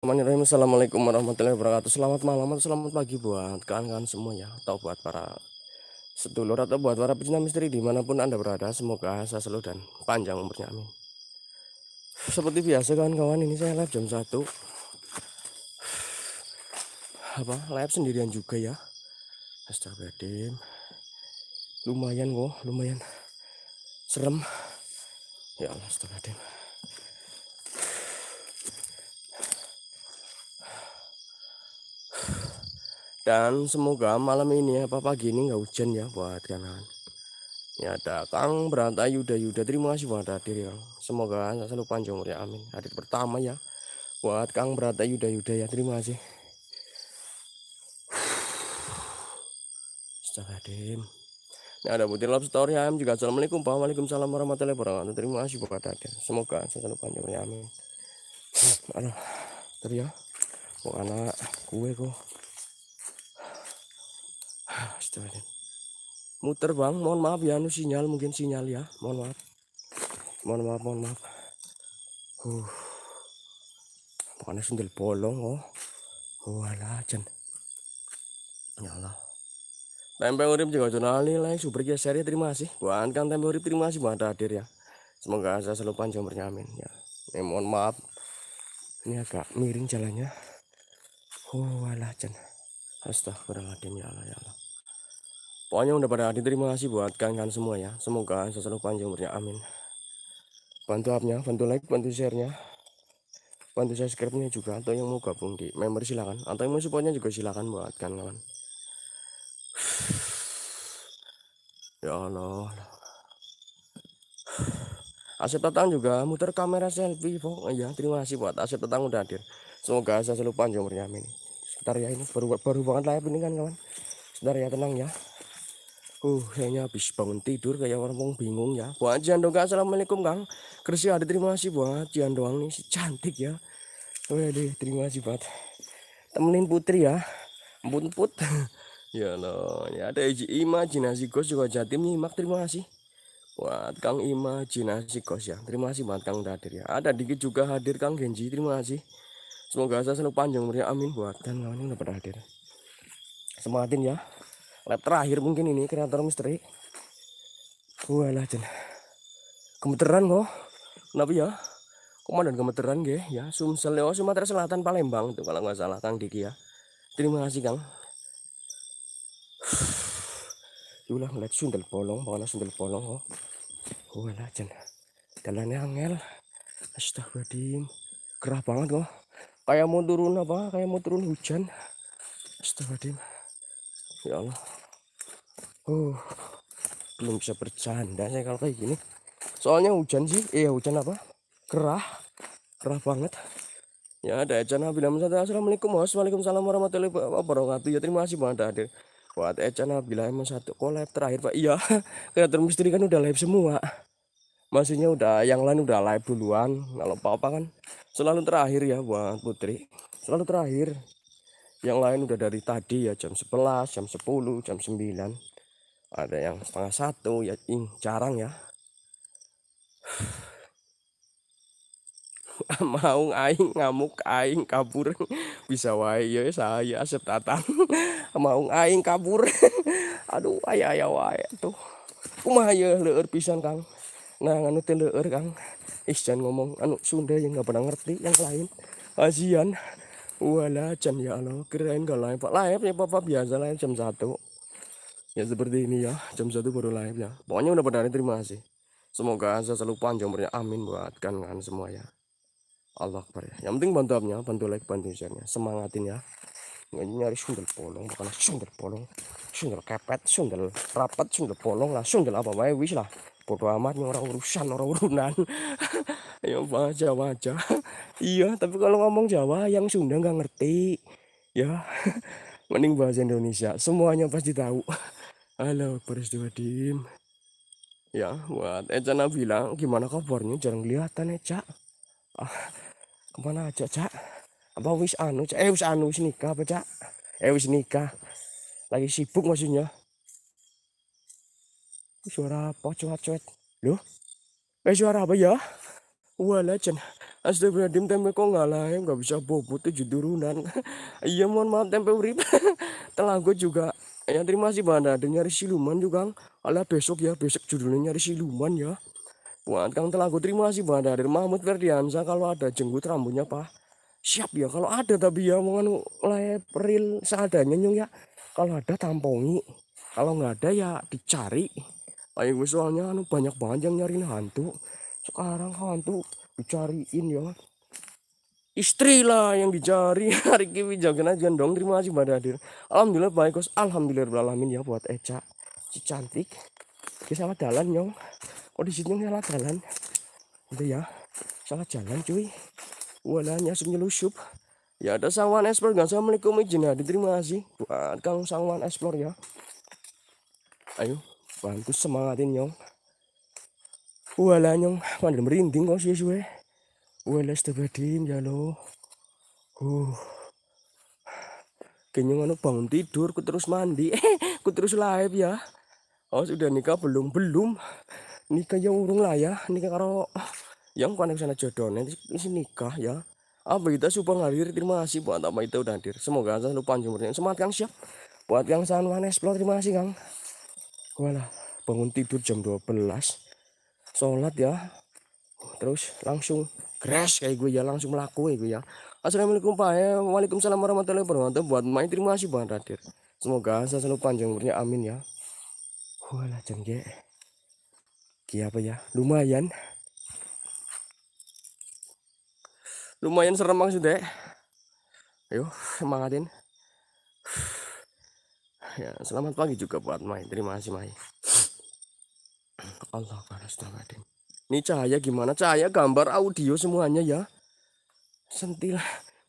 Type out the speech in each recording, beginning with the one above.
Assalamualaikum warahmatullahi wabarakatuh Selamat malam atau selamat pagi buat kawan-kawan semua ya Atau buat para sedulur atau buat para pecinta misteri dimanapun anda berada Semoga saya selalu dan panjang umurnya amin Seperti biasa kawan-kawan ini saya live jam 1 Apa live sendirian juga ya Astagfirullahaladzim Lumayan kok lumayan Serem Ya Allah astagfirullahaladzim dan semoga malam ini apa pagi ini nggak hujan ya buat kalian ini ada Kang berantai Yuda Yuda terima kasih buat hadir ya semoga selalu panjang umur ya amin hadir pertama ya buat Kang berantai Yuda Yuda ya terima kasih Astagfirullahaladzim ini ada butir lobster ya, juga. Assalamualaikum, waalaikumsalam warahmatullahi wabarakatuh. Terima kasih buat hadir. Semoga selalu panjang umur ya amin. Aduh, teriak ya, anak kue kok. Ah, astagfirullah. Muter bang, mohon maaf ya, anu sinyal mungkin sinyal ya, mohon maaf, mohon maaf, mohon maaf. Huh, panas sendal bolong oh, walah oh, jen, nyala. Tempe urip juga jurnal nilai super geser ya terima kasih. buat kan tempe urip terima kasih buat hadir ya. Semoga saya selalu panjang bernyamin ya. Eh, mohon maaf, ini agak miring jalannya. Oh, walah jen. Astagfirullahaladzim ya Allah ya Allah pokoknya udah pada terima kasih buat kalian semua ya semoga selalu panjang umurnya amin bantu upnya bantu like bantu share nya bantu subscribe nya juga atau yang mau gabung di member silakan atau yang mau supportnya juga silakan buat kawan-kawan ya Allah Asep Tatang juga muter kamera selfie, Bang. Oh ya, terima kasih buat Asep Tatang udah hadir. Semoga saya selalu panjang umurnya amin. Sebentar ya ini baru baru banget live ini kan kawan. Sebentar ya tenang ya. Uh, kayaknya habis bangun tidur kayak orang mau bingung ya. Buat Jian dong, Assalamualaikum, Kang. Kursi ada terima kasih buat Jian doang nih, si cantik ya. deh, terima kasih buat temenin Putri ya. Ampun Put. ya loh, ya ada imajinasi kos juga Jatim mak terima kasih. Buat Kang imajinasi kos ya. Terima kasih buat Kang hadir ya. Ada dikit juga hadir Kang Genji, terima kasih. Semoga saya selalu panjang umurnya. Amin buat dan kawan yang udah pernah hadir. Semangatin ya lap terakhir mungkin ini kreator misteri walah jen gemeteran kok kenapa ya komandan gemeteran ge ya Sumsel ya Sumatera Selatan Palembang itu kalau nggak salah Kang Diki ya terima kasih Kang ulah ngeliat sundel bolong bawa sundel bolong kok walah jen jalannya angel astagfirullahaladzim kerah banget kok kayak mau turun apa kayak mau turun hujan astagfirullahaladzim ya Allah uh belum bisa bercanda saya kalau kayak gini soalnya hujan sih eh hujan apa kerah kerah banget ya ada Ejan Nabil Assalamualaikum Waalaikumsalam warahmatullahi wabarakatuh ya terima kasih banget hadir buat Echan Nabil emang satu collab terakhir Pak iya kreator misteri kan udah live semua maksudnya udah yang lain udah live duluan kalau papa kan selalu terakhir ya buat putri selalu terakhir yang lain udah dari tadi ya jam 11 jam 10 jam 9 ada yang setengah satu ya ing jarang ya mau aing ngamuk aing kabur bisa wae ya saya asep tatang mau aing kabur aduh ayah ayah wae tuh kumah ya leher pisan kang nah nganu teh kang ih jangan ngomong anu Sunda yang nggak pernah ngerti yang lain asian Wala jam ya Allah, keren gak live Pak. Live ya Papa biasa live jam satu Ya seperti ini ya, jam satu baru live ya. Pokoknya udah pada hari terima kasih. Semoga saya selalu panjang umurnya. Amin buat kan kan semua ya. Allah Akbar ya. Yang penting bantu abnya bantu like, bantu share-nya. Semangatin ya. Nyari sundel polong, bukan sundel polong. Sundel kepet, sundel rapat, sundel polong lah, sundel apa wae wis lah bodo amat nih orang urusan orang urunan ya Jawa wajah iya tapi kalau ngomong Jawa yang Sunda nggak ngerti ya mending bahasa Indonesia semuanya pasti tahu halo Presiden ya buat Eca bilang gimana kabarnya jarang kelihatan Eca ah, kemana aja Cak apa wis anu Cak eh wis anu wis nikah apa Cak eh wis nikah lagi sibuk maksudnya suara apa cuat-cuat loh eh suara apa ya wah legend Astagfirullahaladzim tempe kok nggak lah nggak bisa bobo tuh judurunan iya mohon maaf tempe urip telah gue juga ya terima kasih banda ada nyari siluman juga ala besok ya besok judulnya nyari siluman ya buat kang telah gue terima kasih banda dari Mahmud Ferdiansa kalau ada jenggut rambutnya pak siap ya kalau ada tapi ya mau nganu peril seadanya nyung ya kalau ada tampongi kalau nggak ada ya dicari Ayo gue soalnya anu banyak banget yang nyariin hantu. Sekarang hantu dicariin ya. Istri lah yang dicari hari ini jangan aja dong. Terima kasih pada hadir. Alhamdulillah baik kos. Alhamdulillah alamin ya buat Eca. Si cantik. Dia salah jalan nyong. Ya. Kok di sini salah jalan? Udah gitu, ya. Salah jalan cuy. Walanya nyasuk nyelusup. Ya ada Sangwan Explore sama. Assalamualaikum izin hadir. Terima kasih buat Kang Sangwan Explore ya. Ayo bagus semangatin Yong, wala nyong paling merinding kok sih suwe wala sebadim ya lo uh kenyong anu bangun tidur ku terus mandi eh ku terus live ya oh sudah nikah belum belum nikah ya urung lah ya nikah karo yang konek sana jodoh nanti nikah ya apa kita supaya ngalir terima kasih buat apa itu udah hadir semoga jangan lupa jumurnya semangat kang siap buat yang sangat explore terima kasih kang mana bangun tidur jam 12 sholat ya terus langsung crash kayak gue ya langsung melaku ya gue ya Assalamualaikum Pak ya Waalaikumsalam warahmatullahi wabarakatuh buat main terima kasih buat Radir semoga saya selalu panjang umurnya amin ya walah jam kia apa ya lumayan lumayan serem maksudnya ayo semangatin ya selamat pagi juga buat Mai terima kasih Mai Allah astagfirullahaladzim ini cahaya gimana cahaya gambar audio semuanya ya sentil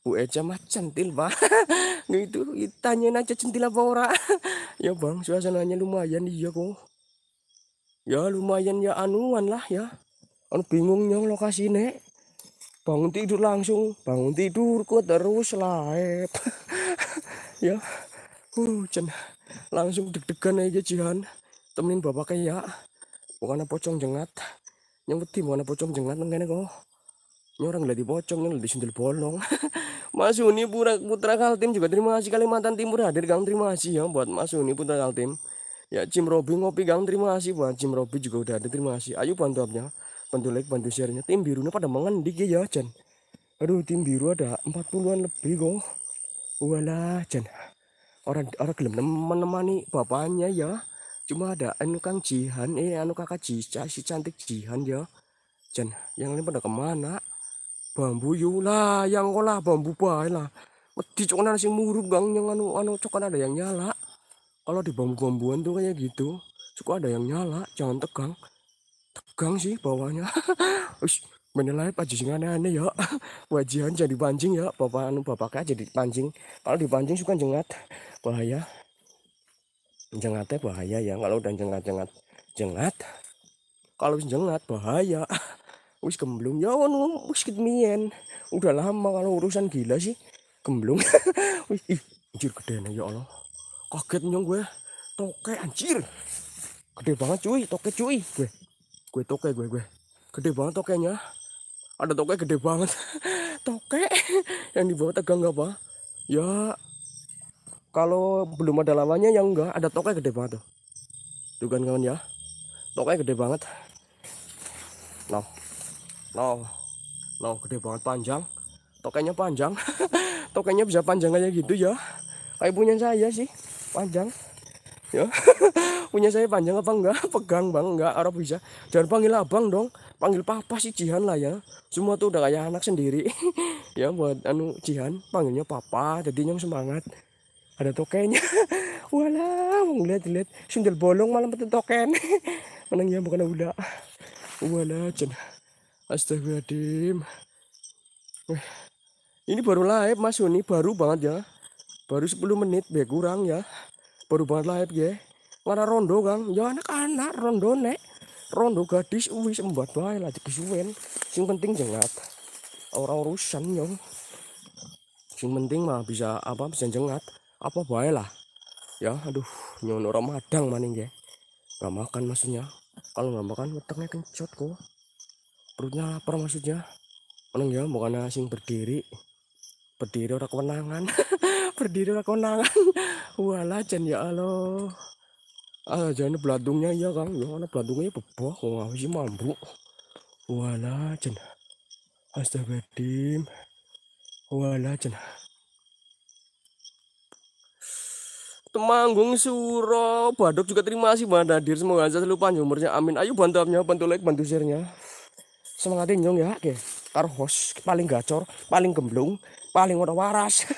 Bu Eja mah centil pak itu tanyain aja centil apa ora ya bang suasananya lumayan iya kok ya lumayan ya anuan lah ya anu bingungnya lokasi ini bangun tidur langsung bangun tidur kok terus laep ya hujan langsung deg-degan aja jihan temenin bapak kayak bukan ya. pocong jengat yang penting bukan pocong jengat nengkene kok ini orang lagi pocong yang lebih sendal bolong Mas Uni Putra, Putra Kaltim juga terima kasih Kalimantan Timur hadir gang terima kasih ya buat Mas Uni Putra Kaltim ya Jim Robi ngopi gang terima kasih buat Jim Robi juga udah ada terima kasih ayo bantu abnya bantu like bantu share sharenya tim birunya pada mengendik ya Jan aduh tim biru ada 40-an lebih kok walah Jan orang orang gelem menemani bapaknya ya cuma ada anu kang Jihan eh anu kakak Jica si cantik Jihan ya Jan yang lain pada kemana bambu yula yang olah bambu bae lah wedi cokonan sing murup gang yang anu anu cokan ada yang nyala kalau di bambu bambuan tuh kayak gitu suka ada yang nyala jangan tegang tegang sih bawahnya menilai panjing aneh-aneh ya wajian jadi pancing ya bapak anu bapak jadi pancing kalau dipancing suka jengat bahaya jengatnya bahaya ya kalau udah jengat jengat jengat kalau jengat bahaya wis gemblung ya wano wis kemien udah lama kalau urusan gila sih gemblung wis ih anjir gede nih ya Allah kaget nyong gue toke anjir gede banget cuy toke cuy gue gue toke gue gue gede banget tokenya ada tokek gede banget tokek yang dibawa tegang nggak apa ya kalau belum ada lawannya yang enggak ada tokek gede banget tuh tuh kan, kawan ya tokek gede banget no no no gede banget panjang tokeknya panjang tokeknya bisa panjang aja gitu ya kayak punya saya sih panjang ya punya saya panjang apa enggak pegang bang enggak Arab bisa jangan panggil abang dong panggil papa sih Jihan lah ya semua tuh udah kayak anak sendiri ya buat anu Jihan panggilnya papa jadi yang semangat ada tokennya wala mau lihat-lihat sundel bolong malam betul token ya bukan udah wala jen astagfirullahaladzim eh, ini baru live mas ini baru banget ya baru 10 menit be kurang ya baru banget live ya mana rondo kang ya anak-anak rondo nek rondo gadis uh, wis embat bae lah disuwen sing penting jengat orang urusan yo sing penting mah bisa apa bisa jengat apa bae lah ya aduh nyono orang madang maning ya nggak makan maksudnya kalau nggak makan wetengnya kencot kok perutnya lapar maksudnya meneng ya bukan asing berdiri berdiri orang kewenangan berdiri orang kewenangan jen ya Allah Ah, jangan beladungnya ya Kang. Ya peladungnya beladungnya bebok kok oh, sih mampu Wala jen. Astagfirullahaladzim. Wala jen. Temanggung Suro, Badok juga terima kasih Bang hadir Semoga aja selalu panjang umurnya. Amin. Ayo bantu upnya, bantu like, bantu share-nya. Semangatin nyong ya, oke. tar host paling gacor, paling gemblung, paling udah waras.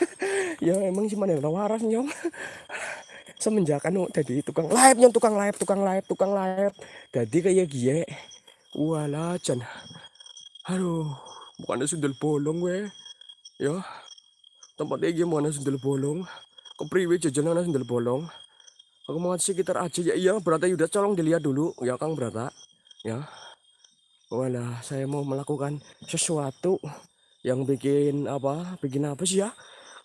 ya emang sih mana udah waras nyong. semenjak anu jadi oh, tukang live yang tukang live tukang live tukang live jadi kayak gie wala chan aduh bukannya sundel bolong we ya tempatnya gie mana sundel bolong priwe jajan mana sundel bolong aku mau ngasih sekitar aja ya iya berarti udah colong dilihat dulu ya kang berata ya wala saya mau melakukan sesuatu yang bikin apa bikin apa sih ya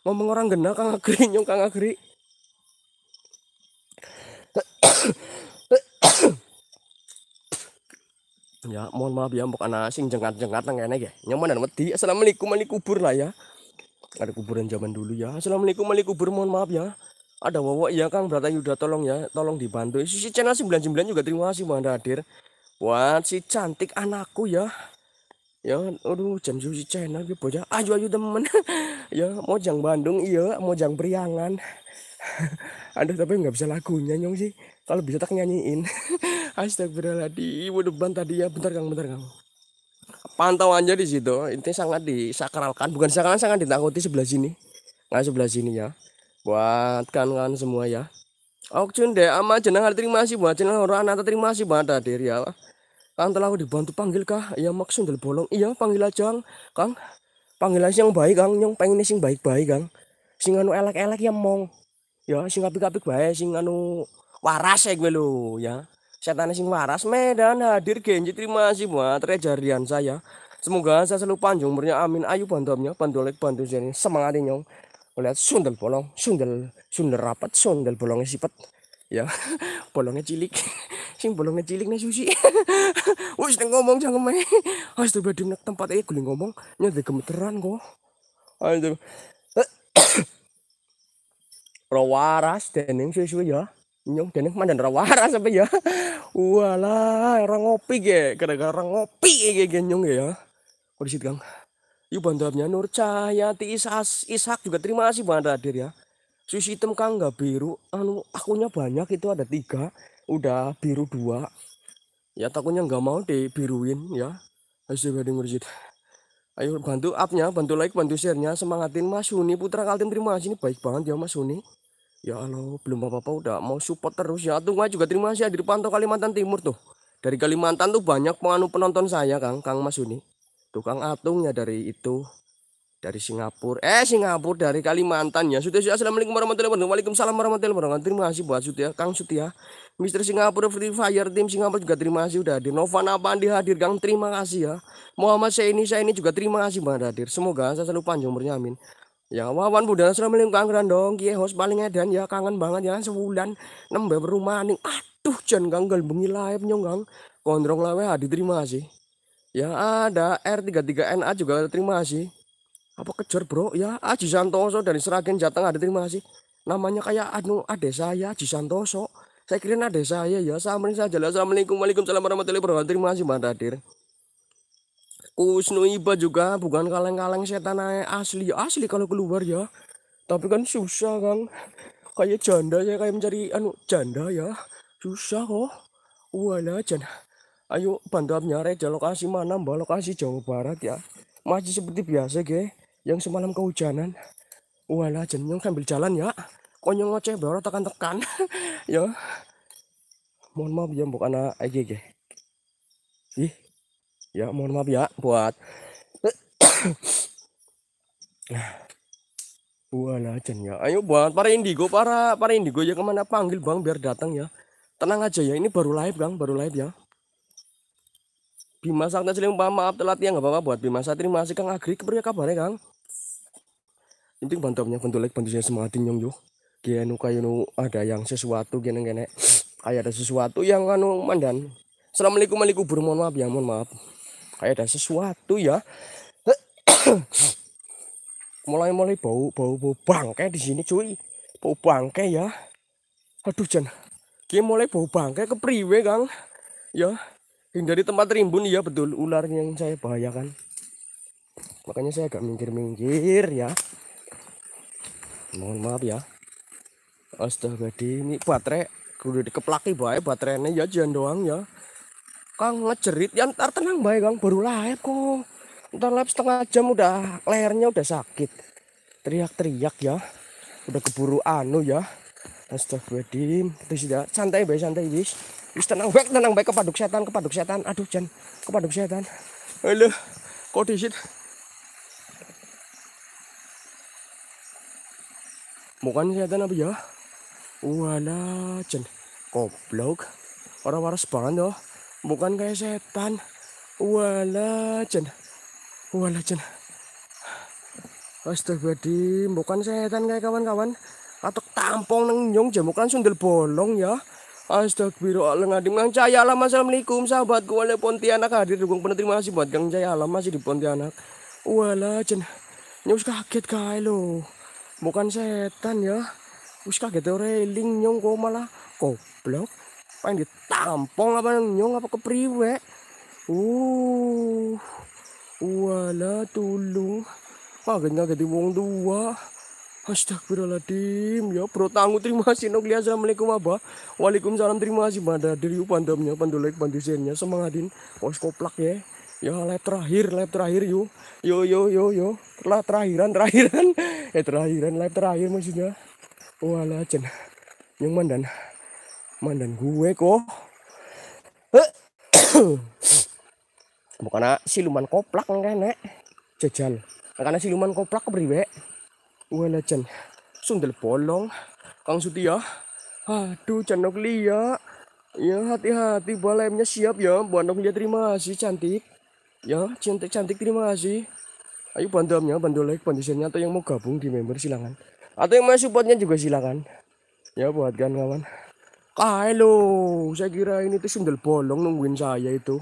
ngomong orang genah kang agri nyong kang agri ya mohon maaf ya mbok ana sing jengat-jengat nang kene nggih nyaman dan wedi assalamualaikum ali kubur lah ya ada kuburan zaman dulu ya assalamualaikum ali kubur mohon maaf ya ada wawo ya kang berata yuda tolong ya tolong dibantu si channel 99 juga terima kasih mbak anda hadir wah si cantik anakku ya ya aduh jam si channel ya bocah ayo ayo temen ya mau jang Bandung iya mau jang Priangan aduh tapi nggak bisa lagunya nyong sih kalau bisa tak nyanyiin astagfirullahaladzim ban tadi ya bentar kang bentar kang pantau aja di situ ini sangat disakralkan bukan sakral sangat ditakuti sebelah sini nggak sebelah sini ya buat kan kan semua ya cun deh ama jeneng terima kasih buat jeneng orang anak terima kasih buat hadir ya Kang telah aku dibantu panggil kah? Iya maksud dari bolong. Iya panggil aja Kang. Panggil aja yang baik Kang. Yang pengen sing baik-baik Kang. Sing anu elek-elek ya mong. Ya sing apik-apik baik, sing anu waras ya gue lo ya setan sing waras medan hadir genji terima kasih buat rejarian saya semoga saya selalu panjang umurnya amin ayu bantuannya pandu lek bantu jadi semangat nyong lihat sundel bolong sundel sundel rapat sundel bolongnya sipet ya bolongnya cilik sing bolongnya cilik nih susi wis ngomong jangan main harus tuh di tempat aja guling ngomong nyata gemeteran kok aduh rawaras dening suwe-suwe ya nyong deneng mandan rawara sampai ya walah orang ngopi ge gara-gara orang ngopi ge genyong ya kondisi gang yuk bantu Nur Cahyati Isas Isak juga terima kasih buat hadir ya Susi hitam kang nggak biru anu akunya banyak itu ada tiga udah biru dua ya takutnya nggak mau dibiruin ya Astagfirullahaladzim ayo bantu upnya bantu like bantu share-nya. semangatin Mas Suni Putra Kaltim terima kasih ini baik banget ya Mas Suni Ya Allah, belum apa-apa udah mau support terus ya. Tunggu juga terima kasih ya, di Pantau Kalimantan Timur tuh. Dari Kalimantan tuh banyak penganu penonton saya, Kang, Kang Mas Uni. Tukang Kang Atung ya dari itu. Dari Singapura. Eh, Singapura dari Kalimantan ya. Sudah, sudah. Assalamualaikum warahmatullahi wabarakatuh. Waalaikumsalam warahmatullahi wabarakatuh. Terima kasih buat Sutia, ya. Kang Sutia. Ya. Mister Singapura Free Fire Team Singapura juga terima kasih udah hadir. Nova Apandi hadir, Kang. Terima kasih ya. Muhammad Saini Saini juga terima kasih banget hadir. Semoga saya selalu panjang umurnya. Amin. Ya wawan budal sudah lim kangeran dong kia host paling edan ya kangen banget ya sebulan nembe rumah nih, aduh jan ganggal bengi live nyonggang kondrong lawe diterima sih. Ya ada R33NA juga terima sih. Apa kejar bro ya Aji Santoso dari Seragen Jateng ada terima sih. Namanya kayak anu ade saya Aji Santoso. Saya kira ade saya ya. Samperin saja lah. Assalamualaikum Waalaikumsalam warahmatullahi wabarakatuh. Terima kasih Mbak Dadir. Kusnu Iba juga bukan kaleng-kaleng setan asli asli kalau keluar ya tapi kan susah kan kayak janda ya kayak mencari anu janda ya susah kok wala janda ayo bantu nyari nyari lokasi mana mbak lokasi Jawa Barat ya masih seperti biasa ge yang semalam kehujanan wala jenjong sambil jalan ya konyong ngoceh baru tekan-tekan ya mohon maaf ya bukan anak ge ya mohon maaf ya buat buah lajen ya ayo buat para indigo para para indigo ya kemana panggil bang biar datang ya tenang aja ya ini baru live bang baru live ya Bima Sakti Seling maaf telat ya nggak apa-apa buat Bima Sakti terima kasih Kang Agri kabarnya kabarnya Kang penting bantuannya bantu like bantu saya semangatin nyong yuk kianu kayanu ada yang sesuatu kianu gini kayak ada sesuatu yang kanu mandan assalamualaikum wabarakatuh mohon maaf ya mohon maaf kayak ada sesuatu ya mulai-mulai bau bau bau bangkai di sini cuy bau bangkai ya aduh Jan kayak mulai bau bangkai ke priwe Kang ya hindari tempat rimbun ya betul ular yang saya bahayakan makanya saya agak minggir-minggir ya mohon maaf ya astaga ini baterai kudu dikeplaki baik baterainya ya jangan doang ya Kang ngejerit ya ntar tenang baik Kang baru live kok. Ntar live setengah jam udah lehernya udah sakit. Teriak-teriak ya. Udah keburu anu ya. Astagfirullahaladzim. Itu sudah ya, santai baik santai bis. Bis tenang baik tenang baik kepaduk setan kepaduk setan. Aduh Jan kepaduk setan. Halo. Kok disit? Mukanya setan apa ya? Walah Jan. Goblok. Orang waras banget dong. Ya bukan kayak setan wala jen wala jen astagfirullahaladzim bukan setan kayak kawan-kawan atau tampong neng nyong bukan sundel bolong ya Astagfirullahaladzim yang Cahaya Alam Assalamualaikum sahabatku wala Pontianak hadir dukung penuh terima kasih buat Kang Cahaya Alam masih di Pontianak Wala jen Nyus kaget kaya lo Bukan setan ya Us kaget reling nyong kok malah Goblok yang ditampung apa yang nyong apa kepriwe. Uh. Wala tulung. Akhirnya jadi wong dua. Astagfirullahaladzim ya bro tangguh terima kasih Nogli Assalamualaikum apa Waalaikumsalam terima kasih pada diri pandamnya pandulek pandusennya semangatin Wos koplak ya Ya lab terakhir lab terakhir yuk Yo yo yo yo lah terakhiran terakhiran Eh terakhiran lab terakhir maksudnya wala jen Yang mandan mandan gue kok eh. bukan siluman koplak nek, jajal karena siluman koplak kebriwe wala jan sundel bolong kang ya. aduh canok lia ya hati-hati balemnya siap ya Bandung lia terima kasih cantik ya cantik cantik terima kasih ayo bandamnya bantu like bantu share atau yang mau gabung di member silangan atau yang mau supportnya juga silakan ya buat kawan kawan Ah, Saya kira ini tuh sundel bolong nungguin saya itu.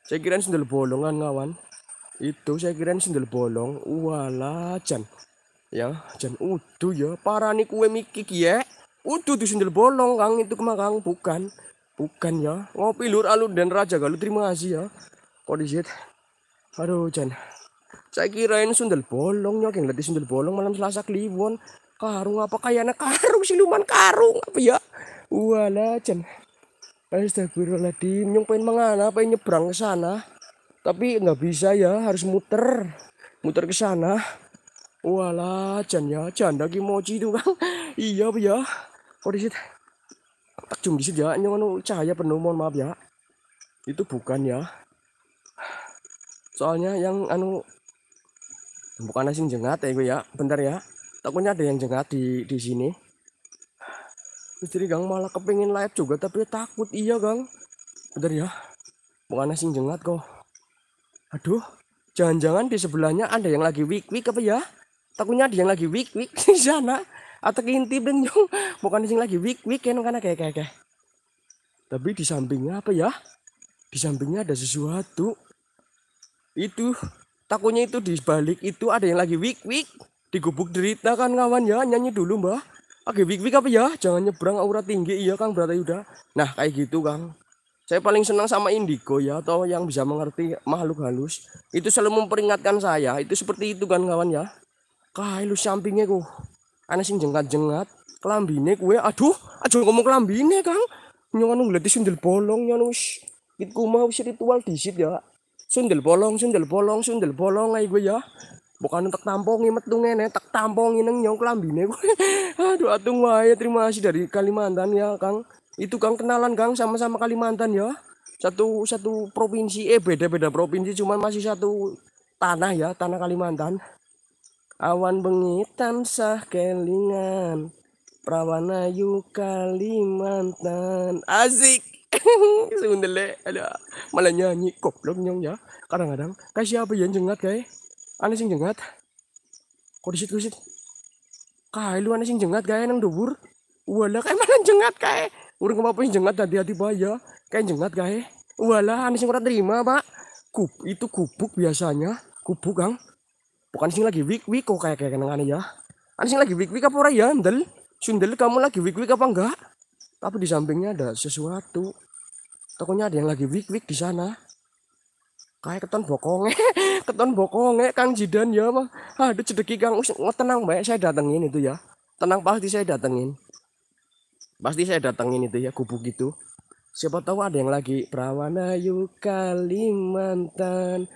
Saya kira sundel bolong kan kawan. Itu saya kira sundel bolong. Wala jan. Ya, jan udu ya. Para nih kue mikik ya. Udu tuh sundel bolong kang itu kang bukan. Bukan ya. Ngopi lur alur dan raja galu terima kasih ya. Kondisi. Aduh jan. Saya kira ini sundel bolong ya. Yang sundel bolong malam selasa kliwon. Karung apa kayaknya karung siluman karung apa ya? wala jen Astagfirullahaladzim, yang pengen mengana, pengen nyebrang ke sana, tapi nggak bisa ya, harus muter, muter ke sana. wala jen ya, janda kimochi itu kan, iya ya, kok disit, tak jum disit ya, nyono anu, cahaya penuh, mohon maaf ya, itu bukan ya, soalnya yang anu bukan asing jengat ya, gue ya, bentar ya, takutnya ada yang jengat di di sini. Istri Gang malah kepingin live juga tapi takut iya Gang. Bener ya? Bukan asing jengat kok. Aduh, jangan-jangan di sebelahnya ada yang lagi wik-wik apa ya? Takutnya ada yang lagi wik-wik di sana atau kinti dan bukan asing lagi wik-wik kan karena kayak kayak kayak. Tapi di sampingnya apa ya? Di sampingnya ada sesuatu. Itu takutnya itu di balik itu ada yang lagi wik-wik digubuk derita kan kawan ya nyanyi dulu mbah Oke, big big apa ya? Jangan nyebrang aura tinggi iya Kang udah. Nah, kayak gitu Kang. Saya paling senang sama indigo ya atau yang bisa mengerti makhluk halus. Itu selalu memperingatkan saya. Itu seperti itu kan kawan ya. Kah lu sampingnya ku. Ana sing jengkat-jengat, kelambine kue aduh, aja ngomong kelambine Kang. Nyong anu sundel bolong nyong anu, wis. Itu mau ritual disit ya. Sundel bolong, sundel bolong, sundel bolong ae gue ya bukan tak tampongi metungnya nih tak tampongi neng nyong kelambi kelambine aduh atung wae terima kasih dari Kalimantan ya Kang itu Kang kenalan Kang sama-sama Kalimantan ya satu satu provinsi eh beda-beda provinsi cuman masih satu tanah ya tanah Kalimantan awan bengi tamsah kelingan perawan ayu Kalimantan asik sundele ada malah nyanyi goblok nyong ya kadang-kadang kasih apa yang jengat kayak ane sing jenggat kok disit kusit kae lu ane sing jenggat kae nang dhuwur walah kae malah jenggat kae urung apa sing jenggat dadi hati bahaya kae jenggat kae walah ane sing ora terima pak kup itu kupuk biasanya kubuk kang bukan sing lagi wik wik kok kayak kayak ane ya ane sing lagi wik wik apa ora ya ndel sundel kamu lagi wik wik apa enggak tapi di sampingnya ada sesuatu tokonya ada yang lagi wik wik di sana kayak keton bokonge keton bokonge Kang Jidan ya mah aduh cedeki Kang Us oh, tenang baik saya datengin itu ya tenang pasti saya datengin pasti saya datengin itu ya kubu gitu, siapa tahu ada yang lagi perawanayu ayu Kalimantan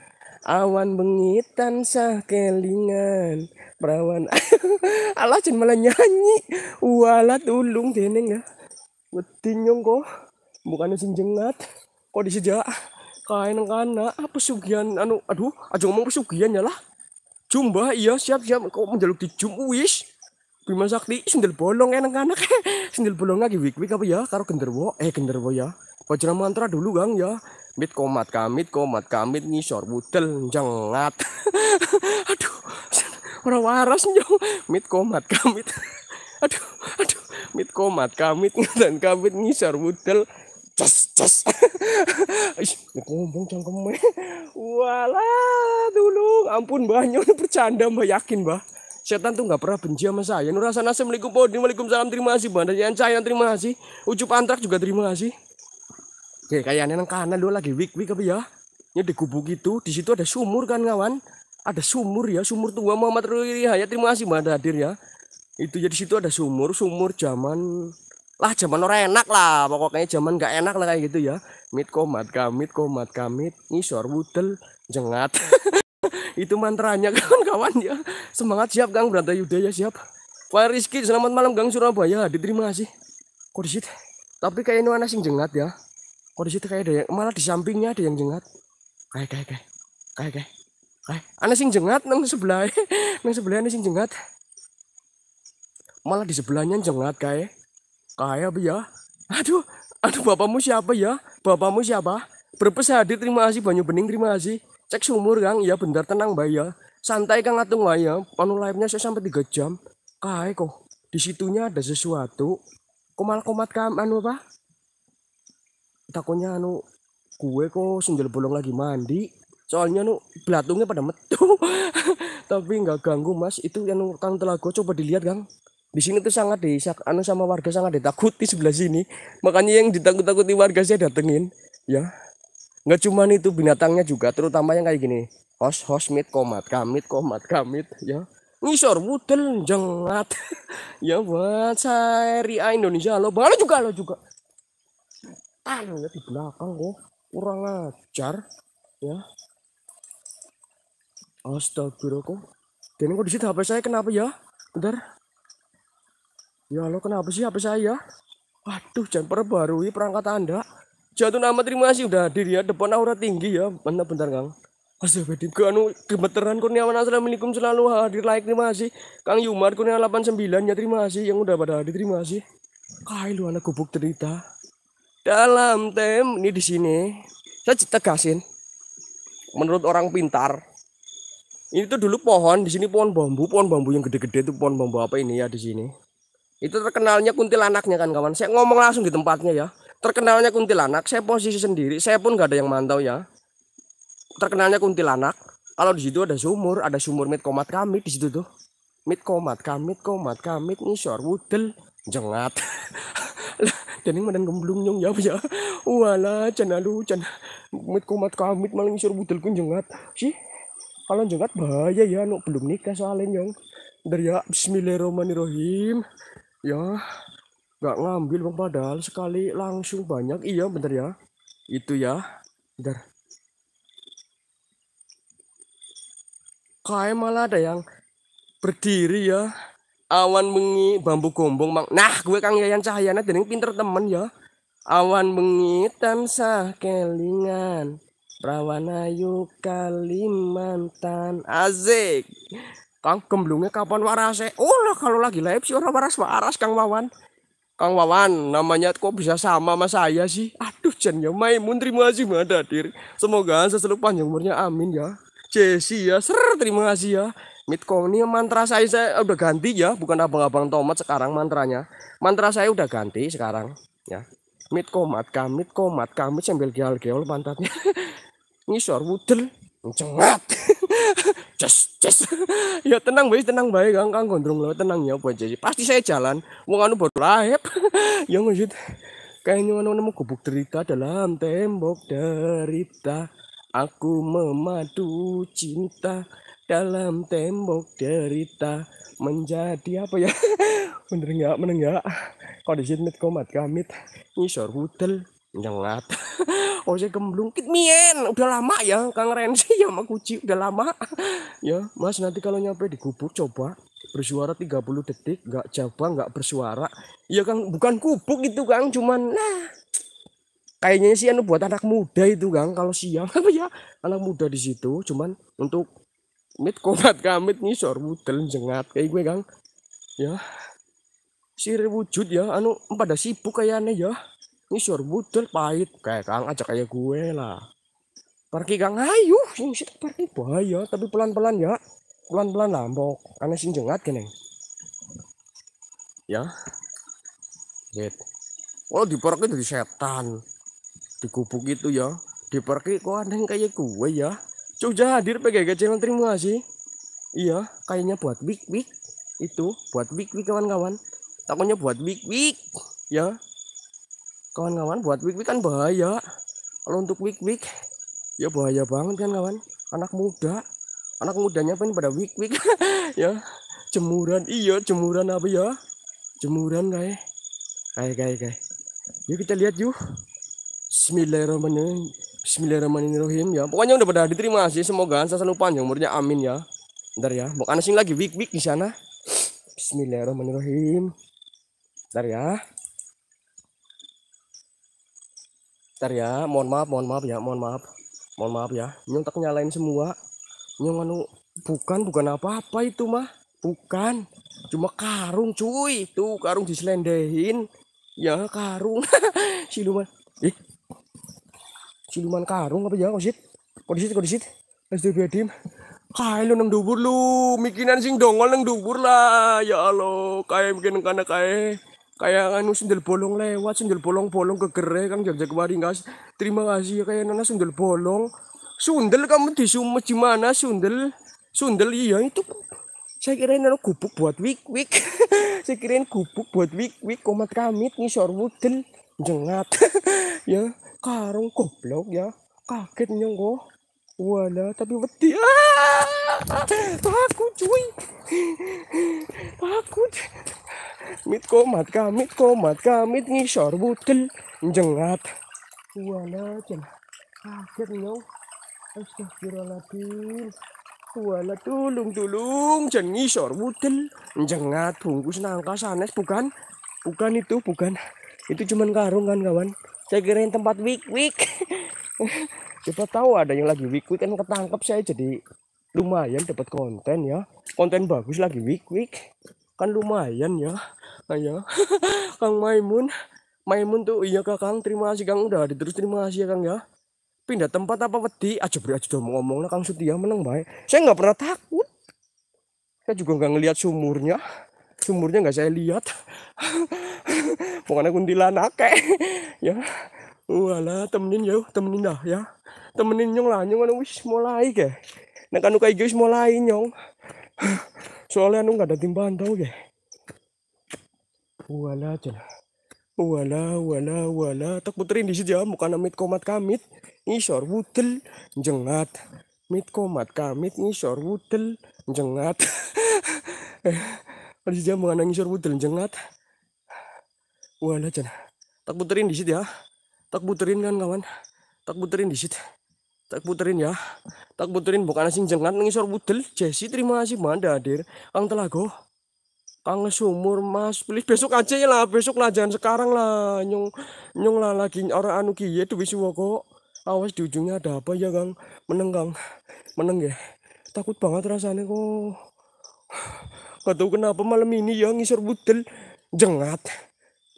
awan bengitan sah kelingan perawan Allah jangan malah nyanyi walat ulung deneng ya wedi nyong kok bukannya sing jengat kok disejak kain kana apa ah, sugian anu aduh aja ngomong pesugihan ya lah jumba iya siap siap kok menjaluk di jum wis Bima Sakti sendal bolong enak-enak sendal bolong lagi wik wik apa ya karo genderwo eh genderwo ya Wajra mantra dulu gang ya Mit komat kamit komat kamit ngisor budel jengat Aduh Orang waras nyong Mit komat kamit Aduh aduh Mit komat kamit dan kamit ngisor budel Cus, cus, ih ngomong jangan ngomong walah dulu ampun banyak bercanda mbak yakin mbak setan tuh nggak pernah benci sama saya nurasana assalamualaikum podi waalaikumsalam terima kasih mbak dan yang cahaya terima kasih ucup antrak juga terima kasih oke kayaknya nang kanan dulu lagi wik wik apa ya ini di kubu itu di situ ada sumur kan kawan ada sumur ya sumur tua Muhammad Ruhi ya terima kasih mbak hadir ya itu jadi ya, situ ada sumur sumur zaman lah zaman orang enak lah pokoknya zaman gak enak lah kayak gitu ya mit komat kamit komat kamit ngisor wudel jengat itu mantranya kawan-kawan ya semangat siap gang berantai yuda ya siap Pak Rizky selamat malam Gang Surabaya diterima sih. kok tapi kayaknya ini mana sing jengat ya kok disitu kayak ada yang malah di sampingnya ada yang jengat kayak kayak kayak kayak kayak kayak ada sing jengat nang sebelah nang sebelah ada sing jengat malah di sebelahnya jengat kayak Kaya apa ya? Aduh, aduh bapakmu siapa ya? Bapakmu siapa? Berpes hadir, terima kasih banyak Bening, terima kasih. Cek sumur Kang, ya bentar tenang bayar ya. Santai Kang atung Mbak ya. panu live-nya saya sampai tiga jam. kaya kok. Di situnya ada sesuatu. Komal-komat kam anu apa? Takonya anu gue kok sendal bolong lagi mandi. Soalnya anu belatungnya pada metu. Tapi nggak ganggu Mas, itu yang anu, Kang Telago coba dilihat Kang di sini tuh sangat desa anu sama warga sangat ditakuti sebelah sini makanya yang ditakut-takuti warga saya datengin ya nggak cuman itu binatangnya juga terutama yang kayak gini hos hos mit komat kamit komat kamit ya ngisor wudel jengat ya buat saya Indonesia lo baru juga lo juga anu ya di belakang kok oh, kurang ajar ya astagfirullah kok dan kok di situ HP saya kenapa ya bentar Ya lo kenapa sih apa saya? Waduh, jangan perbarui perangkat Anda. Jatuh nama terima kasih udah hadir ya. Depan aura tinggi ya. Bentar bentar, Kang. Astagfirullahaladzim, anu gemeteran kurniawan assalamualaikum selalu hadir like terima kasih. Kang Yumar kurniawan 89 ya terima kasih yang udah pada hadir terima kasih. Kai lu anak gubuk cerita. Dalam tem ini di sini saya tegasin. Menurut orang pintar, ini tuh dulu pohon di sini pohon bambu, pohon bambu yang gede-gede tuh pohon bambu apa ini ya di sini itu terkenalnya kuntilanaknya kan kawan. Saya ngomong langsung di tempatnya ya. Terkenalnya kuntilanak, saya posisi sendiri, saya pun gak ada yang mantau ya. Terkenalnya kuntilanak. Kalau di situ ada sumur, ada sumur mitkomat kami di situ tuh. Mitkomat, kamit, komat, kamit, ngisor, wudel, jengat. dan ini madan gemblung nyong ya ya wala can lu mitkomat mit komat kamit malah ngisor budel kun jengat sih kalau jengat bahaya ya nuk belum nikah soalnya nyong dari ya bismillahirrahmanirrahim ya nggak ngambil bang padahal sekali langsung banyak iya bener ya itu ya bentar kayak malah ada yang berdiri ya awan mengi bambu gombong mang nah gue kang yayan cahayana jadi pinter temen ya awan bengi tamsa kelingan Prawan Ayu Kalimantan azik Kang gemblungnya kapan waras warase? Eh? Oh lah kalau lagi live sih orang waras waras Kang Wawan. Kang Wawan, namanya kok bisa sama sama saya sih? Aduh, jennya main Maimun, terima kasih banget hadir. Semoga selalu panjang umurnya, amin ya. Jesse ya, ser, terima kasih ya. Mitkoni ya, mantra saya, saya udah ganti ya, bukan abang-abang tomat sekarang mantranya. Mantra saya udah ganti sekarang ya. Mitkomat, kamit, komat, kamit sambil geol-geol pantatnya. Ngisor wudel, cengat. Ces, ces. ya tenang baik, tenang baik, kang kang gondrong lewat tenang ya buat jadi. Pasti saya jalan. Wong anu baru lahir. ya ngajit. Kayaknya anu nemu gubuk derita dalam tembok derita. Aku memadu cinta dalam tembok derita menjadi apa ya? Bener nggak? Bener nggak? Kondisi net komat kamit ngisor hotel nyengat ojek oh, gemblung mien udah lama ya kang Renzi ya sama kuci udah lama ya mas nanti kalau nyampe di gubuk coba bersuara 30 detik nggak coba nggak bersuara ya kang bukan kubuk itu kang cuman nah kayaknya sih anu buat anak muda itu kang kalau siang apa ya anak muda di situ cuman untuk mit kobat kamit sor budel jengat kayak gue kang ya sih wujud ya anu pada sibuk kayaknya ya Isor budel pahit kayak Kang aja kayak gue lah. Pergi Kang ayo sing sih pergi bahaya tapi pelan-pelan ya. Pelan-pelan lambok karena sing jengat kene. Ya. Lihat. Oh diperki dari setan. kubuk itu ya. Diperki kok ada yang kayak gue ya. Cuja hadir pakai channel terima kasih. Iya, kayaknya buat big big itu buat big big kawan-kawan. Takutnya buat big big ya kawan-kawan buat wik-wik kan bahaya kalau untuk wik-wik ya bahaya banget kan kawan anak muda anak mudanya pun pada wik-wik ya jemuran iya jemuran apa ya jemuran kayak kayak kayak kayak yuk kita lihat yuk Bismillahirrahmanirrahim Bismillahirrahmanirrahim ya pokoknya udah pada diterima sih semoga saya selalu panjang ya. umurnya amin ya ntar ya mau kanasin lagi wik-wik di sana Bismillahirrahmanirrahim ntar ya Ntar ya, mohon maaf, mohon maaf ya, mohon maaf. Mohon maaf ya. Nyong tak nyalain semua. Nyong anu bukan bukan apa-apa itu mah. Bukan. Cuma karung cuy. Tuh karung diselendehin. Ya karung. Siluman. Ih. Siluman karung apa ya kosit? Kosit kosit. Astagfirullahaladzim. Kae lu nang dubur lu, mikinan sing dongol nang dubur lah. Ya Allah, kae mikinan kana kae kayak nganu sendal bolong lewat sendal bolong bolong kegere kang kemarin guys terima kasih ya kayak nana sendal bolong sundel kamu di sumo gimana sundel sundel iya itu saya kirain nana gubuk buat wik wik saya kirain gubuk buat wik wik komat kamit sor wudel jengat ya karung goblok ya kaget nyonggo wala tapi wedi ah! takut cuy takut Mit komat kamit komat kamit ngisor butel jengat. Wala iya cen. akhir nyong. Astagfirullahaladzim. Wala iya tulung tulung jen ngisor butel jengat bungkus nangka sanes bukan. Bukan itu bukan. Itu cuman karung kan kawan. Saya kirain tempat wik wik. Siapa tahu ada yang lagi wik wik kan ketangkep saya jadi lumayan dapat konten ya konten bagus lagi week week kan lumayan ya ayo ya. Kang Maimun Maimun tuh iya Kakang terima kasih Kang udah terus terima kasih ya Kang ya pindah tempat apa peti, aja beri aja dong ngomong lah, Kang Setia menang baik saya nggak pernah takut saya juga nggak ngelihat sumurnya sumurnya nggak saya lihat pokoknya kuntilanak kayak ya wala temenin ya temenin dah ya temenin nyong lah nyong kan wis mulai anu kayak nah kan kayak wis mulai nyong soalnya anu nggak ada timbahan tau ya wala aja wala wala wala tak puterin di sejam ya. bukan amit komat kamit ngisor wutel jengat mit komat kamit ngisor wutel jengat eh, di jam ya, bukan ngisor wutel jengat wala aja tak puterin di situ ya tak puterin kan kawan tak puterin di situ tak puterin ya tak puterin bukan asing jengat ngisor budel Jesse terima kasih manda hadir kang telago kang sumur mas please besok aja ya lah besok lah jangan sekarang lah Nyung nyung lah lagi orang anu kiye tuh bisu kok awas di ujungnya ada apa ya kang meneng kang meneng ya takut banget rasanya kok gak tahu kenapa malam ini ya ngisor budel jengat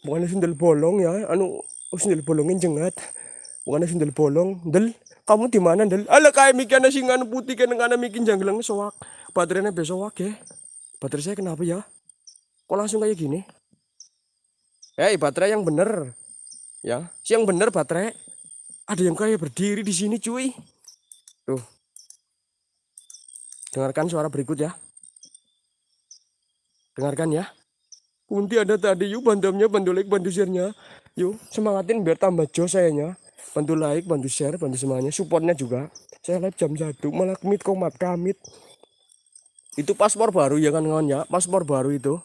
bukan sendal bolong ya anu sendal bolongin jengat bukan nasin bolong, del. kamu di mana del? Ala kaya mikian nasi ngan putih kan nga mikin janggelang soak. Baterainya besok besowak ya. Baterai saya kenapa ya? Kok langsung kayak gini? Eh, hey, baterai yang bener. Ya, siang bener baterai. Ada yang kayak berdiri di sini, cuy. Tuh. Dengarkan suara berikut ya. Dengarkan ya. Kunti ada tadi yuk bandamnya bandulik, bandusirnya. Yuk semangatin biar tambah jos sayanya bantu like bantu share bantu semuanya supportnya juga saya live jam satu malah kemit komat kamit itu paspor baru ya kan kawan ya paspor baru itu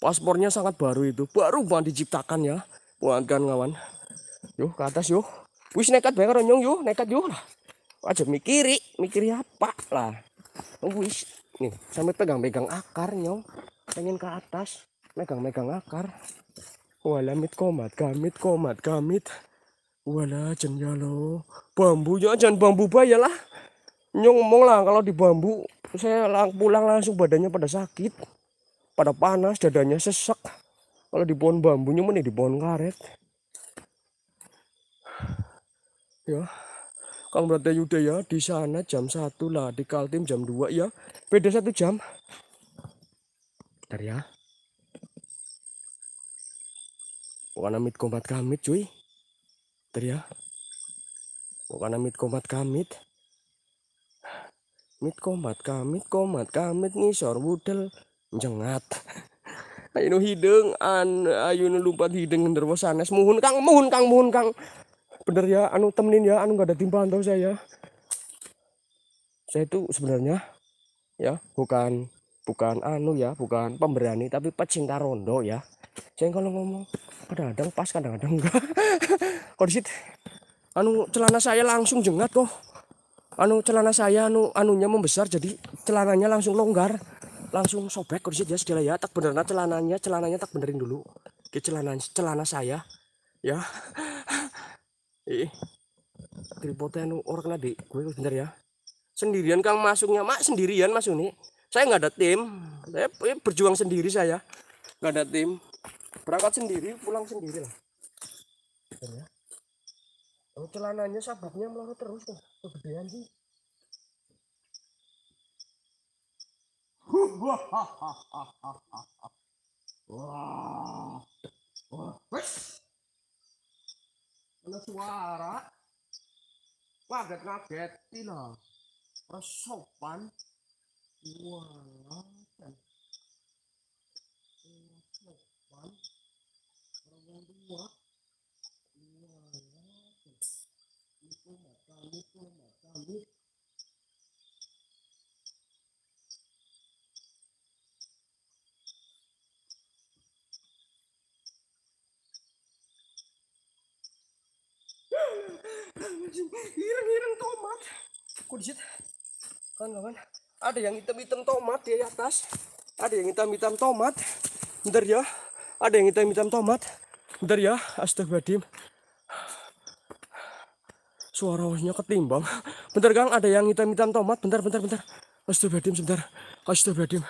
paspornya sangat baru itu baru banget diciptakan ya buat kan kawan yuk ke atas yuk wis nekat banget ronyong yuk nekat yuk lah aja mikiri mikiri apa lah wis nih sampai pegang-pegang akar nyong pengen ke atas megang-megang akar walamit komat kamit komat kamit Wala ya lo. Bambu ya jangan bambu bayar lah. Nyong lah kalau di bambu saya lang pulang langsung badannya pada sakit. Pada panas dadanya sesek. Kalau di pohon bambunya mana di pohon karet. Ya. Kang Brata Yuda ya di sana jam 1 lah di Kaltim jam 2 ya. Beda satu jam. Bentar ya. Warna mit kombat kamit cuy ya. Bukan amit komat kamit. Mit komat kamit komat kamit ngisor budel jengat. Ayo hidung an ayo lumpat hidung nder sanes muhun Kang muhun Kang muhun Kang. Bener ya anu temenin ya anu gak ada timbangan tau saya. Ya. Saya itu sebenarnya ya bukan bukan anu ya bukan pemberani tapi pecinta rondo ya saya kalau ngomong kadang-kadang pas kadang-kadang enggak kondisi anu celana saya langsung jengat kok anu celana saya anu anunya membesar jadi celananya langsung longgar langsung sobek kondisi ya segala ya tak beneran celananya celananya tak benerin dulu ke celana celana saya ya ih tripodnya anu orang nadi gue bener ya sendirian kang masuknya mak sendirian masuk nih saya nggak ada tim saya berjuang sendiri saya nggak ada tim berangkat sendiri pulang sendiri lah oh, celananya sabuknya melorot terus kan kegedean sih Wah, wah, wes, wah, suara, kaget kaget, wah, sopan one long time. Ireng-ireng tomat. Kok dijit? Kan, kan? ada yang hitam-hitam tomat di atas ada yang hitam-hitam tomat bentar ya ada yang hitam-hitam tomat bentar ya astagfirullahaladzim suara hostnya ketimbang bentar Gang. ada yang hitam-hitam tomat bentar bentar bentar astagfirullahaladzim sebentar astagfirullahaladzim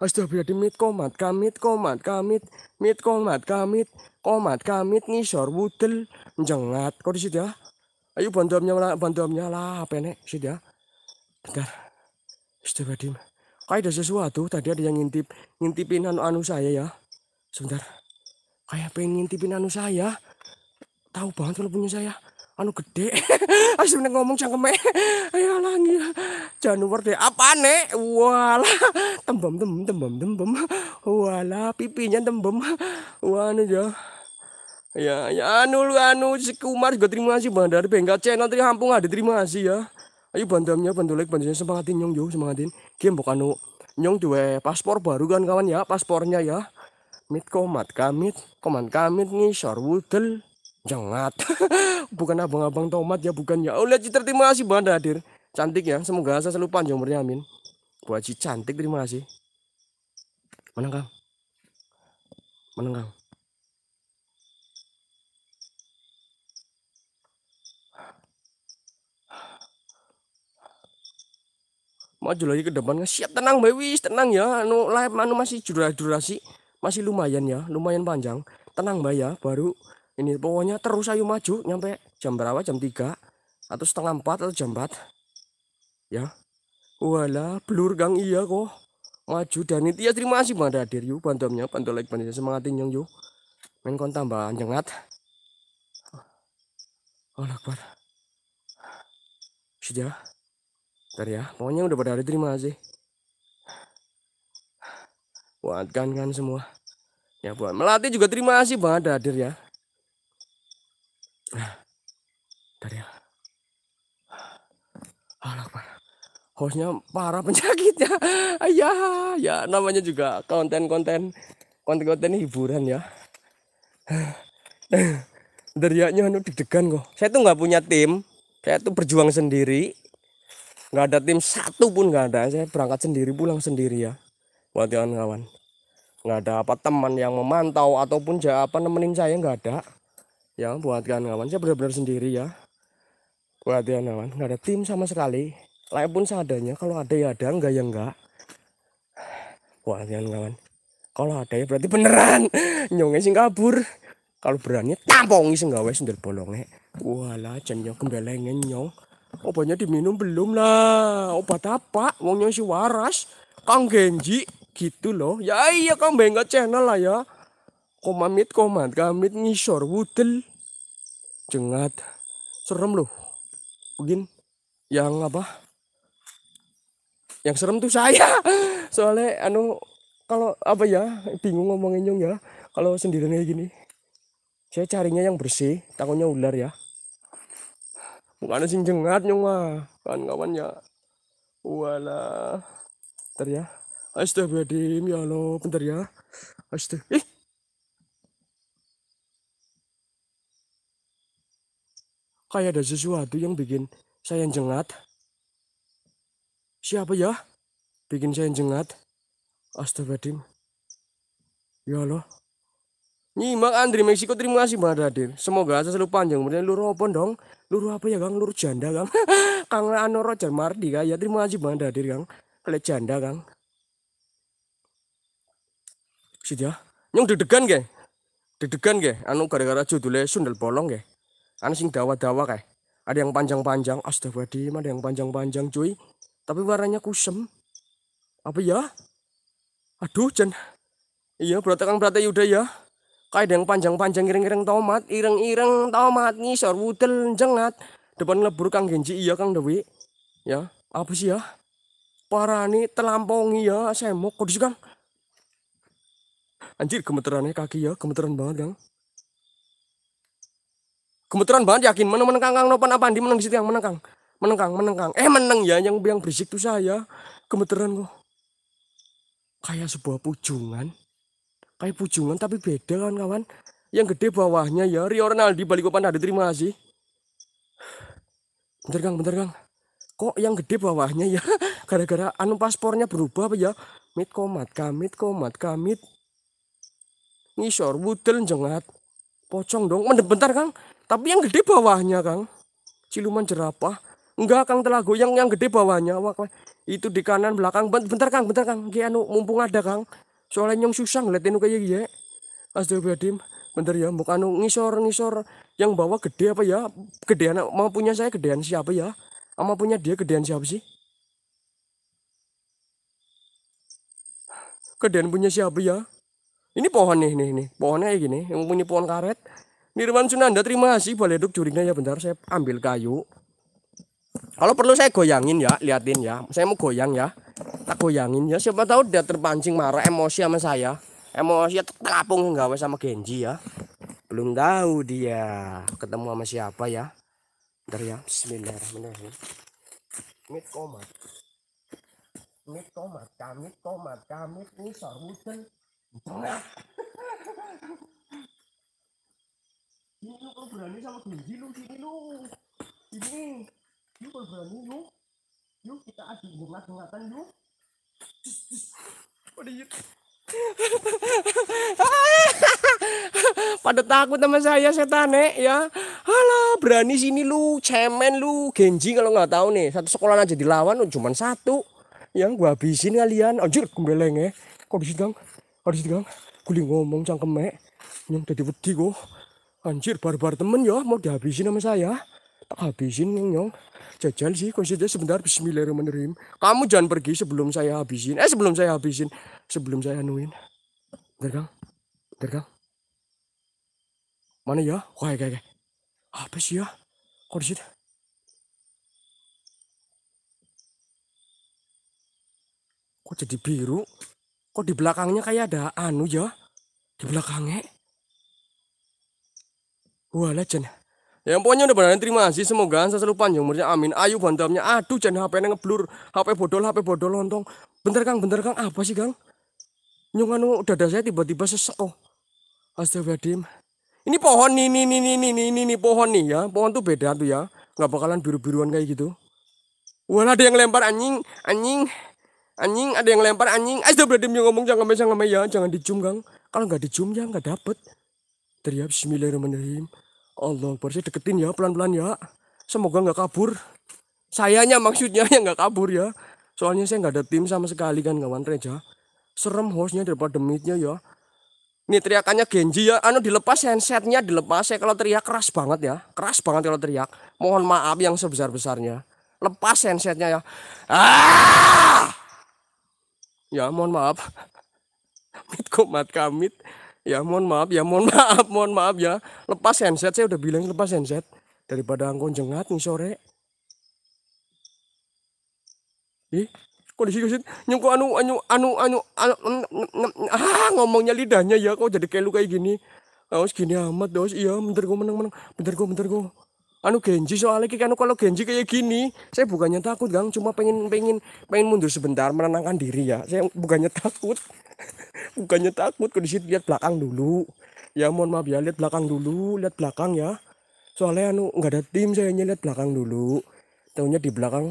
astagfirullahaladzim mit komat kamit komat kamit mit komat kamit komat kamit ngisor wudel jengat kok di situ ya ayo bantu amnya bantu lah apa nih disitu ya bentar Astagfirullahaladzim. Kayak ada sesuatu. Tadi ada yang ngintip ngintipin anu anu saya ya. Sebentar. Kayak pengen ngintipin anu saya. Tahu banget kalau punya saya. Anu gede. Asli ngomong cangkeme. Ayo nih, Janur deh. Apa nih? Walah. Tembem tembem tembem tembem. Walah pipinya tembem. Wah anu ya. Ya, ya anu anu si Kumar juga terima kasih dari Bengkel Channel terima hampung ada terima kasih ya ayo bantu ya bantu like bantuannya semangatin nyong yuk semangatin game bukan anu nyong dua paspor baru kan kawan ya paspornya ya mit komat kamit komat kamit nih wudel jangat bukan abang-abang tomat ya bukan ya oleh Citra terima kasih banget hadir cantik ya semoga saya selalu panjang umurnya amin buat cantik terima kasih mana kang mana kang maju lagi ke depan siap tenang bewis tenang ya anu live anu masih durasi masih lumayan ya lumayan panjang tenang mbak ya, baru ini pokoknya terus ayo maju nyampe jam berapa jam 3 atau setengah 4 atau jam 4 ya wala blur gang iya kok maju dan itu ya terima kasih pada hadir yuk bantuannya bantu like bantu semangatin yang yuk main kon tambah jengat oh kuat sudah Ntar ya, pokoknya udah pada ada terima sih. Buat kan kan semua. Ya buat melati juga terima kasih banget hadir ya. Ntar ya. Alakbar. Hostnya para penyakitnya. Ayah, ya namanya juga konten-konten konten-konten hiburan ya. Deriaknya anu deg-degan kok. Saya tuh nggak punya tim, saya tuh berjuang sendiri nggak ada tim satu pun nggak ada saya berangkat sendiri pulang sendiri ya buat kawan-kawan nggak ada apa teman yang memantau ataupun ja, apa nemenin saya nggak ada ya buat kawan-kawan saya benar-benar sendiri ya buat kawan-kawan nggak ada tim sama sekali lain pun seadanya kalau ada ya ada enggak ya enggak buat kawan-kawan kalau ada ya berarti beneran nyonge sing kabur kalau berani tampongi sing gawe sendel bolongnya walah jenyo kembelengen nyong obatnya diminum belum lah obat apa wongnya si waras kang genji gitu loh ya iya kang bengkel channel lah ya komamit komat kamit ngisor wudel, jengat serem loh mungkin yang apa yang serem tuh saya soalnya anu kalau apa ya bingung ngomongin nyong ya kalau sendirian kayak gini saya carinya yang bersih takutnya ular ya bukan sing jengat nyong mah kan kawan ya wala bentar ya astagfirullahaladzim ya lo, bentar ya astag eh kayak ada sesuatu yang bikin saya jengat siapa ya bikin saya jengat astagfirullahaladzim ya Nih, nyimak Andri Meksiko terima kasih Mbak Hadir semoga saya selalu panjang kemudian lu ropon dong Luru apa ya Kang? Luru janda Kang. Kang anu Roger Mardi Kang. Ya terima kasih banget hadir Kang. Kalian janda Kang. Sudah. ya. Nyong deg-degan ge. deg ge. Anu gara-gara judulnya sundel bolong ge. Anu sing dawa-dawa kayak. Ada yang panjang-panjang, astagfirullahaladzim, ada yang panjang-panjang cuy. Tapi warnanya kusem. Apa ya? Aduh, Jan. Iya, berarti Kang berarti Yuda ya. Kayak yang panjang-panjang ireng-ireng tomat ireng-ireng tomat ngisor wudel jengat depan lebur kang genji iya kang dewi ya apa sih ya parani telampong iya. saya mau kodis kang anjir gemeterannya kaki ya gemeteran banget kang gemeteran banget yakin meneng menengkang, kang kang nopan apa di meneng di situ yang menengkang, menengkang. meneng eh meneng ya yang yang berisik tuh saya gemeteran kok kayak sebuah pujungan kayak pujungan tapi beda kan kawan yang gede bawahnya ya Rio Ronaldo balik ke ada terima sih bentar kang bentar kang kok yang gede bawahnya ya gara-gara anu paspornya berubah apa ya mit komat kamit komat kamit ngisor butel jengat pocong dong Mende, bentar kang tapi yang gede bawahnya kang ciluman jerapah enggak kang telah yang yang gede bawahnya Wah, itu di kanan belakang bentar kang bentar kang gianu mumpung ada kang soalnya nyong susah ngeliatin kayak ya astagfirullahaladzim bentar ya bukan ngisor ngisor yang bawa gede apa ya gedean mau punya saya gedean siapa ya ama punya dia gedean siapa sih gedean punya siapa ya ini pohon nih nih nih pohonnya kayak gini yang punya pohon karet Nirwan Sunanda terima kasih boleh duduk curinya ya bentar saya ambil kayu kalau perlu saya goyangin ya liatin ya saya mau goyang ya tak goyangin ya siapa tahu dia terpancing marah emosi sama saya emosi ya, terapung nggawe sama Genji ya belum tahu dia ketemu sama siapa ya dari ya Bismillahirrahmanirrahim mit komat mit komat kamit komat ya. ini lu berani sama Genji lu sini lu ini lu berani lu yuk kita adu bunga bungatan yuk pada takut sama saya setan eh, ya halo berani sini lu cemen lu genji kalau nggak tahu nih satu sekolah aja dilawan lu oh, cuman satu yang gua habisin kalian anjir kembeleng ya eh. kok bisa dong harus dong guling ngomong cangkeme eh. yang tadi peti gua anjir barbar temen ya mau dihabisin sama saya tak habisin nyong jajan sih konsisten sebentar Bismillahirrahmanirrahim kamu jangan pergi sebelum saya habisin eh sebelum saya habisin sebelum saya anuin tergang tergang mana ya wah kayak apa sih ya kok kok jadi biru kok di belakangnya kayak ada anu ya di belakangnya wah legend Ya pokoknya udah benar terima kasih semoga saya selalu panjang umurnya amin. Ayu bantamnya. Aduh jangan HP nang ngeblur. HP bodol, HP bodol lontong. Bentar Kang, bentar Kang. Apa sih Kang? Nyungan dada saya tiba-tiba sesek oh. Astagfirullahaladzim. Ini pohon nih, nih, nih, nih, nih, nih, nih, pohon nih ya. Pohon tuh beda tuh ya. Nggak bakalan biru-biruan kayak gitu. Wah ada yang lempar anjing, anjing, anjing. Ada yang lempar anjing. Astagfirullahaladzim yang ngomong jangan ngemeh jangan ngemeh ya. Jangan dicium Kang. Kalau nggak dicium ya nggak dapet. Teriak Bismillahirrahmanirrahim. Allah baru deketin ya pelan-pelan ya semoga nggak kabur sayanya maksudnya yang nggak kabur ya soalnya saya nggak ada tim sama sekali kan kawan Reja serem hostnya daripada demitnya ya ini teriakannya Genji ya anu dilepas handsetnya dilepas saya kalau teriak keras banget ya keras banget kalau teriak mohon maaf yang sebesar-besarnya lepas handsetnya ya ah ya mohon maaf mit komat kamit ya mohon maaf ya mohon maaf mohon maaf ya lepas handset saya udah bilang lepas handset daripada angkon jengat nih sore ih kok di sini nyungku anu anu anu, anu anu anu anu, anu, ah ngomongnya lidahnya ya kok jadi kayak lu kayak gini Awas ah, gini amat dos iya bentar gue menang menang bentar gue bentar gue anu Genji soalnya kan, kalau Genji kayak gini saya bukannya takut gang cuma pengen pengen pengen mundur sebentar menenangkan diri ya saya bukannya takut bukannya takut kondisi situ lihat belakang dulu ya mohon maaf ya lihat belakang dulu lihat belakang ya soalnya anu nggak ada tim saya lihat belakang dulu tahunya di belakang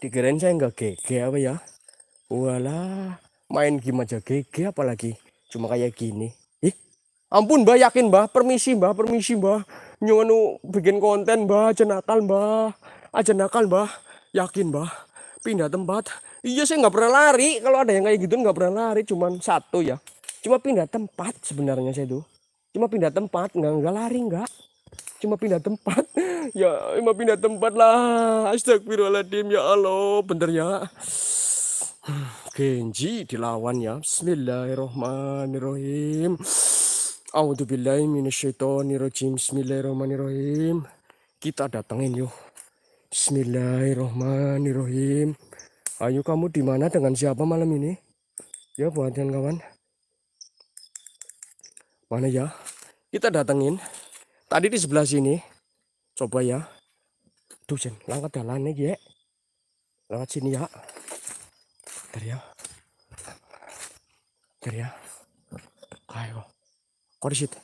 di keren saya nggak gege apa ya walah main gimana aja gege apalagi cuma kayak gini ih ampun mbak yakin mbak permisi mbak permisi mbak nu bikin konten mbak aja nakal mbak aja nakal mbak yakin mbak pindah tempat Iya saya nggak pernah lari. Kalau ada yang kayak gitu nggak pernah lari. Cuman satu ya. Cuma pindah tempat sebenarnya saya tuh. Cuma pindah tempat. Nggak nggak lari nggak. Cuma pindah tempat. ya cuma pindah tempat lah. Astagfirullahaladzim ya Allah. Bener ya. Genji dilawan ya. Bismillahirrahmanirrahim. Audzubillahiminasyaitonirrojim. Bismillahirrahmanirrahim. Kita datangin yuk. Bismillahirrahmanirrahim. Ayo kamu di mana dengan siapa malam ini? Ya buatan kawan. Mana ya? Kita datengin. Tadi di sebelah sini. Coba ya. Tuh Jen, langkat jalannya ya. Lewat sini ya. Bentar ya. Bentar ya. Ayo. Korsit.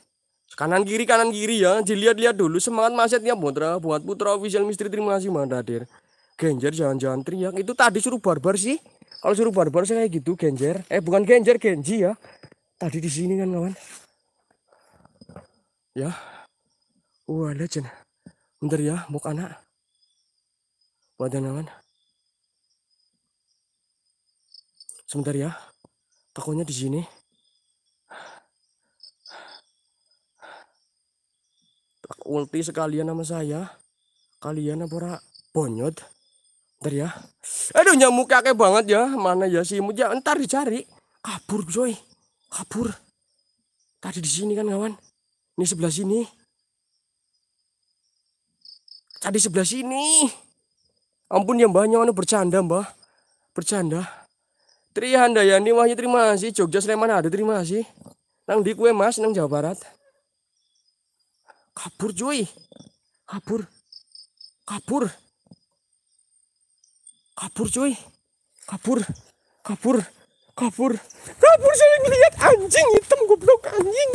Kanan kiri kanan kiri ya. Jadi lihat-lihat dulu semangat masetnya Putra buat Putra Official Misteri terima kasih Mbak Genjer jangan-jangan teriak. Itu tadi suruh barbar sih. Kalau suruh barbar saya kayak gitu, Genjer. Eh bukan Genjer, Genji ya. Tadi di sini kan kawan. Ya. Wah, uh, legend. Bentar ya, mau anak. Wadah kawan. Sebentar ya. takutnya di sini. ulti sekalian sama saya kalian apa bonyot Ntar ya. Aduh nyamuk kakek banget ya. Mana ya si imut. Ya ntar dicari. Kabur coy. Kabur. Tadi di sini kan kawan. Ini sebelah sini. Tadi sebelah sini. Ampun yang banyak, nyawa bercanda mbak. Bercanda. ya. nih wahnya terima kasih. Jogja Sleman ada terima kasih. Nang di kue mas, nang Jawa Barat. Kabur Kabur. Kabur. Kabur kabur cuy kabur kabur kabur kabur saya ngeliat anjing hitam goblok anjing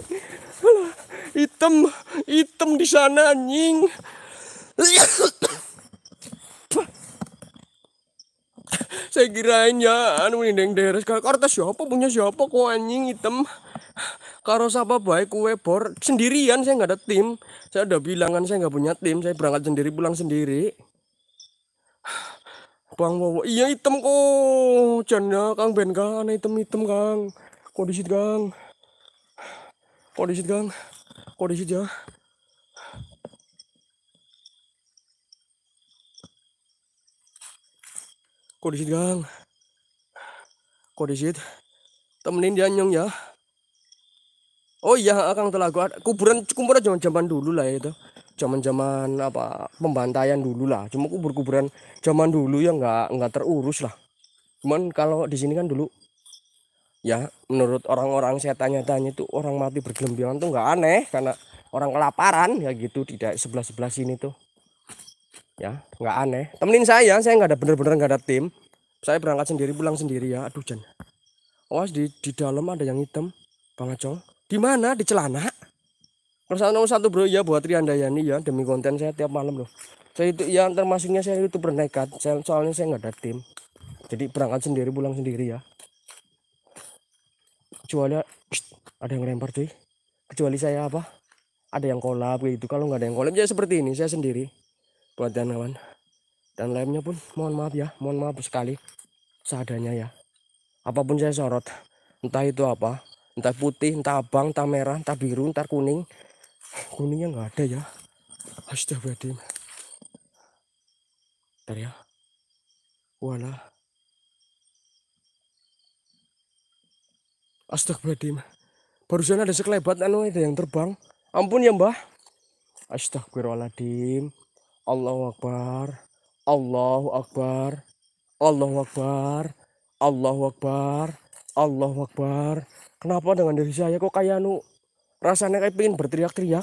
Alah, hitam hitam di sana anjing saya kirain ya anu ini deng deres kartas siapa punya siapa kok anjing hitam karo siapa baik kue bor sendirian saya nggak ada tim saya udah bilangan saya nggak punya tim saya berangkat sendiri pulang sendiri Bang Wowo, iya hitam kok. canda Kang Ben aneh hitam hitam Kang. Kondisi Kang. Kondisi Kang. Kondisi ya. Kondisi Kang. Kondisi. Temenin dia nyong ya. Oh iya, Kang telah gua kuburan kuburan jangan zaman dulu lah ya itu zaman-zaman apa pembantaian dulu lah cuma kubur-kuburan zaman dulu ya nggak nggak terurus lah cuman kalau di sini kan dulu ya menurut orang-orang saya tanya-tanya itu orang mati bergelombang tuh nggak aneh karena orang kelaparan ya gitu tidak sebelah sebelah sini tuh ya nggak aneh temenin saya saya nggak ada bener-bener nggak ada tim saya berangkat sendiri pulang sendiri ya aduh jen, awas di di dalam ada yang hitam bang acong di mana di celana satu bro ya buat Dayani ya demi konten saya tiap malam loh saya itu yang termasuknya saya itu bernekat saya, soalnya saya nggak ada tim jadi berangkat sendiri pulang sendiri ya kecuali ada yang lempar cuy kecuali saya apa ada yang kolab gitu kalau nggak ada yang kolab ya seperti ini saya sendiri buat dan kawan dan lemnya pun mohon maaf ya mohon maaf sekali seadanya ya apapun saya sorot entah itu apa entah putih entah abang entah merah entah biru entah kuning kuningnya nggak ada ya astagfirullahaladzim bentar ya wala astagfirullahaladzim barusan ada sekelebat anu itu yang terbang ampun ya mbah astagfirullahaladzim Allahu Akbar Allahu Akbar Allahu Akbar Allahu Akbar Allahu Akbar kenapa dengan diri saya kok kayak anu rasanya kayak pengen berteriak-teriak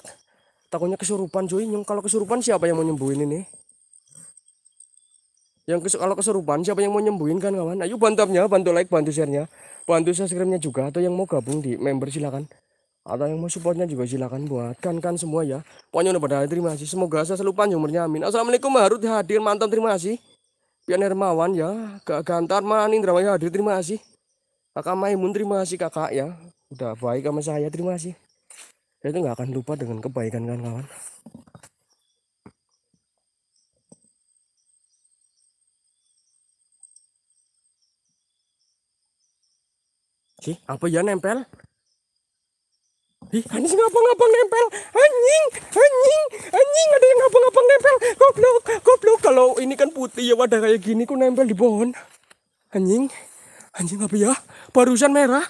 takutnya kesurupan cuy yang kalau kesurupan siapa yang mau nyembuhin ini yang kes kalau kesurupan siapa yang mau nyembuhin kan kawan ayo bantapnya bantu like bantu share nya bantu subscribe-nya juga atau yang mau gabung di member silakan atau yang mau supportnya juga silakan buatkan kan semua ya pokoknya udah pada terima kasih semoga saya selalu panjang umurnya amin assalamualaikum harut hadir mantan terima kasih Pian Hermawan ya Kak Gantar Manindrawaya hadir terima kasih Kakak Maimun terima kasih kakak ya udah baik sama saya terima kasih saya tuh nggak akan lupa dengan kebaikan kan kawan si apa ya nempel? Ih, anjing ngapa-ngapa nempel? Anjing, anjing, anjing ada yang ngapa-ngapa nempel. Goblok, goblok. Kalau ini kan putih ya wadah kayak gini ku nempel di pohon. Anjing, anjing apa ya? Barusan merah.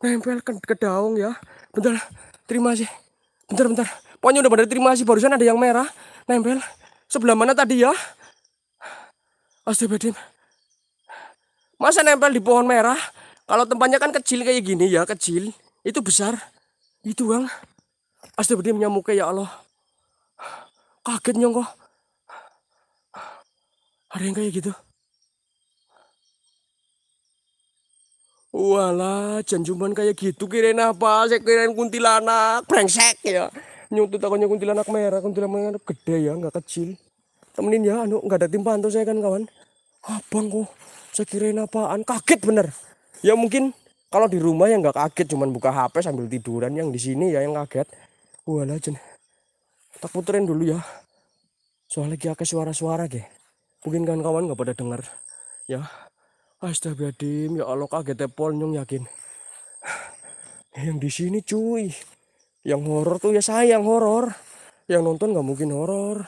Nempel ke, ke daun ya. Bentar terima sih, bentar bentar pokoknya udah pada terima sih barusan ada yang merah nempel sebelah mana tadi ya Astagfirullahaladzim masa nempel di pohon merah kalau tempatnya kan kecil kayak gini ya kecil itu besar itu bang Astagfirullahaladzim nyamuknya ya Allah kaget nyongko ada yang kayak gitu Walah, janjuman kayak gitu kirain apa? Saya kirain kuntilanak, brengsek ya. Nyuntut akunya kuntilanak merah, kuntilanak merah gede ya, nggak kecil. Temenin ya, anu nggak ada tim pantau saya kan kawan. Abang kok, saya kirain apaan? Kaget bener. Ya mungkin kalau di rumah ya nggak kaget, cuman buka HP sambil tiduran. Yang di sini ya yang kaget. Walah, jen. Tak puterin dulu ya. Soalnya kayak suara-suara ge. Mungkin kan kawan nggak pada dengar. Ya, Astaga dim, ya Allah kaget ya, pol nyung yakin. Yang di sini cuy, yang horor tuh ya sayang horor. Yang nonton nggak mungkin horor,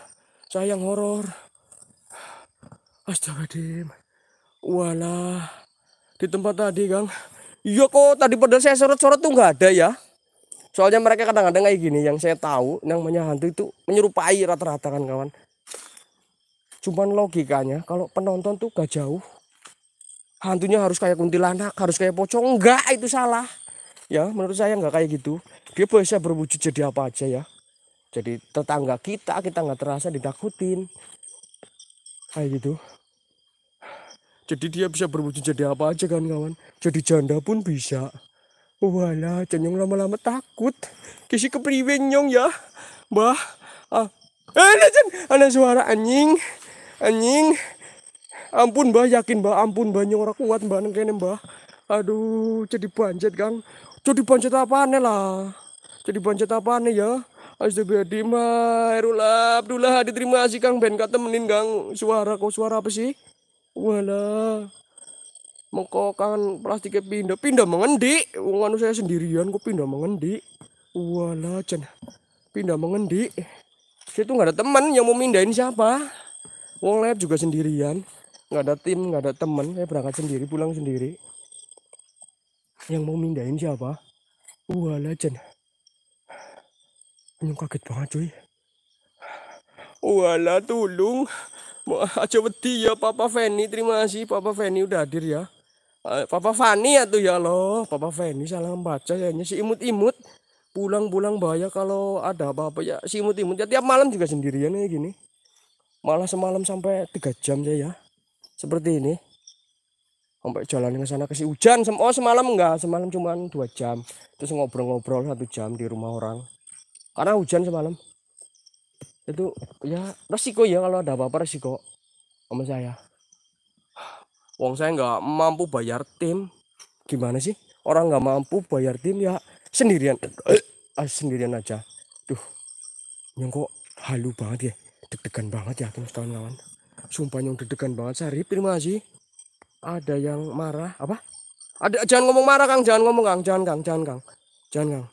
sayang horor. Astaga dim, wala di tempat tadi gang, Iya kok tadi padahal saya sorot-sorot tuh nggak ada ya. Soalnya mereka kadang-kadang kayak gini, yang saya tahu yang hantu itu menyerupai rata-rata kan kawan. Cuman logikanya kalau penonton tuh gak jauh hantunya harus kayak kuntilanak harus kayak pocong enggak itu salah ya menurut saya enggak kayak gitu dia bisa berwujud jadi apa aja ya jadi tetangga kita kita enggak terasa ditakutin kayak gitu jadi dia bisa berwujud jadi apa aja kan kawan jadi janda pun bisa Wala, cenyong lama-lama takut kisi kepriwe nyong ya mbah ah eh, ada suara anjing anjing ampun mbah yakin mbah ampun mbah nyora kuat mbah nengkene mbah aduh jadi banjat kang jadi banjat apa aneh ya, lah jadi banjat apa aneh ya Astagfirullah, Erullah, Abdullah, diterima kasih Kang Ben, kata menin Kang, suara kok suara apa sih? Walah, mengko kan plastiknya pindah pindah mengendi wong anu saya sendirian kok pindah mengendi wala jen pindah mengendi situ nggak ada teman yang mau mindahin siapa wong lab juga sendirian nggak ada tim nggak ada temen saya berangkat sendiri pulang sendiri yang mau mindahin siapa wah legend ini kaget banget cuy wala tulung aja wedi ya Papa Fanny terima kasih Papa Fanny udah hadir ya eh, Papa Fanny ya tuh ya loh Papa Fanny salah baca ya si imut-imut pulang-pulang bahaya kalau ada apa-apa ya si imut-imut ya tiap malam juga sendirian ya gini malah semalam sampai tiga jam saya ya seperti ini sampai jalan ke sana kasih hujan sem oh semalam enggak semalam cuman dua jam terus ngobrol-ngobrol satu jam di rumah orang karena hujan semalam itu ya resiko ya kalau ada apa-apa resiko sama saya wong saya enggak mampu bayar tim gimana sih orang enggak mampu bayar tim ya sendirian eh, ah, sendirian aja tuh yang kok halu banget ya deg-degan banget ya terus kawan-kawan Sumpah nyong deg-degan banget saya terima kasih Ada yang marah apa? Ada jangan ngomong marah Kang, jangan ngomong Kang, jangan Kang, jangan Kang. Jangan Kang.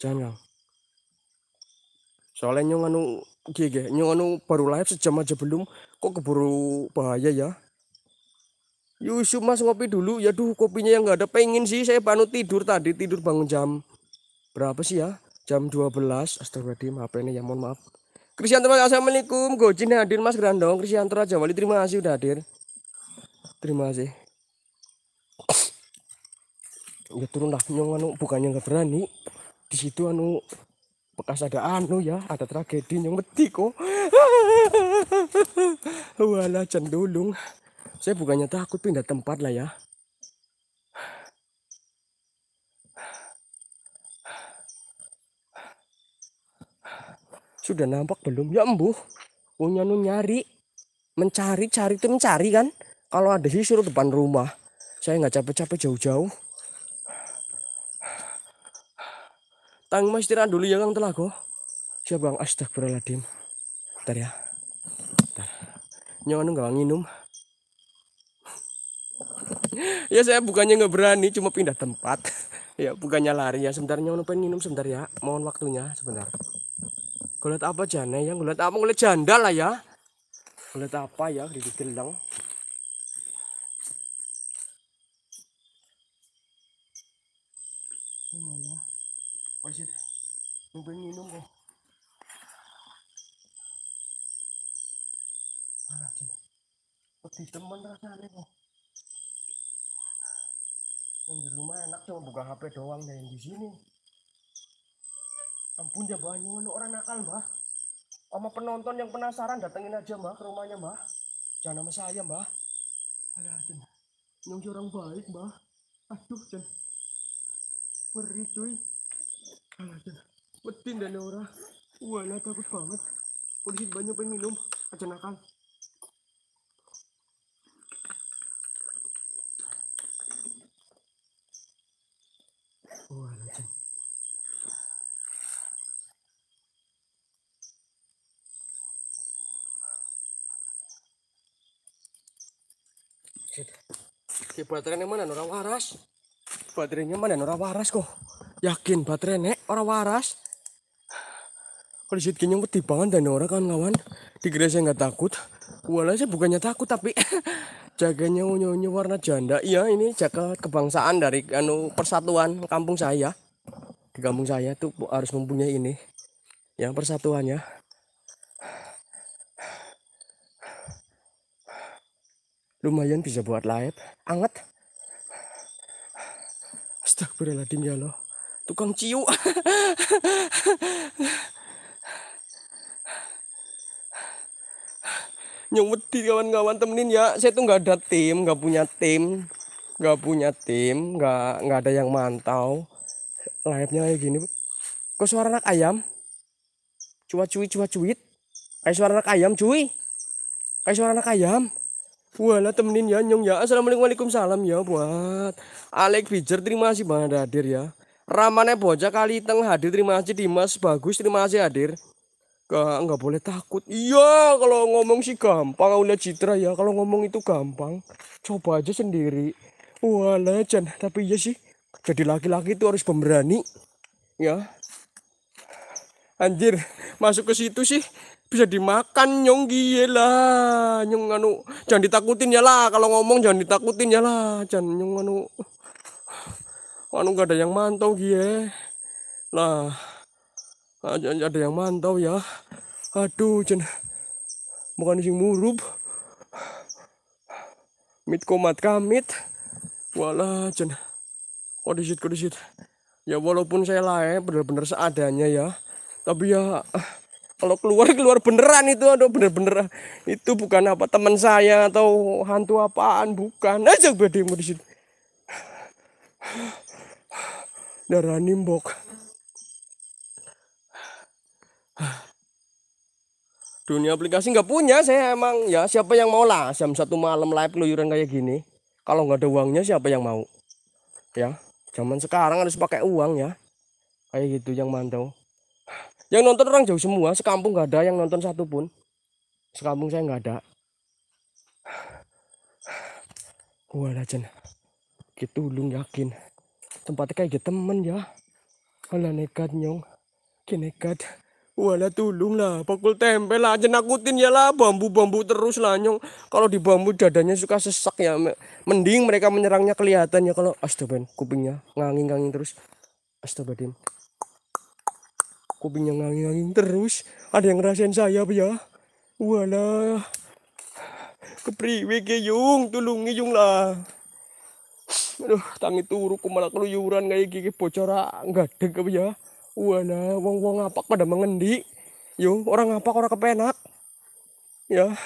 Jangan Kang. Soalnya nyong anu gege, nyong anu baru live sejam aja belum kok keburu bahaya ya. Yusuf Mas ngopi dulu. Ya duh kopinya yang nggak ada pengen sih. Saya panu tidur tadi, tidur bangun jam berapa sih ya? Jam 12. Astagfirullahaladzim, HP ini ya mohon maaf. Krisyanto Assalamualaikum Gojin hadir Mas Grandong Krisyanto Raja Wali terima kasih udah hadir terima kasih ya turun lah nyong anu bukannya nggak berani di situ anu bekas ada anu ya ada tragedi yang mati kok walah cendulung saya bukannya takut pindah tempat lah ya Sudah nampak belum? Ya embuh. Punya nu nyari. Mencari, cari itu mencari kan. Kalau ada sih suruh depan rumah. Saya nggak capek-capek jauh-jauh. Tang mas istirahat dulu ya Kang Telago. Siap Kang Astagfirullahaladzim. ntar ya. ntar Nyawa nu nggak nginum. ya saya bukannya nggak berani, cuma pindah tempat. ya bukannya lari ya. Sebentar nyawa pengen nginum sebentar ya. Mohon waktunya sebentar. Gulat apa jana ya? Gulat apa? Gulat janda lah ya. Gulat apa ya? Di gelang. Mana? Wasit. Numpang minum kok. Mana sini? Peti teman rasanya kok. Yang di rumah enak cuma buka HP doang dan di sini. Ampun ya Mbah, nyuwun orang nakal Mbah. Sama penonton yang penasaran datengin aja Mbah ke rumahnya Mbah. Jangan sama saya Mbah. Alah, Jen. Nyong orang baik Mbah. Aduh, Jen. Ngeri cuy. Alah, Jen. Betin dan orang. Walah, takut banget. Polisi banyak pengen minum. Aja nakal. Walah, Jen. baterainya mana orang waras baterainya mana orang waras kok yakin baterainya orang waras kalau situ kenyang ketipangan dan orang kan kawan di gereja nggak takut walau saya bukannya takut tapi jaganya unyu-unyu warna janda iya ini jaga kebangsaan dari anu persatuan kampung saya di kampung saya tuh harus mempunyai ini yang persatuannya lumayan bisa buat live, anget astagfirullahaladzim ya loh tukang ciu nyumetin kawan-kawan temenin ya saya tuh nggak ada tim nggak punya tim nggak punya tim nggak nggak ada yang mantau live-nya kayak gini kok suara anak ayam cuat cuit cuat cuit kayak suara anak ayam cuy kayak suara anak ayam Wala temenin ya nyong ya. Assalamualaikum waalaikumsalam ya buat Alek Bijer terima kasih banget hadir ya. Ramane bocah kali teng hadir terima kasih Dimas bagus terima kasih hadir. Gak nggak boleh takut. Iya kalau ngomong sih gampang Aulia Citra ya kalau ngomong itu gampang. Coba aja sendiri. Wala Jan tapi ya sih jadi laki-laki itu harus pemberani ya. Anjir masuk ke situ sih bisa dimakan nyong lah nyong anu jangan ditakutin ya lah kalau ngomong jangan ditakutin ya lah jangan nyong anu anu gak ada yang mantau gie eh. lah ah, ada yang mantau ya aduh jen bukan sing murup mit komat kamit wala jangan kodesit kodesit ya walaupun saya lah ya bener-bener seadanya ya tapi ya ah kalau keluar keluar beneran itu aduh bener-bener itu bukan apa teman saya atau hantu apaan bukan aja bedemu di situ darah nimbok dunia aplikasi nggak punya saya emang ya siapa yang mau lah jam satu malam live keluyuran kayak gini kalau nggak ada uangnya siapa yang mau ya zaman sekarang harus pakai uang ya kayak gitu yang mantau yang nonton orang jauh semua sekampung gak ada yang nonton satu pun sekampung saya nggak ada wala aja gitu ulung yakin tempatnya kayak gitu temen ya Kalau nekat nyong kinekat Wala tulung lah, pukul lah aja nakutin ya lah, bambu-bambu terus lah nyong. Kalau di bambu dadanya suka sesak ya, mending mereka menyerangnya kelihatan ya kalau astaga kupingnya ngangin-ngangin terus. astaga kupingnya ngangin-ngangin terus ada yang ngerasain saya ya walah kepriwe ke ya, yung tulungi yung lah aduh tangi turu ku malah keluyuran kayak gigi bocor, bocora ah, deg apa ya Wala, wong wong ngapak pada mengendi yo orang ngapak orang kepenak ya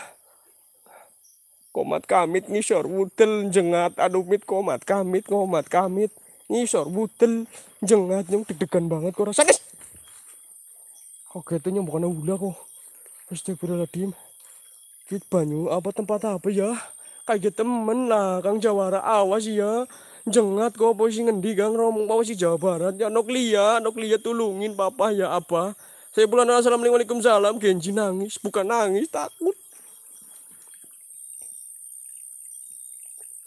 komat kamit ngisor wutel jengat aduh mit komat kamit komat kamit ngisor wutel jengat yung deg-degan banget kok rasanya Oke, yang bukan ular kok. lagi kita banyu apa tempat apa ya? Kayak gitu temen lah Kang Jawara awas ya. Jengat kok posisi ngendi Kang Romong apa si Jawa Barat ya Noklia, Noklia tulungin papa ya apa? Saya bulan assalamualaikum salam Genji nangis bukan nangis takut.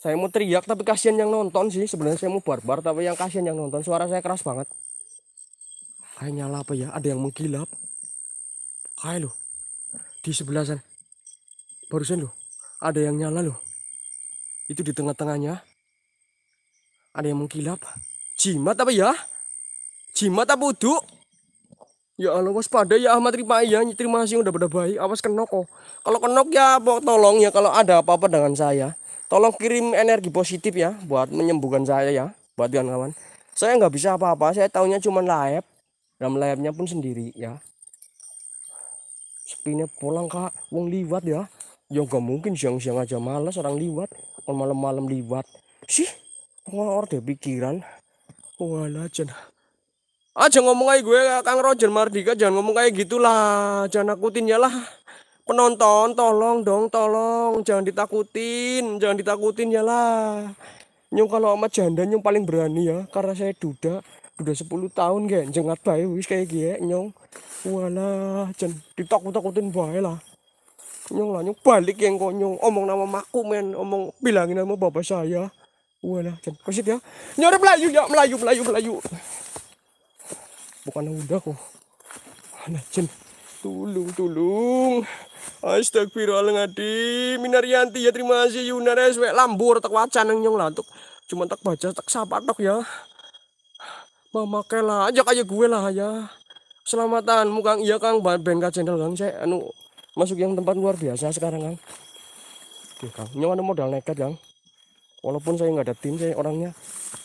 Saya mau teriak tapi kasihan yang nonton sih. Sebenarnya saya mau barbar tapi yang kasihan yang nonton suara saya keras banget kayak nyala apa ya ada yang mengkilap kayak loh di sebelah sana barusan loh ada yang nyala loh itu di tengah-tengahnya ada yang mengkilap jimat apa ya jimat apa uduk ya Allah waspada ya Ahmad terima ya terima kasih udah pada baik awas kenok kok oh. kalau kenok ya tolong ya kalau ada apa-apa dengan saya tolong kirim energi positif ya buat menyembuhkan saya ya buat kawan-kawan saya nggak bisa apa-apa saya tahunya cuma live ram layarnya pun sendiri ya Sepinya pulang kak wong liwat ya ya gak mungkin siang-siang aja malas orang liwat kalau malam-malam liwat sih ngor deh pikiran wala jen aja ah, ngomong kayak gue Kang Roger Mardika jangan ngomong kayak gitulah jangan nakutin ya lah penonton tolong dong tolong jangan ditakutin jangan ditakutin ya lah nyung kalau sama janda nyung paling berani ya karena saya duda udah 10 tahun kayak jengat bae wis kayak gie nyong wala jen ditakut-takutin bae lah nyong lah nyong balik yang kok nyong omong nama maku men omong bilangin nama bapak saya wala jen kasih ya nyore melayu ya melayu melayu melayu bukan udah kok anak jen tulung tulung Astagfirullahaladzim Minarianti ya terima kasih Yunar SW lambur tak wacan yang nyong lah untuk cuma tak baca tak sabar dok ya memakai lah ajak aja gue lah ya selamatan mukang iya kang bengkak channel kang saya anu masuk yang tempat luar biasa sekarang kang Oke, kang nyawa anu modal nekat kang walaupun saya nggak ada tim saya orangnya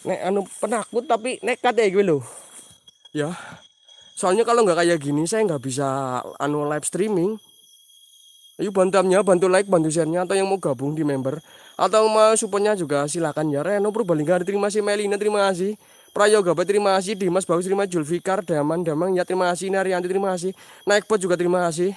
nek anu penakut tapi nekat ya gue lo ya soalnya kalau nggak kayak gini saya nggak bisa anu live streaming Ayo bantamnya, bantu like, bantu sharenya atau yang mau gabung di member atau mau supportnya juga silakan ya. Reno Purbalingga terima kasih Melina, terima kasih. Prayoga terima kasih Dimas Bagus terima Julfikar Daman Damang ya terima kasih Narianti terima kasih naik pot juga terima kasih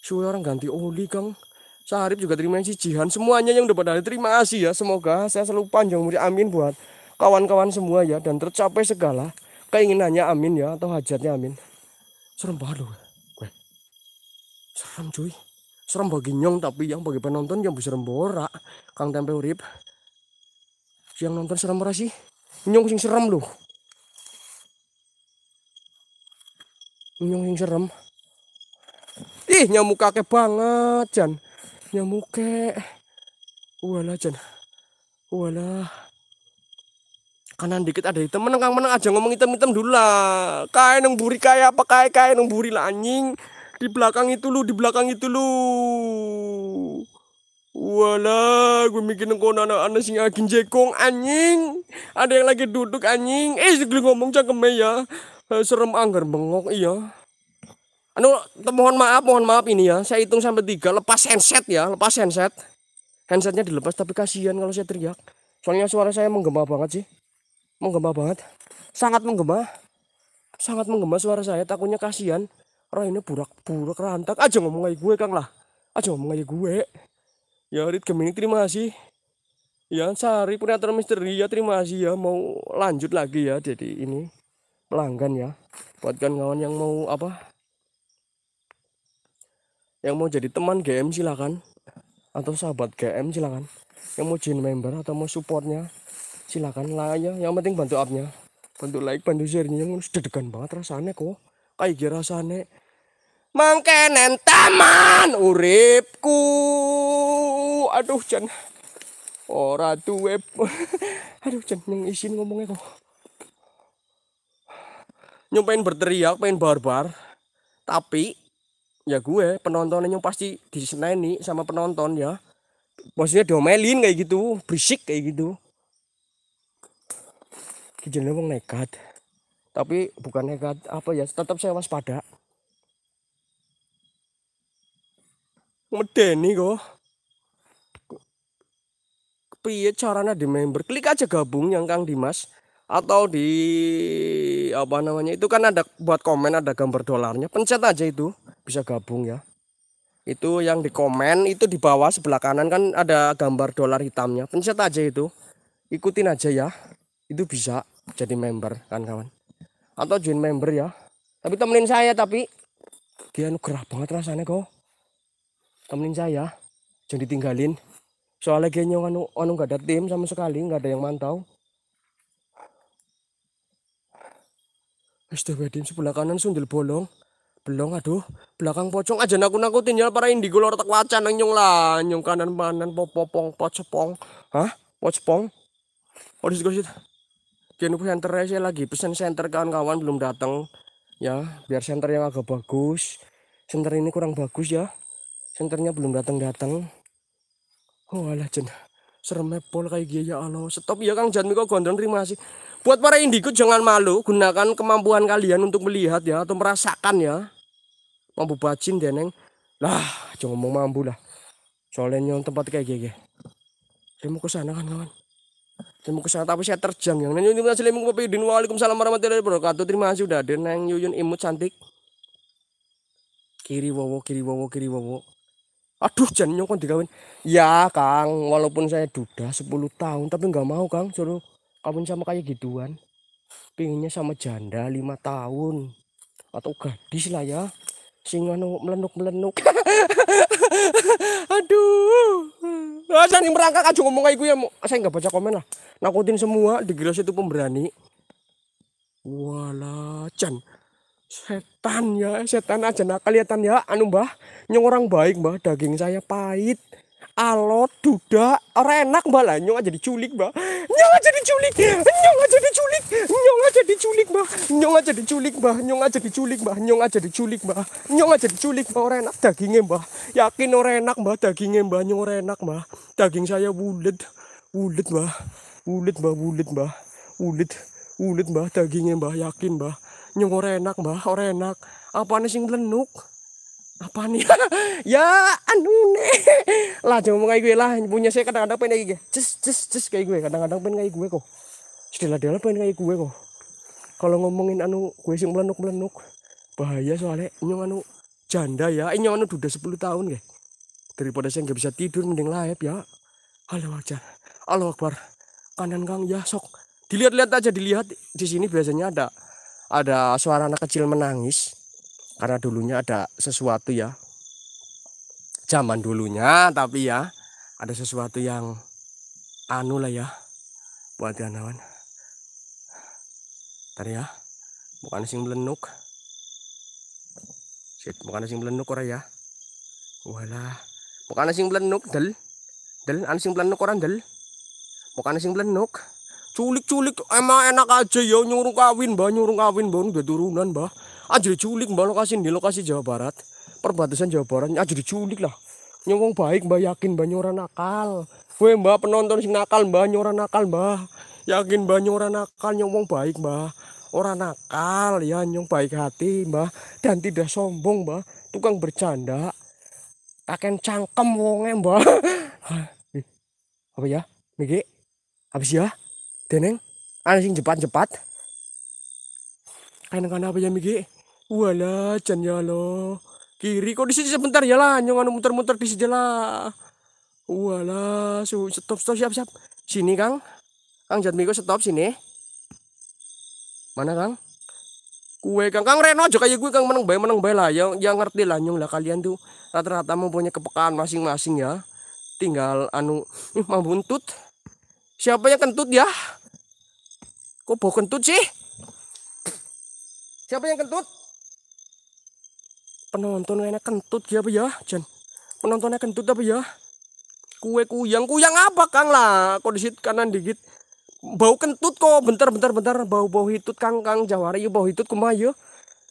Suara orang ganti oli Kang Sarip juga terima kasih Jihan semuanya yang udah pada terima kasih ya semoga saya selalu panjang umur amin buat kawan-kawan semua ya dan tercapai segala keinginannya amin ya atau hajatnya amin serem banget loh gue serem cuy serem bagi nyong tapi yang bagi penonton yang bisa rembora kang tempe urip yang nonton serem berapa sih Nyong sing serem lu, Nyong sing serem. Ih, nyamuk kakek banget, Jan. Nyamuk kek. Walah, Jan. Walah. Kanan dikit ada hitam meneng, Kang aja ngomong hitam-hitam dulu lah. Kae nang buri kaya apa kae kae nang buri lah anjing. Di belakang itu lu, di belakang itu lu. Wala, gue mikir nengko anak-anak sing agin jekong anjing. Ada yang lagi duduk anjing. Eh, segel ngomong cangkeme ya. Eh, serem anggar bengok iya. Anu, mohon maaf, mohon maaf ini ya. Saya hitung sampai tiga. Lepas handset ya, lepas handset. Handsetnya dilepas tapi kasihan kalau saya teriak. Soalnya suara saya menggema banget sih. Menggema banget. Sangat menggema. Sangat menggema suara saya. Takutnya kasihan. Roh ini burak-burak rantak. Aja ngomong aja gue, Kang lah. Aja ngomong aja gue. Ya Rit Gemini terima kasih. Ya Sari punya Misteri ya terima kasih ya mau lanjut lagi ya jadi ini pelanggan ya buat kawan-kawan yang mau apa yang mau jadi teman GM silakan atau sahabat GM silakan yang mau join member atau mau supportnya silakan lah ya yang penting bantu upnya bantu like bantu sharenya yang dekat banget rasanya kok kayak gini rasanya mangkenen taman uripku aduh Jan ora duwe aduh Jan ning isin ngomongnya kok nyumpain berteriak pengen barbar tapi ya gue penontonnya pasti diseneni sama penonton ya maksudnya domelin kayak gitu berisik kayak gitu kejenuh emang nekat tapi bukan nekat apa ya tetap saya waspada medeni kok piye caranya di member klik aja gabung yang Kang Dimas atau di apa namanya itu kan ada buat komen ada gambar dolarnya pencet aja itu bisa gabung ya itu yang di komen itu di bawah sebelah kanan kan ada gambar dolar hitamnya pencet aja itu ikutin aja ya itu bisa jadi member kan kawan atau join member ya tapi temenin saya tapi dia nukerah banget rasanya kok temenin saya jangan ditinggalin soalnya kayaknya anu anu nggak ada tim sama sekali nggak ada yang mantau Astaga, tim sebelah kanan sundel bolong. bolong aduh, belakang pocong aja naku naku ya para indigo lor tak wacan nyong lah, nyong kanan kanan popopong pocepong, Hah? Pocpong? Oh, di sini. Kian center saya lagi pesan center kawan-kawan belum datang. Ya, biar center yang agak bagus. Center ini kurang bagus ya. Centernya belum datang-datang. Oh alah jen. Serem ya, pol kayak gini ya Allah. Stop ya Kang Jan Miko Gondron terima kasih. Buat para indigo jangan malu, gunakan kemampuan kalian untuk melihat ya atau merasakan ya. Mampu bacin deneng. Lah, jangan ngomong mampu lah. Soalnya yang tempat kayak gini. Saya mau ke kan kawan. Saya mau ke tapi saya terjang yang nanya Yuyun ngasih lemung papi waalaikumsalam warahmatullahi wabarakatuh. Terima kasih udah ada neng yuyun imut cantik. Kiri wowo kiri wowo kiri wowo aduh jangan nyokon dikawin ya Kang walaupun saya duda 10 tahun tapi nggak mau Kang suruh kawin sama kayak gituan pinginnya sama janda lima tahun atau gadis lah ya sing anu melenuk melenuk aduh asal ah, nih merangkak aja ngomong kayak gue ya saya nggak baca komen lah nakutin semua digilas itu pemberani walah jangan setan ya setan aja nah kelihatan ya anu mbah nyong orang baik mbah daging saya pahit alot duda orang enak mbah lah nyong aja diculik mbah nyong aja diculik nyong aja diculik nyong aja diculik mbah nyong aja diculik mbah nyong aja diculik mbah nyong aja diculik mbah nyong aja diculik mbah orang enak dagingnya mbah yakin orang enak mbah dagingnya mbah nyong orang enak mbah daging saya bulat bulat mbah bulat mbah bulat mbah bulat bulat mbah dagingnya mbah yakin mbah nyung ora enak mbah ora enak nih sing lenuk nih? ya anu lah, jangan ngomong kayak gue lah punya saya kadang-kadang pengen kayak gue cus cus cus kayak gue kadang-kadang pengen kayak gue kok setelah dia pengen kayak gue kok kalau ngomongin anu gue sing melenuk melenuk bahaya soalnya nyung anu janda ya eh, nyung anu udah 10 tahun kayak daripada saya nggak bisa tidur mending layap ya halo wajar Allah Akbar kanan kang ya sok dilihat-lihat aja dilihat di sini biasanya ada ada suara anak kecil menangis karena dulunya ada sesuatu ya zaman dulunya tapi ya ada sesuatu yang anu lah ya buat ganawan Tari ya bukan sing melenuk shit bukan sing melenuk ora ya wala bukan sing melenuk del del anjing melenuk orang del bukan sing melenuk culik-culik emang enak aja ya nyuruh kawin mbak nyuruh kawin mbak udah turunan mbak aja ah, diculik mbak lokasi di lokasi Jawa Barat perbatasan Jawa Barat aja ah, diculik lah nyongong baik mbak yakin mbak nyora nakal gue mbah penonton si nakal mbak nyora nakal mbak yakin mbak nyora nakal nyongong baik mbak orang nakal ya nyong baik hati mbak dan tidak sombong mbak tukang bercanda kakek cangkem wonge mbak eh, apa ya Miki habis ya Dening anjing cepat-cepat. Kain kan apa ya miki? Wala jan ya lo. Kiri kok di sini sebentar ya lah, nyong anu muter-muter di sini lah. Wala, su stop stop siap siap. Sini Kang. Kang Jatmiko stop sini. Mana Kang? Kue Kang Kang Reno aja kayak gue Kang menang bayi menang bae lah. Yang yang ngerti lah nyong lah kalian tuh rata-rata mempunyai kepekaan masing-masing ya. Tinggal anu mampu buntut? Siapa yang kentut ya? Kok bau kentut sih? Siapa yang kentut? Penonton enak kentut siapa ya, Jan? Penontonnya kentut apa ya? Kue kuyang, kuyang apa Kang lah? Kok situ kanan dikit. Bau kentut kok, bentar bentar bentar bau bau hitut Kang Kang Jawari bau hitut kumah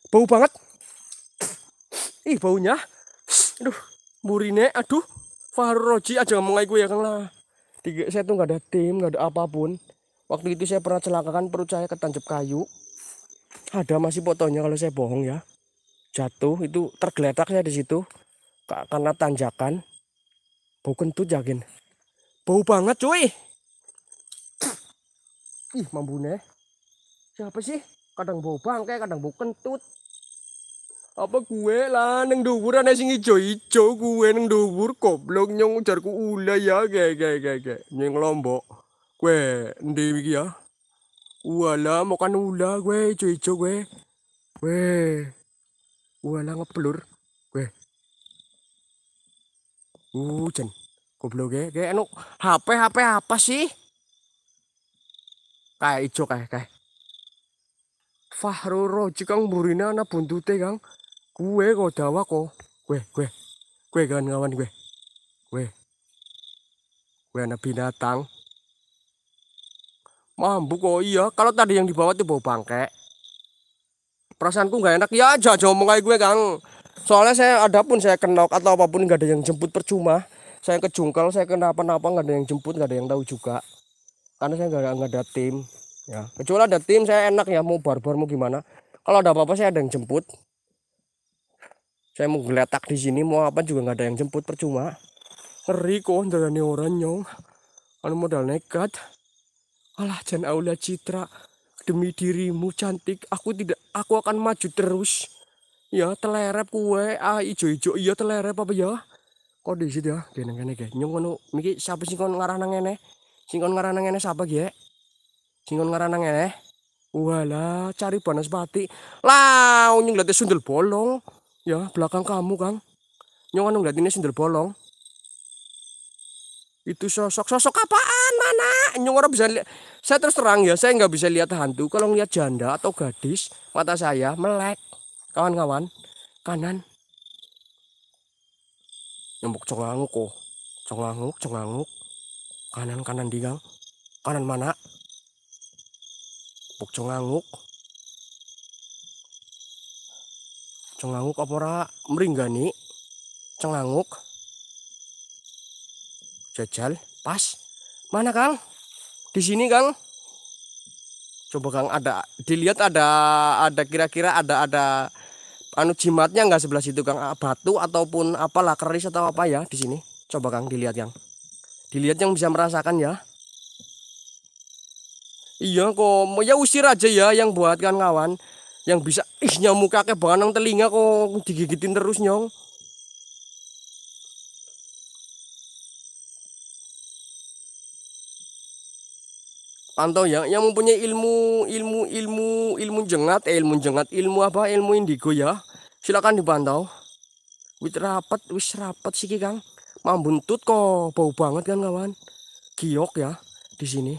Bau banget. Ih baunya. Aduh, burine aduh. farroji aja ngomong kayak gue ya Kang lah. Tiga, saya tuh nggak ada tim, nggak ada apapun. Waktu itu saya pernah celakakan perut saya ketanjep kayu. Ada masih fotonya kalau saya bohong ya. Jatuh itu tergeletak saya di situ karena tanjakan. Bau kentut jagin. Bau banget cuy. Ih mambune. Siapa sih? Kadang bau bangkai, kadang bau kentut. Apa gue lah neng dubur ana sing ijo-ijo gue neng dubur goblok nyong ujarku ula ya ge ge ge ge. Nyong lombok. Gue, ndek iki ya. Wala makan ula gue, ijo-ijo gue. Gue. Wala ngeblur gue. Hujan. Goblok gue, gue anu HP HP apa sih? Kayak ijo kayak kayak. Fahru roji kang burina ana buntute kang. Gue kok dawa kok. Gue, gue. Gue kawan-kawan gue. Gue. Gue anak binatang. Mambu kok oh iya. Kalau tadi yang dibawa tuh bau bangke. Perasaanku nggak enak. Ya aja jauh kayak gue kang. Soalnya saya ada pun saya kenok atau apapun nggak ada yang jemput percuma. Saya kejungkel, saya kenapa-napa nggak ada yang jemput, nggak ada yang tahu juga. Karena saya nggak ada tim. Ya kecuali ada tim saya enak ya mau barbar mau gimana. Kalau ada apa-apa saya ada yang jemput. Saya mau geletak di sini mau apa juga nggak ada yang jemput percuma. Ngeri kok jalani orang nyong. Anu modal nekat. Alah Jan Aula Citra, demi dirimu cantik, aku tidak aku akan maju terus. Ya telerep kue, ah ijo-ijo iya telerep apa ya? Kok di situ ya, gini-gini guys. Nyong kono, miki siapa sih kon ngarah nang ene? Singkon ngarah nang ene siapa gue? Singkon ngarah nang Walah, cari panas pati. Lah, nyong lihat sundel bolong. Ya, belakang kamu, Kang. Nyong anu lihat ini sundel bolong itu sosok sosok apaan mana nyong orang bisa lihat saya terus terang ya saya nggak bisa lihat hantu kalau ngeliat janda atau gadis mata saya melek kawan-kawan kanan nyembok conganguk kok oh. conganguk kanan kanan digang kanan mana buk conganguk conganguk apa ora meringgani conganguk Jajal pas. Mana Kang? Di sini Kang. Coba Kang ada dilihat ada ada kira-kira ada ada anu jimatnya nggak sebelah situ Kang ah, batu ataupun apalah keris atau apa ya di sini. Coba Kang dilihat yang Dilihat yang bisa merasakan ya. Iya kok, ya usir aja ya yang buat kan kawan. Yang bisa isnya muka kakek telinga kok digigitin terus nyong. Pantau ya, yang mempunyai ilmu ilmu ilmu ilmu jengat eh, ilmu jengat ilmu apa ilmu indigo ya silakan dipantau wis rapat wis rapat sih kang mambuntut kok bau banget kan kawan giok ya di sini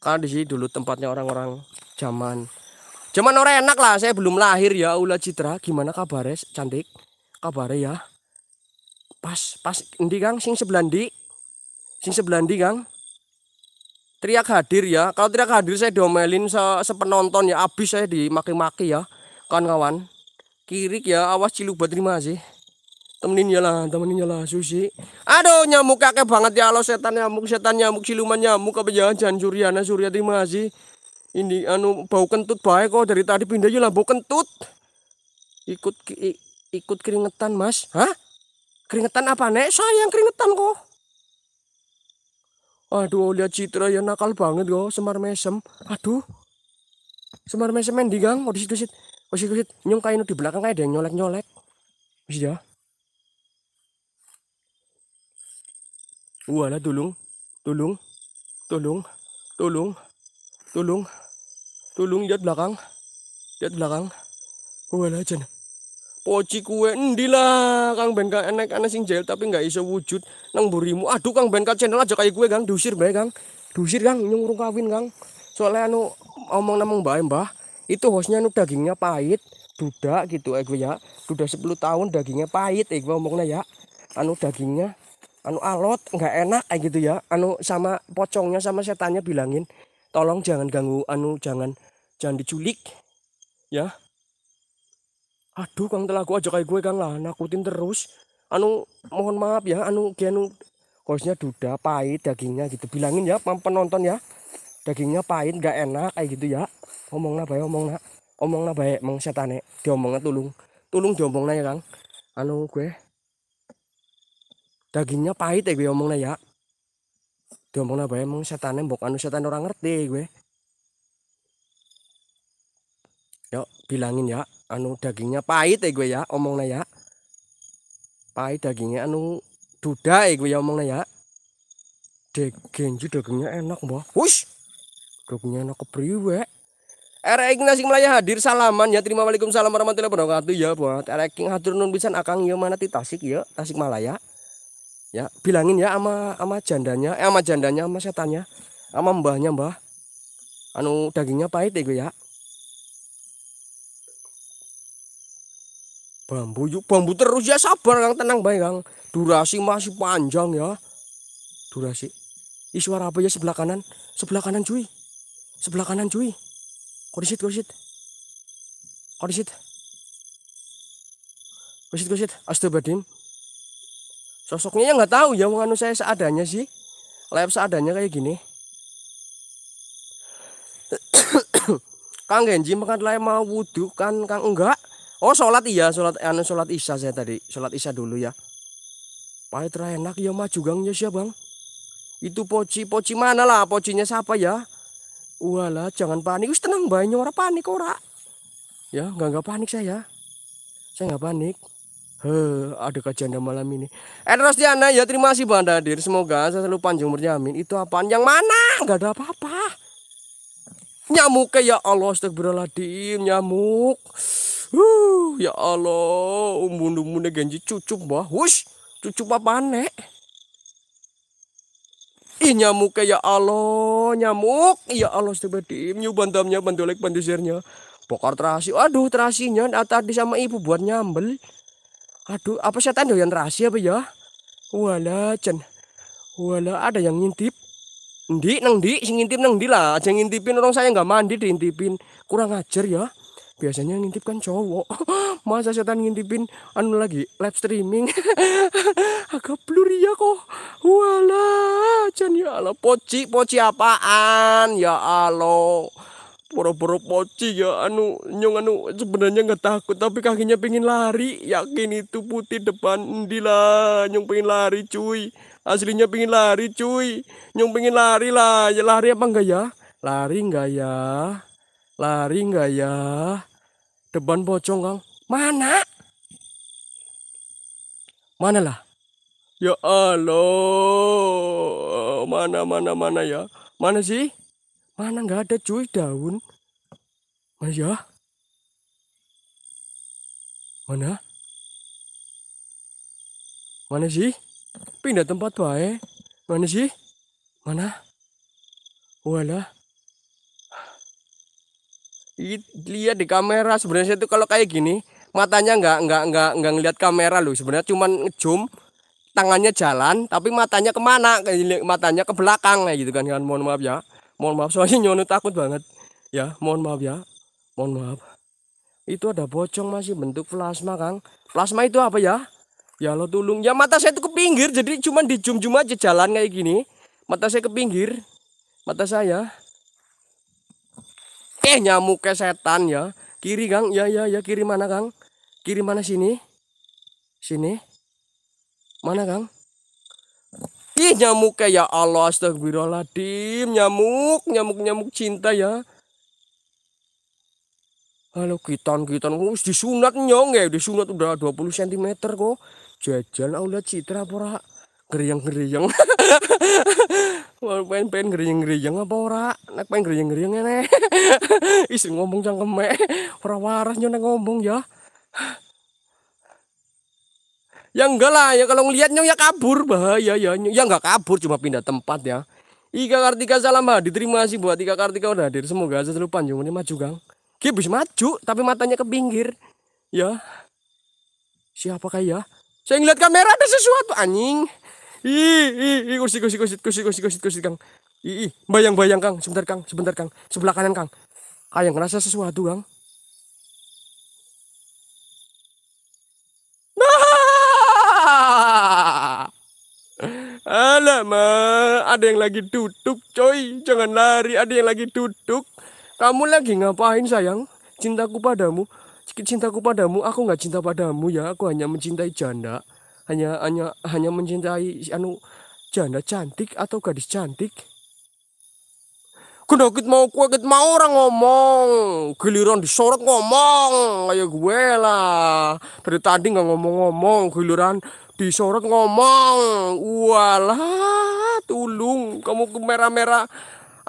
karena di sini dulu tempatnya orang-orang zaman zaman orang enak lah saya belum lahir ya Ula Citra gimana kabarnya cantik kabarnya ya pas pas indi kang sing sebelandi sing sebelandi kang teriak hadir ya kalau teriak hadir saya domelin se sepenonton ya abis saya dimaki-maki ya kawan-kawan kirik ya awas buat terima sih temenin ya lah temenin ya lah susi aduh nyamuk kakek banget ya lo setan nyamuk setan nyamuk siluman nyamuk apa jangan ya, jangan suriana surya terima sih ini anu bau kentut baik kok dari tadi pindah ya lah bau kentut ikut ikut keringetan mas hah keringetan apa nek saya yang keringetan kok Aduh, lihat Citra ya nakal banget kok, semar mesem. Aduh. Semar mesem gang, oh mau situ sit. Oh situ sit. Nyung kainu di belakang kayak ada yang nyolek nyolek. Wis ya. Wala tulung, tulung, tulung, tulung, tulung, tulung lihat belakang, lihat belakang. Wala jan. Poci kue endilah Kang Ben gak enek enek sing jail tapi nggak iso wujud nang burimu. Aduh Kang Ben channel aja kayak gue Kang dusir bae Kang. dusir Kang nyurung kawin Kang. Soalnya anu omong namung bae Mbah. Eh, Itu hostnya anu dagingnya pahit, duda gitu eh gue ya. Duda sepuluh tahun dagingnya pahit eh gue omongnya ya. Anu dagingnya anu alot nggak enak eh gitu ya. Anu sama pocongnya sama setannya bilangin tolong jangan ganggu anu jangan jangan diculik ya aduh kang telah aku aja kayak gue kang lah nakutin terus anu mohon maaf ya anu kianu kosnya duda pahit dagingnya gitu bilangin ya penonton ya dagingnya pahit gak enak kayak gitu ya omongna baik omong omongna baik emang setane diomongnya tulung tulung diomongna ya kang anu gue dagingnya pahit ya gue omongna ya diomongna baik emang setane bok anu setan orang ngerti gue yuk bilangin ya anu dagingnya pahit ya gue ya omongnya ya pahit dagingnya anu duda ya gue ya omongnya ya Degenji dagingnya enak mbah wush dagingnya enak kepriwe Erek nasi Melaya hadir salaman ya terima waalaikum salam warahmatullahi wabarakatuh ya buat Erek hadir nun bisa akang ya mana titasik ya Tasik Malaya ya bilangin ya ama ama jandanya eh ama jandanya ama setannya ama mbahnya mbah anu dagingnya pahit ya gue ya bambu yuk bambu terus ya sabar kang tenang baik kang durasi masih panjang ya durasi Ih, suara apa ya sebelah kanan sebelah kanan cuy sebelah kanan cuy kodisit kodisit kodisit kodisit kodisit astagfirullahaladzim sosoknya ya nggak tahu ya anu saya seadanya sih lab seadanya kayak gini Kang Genji makan lem mau wudhu kan Kang enggak Oh sholat iya sholat anu sholat isya saya tadi sholat isya dulu ya. Pahit terenak iya ya mah jugangnya siapa bang? Itu poci poci mana lah pocinya siapa ya? Walah jangan panik, us tenang banyak orang panik ora. Ya nggak nggak panik saya, ya. saya nggak panik. he ada kajian malam ini. Eh terus Diana ya terima kasih Bang Hadir. Semoga saya selalu panjang umurnya amin. Itu apaan yang mana? Nggak ada apa-apa. Nyamuk ya Allah astagfirullahaladzim nyamuk. Huh, ya Allah, umbun-umbunnya ganji cucuk bah. Wush, cucuk apa nek? Ih nyamuk ya, ya Allah, nyamuk. Ya Allah tim nyu bantamnya bandolek bandusirnya. Pokar terasi. Aduh, terasinya nah, tadi sama ibu buat nyambel. Aduh, apa setan yang terasi apa ya? Wala cen. Wala ada yang ngintip. Ndi nang di, sing ngintip nang di lah. Jangan ngintipin orang saya nggak mandi diintipin. Kurang ajar ya biasanya ngintip kan cowok masa setan ngintipin anu lagi live streaming agak blur ya kok wala jan ya Allah poci poci apaan ya Allah boro-boro poci ya anu nyong anu sebenarnya nggak takut tapi kakinya pengen lari yakin itu putih depan dila nyong pengen lari cuy aslinya pengen lari cuy nyong pengen lari lah ya lari apa enggak ya lari enggak ya lari enggak ya Deban bocong kang. Mana? Mana lah? Ya Allah. Mana mana mana ya? Mana sih? Mana nggak ada cuy daun? Mana ya? Mana? Mana sih? Pindah tempat wae. Mana sih? Mana? Walah lihat di kamera sebenarnya itu kalau kayak gini matanya nggak nggak nggak nggak ngelihat kamera loh sebenarnya cuman ngejum tangannya jalan tapi matanya kemana matanya ke belakang kayak gitu kan kan mohon maaf ya mohon maaf soalnya nyono takut banget ya mohon maaf ya mohon maaf itu ada bocong masih bentuk plasma kang plasma itu apa ya ya lo tulung ya mata saya itu ke pinggir jadi cuman di jum aja jalan kayak gini mata saya ke pinggir mata saya eh nyamuk ke setan ya kiri gang, ya ya ya kiri mana gang, kiri mana sini sini mana gang? ih nyamuk ya Allah astagfirullahaladzim nyamuk nyamuk nyamuk cinta ya Halo kitan kitan harus disunat nyong ya disunat udah 20 cm kok jajan Allah citra pora geriang geriang main pengen pengen geriang-geriang apa ora nek pengen geriang-geriang ngene ya, isin ngomong keme, ora waras nyonya ngomong ya Yang enggak lah ya kalau ngelihat nyong ya kabur bahaya ya nyong ya enggak kabur cuma pindah tempat ya Ika Kartika salam hadir diterima kasih buat Ika Kartika udah hadir semoga selalu panjang ini maju gang. dia bisa maju tapi matanya ke pinggir ya siapa kayak ya? saya ngeliat kamera ada sesuatu anjing Ih, ih, kursi kursi kursi kursi kursi kursi kursi Kang. Ih, bayang-bayang, Kang. Sebentar, Kang. Sebentar, Kang. Sebelah kanan, Kang. Ayang ah, ngerasa sesuatu, Kang. Nah! Alamak, ada yang lagi duduk, coy. Jangan lari, ada yang lagi duduk. Kamu lagi ngapain, sayang? Cintaku padamu. Cintaku padamu, aku nggak cinta padamu ya. Aku hanya mencintai janda hanya hanya hanya mencintai anu janda cantik atau gadis cantik Kedakit mau kue kita mau orang ngomong Giliran disorot ngomong Kayak gue lah Dari tadi nggak ngomong-ngomong Giliran disorot ngomong Walah tulung Kamu ke merah-merah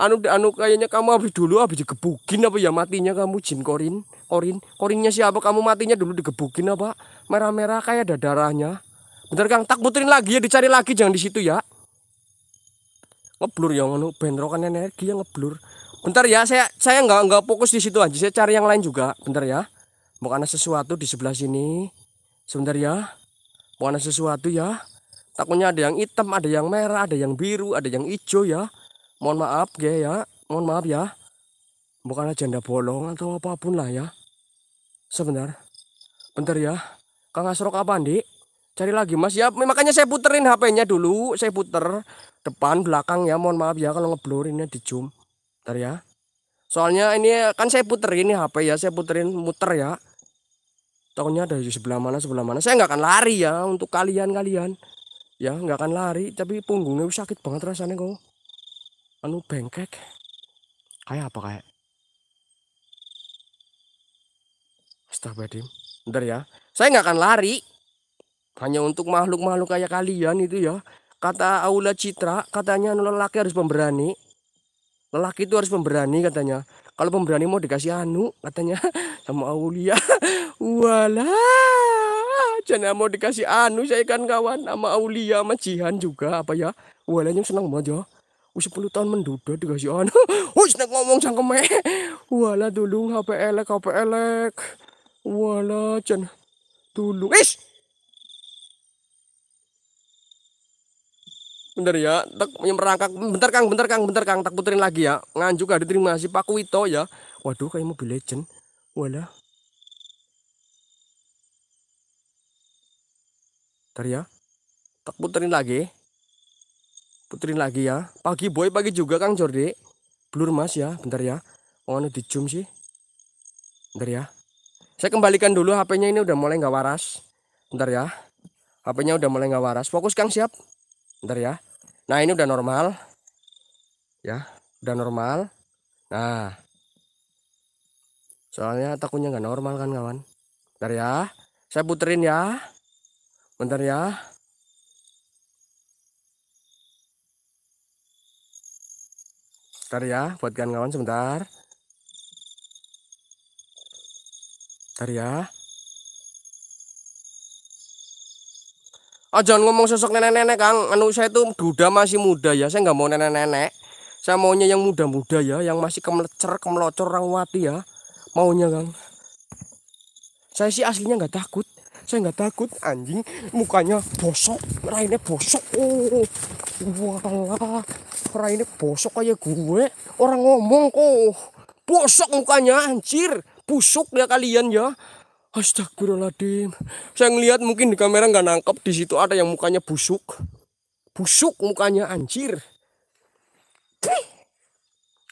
anu anu kayaknya kamu habis dulu habis digebukin apa ya matinya kamu jin korin korin korinnya siapa kamu matinya dulu digebukin apa merah-merah kayak ada darahnya Bentar Kang, tak puterin lagi ya, dicari lagi jangan di situ ya. Ngeblur ya ngono, bentrokan energi ya ngeblur. Bentar ya, saya saya nggak nggak fokus di situ aja, saya cari yang lain juga. Bentar ya. Mau ada sesuatu di sebelah sini. Sebentar ya. Mau ada sesuatu ya. Takutnya ada yang hitam, ada yang merah, ada yang biru, ada yang hijau ya. Mohon maaf ya ya. Mohon maaf ya. aja janda bolong atau apapun lah ya. Sebentar. Bentar ya. Kang Asrok apa, Dik? cari lagi mas ya makanya saya puterin HP-nya dulu saya puter depan belakang ya mohon maaf ya kalau ngeblurinnya di zoom ntar ya soalnya ini kan saya puterin ini HP ya saya puterin muter ya tahunya di sebelah mana sebelah mana saya nggak akan lari ya untuk kalian kalian ya nggak akan lari tapi punggungnya sakit banget rasanya kok anu bengkek kayak apa kayak Astagfirullahaladzim Bentar ya Saya nggak akan lari hanya untuk makhluk-makhluk kayak kalian itu ya. Kata Aula Citra, katanya anu lelaki harus pemberani. Lelaki itu harus pemberani katanya. Kalau pemberani mau dikasih anu katanya sama Aulia. wala jangan mau dikasih anu saya kan kawan sama Aulia sama Jihan juga apa ya. wala yang senang banget ya. Uh, 10 tahun menduda dikasih anu. Uh, senang ngomong cangkeme. Walah dulu HP elek HP elek. Walah jangan dulu Ish, Bentar ya, tak merangkak. Bentar Kang, bentar Kang, bentar Kang, tak puterin lagi ya. Nganjuk gak diterima si Pak Wito ya. Waduh kayak mobil legend. Walah. Bentar ya. Tak puterin lagi. Puterin lagi ya. Pagi boy, pagi juga Kang Jordi. Blur Mas ya, bentar ya. Oh, anu di zoom sih. Bentar ya. Saya kembalikan dulu HP-nya ini udah mulai nggak waras. Bentar ya. HP-nya udah mulai nggak waras. Fokus Kang siap bentar ya nah ini udah normal ya udah normal nah soalnya takunya nggak normal kan kawan bentar ya saya puterin ya bentar ya bentar ya buatkan kawan-kawan sebentar bentar ya Ah jangan ngomong sosok nenek-nenek Kang. Anu saya itu duda masih muda ya. Saya nggak mau nenek-nenek. Saya maunya yang muda-muda ya, yang masih kemlecer, kemelocor orang wati ya. Maunya Kang. Saya sih aslinya nggak takut. Saya nggak takut anjing. Mukanya bosok, rainnya bosok. Oh, walah, rainnya bosok kayak gue. Orang ngomong kok bosok mukanya anjir. Busuk ya kalian ya. Astagfirullahaladzim. Saya ngelihat mungkin di kamera nggak nangkep. Di situ ada yang mukanya busuk. Busuk mukanya anjir.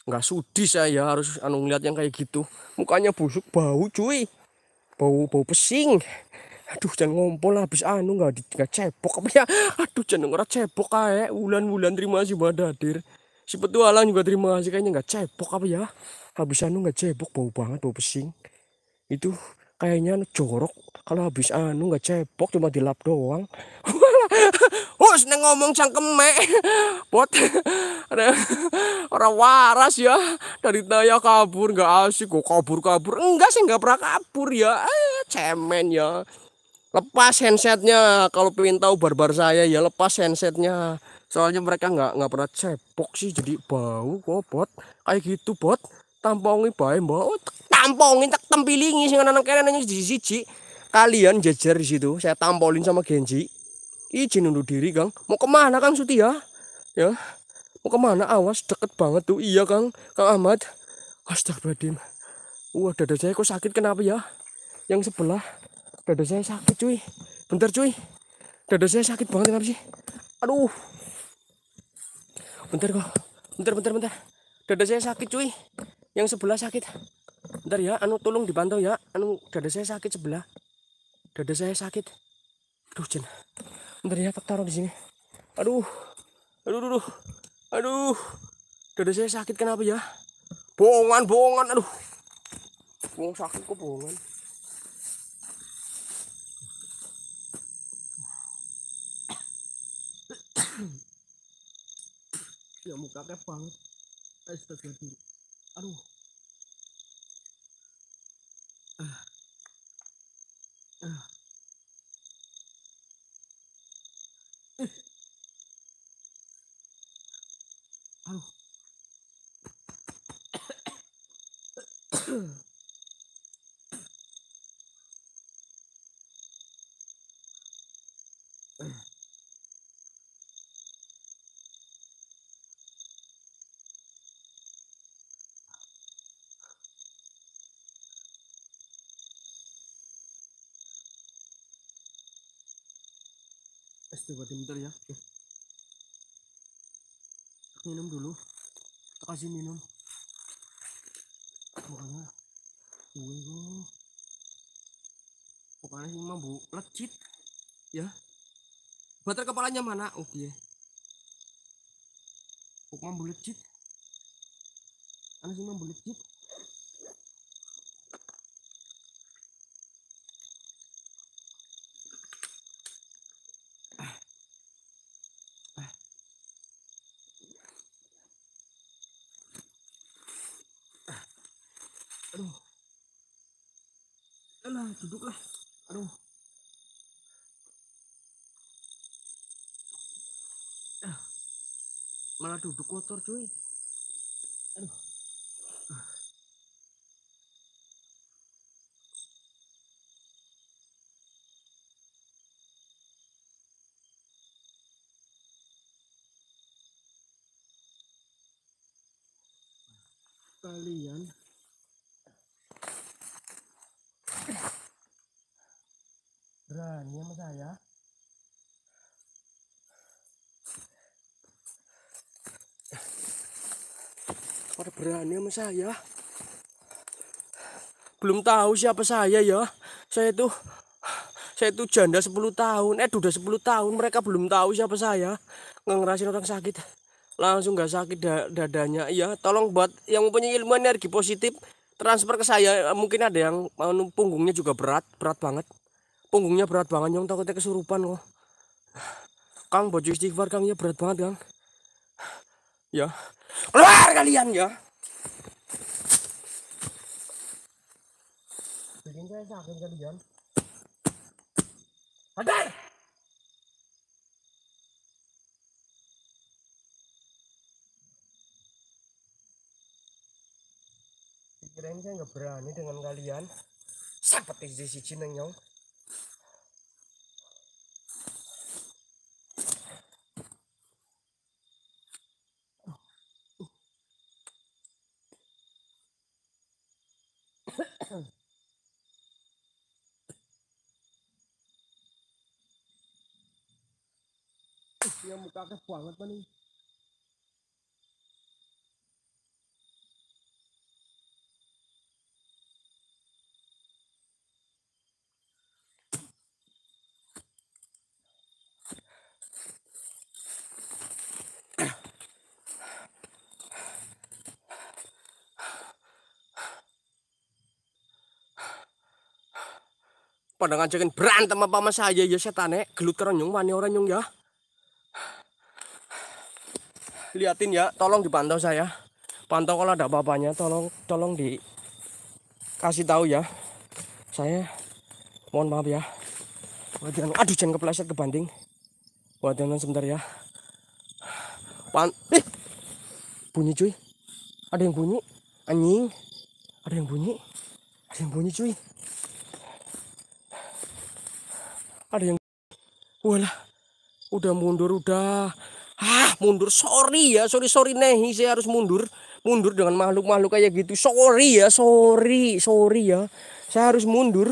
Nggak sudi saya ya, harus anu ngeliat yang kayak gitu. Mukanya busuk bau cuy. Bau bau pesing. Aduh jangan ngompol habis anu nggak di nggak cebok apa ya. Aduh jangan ngora cebok kayak bulan-bulan terima kasih hadir. Si petualang juga terima kasih kayaknya nggak cebok apa ya. Habis anu nggak cebok bau banget bau pesing. Itu kayaknya jorok anu kalau habis anu nggak cepok cuma dilap doang Oh, neng ngomong cangkeme. Pot. Orang waras ya. Dari daya kabur nggak asik kok kabur-kabur. Enggak sih nggak pernah kabur ya. Eh, cemen ya. Lepas handsetnya kalau pengen tahu barbar saya ya lepas handsetnya. Soalnya mereka nggak nggak pernah cepok sih jadi bau kok bot. Kayak gitu bot tampongi bae mbok oh, tampongi tak tempilingi sing ana nang kene nang siji kalian jejer di situ saya tampolin sama Genji izin undur diri Kang mau kemana Kang Suti ya ya mau kemana awas deket banget tuh iya Kang Kang Ahmad astagfirullahaladzim wah dada saya kok sakit kenapa ya yang sebelah dada saya sakit cuy bentar cuy dada saya sakit banget kenapa sih aduh bentar kok bentar bentar bentar dada saya sakit cuy yang sebelah sakit ntar ya anu tolong dibantu ya anu dada saya sakit sebelah dada saya sakit aduh jen ntar ya tak taruh di sini aduh aduh aduh aduh dada saya sakit kenapa ya bohongan bohongan aduh bohong sakit kok bohongan ya muka kayak banget astaga dulu 아루. 아. 아. 아우. coba bentar ya minum dulu kasih minum pokoknya gue gue pokoknya sih mah bu lecit ya bater kepalanya mana oke okay. pokoknya bu lecit karena sih mah bu kan lecit duduk kotor cuy Ini sama saya belum tahu siapa saya ya saya tuh saya tuh janda 10 tahun eh udah 10 tahun mereka belum tahu siapa saya ngerasin orang sakit langsung gak sakit dadanya ya tolong buat yang punya ilmu energi positif transfer ke saya mungkin ada yang anu, punggungnya juga berat berat banget punggungnya berat banget yang takutnya kesurupan loh. Kang baju istighfar Kang ya berat banget Kang ya keluar kalian ya saya saking kalian. Hajar! Kirain saya nggak berani dengan kalian. Seperti si Cineng Yong. kakek banget pada ngajakin berantem apa sama saya ya setan gelut karo nyung wani orang nyung ya liatin ya tolong dipantau saya pantau kalau ada apa-apanya tolong tolong di kasih tahu ya saya mohon maaf ya Wadian, aduh jangan kepleset kebanting Wadian sebentar ya pan ih bunyi cuy ada yang bunyi anjing ada yang bunyi ada yang bunyi cuy ada yang walah udah mundur udah ah mundur sorry ya sorry sorry nehi saya harus mundur mundur dengan makhluk-makhluk kayak gitu sorry ya sorry sorry ya saya harus mundur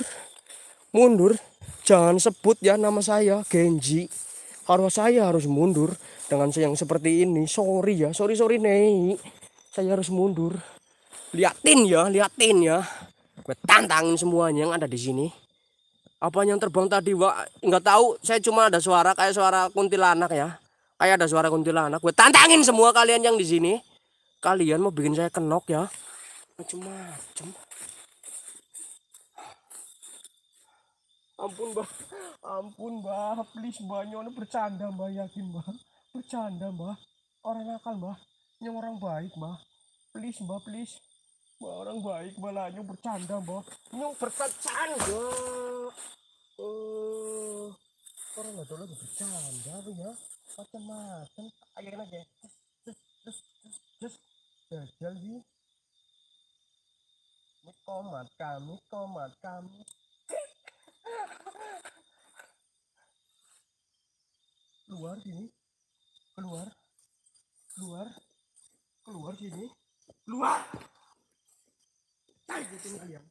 mundur jangan sebut ya nama saya Genji karena saya harus mundur dengan yang seperti ini sorry ya sorry sorry nehi saya harus mundur liatin ya liatin ya gue tantangin semuanya yang ada di sini apa yang terbang tadi wak Enggak tahu saya cuma ada suara kayak suara kuntilanak ya kayak ada suara kuntilanak gue tantangin semua kalian yang di sini kalian mau bikin saya kenok ya macem-macem ampun mbak ampun mbak please mbak nyono bercanda mbak yakin mbak bercanda mbak orang nakal mbak yang orang baik mbak please mbak please mbak orang baik mbak lah nyong bercanda mbak nyong bercanda uh, orang nggak tahu lagi bercanda apa ya macam-macam akhirnya aja terus terus terus terus gagal sih ini komat kami komat kami keluar sini keluar keluar keluar sini keluar tai gitu ayam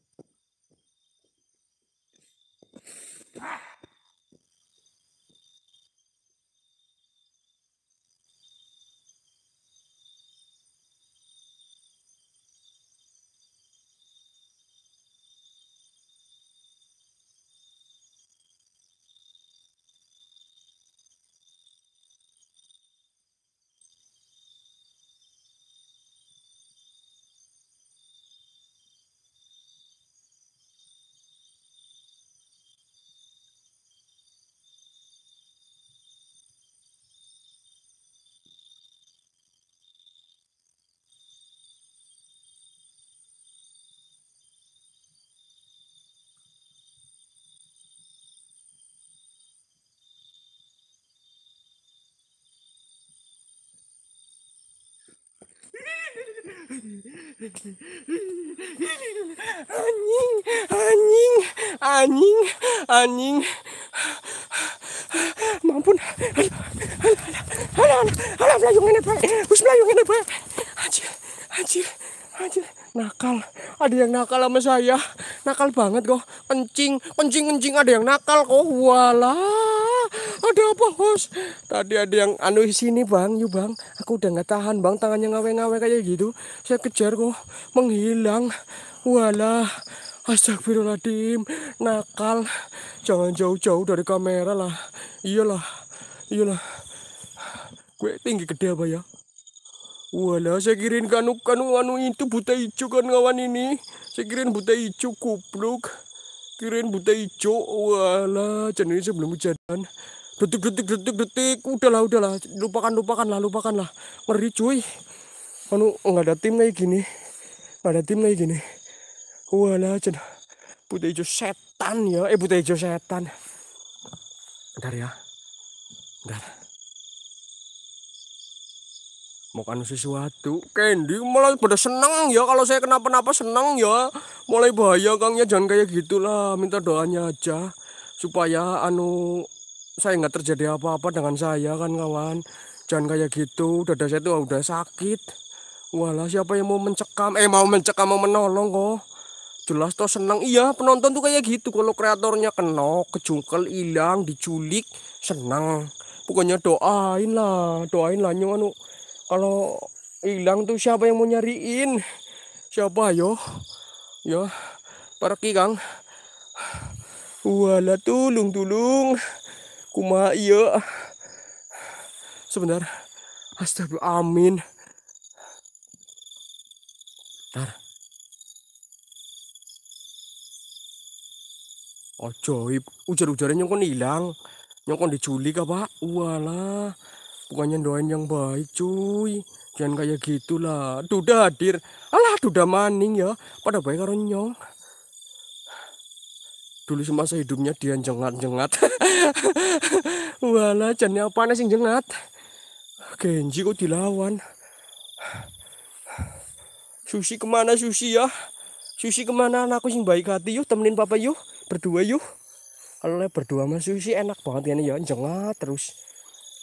ah anjing anjing anjing anjing mampun ala belayungan apa us belayungan anjir anjir anjir nakal ada yang nakal sama saya nakal banget kok kencing kencing kencing ada yang nakal kok walah apa host tadi ada yang anu sini bang yuk bang aku udah nggak tahan bang tangannya ngawe-ngawe kayak gitu saya kejar kok menghilang walah astagfirullahaladzim nakal jangan jauh-jauh dari kamera lah iyalah iyalah gue tinggi gede apa ya walah saya kirim kanu kanu anu itu buta hijau kan kawan ini saya kirim buta hijau kupluk kirim buta hijau walah jadi ini sebelum hujan detik-detik detik-detik udahlah udahlah lupakan lupakan lupakanlah lupakanlah ngeri cuy anu oh, nggak ada tim kayak gini nggak ada tim kayak gini wala cina putih hijau setan ya eh putih hijau setan bentar ya bentar mau kan sesuatu Candy malah pada seneng ya kalau saya kenapa-napa seneng ya mulai bahaya kangnya jangan kayak gitulah minta doanya aja supaya anu saya nggak terjadi apa-apa dengan saya kan kawan jangan kayak gitu dada saya tuh udah sakit walah siapa yang mau mencekam eh mau mencekam mau menolong kok jelas toh senang iya penonton tuh kayak gitu kalau kreatornya kenal kejungkel hilang diculik senang pokoknya doain lah doain lah nyong anu kalau hilang tuh siapa yang mau nyariin siapa yo yo pergi kang wala tulung tulung kuma iya sebentar astagfirullah amin ntar Ojoib, ujar-ujarnya nyongkon hilang. Nyongkon diculik apa? Walah, bukannya doain yang baik cuy. Jangan kayak gitulah. Duda hadir. Alah, duda maning ya. Pada baik karo nyong dulu semasa hidupnya dia jengat-jengat wala apa panas sing jengat Genji kok dilawan Susi kemana Susi ya Susi kemana anakku sing baik hati yuk temenin papa yuk berdua yuk kalau berdua mas Susi enak banget ya nih ya jengat terus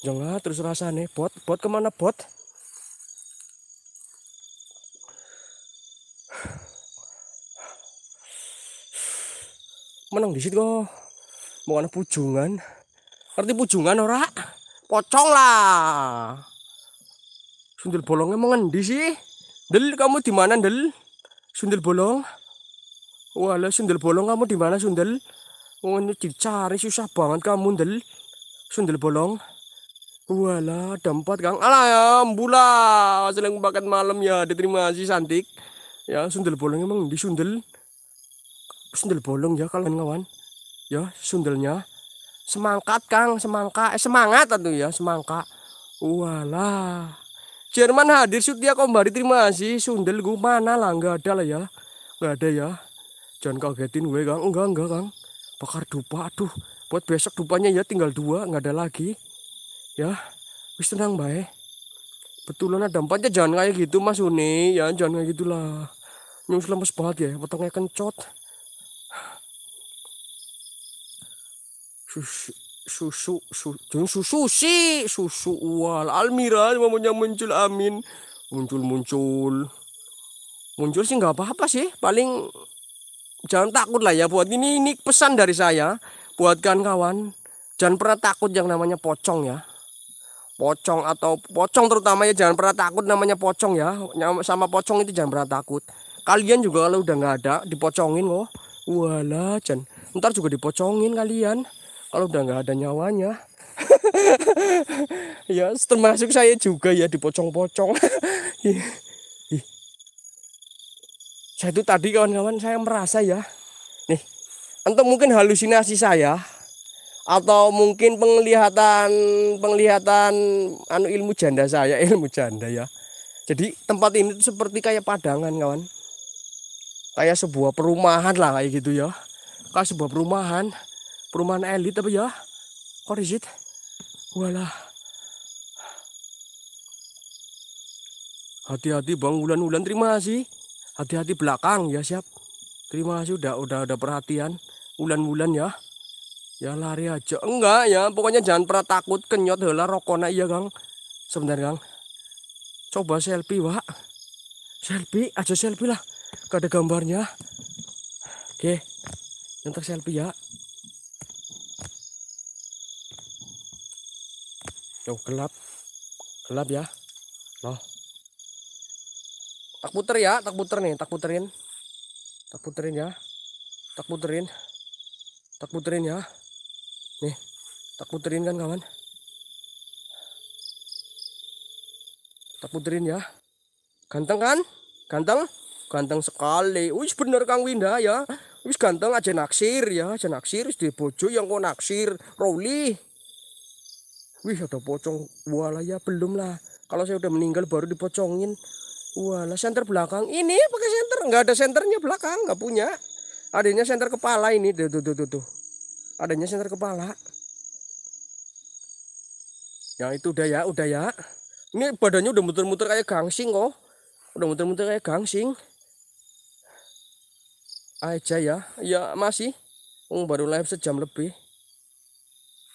jengat terus rasanya bot bot kemana bot menang di situ kok mau anak pujungan arti pujungan ora pocong lah sundel bolongnya ngendi sih del kamu di mana del sundel bolong wala sundel bolong kamu di mana sundel mau ini dicari susah banget kamu del sundel bolong wala ada empat kang. Alah ya, mbula Sedang bakat malam ya, diterima si Santik. Ya, sundel bolong emang di sundel sundel bolong ya kalian kawan ya sundelnya semangkat Kang semangka eh, semangat tentu ya semangka Wala. Jerman hadir Sutia kembali terima kasih sundel gue mana lah nggak ada lah ya nggak ada ya jangan kagetin gue Kang enggak enggak Kang bakar dupa aduh buat besok dupanya ya tinggal dua nggak ada lagi ya wis tenang baik betulan ada empatnya jangan kayak gitu mas Uni ya jangan kayak gitulah nyusul lemes banget ya potongnya kencot susu susu susu si susu wal Almira mamanya muncul amin muncul muncul muncul sih nggak apa-apa sih paling jangan takut lah ya buat ini ini pesan dari saya buat kawan-kawan jangan pernah takut yang namanya pocong ya pocong atau pocong terutama ya jangan pernah takut namanya pocong ya sama pocong itu jangan pernah takut kalian juga kalau udah nggak ada dipocongin kok walah jangan ntar juga dipocongin kalian kalau udah nggak ada nyawanya ya termasuk saya juga ya dipocong-pocong saya itu tadi kawan-kawan saya merasa ya nih untuk mungkin halusinasi saya atau mungkin penglihatan penglihatan anu ilmu janda saya ilmu janda ya jadi tempat ini tuh seperti kayak padangan kawan kayak sebuah perumahan lah kayak gitu ya kayak sebuah perumahan perumahan elit apa ya what is it walah hati-hati bang ulan-ulan terima kasih hati-hati belakang ya siap terima kasih udah udah udah perhatian ulan-ulan ya ya lari aja enggak ya pokoknya jangan pernah takut kenyot hela rokona iya kang sebentar kang coba selfie wa, selfie aja selfie lah gak ada gambarnya oke ntar selfie ya Yo gelap, gelap ya. Loh. Tak puter ya, tak puter nih, tak puterin. Tak puterin ya. Tak puterin. Tak puterin ya. Nih, tak puterin kan kawan. Tak puterin ya. Ganteng kan? Ganteng? Ganteng sekali. Wis bener Kang Winda ya. Wis ganteng aja naksir ya, aja naksir di bojo yang kok naksir. Roli wih ada pocong walah ya belum lah kalau saya udah meninggal baru dipocongin walah senter belakang ini pakai senter nggak ada senternya belakang nggak punya adanya senter kepala ini tuh tuh tuh tuh, tuh. adanya senter kepala ya itu udah ya udah ya ini badannya udah muter-muter kayak gangsing kok udah muter-muter kayak gangsing aja ya ya masih oh, baru live sejam lebih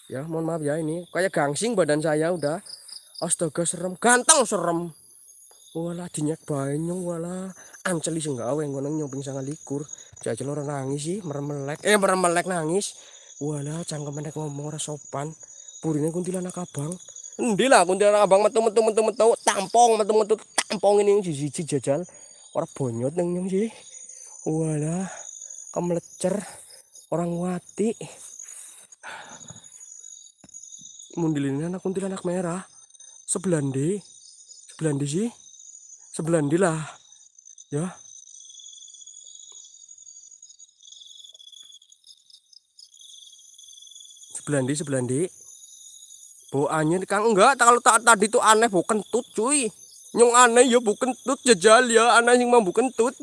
ya mohon maaf ya ini kayak gangsing badan saya udah astaga serem ganteng serem wala dinyak banyak wala anceli yang ngonong nyomping sangat likur jajal orang nangis sih meremelek eh meremelek nangis wala cangkem enak ngomong orang sopan purine kuntilanak abang ndi lah kuntilanak abang metu metu metu metu tampong metu metu tampong ini yang siji jajal orang bonyot neng nyong sih wala kemelecer orang wati mundilin anak kuntilanak merah sebelandi sebelandi sih di lah ya sebelandi sebelandi anjir kang enggak kalau tak tadi tuh aneh bu kentut cuy nyong aneh ya bu kentut jajal ya aneh yang mau bu kentut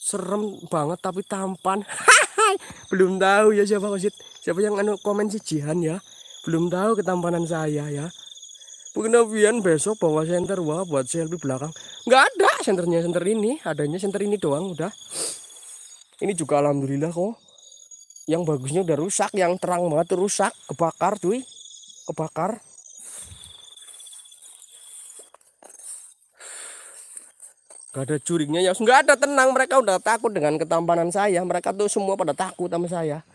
serem banget tapi tampan belum tahu ya siapa kosit siapa yang anu komen si Jihan ya belum tahu ketampanan saya ya pengenapian besok bawa senter wah buat selfie belakang nggak ada senternya senter ini adanya senter ini doang udah ini juga alhamdulillah kok yang bagusnya udah rusak yang terang banget rusak kebakar cuy kebakar Gak ada juriknya ya nggak ada tenang mereka udah takut dengan ketampanan saya mereka tuh semua pada takut sama saya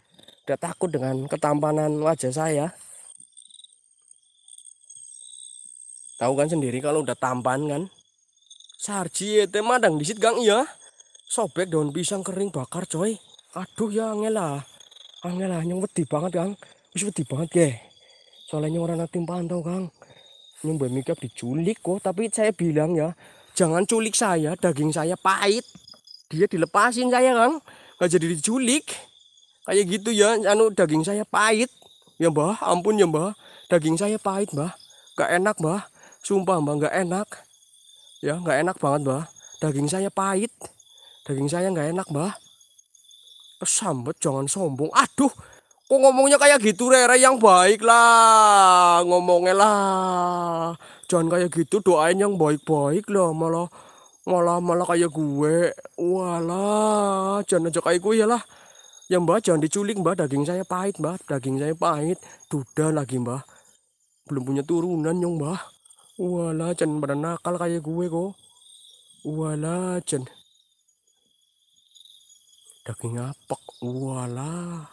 udah takut dengan ketampanan wajah saya Tahu kan sendiri kalau udah tampan kan. Sarji ete eh, madang disit gang iya. Sobek daun pisang kering bakar coy. Aduh ya angela. lah. Angel lah nyong wedi banget Kang. Wis wedi banget ge. Ya. Soalnya orang nanti tim pantau Kang. Nyong Mbak diculik kok, tapi saya bilang ya, jangan culik saya, daging saya pahit. Dia dilepasin saya, Kang. Gak jadi diculik. Kayak gitu ya, anu daging saya pahit. Ya, Mbah, ampun ya, Mbah. Daging saya pahit, Mbah. Gak enak, Mbah. Sumpah mbak nggak enak. Ya nggak enak banget mbak. Daging saya pahit. Daging saya nggak enak mbak. Kesambet jangan sombong. Aduh. Kok ngomongnya kayak gitu Rere yang baik lah. Ngomongnya lah. Jangan kayak gitu doain yang baik-baik lah. Malah malah malah kayak gue. Walah. Jangan aja kayak gue ya lah. Ya mbak jangan diculik mbak daging saya pahit mbak daging saya pahit duda lagi mbak belum punya turunan yang mbak Walah, Cen, pada nakal kayak gue kok. Walah, Cen. Daging apa? walah.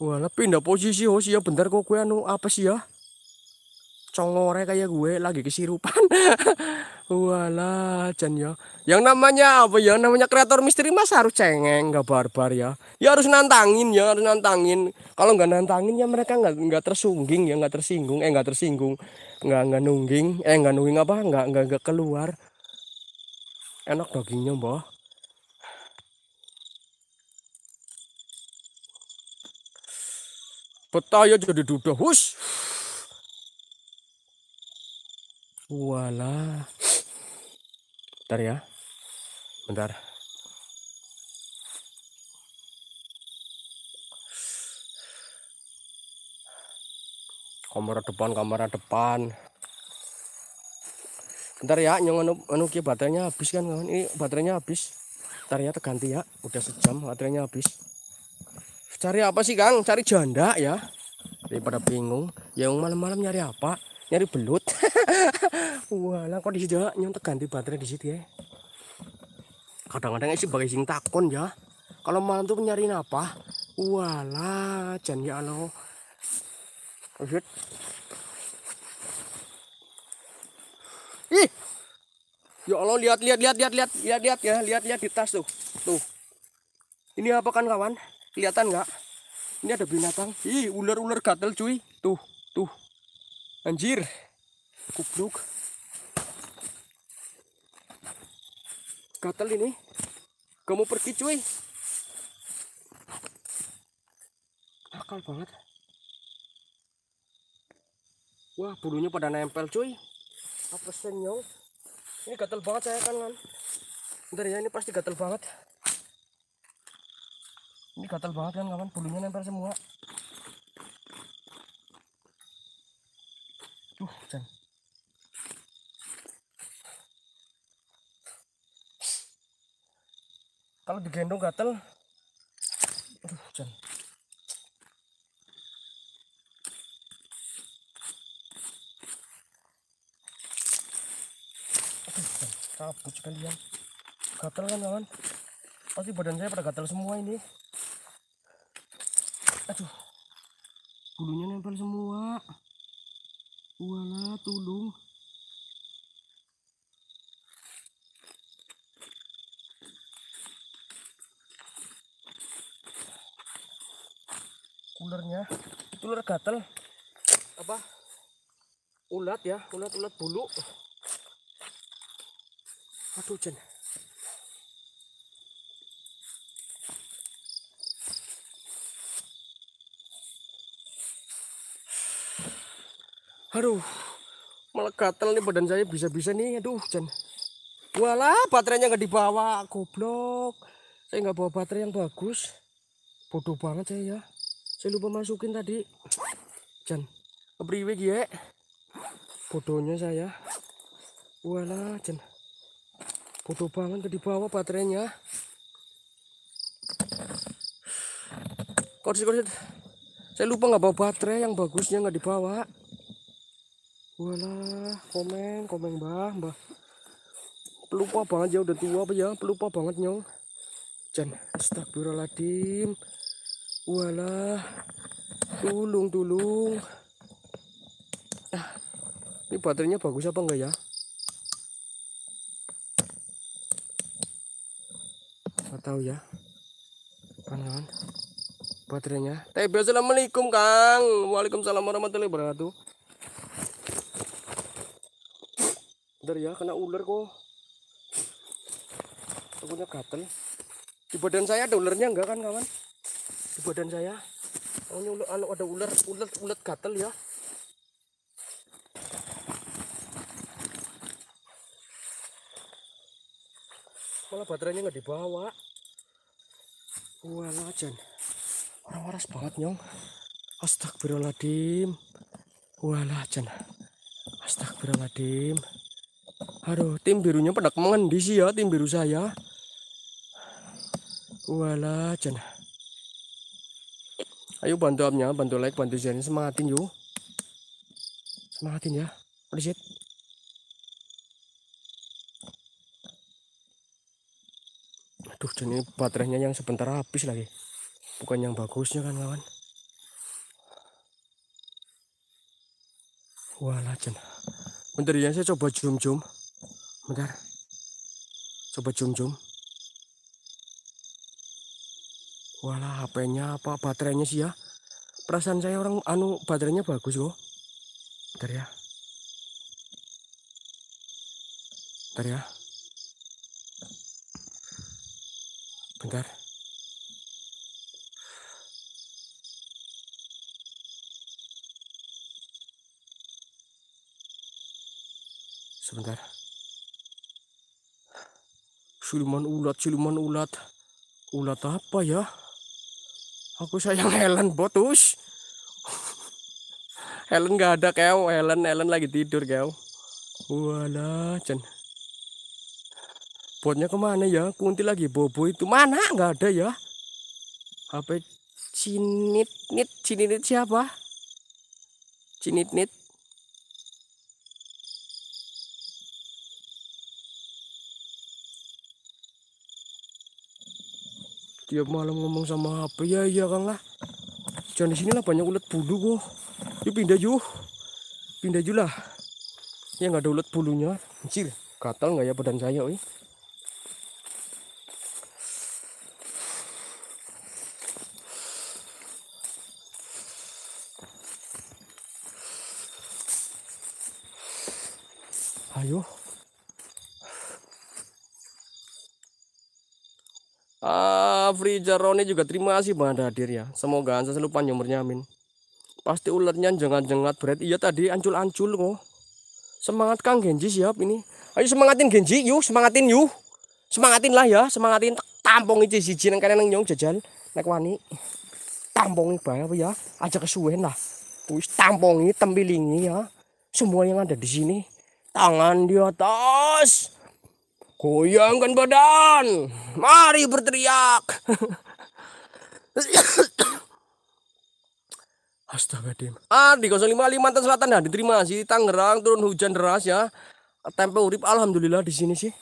Walah, pindah posisi, oh, ya, bentar kok gue anu apa sih ya? congore kayak gue lagi kesirupan walah Jan ya yang namanya apa ya namanya kreator misteri mas harus cengeng gak barbar ya ya harus nantangin ya harus nantangin kalau nggak nantangin ya mereka nggak nggak tersungging ya nggak tersinggung eh nggak tersinggung nggak nggak nungging eh nggak nungging apa nggak nggak nggak keluar enak dagingnya mbah Betah ya jadi duda hus Walah, Bentar ya. Bentar. Kamera depan, kamera depan. Bentar ya, nyong anu, anu ki baterainya habis kan kawan. Ini baterainya habis. Bentar ya, terganti ya. Udah sejam baterainya habis. Cari apa sih Kang? Cari janda ya. Daripada bingung. Ya malam-malam nyari apa? Nyari belut. Wah, situ jalan nyontek ganti baterai di situ ya. Kadang-kadang sih bagai sing takon ya. Kalau malam tuh nyariin apa? Walah, jan ya lo. Shit. Ih. Ya Allah, lihat lihat lihat lihat lihat lihat lihat ya, lihat lihat di tas tuh. Tuh. Ini apa kan kawan? Kelihatan nggak? Ini ada binatang. Ih, ular-ular gatel cuy. Tuh, tuh. Anjir. Kupluk. gatel ini kamu pergi cuy akal banget wah bulunya pada nempel cuy apa senyum ini gatel banget saya kan kan. bentar ya ini pasti gatel banget ini gatel banget kan kawan bulunya nempel semua tuh jangan kalau digendong gatel aduh hujan kabut sekalian gatel kan kawan pasti badan saya pada gatel semua ini aduh bulunya nempel semua wala tulung ulernya itu ular gatel apa ulat ya ulat ulat bulu aduh jen aduh malah gatel nih badan saya bisa-bisa nih aduh jen walah baterainya nggak dibawa goblok saya nggak bawa baterai yang bagus bodoh banget saya ya saya lupa masukin tadi Jan kepriwe ya bodohnya saya wala Jan bodoh banget tadi bawa baterainya korsi korsi saya lupa nggak bawa baterai yang bagusnya nggak dibawa wala komen komen mbah mbah pelupa banget ya udah tua apa ya pelupa banget nyong Jan astagfirullahaladzim Walah, tulung tulung. Ah, ini baterainya bagus apa enggak ya? Nggak tahu ya. Kanan. Baterainya. Tapi eh, assalamualaikum Kang. Waalaikumsalam warahmatullahi wabarakatuh. Bentar ya, kena ular kok. Takutnya gatel. Di badan saya ada ularnya enggak kan kawan? badan saya oh, ini ular, ada ular ular ular gatel ya malah baterainya nggak dibawa walah jan orang waras banget nyong astagfirullahaladzim walah jan astagfirullahaladzim aduh tim birunya pada di sih ya tim biru saya walah jan ayo bantu abnya bantu like bantu share semangatin yuk semangatin ya udah shit aduh dan ini baterainya yang sebentar habis lagi bukan yang bagusnya kan kawan walah jen bentar ya saya coba zoom zoom bentar coba zoom zoom Walah HP-nya apa baterainya sih ya? Perasaan saya orang anu baterainya bagus kok. Bentar ya. Bentar ya. Bentar. Sebentar. Siluman ulat, siluman ulat. Ulat apa ya? Aku sayang Helen botus. Helen gak ada kau. Helen Helen lagi tidur kau. wala Cen. Botnya kemana ya? Kunti lagi bobo itu mana? Nggak ada ya? HP cinit nit cinit nit siapa? Cinit nit tiap malam ngomong sama HP ya iya kang lah jangan di lah banyak ulat bulu kok yuk pindah yuk pindah jula. ya nggak ada ulat bulunya anjir gatal nggak ya badan saya oi Jarone juga terima kasih hadir ya. Semoga Ansa selalu panjang ya, Amin. Pasti ularnya jengat-jengat berat. Iya tadi ancul-ancul kok. Semangat Kang Genji siap ini. Ayo semangatin Genji, yuk semangatin yuk. Semangatin lah ya, semangatin tampung iki siji nang kene nang nyong jajal nek wani. Tampungi bae ya, aja kesuwen lah. Wis tampungi tempilingi ya. Semua yang ada di sini tangan di atas. Goyangkan badan. Mari berteriak. Astaga dim. Ah di 055 Kalimantan Selatan ya, diterima sih Tangerang turun hujan deras ya. Tempe urip alhamdulillah di sini sih.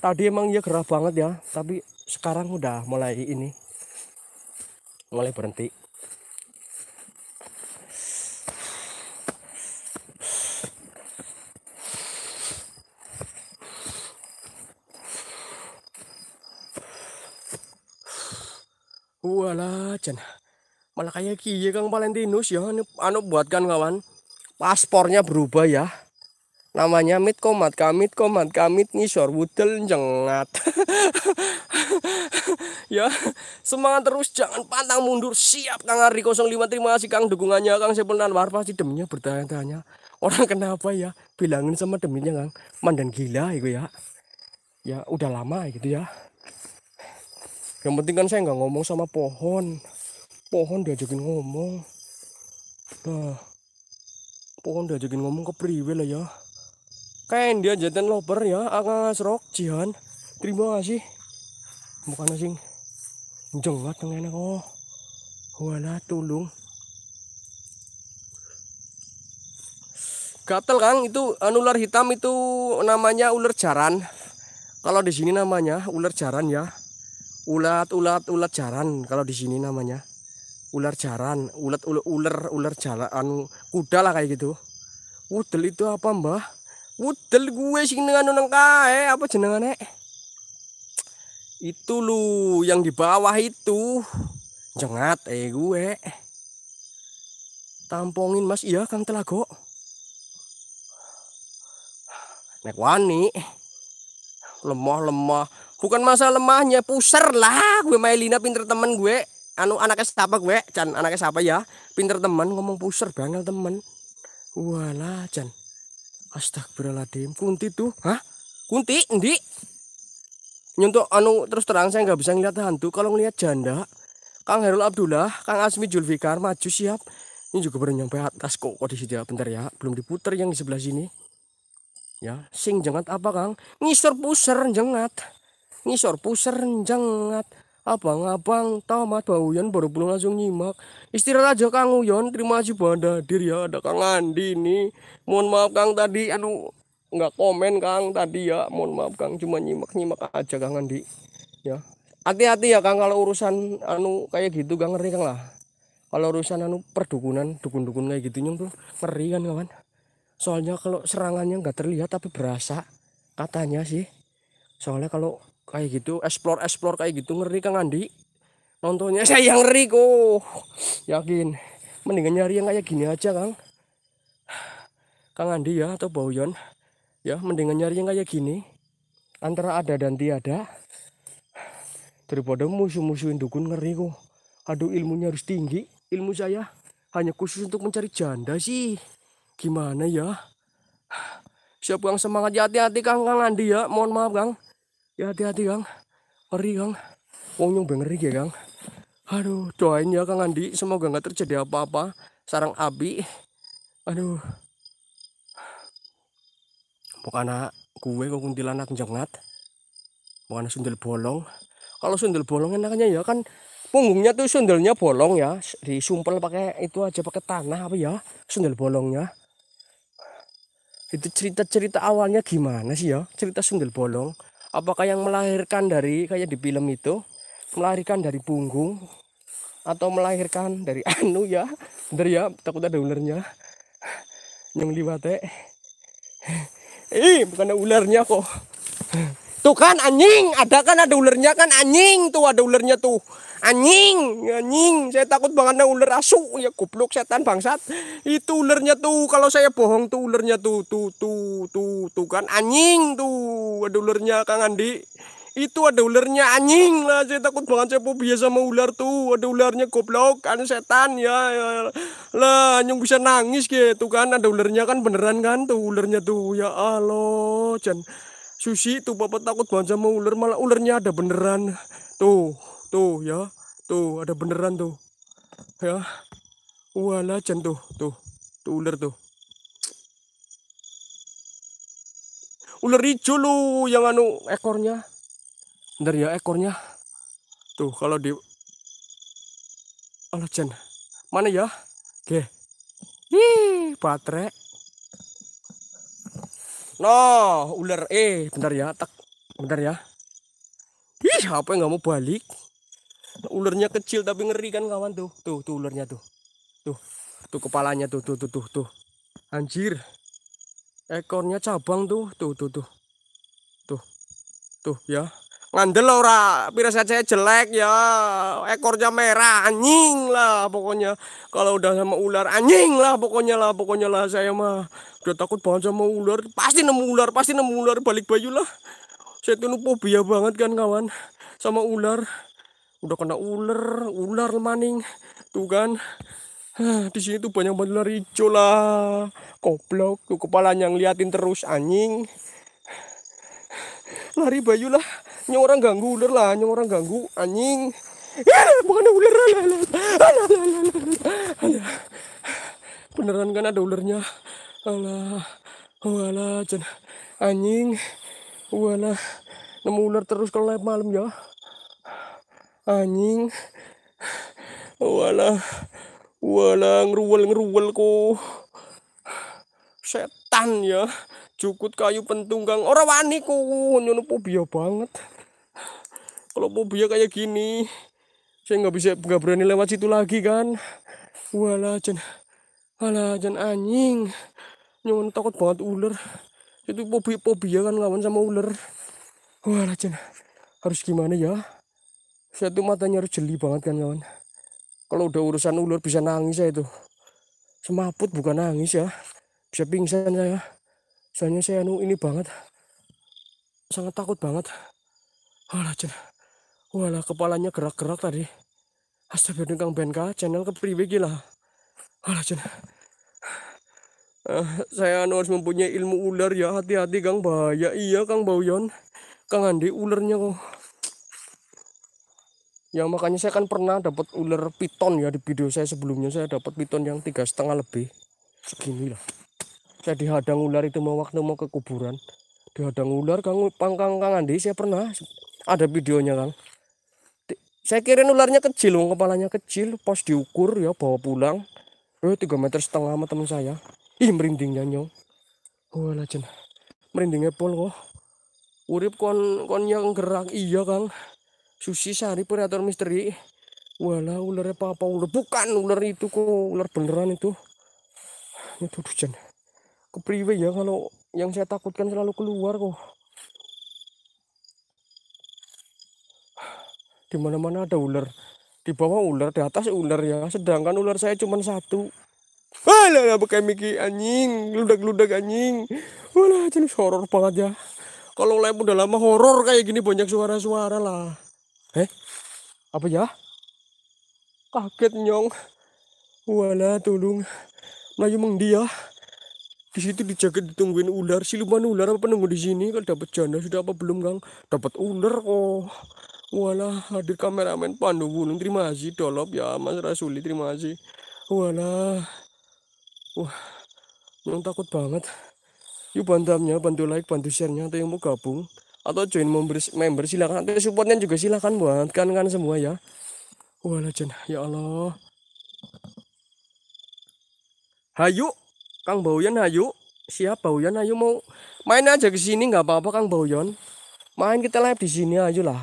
Tadi emang ya gerah banget ya, tapi sekarang udah mulai ini mulai berhenti. Wala, dyan. Malah kayak kiye Kang Valentinus ya. ini anu, anu buat kan kawan? Paspornya berubah ya. Namanya mit komat kamit komat kamit ngisor wudel jengat. ya, semangat terus jangan pantang mundur. Siap Kang Ari 05 terima kasih Kang dukungannya Kang Sepenan War pasti demnya bertanya-tanya. Orang kenapa ya? Bilangin sama demnya Kang. Mandan gila itu ya. Ya udah lama gitu ya yang penting kan saya nggak ngomong sama pohon pohon diajakin ngomong nah pohon diajakin ngomong ke priwe lah ya kain dia jatan loper ya agak serok jihan terima kasih bukan asing jengat yang enak oh wala tulung gatel kang itu anu, ular hitam itu namanya ular jaran kalau di sini namanya ular jaran ya ulat ulat ulat jaran kalau di sini namanya ular jaran ulat ular ular, ular jalan anu, kuda lah kayak gitu wudel itu apa mbah wudel gue sih dengan nonang anu kae apa jenengane itu lu yang di bawah itu jengat eh gue tampongin mas iya kang telago nek wani lemah lemah bukan masalah lemahnya pusar lah gue Mailina pinter temen gue anu anaknya siapa gue Chan anaknya siapa ya pinter temen ngomong pusar banget temen walah Chan astagfirullahaladzim kunti tuh hah kunti ndi nyentuh anu terus terang saya nggak bisa ngeliat hantu kalau ngeliat janda Kang Herul Abdullah Kang Asmi Julfikar maju siap ini juga baru nyampe atas kok kok di sini ya? bentar ya belum diputer yang di sebelah sini ya sing jengat apa Kang ngisor puser jengat ngisor puser jengat abang-abang tamat bau yon baru pulang langsung nyimak istirahat aja kang uyon terima kasih pada diri ya ada kang andi ini. mohon maaf kang tadi aduh nggak komen kang tadi ya mohon maaf kang cuma nyimak nyimak aja kang andi ya hati-hati ya kang kalau urusan anu kayak gitu kang ngeri kang lah kalau urusan anu perdukunan dukun-dukun kayak gitu tuh ngeri kan kawan soalnya kalau serangannya nggak terlihat tapi berasa katanya sih soalnya kalau kayak gitu explore explore kayak gitu ngeri Kang Andi nontonnya saya yang ngeri kok yakin mendingan nyari yang kayak gini aja Kang Kang Andi ya atau Bauyon ya mendingan nyari yang kayak gini antara ada dan tiada daripada musuh-musuhin dukun ngeri kok aduh ilmunya harus tinggi ilmu saya hanya khusus untuk mencari janda sih gimana ya siapa yang semangat ya hati-hati Kang Kang Andi ya mohon maaf Kang ya hati-hati kang ngeri kang wong nyong ngeri ya kang aduh doain ya kang Andi semoga nggak terjadi apa-apa sarang abi. aduh bukan gue kok kuntilanak jengat bukan sundel bolong kalau sundel bolong enaknya ya kan punggungnya tuh sundelnya bolong ya disumpel pakai itu aja pakai tanah apa ya sundel bolongnya itu cerita-cerita awalnya gimana sih ya cerita sundel bolong apakah yang melahirkan dari kayak di film itu melahirkan dari punggung atau melahirkan dari anu ya bener ya takut ada ularnya yang liwate ih bukan ada ularnya kok tuh kan anjing ada kan ada ulernya kan anjing tuh ada ulernya tuh Anjing, anjing, saya takut banget nih ular asu. Ya goblok setan bangsat. Itu ulernya tuh kalau saya bohong tuh ulernya tuh tuh tuh tuh tuh kan anjing tuh. Ada ulernya Kang Andi. Itu ada ulernya anjing lah. Saya takut banget saya biasa sama ular tuh. Ada ularnya goblok, kan setan ya. ya. Lah, Anjing bisa nangis gitu kan. Ada ulernya kan beneran kan tuh ulernya tuh. Ya Allah, Jan. Susi tuh bapak takut banget sama ular malah ulernya ada beneran. Tuh. Tuh ya, tuh ada beneran tuh. Ya. Wala tuh, tuh. Tuh ular tuh. Ular hijau lu yang anu ekornya. bener ya ekornya. Tuh kalau di Allah Mana ya? Oke. Ih, baterai. No, nah, ular eh bener ya, tak. bener ya. Ih, apa yang nggak mau balik? ulernya kecil tapi ngeri kan kawan tuh tuh tuh ulernya tuh tuh tuh kepalanya tuh tuh tuh tuh tuh anjir ekornya cabang tuh tuh tuh tuh tuh tuh ya ngandel ora pira saya jelek ya ekornya merah anjing lah pokoknya kalau udah sama ular anjing lah pokoknya lah pokoknya lah saya mah udah takut banget sama ular pasti nemu ular pasti nemu ular balik bayu lah saya tuh fobia banget kan kawan sama ular udah kena ular ular maning tuh kan di sini tuh banyak banget ular hijau lah goblok tuh kepalanya ngeliatin terus anjing lari bayu lah nyong orang ganggu ular lah nyong orang ganggu anjing eh, bukan ular beneran kan ada ularnya alah wala anjing wala nemu ular terus kalau malam ya anjing wala wala ngeruwel ngeruwel ku setan ya cukut kayu pentunggang orang wani ku nyono pobia banget kalau pobia kayak gini saya nggak bisa nggak berani lewat situ lagi kan wala jen walah jen anjing nyono takut banget ular itu pobia pobia kan lawan sama ular wala jen harus gimana ya saya tuh matanya harus jeli banget kan kawan kalau udah urusan ulur bisa nangis saya itu semaput bukan nangis ya bisa pingsan saya soalnya saya nu ini banget sangat takut banget wala jen wala kepalanya gerak-gerak tadi astagfirullah kang benka channel kepriwe gila wala jen uh, eh, saya anu harus mempunyai ilmu ular ya hati-hati kang bahaya iya kang bauyon kang andi ularnya. kok ya makanya saya kan pernah dapat ular piton ya di video saya sebelumnya saya dapat piton yang tiga setengah lebih segini lah saya dihadang ular itu mau waktu mau ke kuburan dihadang ular kang pangkang kang Andi saya pernah ada videonya kang saya kira ularnya kecil loh kepalanya kecil pas diukur ya bawa pulang eh tiga meter setengah sama teman saya ih merindingnya nyong oh lajen merindingnya pol kok urip kon kon yang gerak iya kang Susi Sari predator misteri wala ular apa apa ular bukan ular itu kok ular beneran itu itu hujan kepriwe ya kalau yang saya takutkan selalu keluar kok di mana mana ada ular di bawah ular di atas ular ya sedangkan ular saya cuma satu Wah lah, pakai miki anjing, ludak-ludak anjing. Wah, jenis horor banget ya. Kalau live udah lama horor kayak gini banyak suara-suara lah eh apa ya kaget nyong wala tolong Melayu meng dia di situ dijaga ditungguin ular siluman ular apa nunggu di sini kalau dapat janda sudah apa belum kang dapat ular kok oh. wala hadir kameramen pandu Gunung. terima kasih dolop ya mas rasuli terima kasih wala wah Nyong takut banget yuk bantamnya bantu like bantu sharenya atau yang mau gabung atau join member member silakan, atau supportnya juga silakan buat kan kan semua ya wala jen ya Allah Hayu Kang Bauyan Hayu siap Bauyan Hayu mau main aja ke sini nggak apa-apa Kang Bauyan main kita live di sini aja lah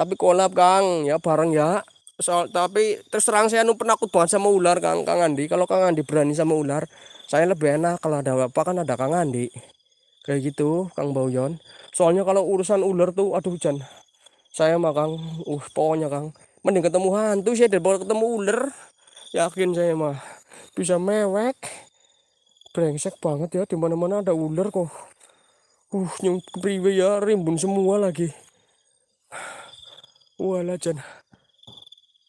tapi kolab Kang ya bareng ya soal tapi terserang saya nu penakut banget sama ular Kang Kang Andi kalau Kang Andi berani sama ular saya lebih enak kalau ada apa kan ada Kang Andi kayak gitu Kang Bauyon soalnya kalau urusan ular tuh aduh hujan saya mah Kang uh pokoknya Kang mending ketemu hantu saya daripada ketemu ular yakin saya mah bisa mewek brengsek banget ya dimana-mana ada ular kok uh yang priwe ya rimbun semua lagi wala jan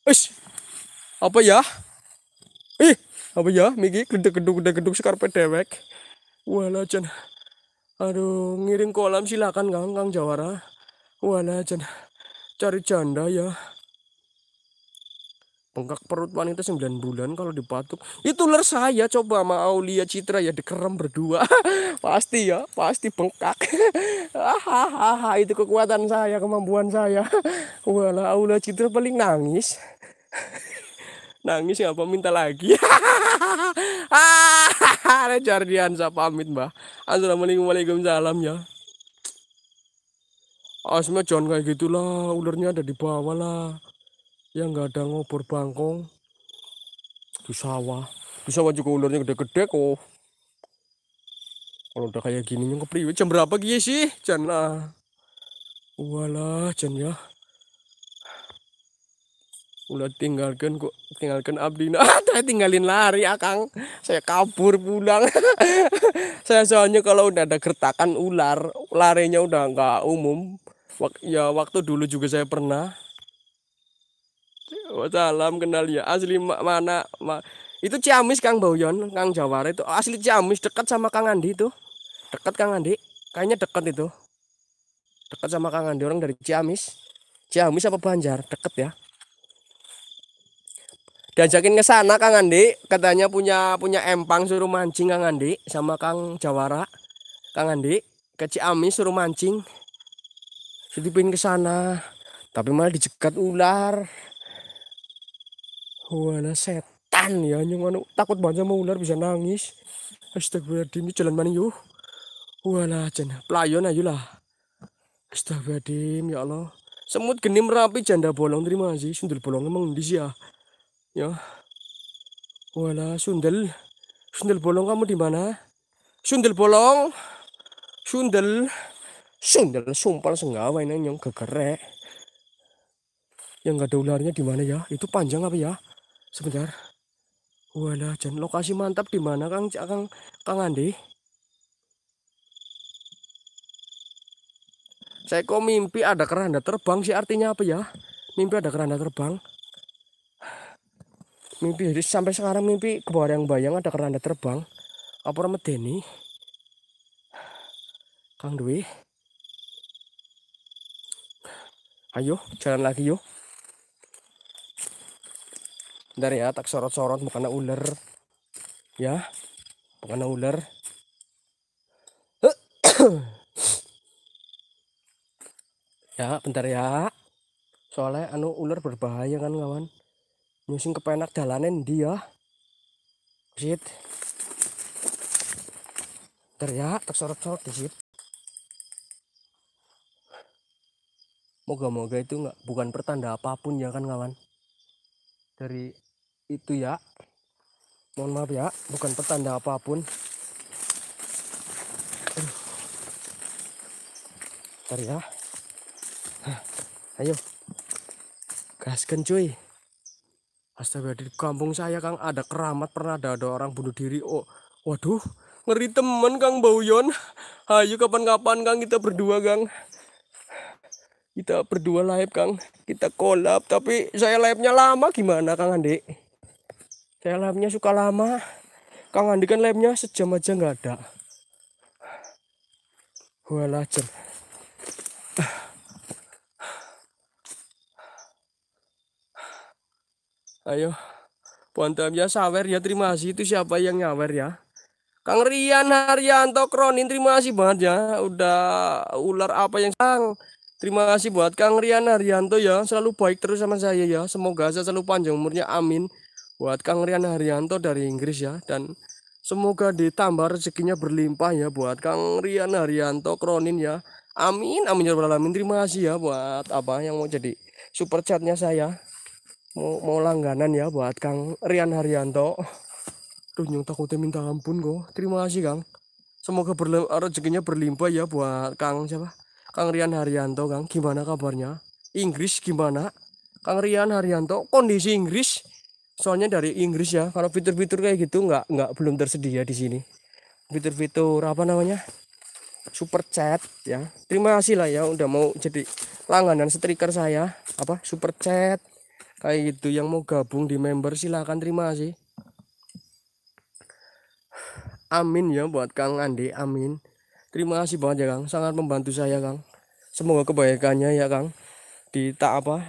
Ish, apa ya ih apa ya miki gede gedung gede gedung sekarpet dewek wala jan Aduh, ngirim kolam silakan Kang, Kang Jawara. Wala, jana, cari janda ya. Bengkak perut wanita 9 bulan kalau dipatuk. Itu ler saya coba sama Aulia Citra ya dikerem berdua. pasti ya, pasti bengkak. Hahaha, ah, ah, itu kekuatan saya, kemampuan saya. Wala, Aulia Citra paling nangis. nangis apa minta lagi. Ah, Jardian saya pamit mbah. Assalamualaikum waalaikumsalam ya. Asma jangan kayak gitulah, ularnya ada di bawah lah. Yang nggak ada ngobor bangkong di sawah. Di sawah juga ularnya gede-gede kok. Kalau udah kayak gini nyengkep jam berapa gini sih? Jangan lah. Walah, jangan ya udah tinggalkan kok tinggalkan abdi nah saya tinggalin lari akang ah, saya kabur pulang saya soalnya kalau udah ada gertakan ular larinya udah nggak umum ya waktu dulu juga saya pernah salam kenal ya asli ma mana ma itu Ciamis Kang Boyon Kang Jawara itu asli Ciamis dekat sama Kang Andi itu dekat Kang Andi kayaknya dekat itu dekat sama Kang Andi orang dari Ciamis Ciamis apa Banjar dekat ya diajakin ke sana Kang Andi katanya punya punya empang suruh mancing Kang Andi sama Kang Jawara Kang Andi ke Ciamis suruh mancing ditipin kesana, ke sana tapi malah dijegat ular wala setan ya nyung anu, takut banget sama ular bisa nangis astagfirullahaladzim ini jalan mana yuk wala janda pelayon ayo lah astagfirullahaladzim ya Allah semut geni merapi janda bolong terima kasih sundul bolong emang di ya Ya. Wala, sundel. Sundel bolong kamu di mana? Sundel bolong. Sundel. Sundel sumpal senggawa ini yang kegerek. Yang nggak ada ularnya di mana ya? Itu panjang apa ya? Sebentar. Wala, jen lokasi mantap di mana Kang Kang Kang Andi? Saya kok mimpi ada keranda terbang sih artinya apa ya? Mimpi ada keranda terbang mimpi jadi sampai sekarang mimpi kebayang-bayang ada keranda terbang apa medeni Kang Dwi ayo jalan lagi yuk Bentar ya tak sorot-sorot bukan ular ya bukan ular ya bentar ya soalnya anu ular berbahaya kan kawan Musim kepenak dia, dia Teriak tersorot sorot di sit. Moga-moga itu nggak bukan pertanda apapun ya kan kawan. Dari itu ya. Mohon maaf ya, bukan pertanda apapun. Teriak. Ya. ayo. gas cuy astaga di kampung saya Kang ada keramat pernah ada, ada orang bunuh diri oh waduh ngeri temen Kang Bauyon ayo kapan-kapan Kang kita berdua Kang kita berdua live Kang kita kolab tapi saya live-nya lama gimana Kang Andi saya live-nya suka lama Kang Andi kan live-nya sejam aja nggak ada Walah jam Ayo. Pontam ya sawer ya terima kasih itu siapa yang nyawer ya. Kang Rian Haryanto Kronin terima kasih banget ya udah ular apa yang sang Terima kasih buat Kang Rian Haryanto ya, selalu baik terus sama saya ya. Semoga saya selalu panjang umurnya. Amin. Buat Kang Rian Haryanto dari Inggris ya dan semoga ditambah rezekinya berlimpah ya buat Kang Rian Haryanto Kronin ya. Amin. Amin ya Allah, Terima kasih ya buat apa yang mau jadi super chatnya saya mau, mau langganan ya buat Kang Rian Haryanto tuh nyung takutnya minta ampun kok. Terima kasih, Kang. Semoga berlim, rezekinya berlimpah ya buat Kang siapa? Kang Rian Haryanto, Kang. Gimana kabarnya? Inggris gimana? Kang Rian Haryanto, kondisi Inggris? Soalnya dari Inggris ya, kalau fitur-fitur kayak gitu nggak nggak belum tersedia di sini. Fitur-fitur apa namanya? Super chat ya. Terima kasih lah ya udah mau jadi langganan striker saya apa super chat kayak gitu yang mau gabung di member silahkan terima sih amin ya buat Kang Andi amin terima kasih banget ya Kang sangat membantu saya Kang semoga kebaikannya ya Kang di tak apa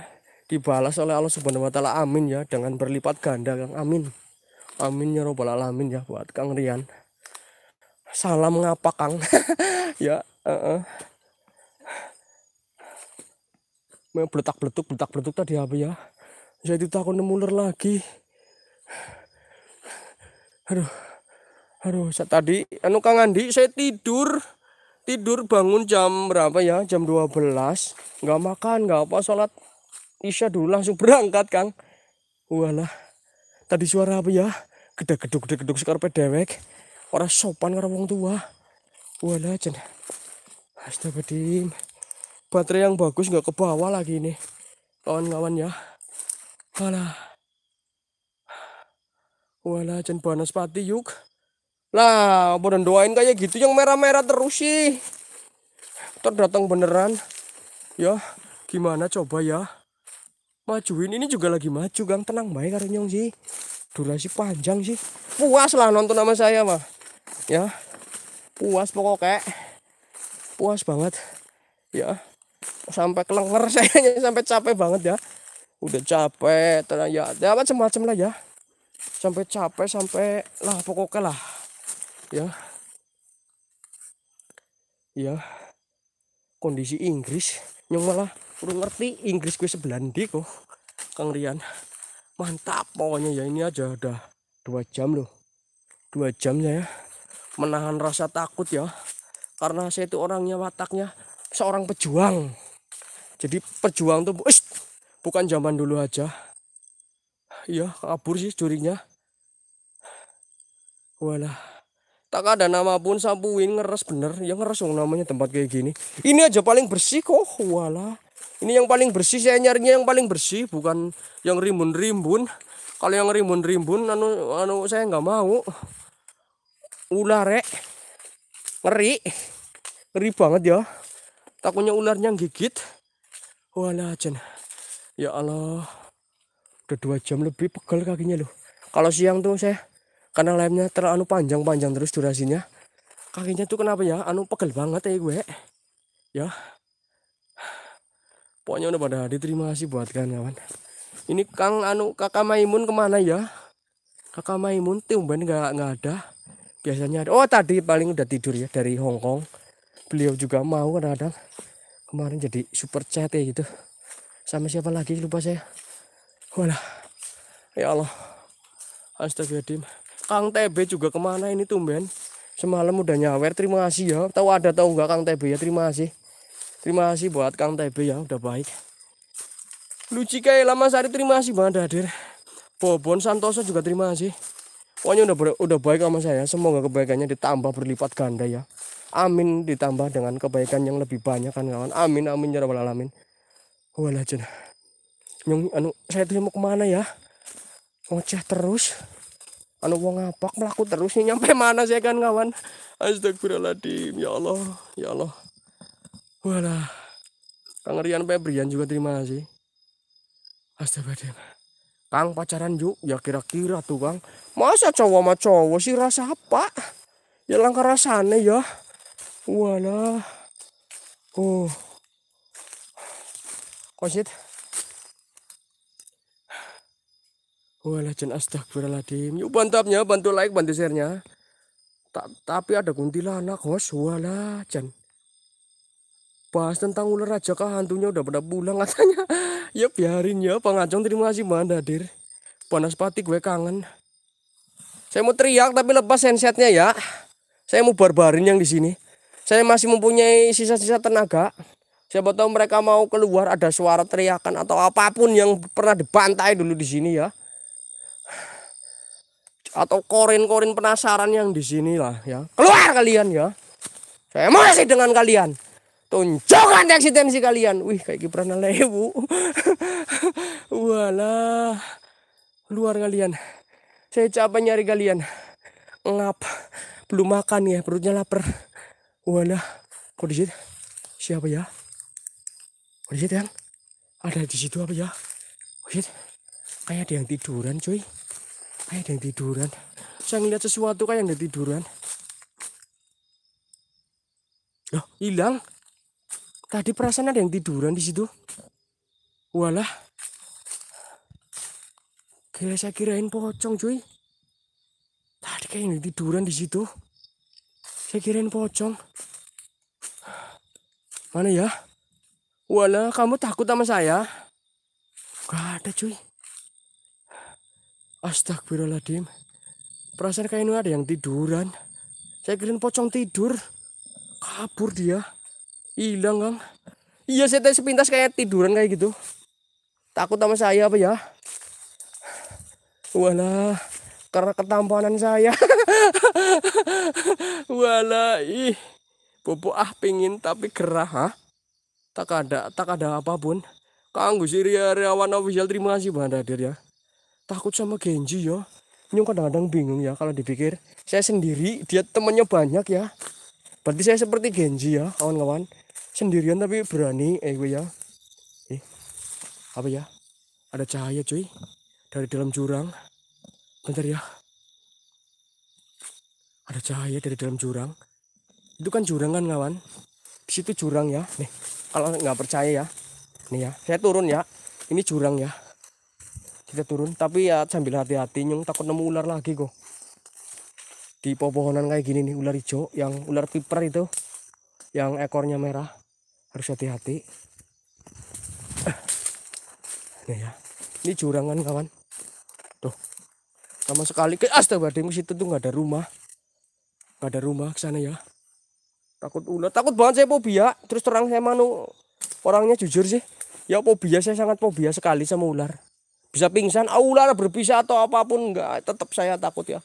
dibalas oleh Allah Subhanahu wa taala amin ya dengan berlipat ganda Kang amin amin ya robbal alamin ya buat Kang Rian salam ngapa Kang ya uh -uh meletak beletuk beletak beletuk tadi apa ya jadi takut nemu ular lagi aduh aduh saya tadi anu Kang Andi saya tidur tidur bangun jam berapa ya jam 12 nggak makan nggak apa sholat isya dulu langsung berangkat Kang walah tadi suara apa ya gede geduk gede geduk sekarpet dewek orang sopan orang wong tua walah jen astagfirullahaladzim baterai yang bagus nggak ke bawah lagi ini kawan-kawan ya Wala. Wala jen pati yuk. Lah, bener doain kayak gitu yang merah-merah terus sih. Terdatang beneran. Ya, gimana coba ya? Majuin ini juga lagi maju, Gang. Tenang baik karunyong sih. Durasi panjang sih. Puas lah nonton sama saya, mah. Ya. Puas pokoknya. Puas banget. Ya. Sampai kelenger saya sampai capek banget ya udah capek tenang ya ya macam-macam lah ya sampai capek sampai lah pokoknya lah ya ya kondisi Inggris yang malah udah ngerti Inggris gue sebelandi kok Kang Rian mantap pokoknya ya ini aja udah dua jam loh dua jamnya ya menahan rasa takut ya karena saya itu orangnya wataknya seorang pejuang jadi pejuang tuh bukan zaman dulu aja iya kabur sih curinya walah tak ada nama pun sampuin ngeres bener yang ngeres dong namanya tempat kayak gini ini aja paling bersih kok walah ini yang paling bersih saya nyarinya yang paling bersih bukan yang rimbun-rimbun kalau yang rimbun-rimbun anu anu saya nggak mau ular rek ngeri ngeri banget ya takutnya ularnya gigit walah jenah. Ya Allah, udah dua jam lebih pegel kakinya loh. Kalau siang tuh saya karena lemnya terlalu anu panjang-panjang terus durasinya. Kakinya tuh kenapa ya? Anu pegel banget ya gue. Ya. Pokoknya udah pada diterima kasih buat kan kawan. Ini Kang anu Kakak Maimun kemana ya? Kakak Maimun tumben nggak nggak ada. Biasanya ada. Oh tadi paling udah tidur ya dari Hongkong. Beliau juga mau kadang-kadang kemarin jadi super chat ya gitu sama siapa lagi lupa saya wala ya Allah astagfirullahaladzim Kang TB juga kemana ini tuh Ben semalam udah nyawer terima kasih ya tahu ada tahu nggak Kang TB ya terima kasih terima kasih buat Kang TB ya udah baik Luci kayak lama sehari terima kasih banget hadir Bobon Santoso juga terima kasih Pokoknya udah, udah baik sama saya. Semoga kebaikannya ditambah berlipat ganda ya. Amin ditambah dengan kebaikan yang lebih banyak kan kawan. Amin amin ya rabbal alamin wala dyan yung Yang anu saya tuh mau kemana ya? Ngoceh terus. Anu wong ngapak melaku terus nih nyampe mana saya kan kawan? Astagfirullahaladzim ya Allah ya Allah. wala Kang Rian Febrian juga terima kasih. Astagfirullahaladzim. Kang pacaran yuk ya kira-kira tuh Kang. Masa cowok sama cowok sih rasa apa? Ya langkah rasanya ya. wala Oh. Kosit. Walajen astagfirullahaladzim. Yuk bantapnya, bantu like, bantu sharenya. nya Ta tapi ada kuntilanak, Wah Walajen. Bahas tentang ular aja kah hantunya udah pada pulang katanya. ya biarin ya, pengacung terima kasih Mbak Hadir. Panas pati gue kangen. Saya mau teriak tapi lepas handsetnya ya. Saya mau barbarin yang di sini. Saya masih mempunyai sisa-sisa tenaga. Siapa tahu mereka mau keluar ada suara teriakan atau apapun yang pernah dibantai dulu di sini ya. Atau korin-korin penasaran yang di sini lah ya. Keluar kalian ya. Saya emosi dengan kalian. Tunjukkan eksistensi kalian. Wih kayak Gibran Lewu. Walah. Keluar kalian. Saya capek nyari kalian. Ngap. Belum makan ya, perutnya lapar. Walah. Kok di sini Siapa ya? Oh shit yang ada di situ apa ya? Oh shit, kayak ada yang tiduran cuy. Kayak ada yang tiduran. Saya ngeliat sesuatu kayak ada tiduran. Loh, hilang. Tadi perasaan ada yang tiduran di situ. Walah. Kira saya kirain pocong cuy. Tadi kayak ada tiduran di situ. Saya kirain pocong. Mana ya? Wala, kamu takut sama saya? Gak ada cuy. Astagfirullahaladzim. Perasaan kayak ini ada yang tiduran. Saya kirim pocong tidur. Kabur dia. Hilang kang. Iya saya tadi sepintas kayak tiduran kayak gitu. Takut sama saya apa ya? wala karena ketampanan saya. wala ih. Bobo ah pingin tapi gerah ha tak ada tak ada apapun Kanggu siri awan official terima kasih Bang hadir ya takut sama Genji yo. Ini kadang-kadang bingung ya kalau dipikir saya sendiri dia temennya banyak ya berarti saya seperti Genji ya kawan-kawan sendirian tapi berani eh gue ya eh apa ya ada cahaya cuy dari dalam jurang bentar ya ada cahaya dari dalam jurang itu kan jurang kan kawan di situ jurang ya nih kalau nggak percaya ya nih ya saya turun ya ini jurang ya kita turun tapi ya sambil hati-hati nyung takut nemu ular lagi kok di pepohonan kayak gini nih ular hijau yang ular piper itu yang ekornya merah harus hati-hati nih ya ini jurangan kawan tuh sama sekali ke astagfirullahaladzim situ tuh nggak ada rumah nggak ada rumah ke sana ya takut ular takut banget saya fobia terus terang saya manu orangnya jujur sih ya fobia saya sangat fobia sekali sama ular bisa pingsan ah, ular berbisa atau apapun enggak tetap saya takut ya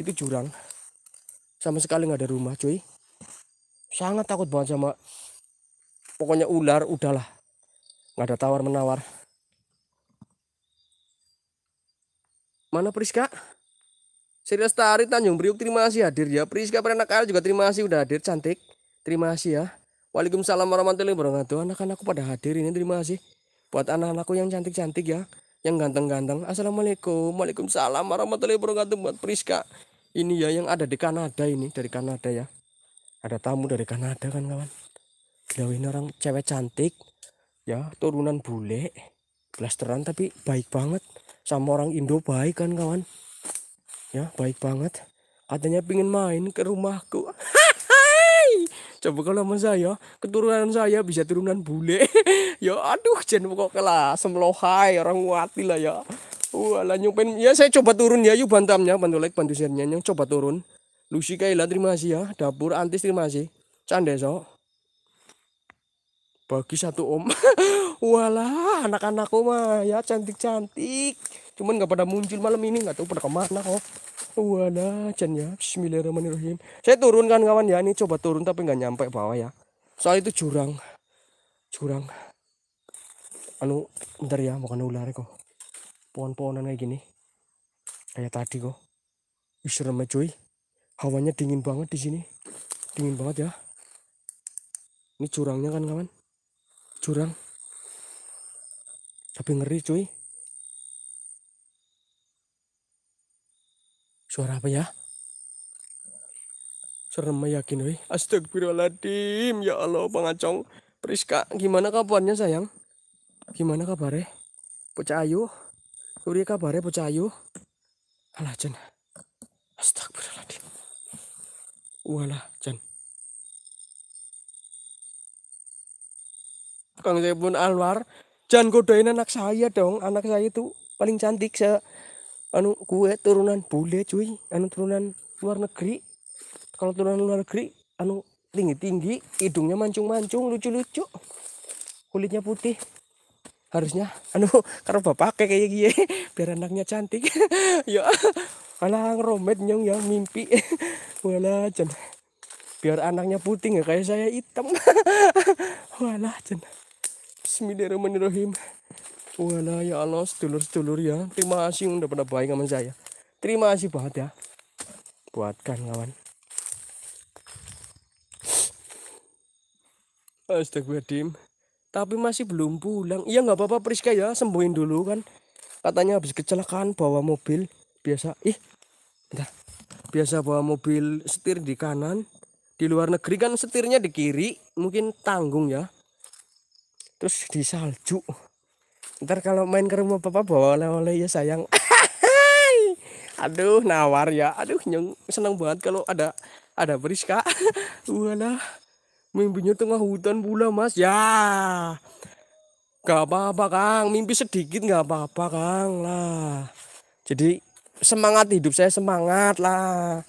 itu jurang sama sekali nggak ada rumah cuy sangat takut banget sama pokoknya ular udahlah nggak ada tawar menawar mana Priska Sri Lestari Tanjung Priuk terima kasih hadir ya. Priska Air juga terima kasih udah hadir cantik. Terima kasih ya. Waalaikumsalam warahmatullahi wabarakatuh. Anak-anakku pada hadir ini terima kasih. Buat anak-anakku yang cantik-cantik ya. Yang ganteng-ganteng. Assalamualaikum. Waalaikumsalam warahmatullahi wabarakatuh buat Priska. Ini ya yang ada di Kanada ini dari Kanada ya. Ada tamu dari Kanada kan kawan. Gila ini orang cewek cantik ya turunan bule blasteran tapi baik banget sama orang Indo baik kan kawan ya baik banget katanya pingin main ke rumahku coba kalau sama saya keturunan saya bisa turunan bule ya aduh jangan pokok kelas semlohai orang wati lah ya Walah nyupen ya saya coba turun ya yuk bantamnya bantu like bantu share yang coba turun Lucy Kaila terima kasih ya dapur antis terima kasih canda so bagi satu om walah anak-anakku mah ya cantik-cantik cuman nggak pada muncul malam ini nggak tahu pada kemana kok wadah Chan ya Bismillahirrahmanirrahim saya turun kan kawan ya ini coba turun tapi nggak nyampe bawah ya soal itu jurang jurang anu bentar ya bukan ular kok pohon-pohonan kayak gini kayak tadi kok Ih, serem ya, cuy hawanya dingin banget di sini dingin banget ya ini curangnya kan kawan curang tapi ngeri cuy Suara apa ya? Serem ya, yakin weh. Astagfirullahaladzim. Ya Allah Bang Acong. Priska, gimana kabarnya sayang? Gimana kabarnya? Bocah ayu? Suri kabarnya bocah ayu? Alah jen Astagfirullahaladzim. Walah Jen. Kang pun Alwar. Jangan godain anak saya dong. Anak saya itu paling cantik se anu kue turunan bule cuy anu turunan luar negeri kalau turunan luar negeri anu tinggi tinggi hidungnya mancung mancung lucu lucu kulitnya putih harusnya anu karena bapak kayak gini biar anaknya cantik ya alang romet nyong yang mimpi wala jen biar anaknya putih nggak kayak saya hitam wala jen Bismillahirrahmanirrahim Wala ya Allah, sedulur-sedulur ya. Terima kasih udah pernah baik sama saya. Terima kasih banget ya. Buatkan kawan. Astagfirullahaladzim. Tapi masih belum pulang. Iya nggak apa-apa Priska ya, sembuhin dulu kan. Katanya habis kecelakaan bawa mobil biasa. Ih, bentar. Biasa bawa mobil setir di kanan. Di luar negeri kan setirnya di kiri, mungkin tanggung ya. Terus di salju ntar kalau main ke rumah papa boleh oleh ya sayang aduh nawar ya aduh nyeng seneng banget kalau ada ada Priska walah mimpinya tengah hutan pula mas ya gak apa-apa Kang mimpi sedikit gak apa-apa Kang lah jadi semangat hidup saya semangat lah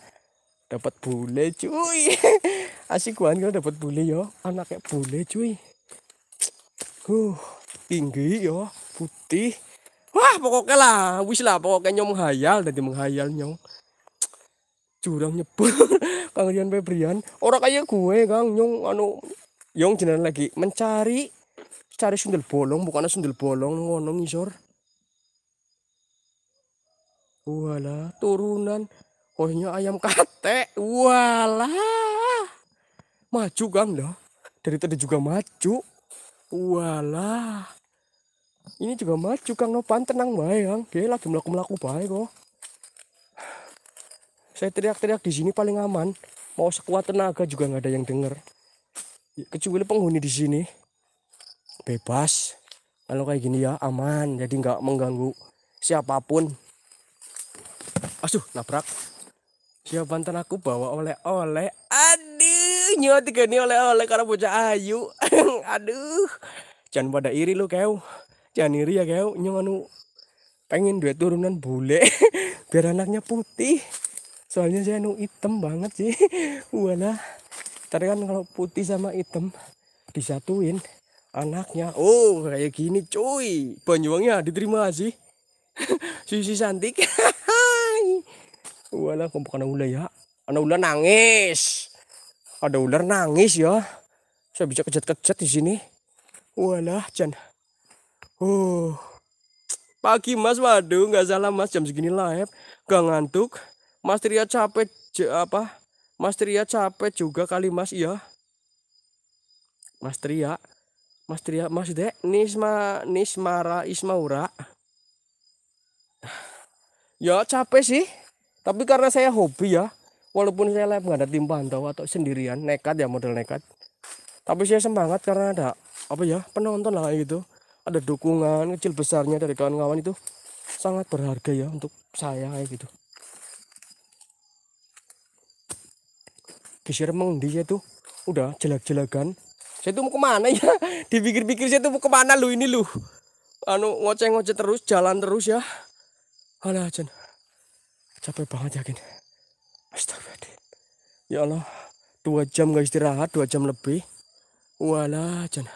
dapat bule cuy asik banget kalau dapat bule yo anaknya bule cuy huh tinggi yo putih wah pokoknya lah wis lah pokoknya nyong menghayal jadi menghayal nyong curang nyebur Kang Rian Febrian orang kayak gue Kang nyong anu nyong jalan lagi mencari cari sundel bolong bukan sundel bolong ngono ngisor walah turunan ohnya ayam kate walah maju kang dah dari tadi juga maju walah ini juga maju Kang Nopan tenang baik Kang dia lagi melaku melaku baik kok saya teriak-teriak di sini paling aman mau sekuat tenaga juga nggak ada yang dengar. kecuali penghuni di sini bebas kalau kayak gini ya aman jadi nggak mengganggu siapapun asuh nabrak siapan aku bawa oleh-oleh aduh nyawa tiga ini oleh-oleh karena bocah ayu aduh jangan pada iri lu kau Janiri ya kayak nyong anu pengen duit turunan bule biar anaknya putih soalnya saya anu hitam banget sih wala tadi kan kalau putih sama hitam disatuin anaknya oh kayak gini cuy Banyuwangi ah, diterima sih sisi cantik wala kok bukan ular ya anak ular nangis ada ular nangis ya saya bisa kejat-kejat di sini wala jangan Uh, pagi mas, waduh, nggak salah mas, jam segini live, nggak ngantuk. Mas Tria capek, apa? Mas Tria capek juga kali mas, iya. Mas Tria, Mas Tria, Mas Dek, Nisma, Nismara, Ismaura. Ya capek sih, tapi karena saya hobi ya, walaupun saya live nggak ada tim pantau atau sendirian, nekat ya model nekat. Tapi saya semangat karena ada apa ya penonton lah gitu ada dukungan kecil besarnya dari kawan-kawan itu sangat berharga ya untuk saya kayak gitu geser di saya tuh udah jelek-jelekan saya tuh mau kemana ya dipikir-pikir saya tuh mau kemana lu ini lu anu ngoceh-ngoceh terus jalan terus ya alah jen capek banget ya gini astagfirullah ya Allah dua jam gak istirahat dua jam lebih walah jen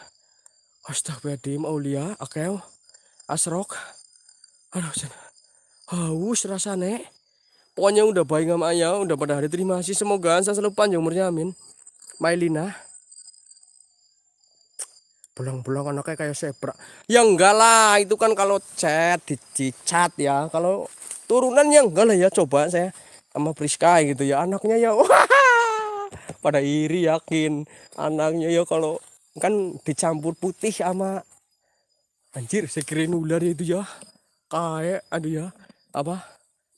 Astagfirullahaladzim Aulia Akel, asrok aduh jen. haus rasane pokoknya udah baik sama ayah udah pada hari terima kasih semoga saya selalu panjang umurnya amin Mailina pulang-pulang anaknya kayak zebra ya enggak lah itu kan kalau cat dicat ya kalau turunan ya enggak lah ya coba saya sama Priska gitu ya anaknya ya pada iri yakin anaknya ya kalau kan dicampur putih sama anjir sekirin ular itu ya kayak aduh ya apa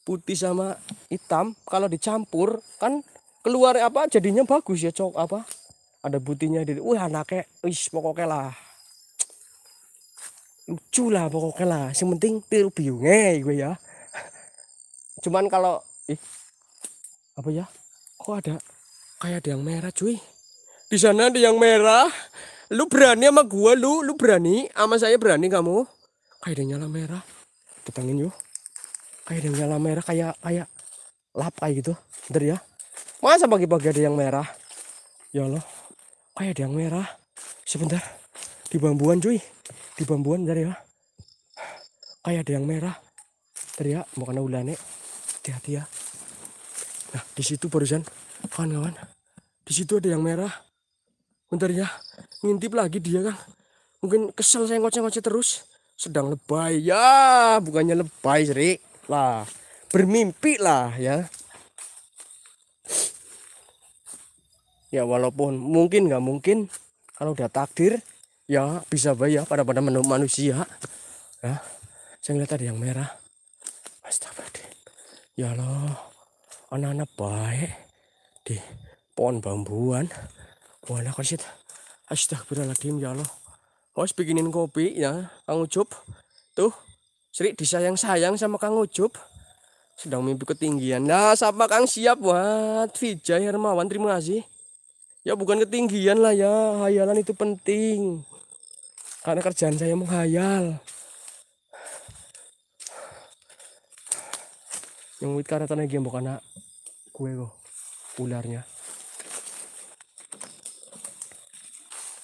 putih sama hitam kalau dicampur kan keluar apa jadinya bagus ya cok apa ada putihnya di wah anaknya wis pokoknya lah lucu lah pokoknya lah yang penting tiru biungnya gue ya cuman kalau ih apa ya kok ada kayak ada yang merah cuy di sana ada yang merah lu berani sama gua lu lu berani sama saya berani kamu kayak ada nyala merah tetangin yuk kayak ada nyala merah kayak kayak lap kayak gitu ntar ya masa pagi-pagi ada yang merah ya Allah kayak ada yang merah sebentar di bambuan cuy di bambuan dari ya kayak ada yang merah dari ya mau ulan ulane hati-hati ya nah di situ barusan kawan-kawan di situ ada yang merah bentar ya ngintip lagi dia kan mungkin kesel saya ngoceh-ngoceh terus sedang lebay ya bukannya lebay Sri lah bermimpi lah ya ya walaupun mungkin nggak mungkin kalau udah takdir ya bisa bayar pada pada manusia ya saya ngeliat ada yang merah astagfirullahaladzim ya loh anak-anak baik di pohon bambuan Wala kasit. Astagfirullahaladzim ya Allah. Bos oh, bikinin kopi ya Kang Ucup. Tuh Sri disayang-sayang sama Kang Ucup. Sedang mimpi ketinggian. Nah, siapa Kang siap buat Vijay Hermawan. Terima kasih. Ya bukan ketinggian lah ya. Hayalan itu penting. Karena kerjaan saya menghayal. Yang wit karena tanah game bukan ularnya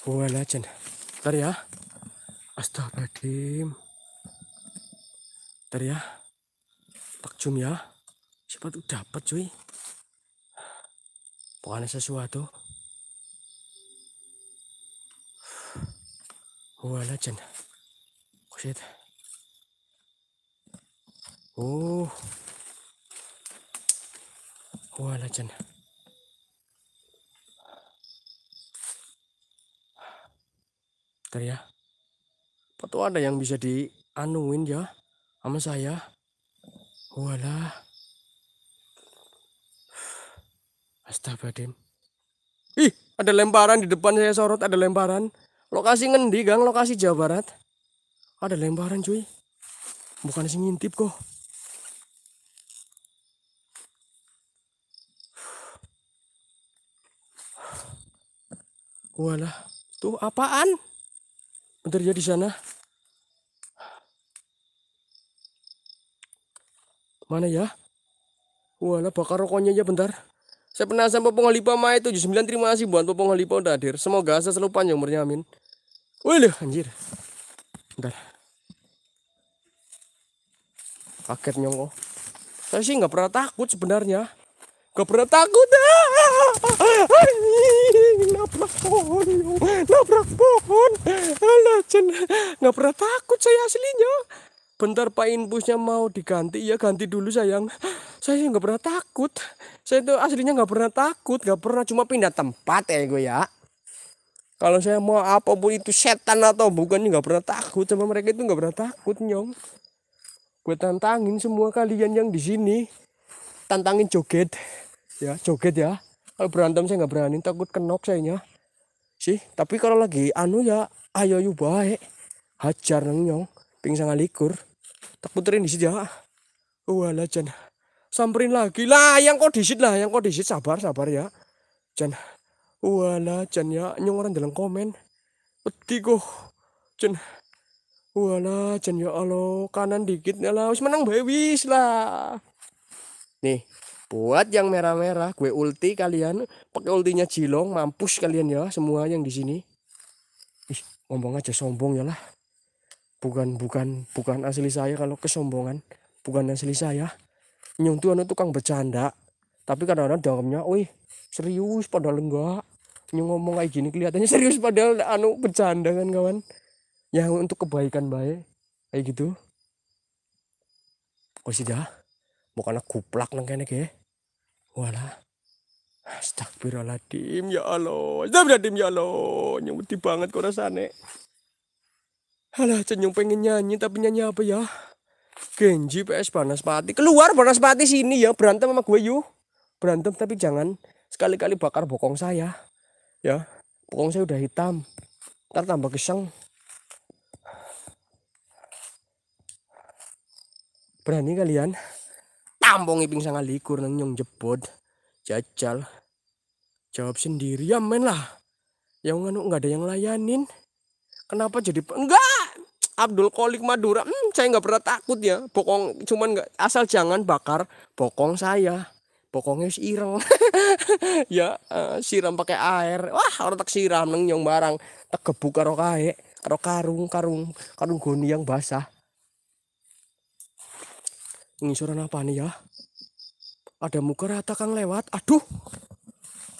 Buah legend. Bentar ya. Astagfirullahaladzim. Bentar ya. Tak Takjum ya. Siapa tuh dapat cuy. Pokoknya sesuatu. Buah legend. Oh shit. Oh. Buah legend. ya apa ada yang bisa dianuin ya sama saya walah astaga dim, ih ada lemparan di depan saya sorot ada lemparan lokasi ngendi gang lokasi Jawa Barat ada lemparan cuy bukan sih ngintip kok walah tuh apaan bentar ya di sana mana ya wala bakar rokoknya ya bentar saya penasaran Popong Halipa Mai 79 terima kasih buat Popong Halipa udah hadir semoga saya selalu panjang umurnya amin wih lho, anjir bentar kaget nyongko saya sih nggak pernah takut sebenarnya ke pernah takut dah nabrak pohon nabrak pohon alah cen nggak pernah takut saya aslinya bentar pak inpusnya mau diganti ya ganti dulu sayang saya nggak pernah takut saya itu aslinya nggak pernah takut nggak pernah cuma pindah tempat ya gue ya kalau saya mau apapun itu setan atau bukan nggak pernah takut sama mereka itu nggak pernah takut nyong gue tantangin semua kalian yang di sini tantangin joget ya joget ya kalau berantem saya nggak berani takut kenok nya sih tapi kalau lagi anu ya ayo yu baik hajar nyong pingsan ngalikur tak puterin di sini ya wala jan samperin lagi lah yang kok disit lah yang kok disit sabar sabar ya jan wala jan ya nyong orang dalam komen peti kok jan wala jan ya allah kanan dikit ya lah wis menang bewis lah nih Buat yang merah-merah, gue ulti kalian. Pakai ultinya Jilong, mampus kalian ya semua yang di sini. Ih, ngomong aja sombong ya lah. Bukan bukan bukan asli saya kalau kesombongan, bukan asli saya. nyuntuh tuh anu tukang bercanda. Tapi kadang-kadang dalamnya, wih serius padahal enggak. Nyung ngomong kayak gini kelihatannya serius padahal anu bercanda kan kawan. Ya untuk kebaikan baik kayak gitu. Oh sudah mukanya kuplak nang kene ke wala Astagfirullahaladzim ya Allah Astagfirullahaladzim ya Allah nyumuti banget kok rasane Alah cenyung pengen nyanyi tapi nyanyi apa ya Genji PS panas Banaspati Keluar panas Banaspati sini ya Berantem sama gue yuk Berantem tapi jangan Sekali-kali bakar bokong saya Ya Bokong saya udah hitam Ntar tambah keseng Berani kalian? tampung iping sangat likur nang nyong jebot jajal jawab sendiri ya men lah yang nganu nggak ada yang layanin kenapa jadi enggak Abdul Kolik Madura hmm, saya nggak pernah takut ya bokong cuman nggak asal jangan bakar bokong saya bokongnya ireng ya uh, siram pakai air wah orang tak siram neng nyong barang tak kebuka rokae karung karung karung goni yang basah ngisoran apa nih ya? Ada muka rata Kang lewat. Aduh.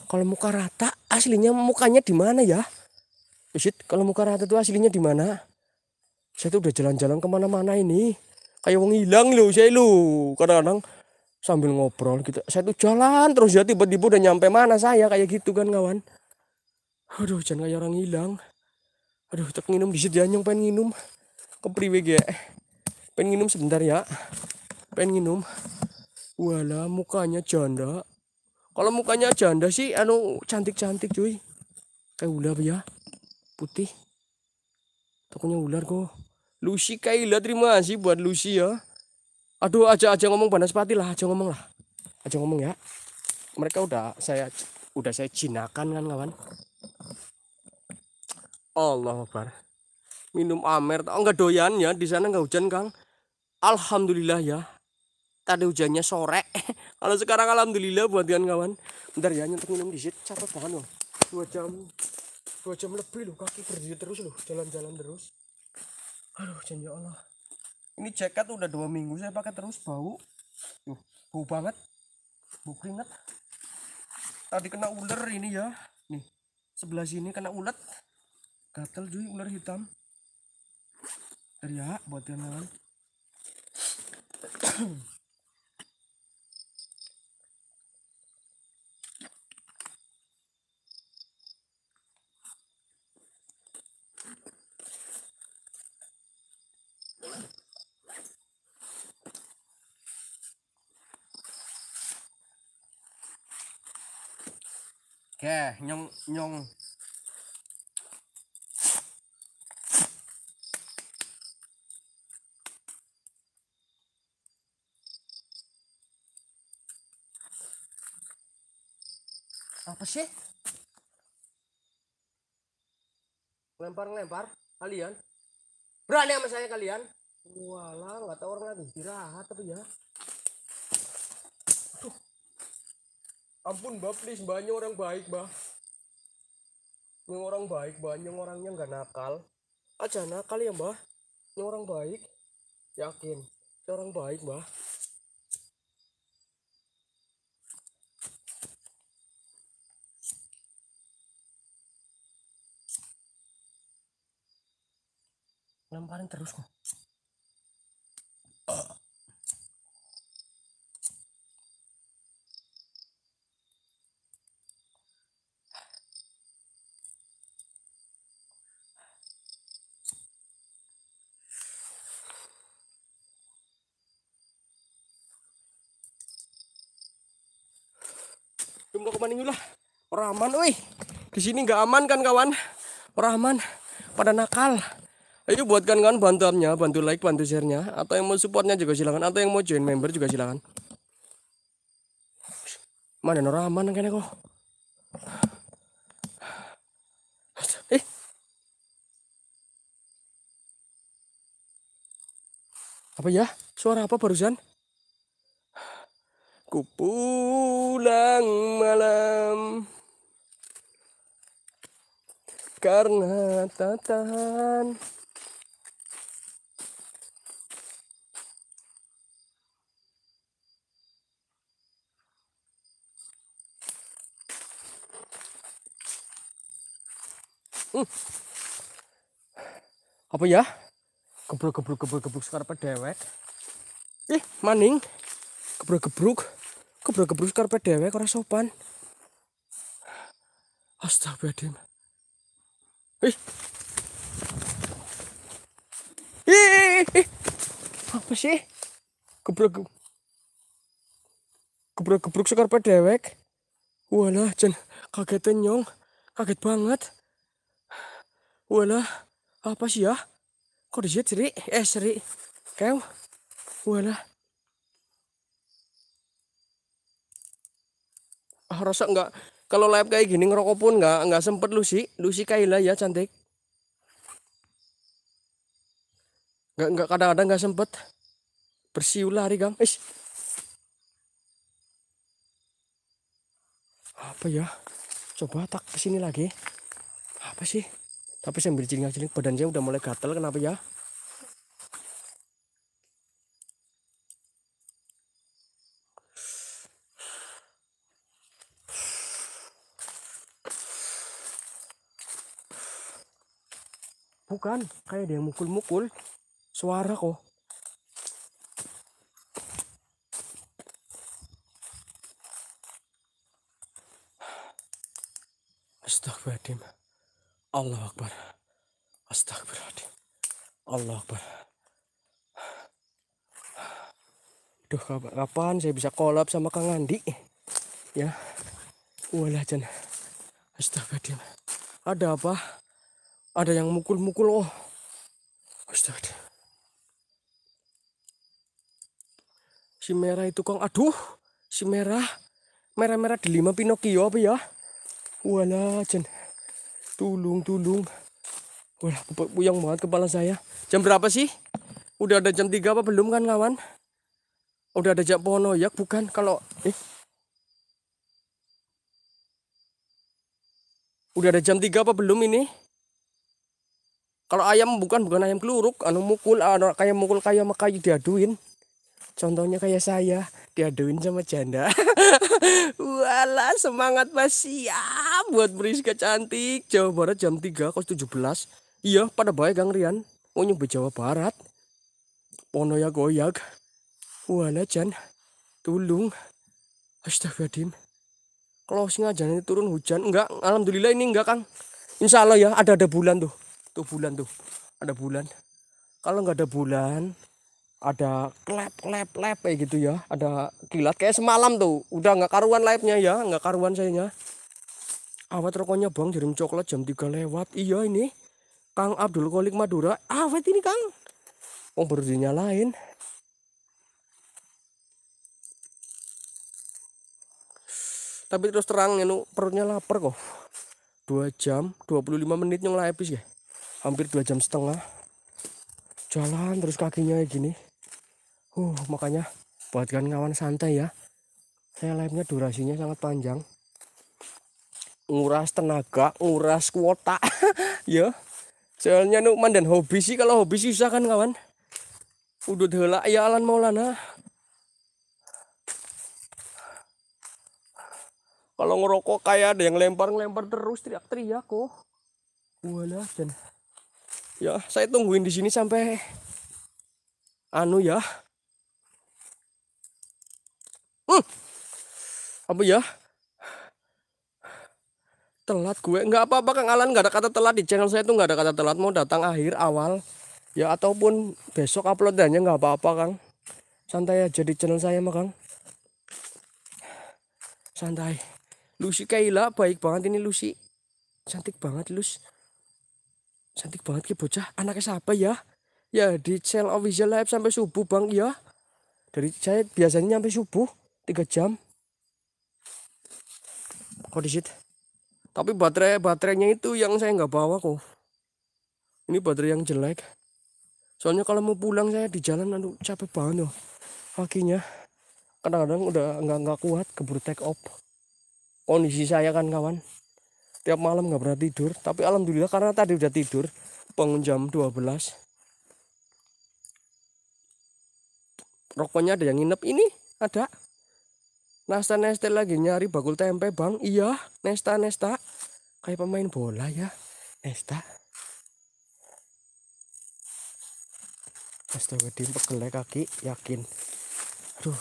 Kalau muka rata aslinya mukanya di mana ya? Isit, kalau muka rata itu aslinya di mana? Saya tuh udah jalan-jalan kemana-mana ini. Kayak wong hilang loh saya lu. Kadang-kadang sambil ngobrol gitu. Saya tuh jalan terus ya tiba-tiba udah nyampe mana saya kayak gitu kan kawan. Aduh jangan kayak orang hilang. Aduh tak minum di situ ya, nyong pengen minum. Kepriwe ge. Pengen minum sebentar ya pengen minum wala mukanya janda kalau mukanya janda sih anu cantik-cantik cuy kayak ular ya putih tokonya ular kok Lucy Kaila terima kasih buat Lucy ya aduh aja aja ngomong pati lah aja ngomong lah aja ngomong ya mereka udah saya udah saya jinakan kan kawan Allah Akbar minum amer enggak doyan ya di sana enggak hujan Kang Alhamdulillah ya tadi hujannya sore kalau sekarang alhamdulillah buat kawan kawan bentar ya nyentuh minum di situ capek banget loh dua jam dua jam lebih loh kaki berdiri terus loh jalan-jalan terus aduh janji ya Allah ini jaket udah dua minggu saya pakai terus bau Yuh, bau banget bau keringat tadi kena ular ini ya nih sebelah sini kena ulat gatel cuy ular hitam teriak buat kawan. kawan Oke, nyong-nyong apa sih lempar lempar kalian berani sama saya kalian Wala, nggak tahu orang lagi istirahat tapi ya. Aduh. Ampun, Mbak, please, banyak orang baik, Mbak. Ini orang baik, banyak orangnya nggak nakal. Aja nakal ya, Mbak. Ini orang baik. Yakin. ini orang baik, Mbak. lemparin terus kok Rahman, wih. Di sini nggak aman kan kawan? Rahman, pada nakal. Ayo buat kawan kawan bantuannya, bantu like, bantu sharenya, Atau yang mau supportnya juga silakan. Atau yang mau join member juga silakan. Mana orang aman kayaknya kok. Eh, Apa ya? Suara apa barusan? Kupulang malam karena tatahan hmm. apa ya gebruk gebruk gebruk gebruk sekarang dewek ih maning gebruk gebruk gebruk gebruk sekarang dewek orang sopan astagfirullahaladzim Ih. Ih, Apa sih? Gebrek. Gebrek-gebrek pada dewek. Walah, jen kaget nyong. Kaget banget. Walah, apa sih ya? Kok di seri? Eh, seri. Kau. Walah. Ah, rasa enggak kalau live kayak gini ngerokok pun nggak nggak sempet lu sih, lu sih kayak ya cantik nggak nggak kadang-kadang nggak sempet bersiul lari Gang. Eish. apa ya coba tak kesini lagi apa sih tapi sambil jeling-jeling badan saya udah mulai gatel kenapa ya kan kayak ada yang mukul-mukul suara kok Astagfirullahaladzim Allah Akbar Astagfirullahaladzim Allah Akbar Duh kapan saya bisa kolab sama Kang Andi Ya Walah jen Astagfirullahaladzim Ada apa? ada yang mukul-mukul oh Astaga. si merah itu kong aduh si merah merah-merah di lima Pinocchio apa ya wala jen tulung tulung wala puyang banget kepala saya jam berapa sih udah ada jam tiga apa belum kan kawan udah ada jam pono ya? bukan kalau eh udah ada jam tiga apa belum ini kalau ayam bukan bukan ayam keluruk anu mukul anu kayak mukul kayu sama kayu diaduin contohnya kayak saya diaduin sama janda wala semangat masih siap buat Priska cantik Jawa Barat jam 3 kos 17 iya pada baik Kang Rian oh nyampe Jawa Barat ponoya goyak wala jan tulung astagfirullahaladzim closing aja nanti turun hujan enggak alhamdulillah ini enggak Kang Insyaallah ya ada ada bulan tuh tuh bulan tuh ada bulan kalau nggak ada bulan ada klep klep klep kayak gitu ya ada kilat kayak semalam tuh udah nggak karuan live nya ya nggak karuan sayanya awet rokoknya bang jarum coklat jam 3 lewat iya ini Kang Abdul Kolik Madura awet ini Kang Oh baru dinyalain tapi terus terang ini anu, perutnya lapar kok 2 jam 25 menit yang lapis ya hampir dua jam setengah jalan terus kakinya gini uh makanya buat kan kawan santai ya saya live-nya durasinya sangat panjang nguras tenaga nguras kuota ya soalnya nukman dan hobi sih kalau hobi susah kan kawan udah helak ya alan maulana kalau ngerokok kayak ada yang lempar lempar terus teriak-teriak kok oh. walah dan ya saya tungguin di sini sampai anu ya hmm. apa ya telat gue nggak apa-apa Kang Alan nggak ada kata telat di channel saya tuh nggak ada kata telat mau datang akhir awal ya ataupun besok uploadannya nggak apa-apa Kang santai aja di channel saya mah Kang santai Lucy Kayla baik banget ini Lucy cantik banget Lucy Cantik banget ki bocah. Anaknya siapa ya? Ya di Cell Official Live sampai subuh bang ya. Dari saya biasanya sampai subuh tiga jam. Kok di Tapi baterai baterainya itu yang saya nggak bawa kok. Ini baterai yang jelek. Soalnya kalau mau pulang saya di jalan aduh capek banget loh. Kakinya kadang-kadang udah nggak nggak kuat keburu take off. Kondisi saya kan kawan tiap malam nggak pernah tidur tapi alhamdulillah karena tadi udah tidur bangun jam 12 rokoknya ada yang nginep ini ada Nesta Nesta lagi nyari bakul tempe bang Iya Nesta Nesta Kayak pemain bola ya Nesta Astaga dia pegel kaki Yakin Aduh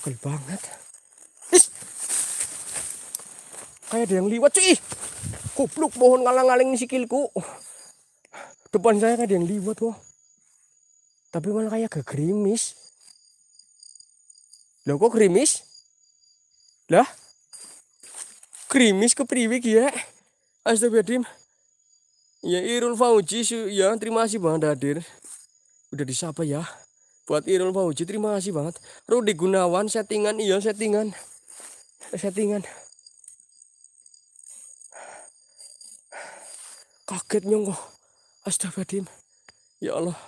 Pegel banget Kayak ada yang liwat cuy. Kupluk pohon ngalang ngaling sikilku. Depan saya kayak ada yang liwat kok. Tapi malah kayak gerimis Loh kok gerimis? Lah? Gerimis ke priwik ya? Astagfirullahaladzim. Ya Irul Fauji ya terima kasih banget hadir. Udah disapa ya. Buat Irul Fauji terima kasih banget. Rudi Gunawan settingan iya settingan. Settingan. kaget nyongko astagfirullahaladzim ya Allah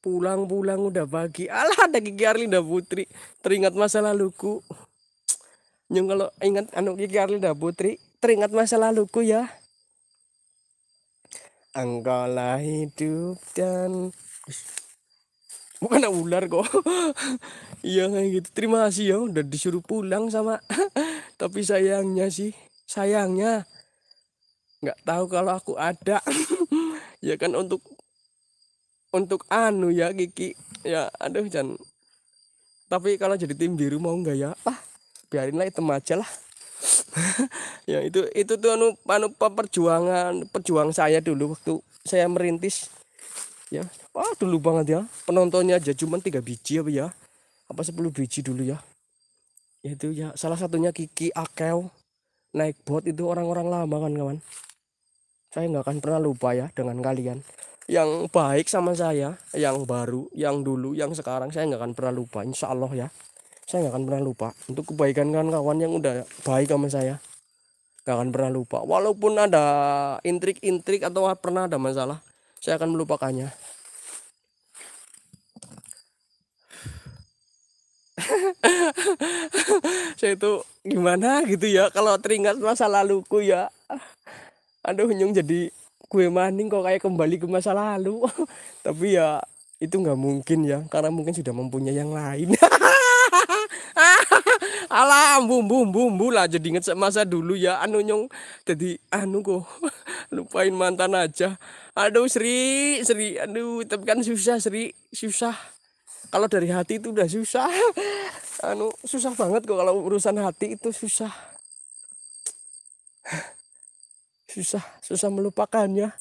pulang-pulang udah pagi alah ada gigi Arlinda Putri teringat masa laluku nyong kalau ingat anu gigi Arlinda Putri teringat masa laluku ya lah hidup dan bukan ular kok iya kayak gitu terima kasih ya udah disuruh pulang sama tapi sayangnya sih sayangnya nggak tahu kalau aku ada ya kan untuk untuk anu ya Kiki ya aduh Jan tapi kalau jadi tim biru mau nggak ya ah biarinlah itu aja lah ya itu itu tuh anu anu perjuangan perjuang saya dulu waktu saya merintis ya wah dulu banget ya penontonnya aja cuma tiga biji apa ya apa 10 biji dulu ya itu ya salah satunya Kiki akel naik bot itu orang-orang lama kan kawan saya nggak akan pernah lupa ya dengan kalian yang baik sama saya yang baru yang dulu yang sekarang saya nggak akan pernah lupa insya Allah ya saya nggak akan pernah lupa untuk kebaikan kawan-kawan yang udah baik sama saya nggak akan pernah lupa walaupun ada intrik-intrik atau pernah ada masalah saya akan melupakannya saya itu gimana gitu ya kalau teringat masa laluku ya aduh nyung jadi gue maning kok kayak kembali ke masa lalu tapi ya itu nggak mungkin ya karena mungkin sudah mempunyai yang lain alam bumbu bumbu lah jadi inget masa dulu ya anu nyong jadi anu kok lupain mantan aja aduh Sri Sri aduh tapi kan susah Sri susah kalau dari hati itu udah susah anu susah banget kok kalau urusan hati itu susah susah susah melupakannya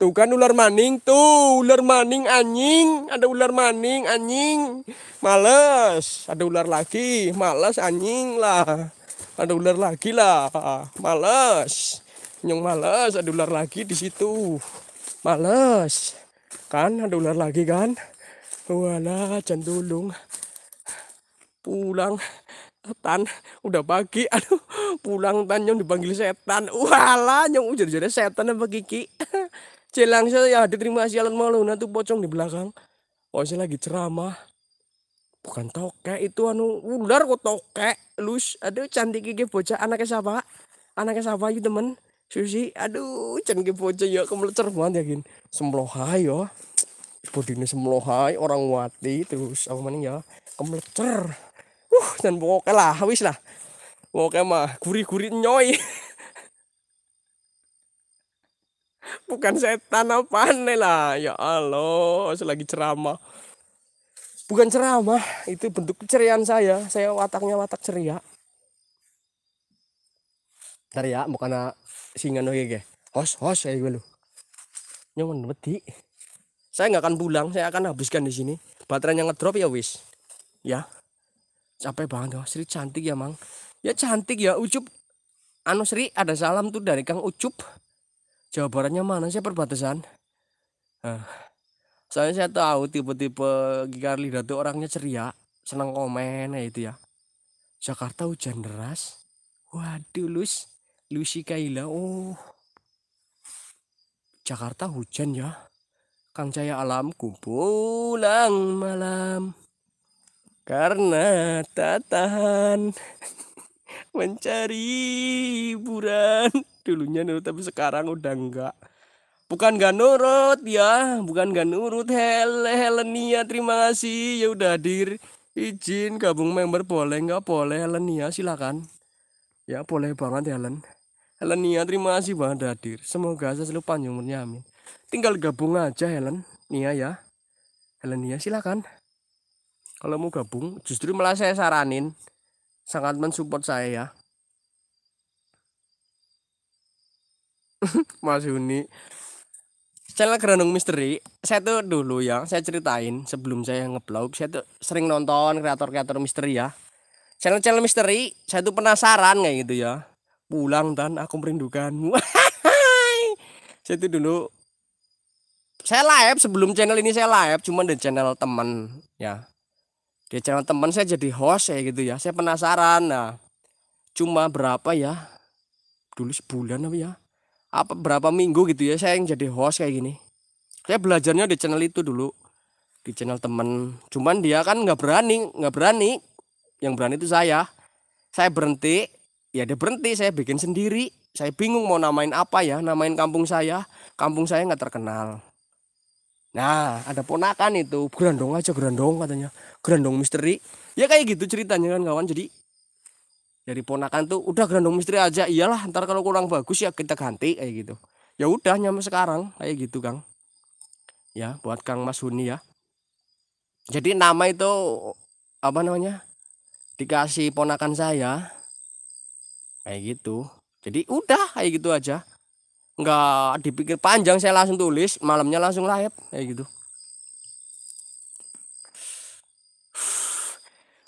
tuh kan ular maning tuh ular maning anjing ada ular maning anjing males ada ular lagi males anjing lah ada ular lagi lah males nyong males ada ular lagi di situ males kan ada ular lagi kan wala cendulung pulang tan udah pagi aduh pulang tan yang dipanggil setan wala yang ujar jadi setan apa kiki celang saya ya diterima sialan malu nanti pocong di belakang oh saya lagi ceramah bukan tokek itu anu ular kok tokek lus aduh cantik gigi bocah anaknya siapa anaknya siapa yuk temen Susi aduh cantik bocah ya kemelecer banget yakin Semploha, yo bodine semlohai orang wati terus apa maning ya kemlecer uh dan pokoknya lah wis lah pokoknya mah gurih-gurih nyoy bukan saya apa panel lah ya Allah selagi ceramah bukan ceramah itu bentuk kecerian saya saya wataknya watak ceria ntar ya mau karena singan oke okay, hos hos ya gue lu nyaman beti saya nggak akan pulang saya akan habiskan di sini baterainya ngedrop ya wis ya capek banget oh, Sri cantik ya mang ya cantik ya ucup anu Sri ada salam tuh dari Kang Ucup jawabannya mana sih perbatasan eh, soalnya saya tahu tipe-tipe Gikarli Datu orangnya ceria senang komen ya itu ya Jakarta hujan deras waduh lus Lucy Kaila oh Jakarta hujan ya Kang Jaya Alam kumpulang malam karena tak tahan mencari hiburan dulunya nurut tapi sekarang udah enggak bukan gak nurut ya bukan gak nurut Hel Helenia terima kasih ya udah hadir izin gabung member boleh nggak boleh Helenia silakan ya boleh banget Helen Helenia terima kasih banget hadir semoga saya selalu panjang umurnya amin tinggal gabung aja Helen Nia ya Helen Nia silakan kalau mau gabung justru malah saya saranin sangat mensupport saya ya Mas Yuni channel Kerenung Misteri saya tuh dulu ya saya ceritain sebelum saya ngeblog saya tuh sering nonton kreator-kreator misteri ya channel-channel misteri saya tuh penasaran kayak gitu ya pulang dan aku merindukanmu saya tuh dulu saya live sebelum channel ini saya live cuman di channel teman ya di channel teman saya jadi host ya gitu ya saya penasaran nah cuma berapa ya dulu sebulan apa ya apa berapa minggu gitu ya saya yang jadi host kayak gini saya belajarnya di channel itu dulu di channel teman. cuman dia kan nggak berani nggak berani yang berani itu saya saya berhenti ya dia berhenti saya bikin sendiri saya bingung mau namain apa ya namain kampung saya kampung saya nggak terkenal Nah, ada ponakan itu, gerandong aja gerandong katanya. Gerandong misteri. Ya kayak gitu ceritanya kan kawan. Jadi dari ponakan tuh udah gerandong misteri aja. Iyalah, ntar kalau kurang bagus ya kita ganti kayak gitu. Ya udah nyampe sekarang kayak gitu, Kang. Ya, buat Kang Mas Huni ya. Jadi nama itu apa namanya? Dikasih ponakan saya. Kayak gitu. Jadi udah kayak gitu aja nggak dipikir panjang saya langsung tulis malamnya langsung layap kayak gitu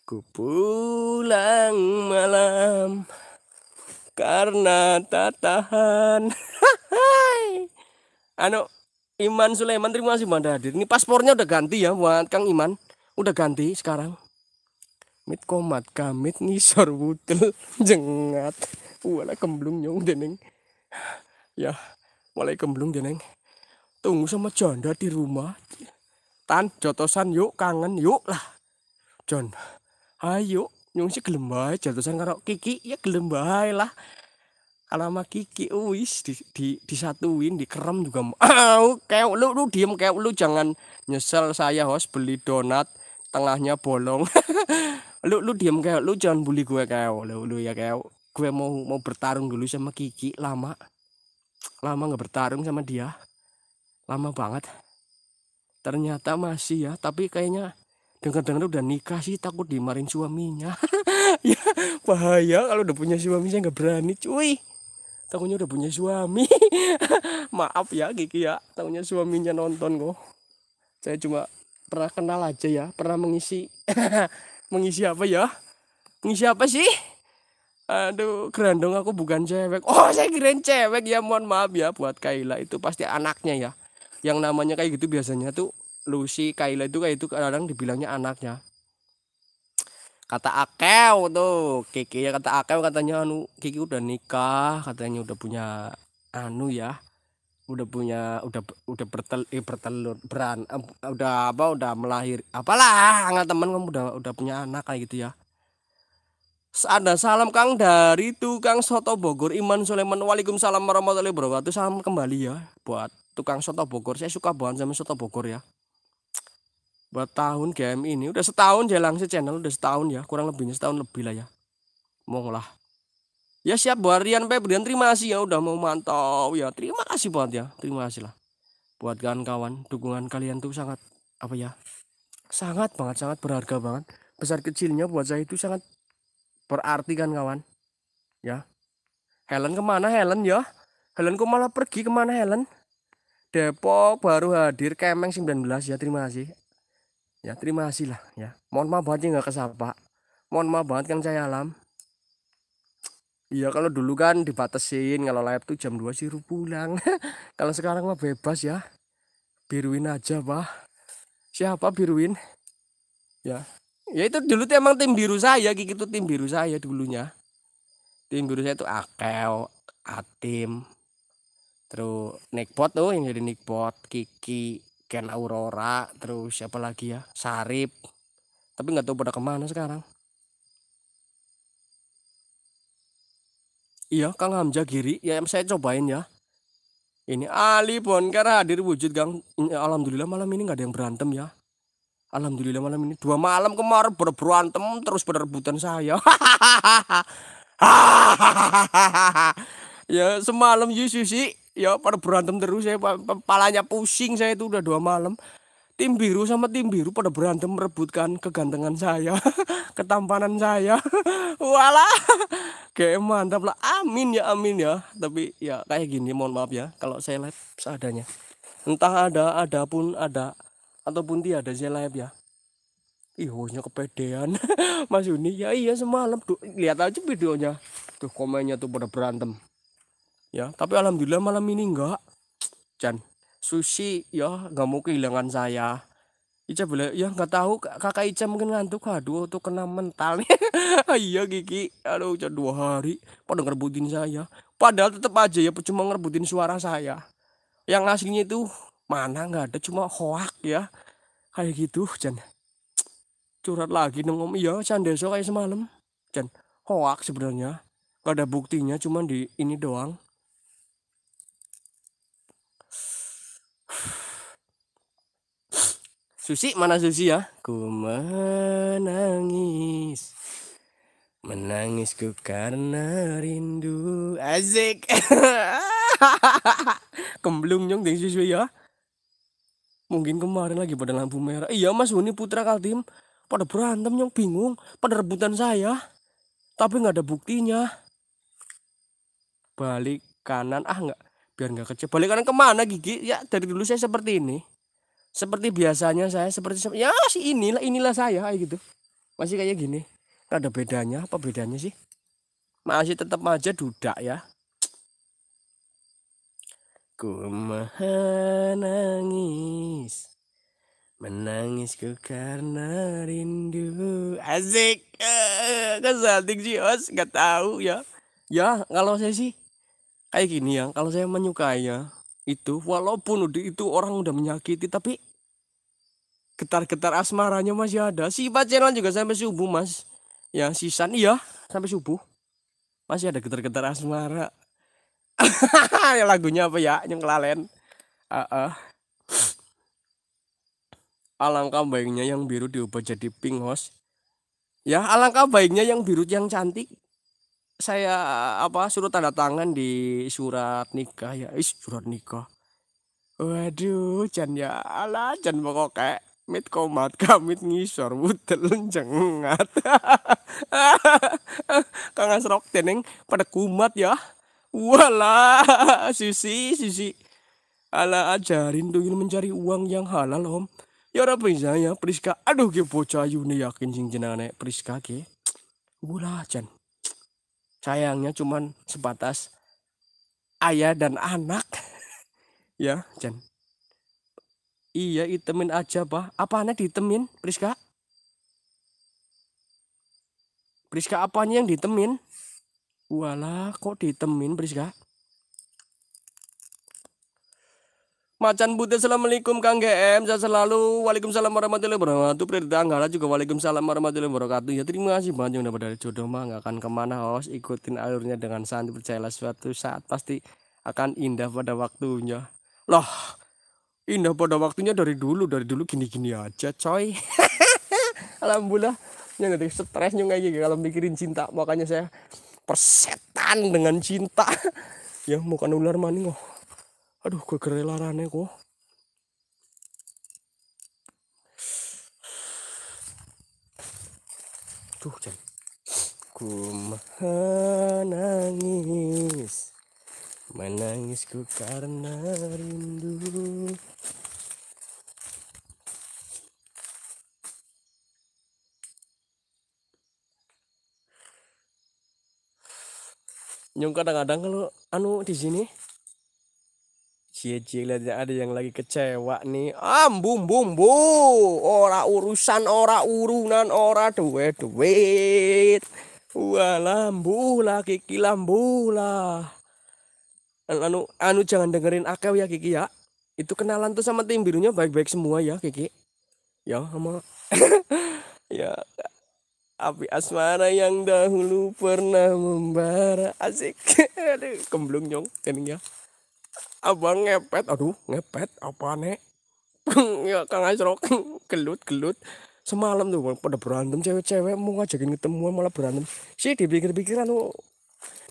ku pulang malam karena tak tahan anu Iman Sulaiman terima kasih Banda hadir ini paspornya udah ganti ya buat Kang Iman udah ganti sekarang mit komat kamit nisor butel jengat wala kemblung nyong dening ya mulai kembung jeneng ya, tunggu sama janda di rumah tan jotosan yuk kangen yuk lah John ayo nyung si gelem jotosan karo Kiki ya gelem lah alama Kiki uis di, di, disatuin dikerem juga mau kayak lu lu diem kayak lu jangan nyesel saya host beli donat tengahnya bolong lu lu diem kayak lu jangan bully gue kayak lu lu ya kayak gue mau mau bertarung dulu sama Kiki lama lama nggak bertarung sama dia lama banget ternyata masih ya tapi kayaknya dengar-dengar udah nikah sih takut dimarin suaminya ya bahaya kalau udah punya suami saya nggak berani cuy takutnya udah punya suami maaf ya Kiki ya takutnya suaminya nonton kok saya cuma pernah kenal aja ya pernah mengisi mengisi apa ya mengisi apa sih aduh gerandong aku bukan cewek oh saya keren cewek ya mohon maaf ya buat Kaila itu pasti anaknya ya yang namanya kayak gitu biasanya tuh Lucy Kaila itu kayak itu kadang dibilangnya anaknya kata Akeo tuh Kiki ya kata Akeo katanya anu Kiki udah nikah katanya udah punya anu ya udah punya udah udah bertel eh, bertelur beran eh, udah apa udah melahir apalah nggak teman kamu udah udah punya anak kayak gitu ya ada salam Kang dari tukang soto Bogor Iman Sulaiman. Waalaikumsalam warahmatullahi wabarakatuh. Salam kembali ya buat tukang soto Bogor. Saya suka banget sama soto Bogor ya. Buat tahun game ini udah setahun jalan si channel udah setahun ya, kurang lebihnya setahun lebih lah ya. Monglah. Ya siap buat Rian Febrian terima kasih ya udah mau mantau ya. Terima kasih buat ya. Terima kasih lah. Buat kawan-kawan, dukungan kalian tuh sangat apa ya? Sangat banget sangat berharga banget. Besar kecilnya buat saya itu sangat Berarti kan kawan? Ya. Helen kemana Helen ya? Helen kok malah pergi kemana Helen? Depok baru hadir Kemeng 19 ya terima kasih ya terima kasih lah ya mohon maaf banget nggak kesapa mohon maaf banget kan saya alam iya kalau dulu kan dibatesin kalau live tuh jam 2 sih pulang kalau sekarang mah bebas ya biruin aja bah siapa biruin ya ya itu dulu tuh emang tim biru saya Kiki itu tim biru saya dulunya tim biru saya itu akel, Atim terus Nickbot tuh yang jadi Nickbot Kiki Ken Aurora terus siapa lagi ya Sarip tapi nggak tahu pada kemana sekarang iya Kang Hamzah Giri ya saya cobain ya ini Ali Bonkar hadir wujud gang, alhamdulillah malam ini nggak ada yang berantem ya Alhamdulillah malam ini dua malam kemarin ber berantem terus berebutan saya. ya semalam Yesus sih ya pada berantem terus saya kepalanya pusing saya itu udah dua malam. Tim biru sama tim biru pada berantem merebutkan kegantengan saya, ketampanan saya. Walah, kayak mantap lah. Amin ya amin ya. Tapi ya kayak gini mohon maaf ya kalau saya live seadanya. Entah ada ada pun ada ataupun tiada live ya Ihonya kepedean Mas Yuni ya iya semalam tuh lihat aja videonya tuh komennya tuh pada berantem ya tapi alhamdulillah malam ini enggak Chan Sushi ya nggak mau kehilangan saya Ica boleh ya nggak tahu kakak Ica mungkin ngantuk aduh tuh kena mental iya gigi aduh udah dua hari pada ngerebutin saya padahal tetap aja ya cuma ngerebutin suara saya yang aslinya itu mana nggak ada cuma hoak ya kayak gitu Jan curhat lagi dong om iya Jan deso kayak semalam Jan hoak sebenarnya nggak ada buktinya cuma di ini doang Susi mana Susi ya ku menangis menangisku karena rindu asik kemblung nyong ding Susi ya mungkin kemarin lagi pada lampu merah iya mas Huni Putra Kaltim pada berantem yang bingung pada rebutan saya tapi nggak ada buktinya balik kanan ah nggak biar nggak kecil balik kanan kemana gigi ya dari dulu saya seperti ini seperti biasanya saya seperti ya si inilah inilah saya kayak gitu masih kayak gini nggak ada bedanya apa bedanya sih masih tetap aja duda ya Ku menangis Menangisku karena rindu Asik eh, salting sih os Gak tahu ya Ya kalau saya sih Kayak gini ya Kalau saya menyukainya Itu walaupun udah itu orang udah menyakiti Tapi Getar-getar asmaranya masih ada Si channel juga sampai subuh mas Ya sisan iya Sampai subuh Masih ada getar-getar asmara Ya, lagunya apa ya yang kelalen uh -uh. alangkah baiknya yang biru diubah jadi pink host ya alangkah baiknya yang biru yang cantik saya apa suruh tanda tangan di surat nikah ya Is, surat nikah waduh jan ya ala jan pokok kayak mit komat kamit ngisor butel jengat kangen serok teneng pada kumat ya Walah, sisi sisi Ala ajarin tuyul mencari uang yang halal, Om. Ya ora bisa ya, Priska. Aduh, ge bocah ayune yakin sing jenengane Priska ge. Ulah jan. Sayangnya cuman sebatas ayah dan anak. ya, jan. Iya, itemin aja, Pak. Apa ditemin, Priska? Priska apanya yang ditemin? Wala, kok ditemin, Priska? Macan putih Assalamualaikum Kang GM Saya selalu Waalaikumsalam warahmatullahi wabarakatuh Pria Anggara juga Waalaikumsalam warahmatullahi wabarakatuh Ya terima kasih banyak yang dari jodoh mah nggak akan kemana host Ikutin alurnya dengan santai Percayalah suatu saat pasti akan indah pada waktunya Loh Indah pada waktunya dari dulu Dari dulu gini-gini aja coy Alhamdulillah Yang stresnya kayak gitu Kalau mikirin cinta Makanya saya persetan dengan cinta ya bukan ular maning kok oh. aduh gue gerelarannya kok tuh jam ku menangis menangisku karena rindu nyong kadang-kadang kalau anu di sini cie cie ya ada yang lagi kecewa nih am ah, bum bum ora urusan ora urunan ora duit duit wah lambu lah kiki lambu lah anu anu jangan dengerin akal ya kiki ya itu kenalan tuh sama tim birunya baik-baik semua ya kiki ya sama ya api asmara yang dahulu pernah membara asik aduh kemblung nyong keningnya abang ngepet aduh ngepet apa nek ya kang asrok gelut gelut semalam tuh pada berantem cewek-cewek mau ngajakin ketemuan malah berantem sih dipikir-pikiran lu oh,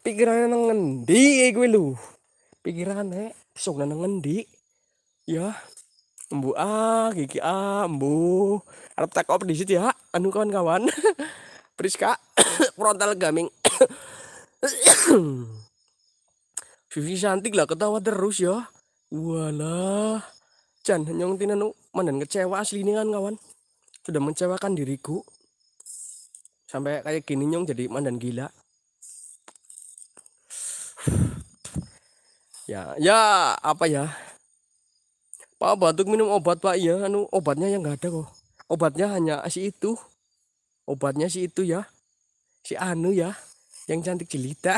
pikirannya nengendi gue eh, lu pikirannya eh, sok nengendi ya embu ah gigi ah embu Arab tak di situ ya anu kawan-kawan Priska frontal gaming Vivi cantik lah ketawa terus ya walah Chan nyong tina nu, mandan kecewa asli ini kan kawan sudah mencewakan diriku sampai kayak gini nyong jadi mandan gila ya ya apa ya Pak batuk minum obat Pak ya anu obatnya yang nggak ada kok obatnya hanya si itu obatnya si itu ya si Anu ya yang cantik jelita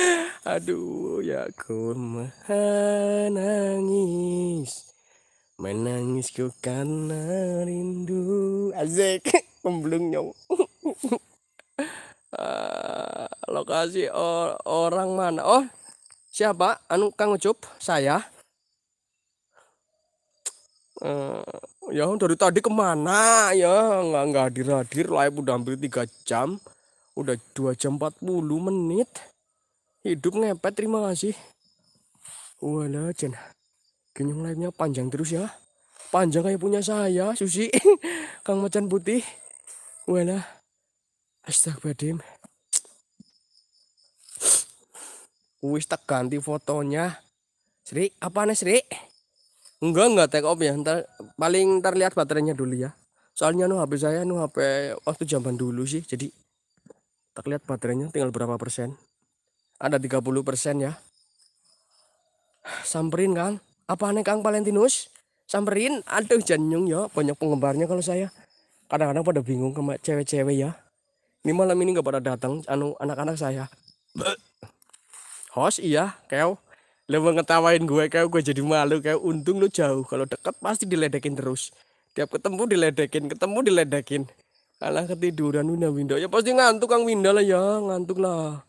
aduh ya ku menangis menangis ku karena rindu azek pembelung nyong ah, lokasi orang mana oh siapa anu kang ucup saya Eh, ya dari tadi kemana ya nggak nggak hadir hadir live udah hampir tiga jam udah dua jam empat puluh menit hidup ngepet terima kasih wala jen kenyang live nya panjang terus ya panjang kayak punya saya susi kang macan putih wala astagfirullahaladzim wis tak ganti fotonya Sri apa nih Sri Enggak, enggak take off ya. Ntar paling ntar lihat baterainya dulu ya. Soalnya nu HP saya nu HP waktu zaman dulu sih. Jadi tak lihat baterainya tinggal berapa persen. Ada 30 persen ya. Samperin Kang. Apa aneh Kang Valentinus? Samperin. Aduh jenyung ya. Banyak penggemarnya kalau saya. Kadang-kadang pada bingung sama cewek-cewek ya. Ini malam ini nggak pada datang anu anak-anak saya. Host iya, keo lo mau ngetawain gue kayak gue jadi malu kayak untung lo jauh kalau deket pasti diledekin terus tiap ketemu diledekin ketemu diledekin alah ketiduran Winda Winda ya pasti ngantuk Kang Winda lah ya ngantuk lah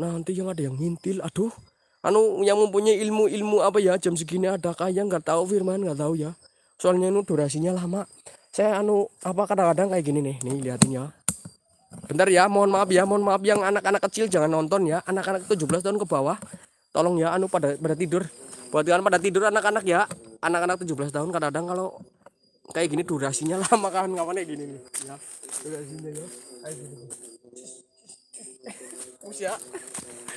nanti yang ada yang ngintil aduh anu yang mempunyai ilmu-ilmu apa ya jam segini ada kaya nggak tahu Firman nggak tahu ya soalnya ini anu, durasinya lama saya anu apa kadang-kadang kayak gini nih nih liatin ya bentar ya mohon maaf ya mohon maaf yang anak-anak kecil jangan nonton ya anak-anak 17 tahun ke bawah tolong ya anu pada pada tidur buat kalian pada tidur anak-anak ya anak-anak 17 tahun kadang-kadang kalau kayak gini durasinya lama kan kayak gini nih ya durasinya ya usia ya.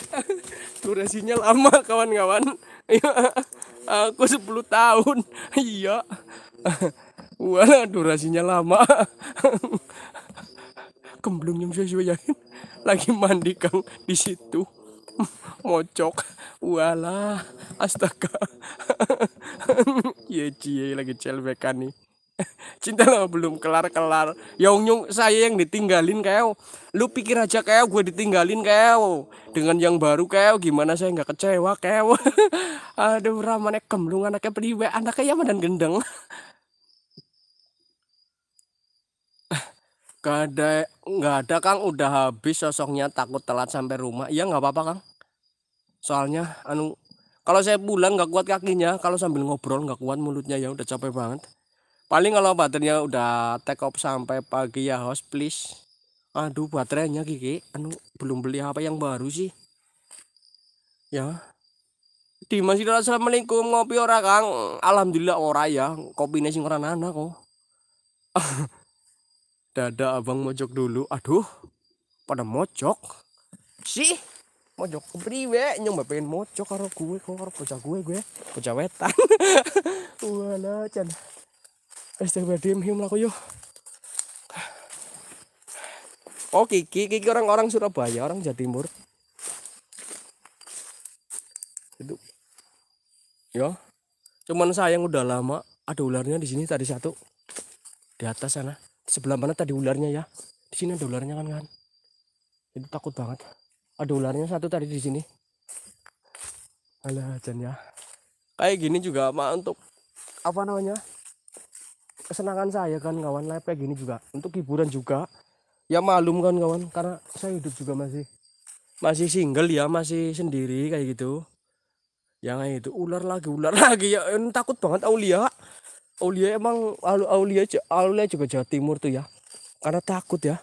durasinya lama kawan-kawan iya, aku 10 tahun iya Wah, durasinya lama. Kemblung yang sesuai yakin ya, ya. lagi mandi kang di situ. mocok wala astaga ye cie lagi celbekan nih cinta lo belum kelar kelar yong nyung saya yang ditinggalin kayak lu pikir aja kayak gue ditinggalin kayak dengan yang baru kayak gimana saya nggak kecewa kayak aduh ramane kemlung anaknya pribadi anaknya yang dan gendeng Gak ada, nggak ada Kang. Udah habis sosoknya takut telat sampai rumah. Iya nggak apa-apa Kang. Soalnya anu kalau saya pulang nggak kuat kakinya. Kalau sambil ngobrol nggak kuat mulutnya ya udah capek banget. Paling kalau baterainya udah take off sampai pagi ya host please. Aduh baterainya gigi Anu belum beli apa yang baru sih. Ya, di Masjid Assalamualaikum ngopi ora Kang. Alhamdulillah ora ya, kopi sing ora nana kok. Oh. dada abang mojok dulu aduh pada mojok sih mojok kepriwe priwe nyong pengen mojok karo gue kok karo bocah gue gue bocah wetan wala can astagfirullah diem him laku yo oh kiki kiki orang-orang Surabaya orang Jawa Timur itu yo cuman sayang udah lama ada ularnya di sini tadi satu di atas sana sebelah mana tadi ularnya ya di sini ada ularnya kan kan itu takut banget ada ularnya satu tadi di sini alah ya kayak gini juga mah untuk apa namanya kesenangan saya kan kawan lepek gini juga untuk hiburan juga ya malum kan kawan karena saya hidup juga masih masih single ya masih sendiri kayak gitu yang itu ular lagi ular lagi ya Ini takut banget Aulia Aulia emang Aulia Aulia juga Jawa Timur tuh ya karena takut ya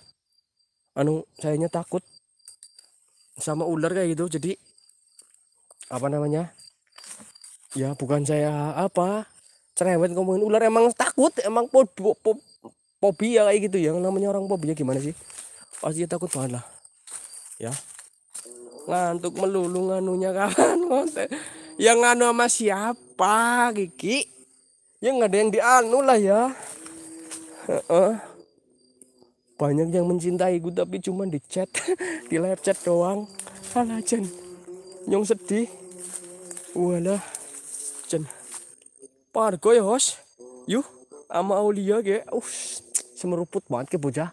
anu sayanya takut sama ular kayak gitu jadi apa namanya ya bukan saya apa cerewet ngomongin ular emang takut emang po, po, po, ya kayak gitu yang namanya orang pobi ya gimana sih pasti takut banget lah ya ngantuk melulu nganunya kawan yang nganu sama siapa Kiki ya nggak ada yang dianu lah ya banyak yang mencintai gue tapi cuma di chat di live chat doang alah Jen nyong sedih walah Jen pargo ya hos yuk, ama Aulia ge uh semeruput banget ke bocah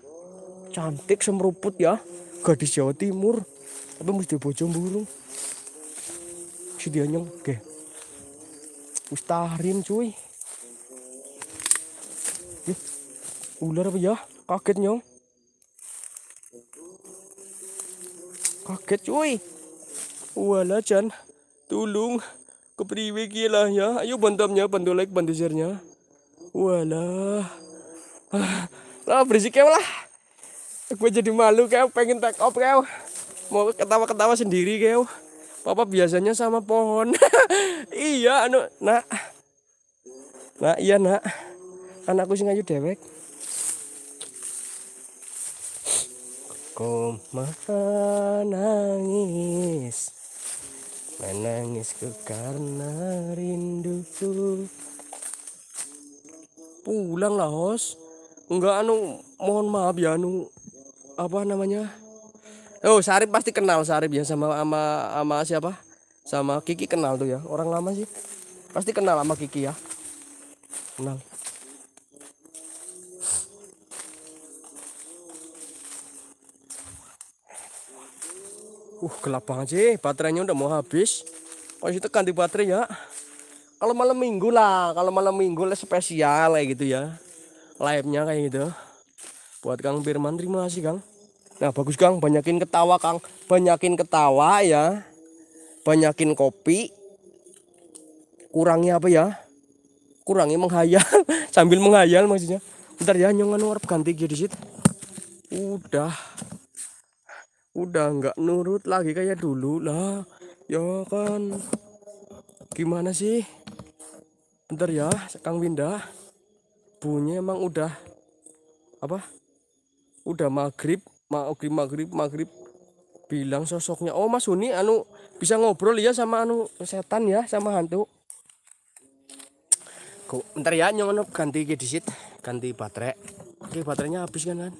cantik semeruput ya gadis Jawa Timur tapi mesti bojo burung si nyong ke, Ustahrim cuy ular apa ya kaget nyong kaget cuy wala Chan tulung kepriwe gila ya ayo bantamnya bantu like bantu share-nya wala ah, lah berisik ya lah gue jadi malu kau. pengen take off kau. mau ketawa-ketawa sendiri kau. papa biasanya sama pohon iya anu nak nak iya nak anakku sing ayu dewek aku menangis Menangisku karena rinduku Pulang lah hos Enggak anu Mohon maaf ya anu Apa namanya Oh Sarip pasti kenal Sarip ya sama sama sama siapa? Sama Kiki kenal tuh ya. Orang lama sih. Pasti kenal sama Kiki ya. Kenal. Uh, gelap banget sih. Baterainya udah mau habis. Masih itu ganti baterai ya. Kalau malam minggu lah. Kalau malam minggu lah spesial kayak gitu ya. Live-nya kayak gitu. Buat Kang Firman, terima kasih Kang. Nah bagus Kang, banyakin ketawa Kang. Banyakin ketawa ya. Banyakin kopi. Kurangnya apa ya? Kurangnya menghayal. Sambil menghayal maksudnya. Bentar ya, nyongan warp ganti gear di situ. Udah udah nggak nurut lagi kayak dulu lah ya kan gimana sih bentar ya Kang Winda bunyi emang udah apa udah maghrib maghrib maghrib maghrib bilang sosoknya oh Mas Huni anu bisa ngobrol ya sama anu setan ya sama hantu Kok bentar ya nyono ganti gadget ganti baterai oke baterainya habis kan kan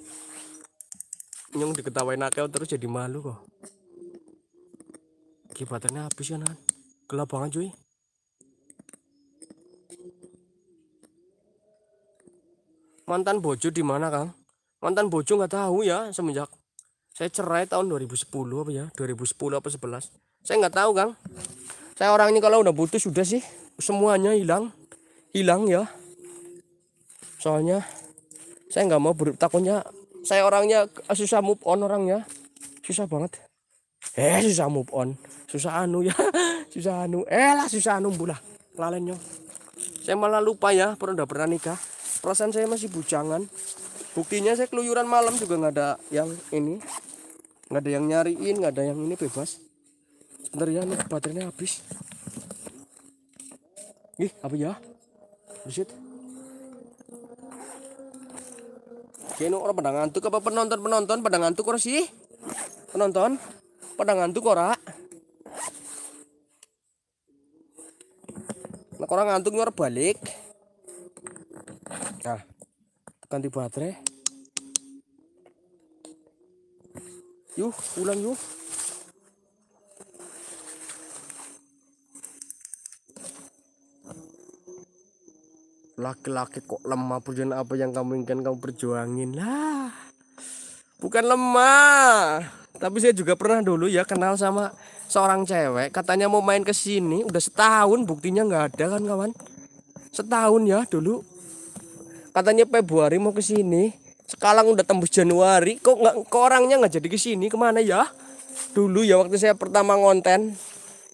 nyung diketawain nakal terus jadi malu kok kibatannya habis ya kan gelap banget cuy mantan bojo di mana kang mantan bojo nggak tahu ya semenjak saya cerai tahun 2010 apa ya 2010 apa 11 saya nggak tahu kang saya orang ini kalau udah putus sudah sih semuanya hilang hilang ya soalnya saya nggak mau takutnya saya orangnya susah move on orangnya susah banget eh susah move on susah anu ya susah anu eh lah susah anu bulah lalennya saya malah lupa ya pernah udah pernah nikah perasaan saya masih bujangan buktinya saya keluyuran malam juga nggak ada yang ini nggak ada yang nyariin nggak ada yang ini bebas sebentar ya nih baterainya habis ih apa ya buset ini orang pada ngantuk apa penonton penonton pada ngantuk orang sih? Penonton pada ngantuk orang? Nah, orang ngantuk orang balik. Nah, ganti baterai. Yuk, pulang yuk. laki-laki kok lemah perjuangan apa yang kamu inginkan kamu perjuangin lah bukan lemah tapi saya juga pernah dulu ya kenal sama seorang cewek katanya mau main ke sini udah setahun buktinya nggak ada kan kawan setahun ya dulu katanya Februari mau ke sini sekarang udah tembus Januari kok nggak kok orangnya nggak jadi ke sini kemana ya dulu ya waktu saya pertama ngonten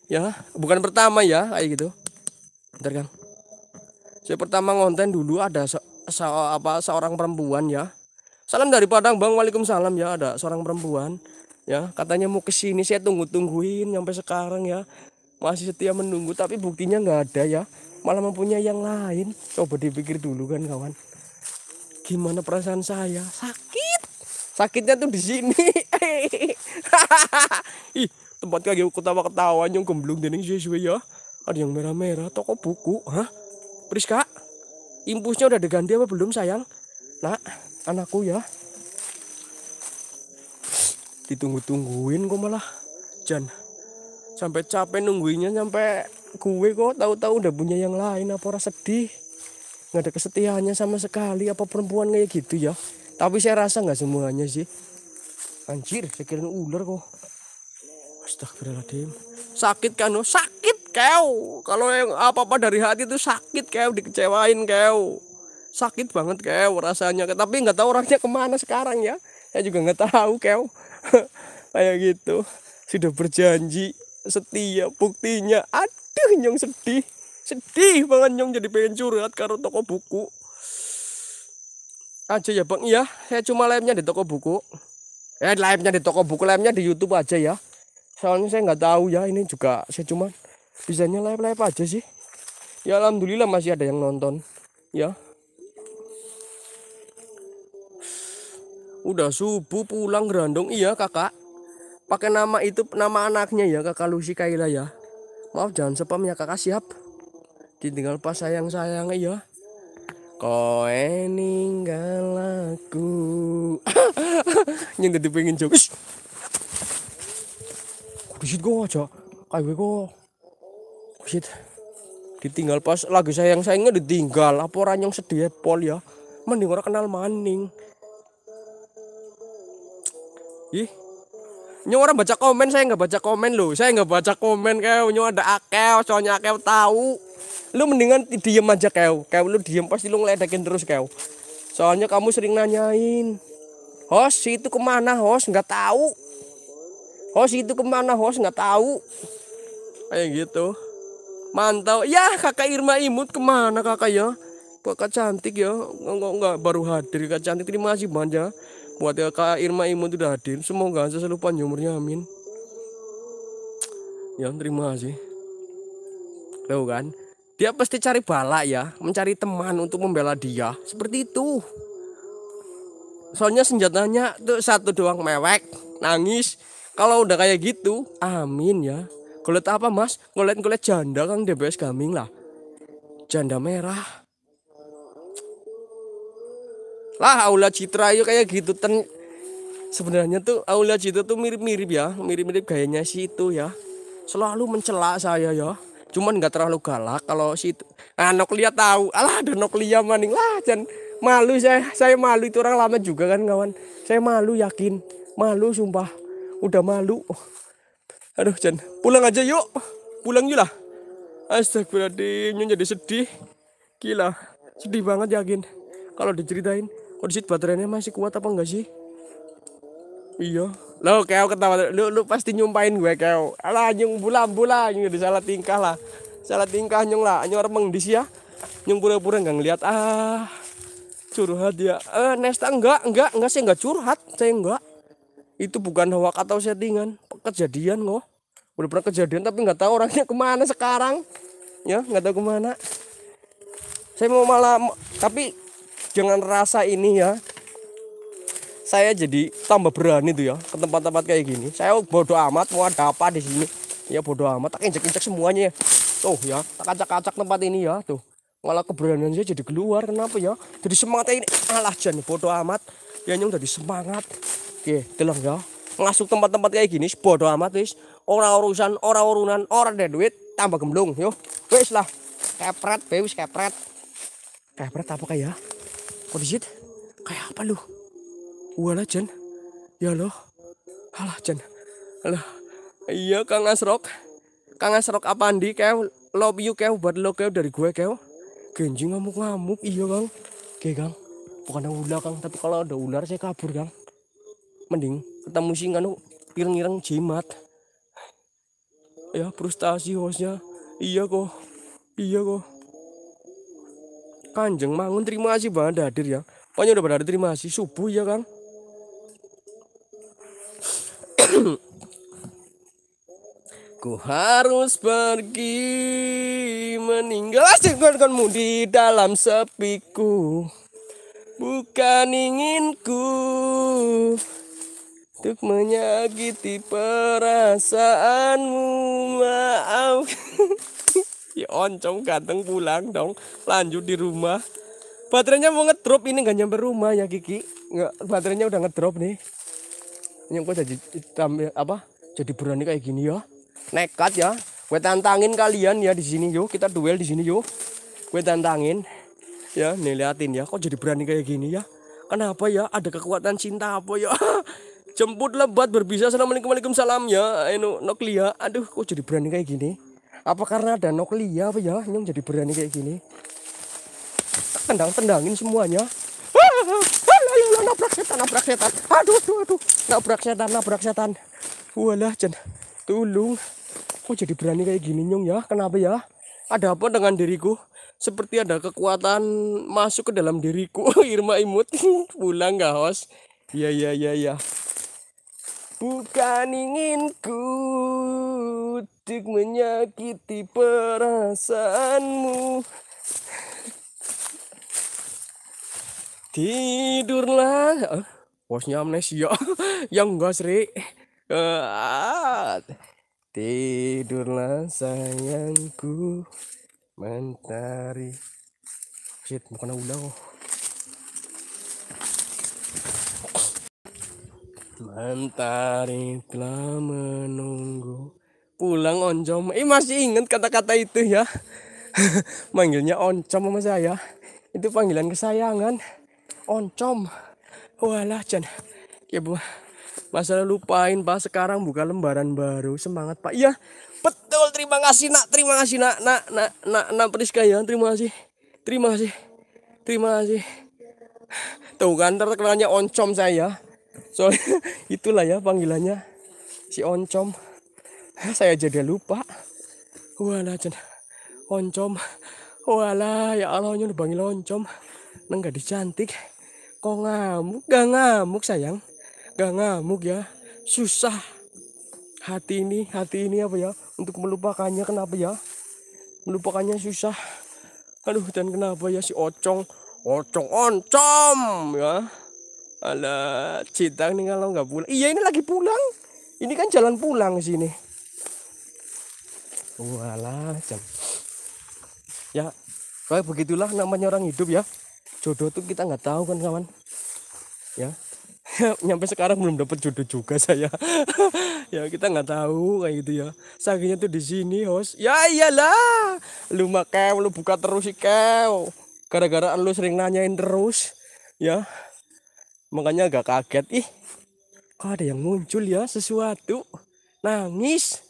ya bukan pertama ya kayak gitu bentar kang saya pertama ngonten dulu ada se se apa seorang perempuan ya. Salam dari Padang Bang, Waalaikumsalam ya. Ada seorang perempuan ya, katanya mau kesini saya tunggu-tungguin sampai sekarang ya. Masih setia menunggu tapi buktinya nggak ada ya. Malah mempunyai yang lain. Coba dipikir dulu kan kawan. Gimana perasaan saya? Sakit. Sakitnya tuh di sini. Ih, tempat kaki gitu ketawa-ketawa nyung gemblung dening sesuai ya. Ada yang merah-merah, toko buku, hah? Priska, impusnya udah diganti apa belum sayang? Nak, anakku ya. Ditunggu-tungguin kok malah. Jan, sampai capek nungguinnya sampai gue kok tahu-tahu udah punya yang lain apa orang sedih nggak ada kesetiaannya sama sekali apa perempuan kayak gitu ya tapi saya rasa nggak semuanya sih anjir saya kira ular kok astagfirullahaladzim sakit kan oh? sakit kau kalau yang apa apa dari hati itu sakit kau dikecewain kau sakit banget kau rasanya tapi nggak tahu orangnya kemana sekarang ya saya juga nggak tahu kau kayak gitu sudah berjanji setia buktinya aduh nyong sedih sedih banget nyong jadi pengen curhat karena toko buku aja ya bang iya saya cuma lemnya di toko buku eh lemnya di toko buku lemnya di YouTube aja ya soalnya saya nggak tahu ya ini juga saya cuma. Bisanya layap-layap aja sih ya alhamdulillah masih ada yang nonton ya udah subuh pulang gerandong iya kakak pakai nama itu nama anaknya ya kakak Lucy Kaila ya maaf jangan sepam ya kakak siap ditinggal pas sayang sayang iya koe ninggal aku yang tadi pengen jokes kudu gue aja kayak gue Shit. Ditinggal pas lagi sayang-sayangnya ditinggal. Apa orang yang sedih pol ya? Mending orang kenal maning. Ih. Nyo orang baca komen, saya nggak baca komen lo. Saya nggak baca komen kau. Nyo ada akeu, soalnya akeu tahu. Lu mendingan diem aja kau. Kau lu diem pasti lu ngeledekin terus kau. Soalnya kamu sering nanyain. Host itu kemana host nggak tahu. Host itu kemana host nggak tahu. Kayak gitu. Mantau. Ya kakak Irma imut kemana kakak ya? Kakak cantik ya. Enggak, enggak baru hadir Kak cantik. Terima kasih banyak. Ya. Buat kakak ya, Irma imut udah hadir. Semoga saya selalu panjang Amin. Ya terima kasih. Tahu kan? Dia pasti cari bala ya. Mencari teman untuk membela dia. Seperti itu. Soalnya senjatanya tuh satu doang mewek. Nangis. Kalau udah kayak gitu. Amin ya. Golet apa mas? Golet-golet janda Kang DBS Gaming lah. Janda merah. Lah Aula Citra yuk kayak gitu. Ten... Sebenarnya tuh Aula Citra tuh mirip-mirip ya. Mirip-mirip gayanya si itu ya. Selalu mencela saya ya. Cuman nggak terlalu galak kalau si itu. Ah Noklia tahu. Alah ada Noklia maning lah. Jangan malu saya. Saya malu itu orang lama juga kan kawan. Saya malu yakin. Malu sumpah. Udah malu. Oh. Aduh, Jan. Pulang aja yuk. Pulang yuk lah. Astagfirullahaladzim. Jadi sedih. Gila. Sedih banget yakin. Kalau diceritain. Kondisi baterainya masih kuat apa enggak sih? Iya. Lo kau ketawa. Lu, lu pasti nyumpain gue kayak Alah nyung bulan bulan. Nyung jadi salah tingkah lah. Salah tingkah nyung lah. Nyung remeng di ya. Nyung pura-pura enggak ngeliat. Ah. Curhat ya. Eh, Nesta enggak. Enggak. Enggak sih enggak curhat. Saya enggak itu bukan hoax atau settingan kejadian kok udah pernah kejadian tapi nggak tahu orangnya kemana sekarang ya nggak tahu kemana saya mau malah tapi jangan rasa ini ya saya jadi tambah berani tuh ya ke tempat-tempat kayak gini saya bodoh amat mau ada apa di sini ya bodoh amat tak injek-injek semuanya ya tuh ya tak acak-acak tempat ini ya tuh malah keberanian saya jadi keluar kenapa ya jadi semangat ini alah jangan bodoh amat ya nyung jadi semangat Oke, delok ya. Ngasuk tempat-tempat kayak gini bodoh amat wis. Ora urusan, ora urunan, ora ada duit, tambah gemblung yo. Wis lah. Kepret, wis kepret. Kepret apa kayak? Kok disit? Kayak apa lu? Wala Jan. Ya loh. Alah Jan. Alah. Iya Kang Asrok. Kang Asrok apa Andi kau? Love you kau buat lo kau dari gue kau. Genjing ngamuk-ngamuk iya Kang. Oke Kang. Bukan ada ular Kang, tapi kalau ada ular saya kabur Kang mending ketemu sih nganu ireng-ireng jimat ya frustasi hostnya iya kok iya kok kanjeng mangun terima kasih banget hadir ya pokoknya udah pada terima kasih subuh ya kang Ku harus pergi meninggal konkonmu di dalam sepiku Bukan inginku untuk menyakiti perasaanmu maaf ya oncom ganteng pulang dong lanjut di rumah baterainya mau ngedrop ini nggak nyampe rumah ya Kiki nggak baterainya udah ngedrop nih ini kok jadi tampil apa jadi berani kayak gini ya nekat ya gue tantangin kalian ya di sini yuk kita duel di sini yuk gue tantangin ya nih liatin ya kok jadi berani kayak gini ya kenapa ya ada kekuatan cinta apa ya Jemput lebat berbisa. Assalamualaikum salam ya. Eno anu, Noklia. Aduh, kok jadi berani kayak gini? Apa karena ada Noklia apa ya? Nyong jadi berani kayak gini. Tendang-tendangin semuanya. Ayo iya, nabrak setan, nabrak setan. Aduh, aduh, aduh. Nabrak setan, nabrak setan. Walah, Jen. Tolong. Kok jadi berani kayak gini, Nyong ya? Kenapa ya? Ada apa dengan diriku? seperti ada kekuatan masuk ke dalam diriku Irma Imut pulang gak host iya iya iya iya Bukan inginku untuk menyakiti perasaanmu Tidurlah eh, Bosnya amnesia yang enggak seri Tidurlah sayangku Mentari Shit, bukan udah kok Mentari telah menunggu pulang oncom. Eh masih ingat kata-kata itu ya. Manggilnya oncom sama saya. Itu panggilan kesayangan. Oncom. Walah Jan. Ya bu. Masalah lupain Pak sekarang buka lembaran baru. Semangat Pak. Iya. Betul. Terima kasih Nak. Terima kasih Nak. Nak Nak Nak Nak Priska ya. Terima kasih. Terima kasih. Terima kasih. Tuh kan terkenalnya oncom saya soalnya itulah ya panggilannya si oncom saya jadi lupa wala cen oncom wala ya Allah nyuruh panggil oncom neng gadis cantik kok ngamuk gak ngamuk sayang gak ngamuk ya susah hati ini hati ini apa ya untuk melupakannya kenapa ya melupakannya susah aduh dan kenapa ya si ocong ocong oncom ya Ala, cinta nih kalau nggak pulang. Iya ini lagi pulang. Ini kan jalan pulang sini. Walah, jam. Ya, kayak begitulah namanya orang hidup ya. Jodoh tuh kita nggak tahu kan kawan. Ya, nyampe sekarang belum dapat jodoh juga saya ya kita nggak tahu kayak gitu ya sakitnya tuh di sini host ya iyalah lu makai lu buka terus sih kau. gara-gara lu sering nanyain terus ya makanya agak kaget ih kok ada yang muncul ya sesuatu nangis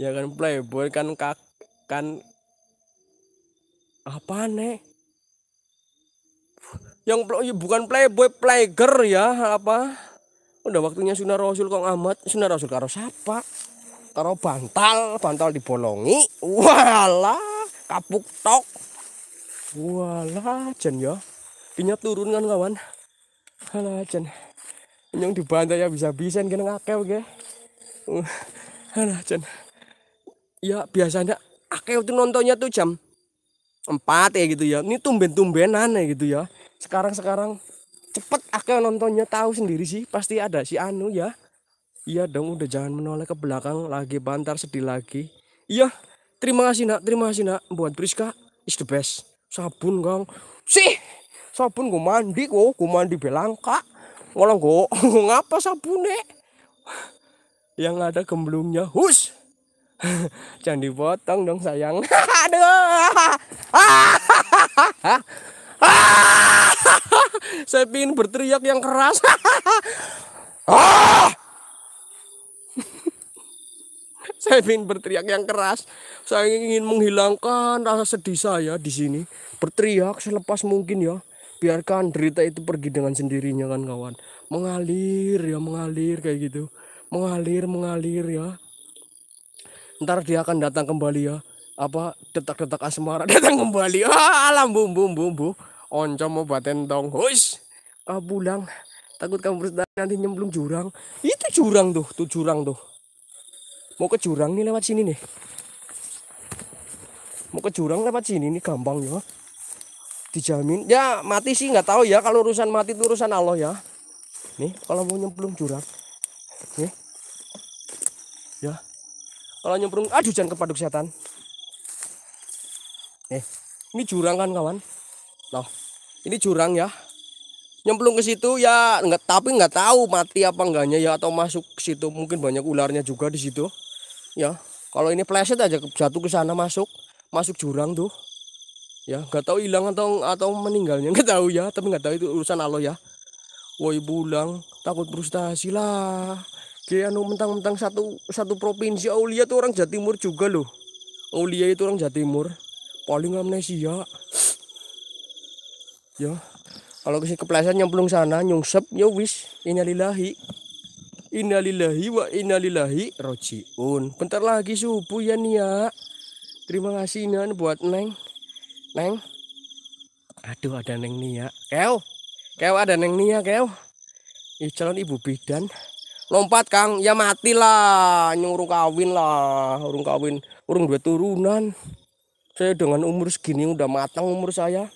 ya kan playboy kan kak kan apa nih yang ya bukan playboy playgirl ya apa udah waktunya sunnah rasul kok amat sunnah rasul karo siapa karo bantal bantal dibolongi walah kapuk tok walah jen ya kinya turun kan kawan Alah, jen. Nyong dibantai ya bisa-bisa kena ngakeu ge. Uh, Alah, jen. Ya biasanya akeu tuh nontonnya tuh jam empat ya gitu ya. Ini tumben-tumbenan ya gitu ya. Sekarang-sekarang cepet akeu nontonnya tahu sendiri sih. Pasti ada si Anu ya. Iya dong udah jangan menoleh ke belakang lagi bantar sedih lagi. Iya, terima kasih nak, terima kasih nak buat Priska is the best. Sabun kang. Sih sabun gue mandi kok, gue mandi belangka ngolong gue ngapa sabunnya yang ada gemblungnya hus jangan dipotong dong sayang aduh saya pingin berteriak yang keras saya ingin berteriak yang keras. Saya ingin menghilangkan rasa sedih saya di sini. Berteriak selepas mungkin ya biarkan derita itu pergi dengan sendirinya kan kawan mengalir ya mengalir kayak gitu mengalir mengalir ya ntar dia akan datang kembali ya apa detak-detak asmara datang kembali ah alam bum bum bum oncom mau baten dong huis ah, pulang takut kamu bersedar nanti nyemplung jurang itu jurang tuh tuh jurang tuh mau ke jurang nih lewat sini nih mau ke jurang lewat sini nih gampang ya dijamin ya mati sih nggak tahu ya kalau urusan mati itu urusan Allah ya nih kalau mau nyemplung jurang nih ya kalau nyemplung aduh jangan kepadu setan nih ini jurang kan kawan loh ini jurang ya nyemplung ke situ ya nggak tapi nggak tahu mati apa enggaknya ya atau masuk ke situ mungkin banyak ularnya juga di situ ya kalau ini pleset aja jatuh ke sana masuk masuk jurang tuh ya nggak tahu hilang atau atau meninggalnya nggak tahu ya tapi nggak tahu itu urusan Allah ya woi bulang takut frustasi lah Kianu mentang-mentang satu satu provinsi Aulia tuh orang Jatimur juga loh Aulia itu orang Jatimur paling amnesia ya kalau kesini kepleset nyemplung sana nyungsep ya wis innalillahi innalillahi wa innalillahi rojiun bentar lagi subuh ya Nia terima kasih Nian buat Neng Neng. Aduh ada Neng Nia. Keo. Keo ada Neng Nia Keo. Ih calon ibu bidan. Lompat Kang. Ya matilah. Nyuruh kawin lah. Urung kawin. Urung dua turunan. Saya dengan umur segini udah matang umur saya.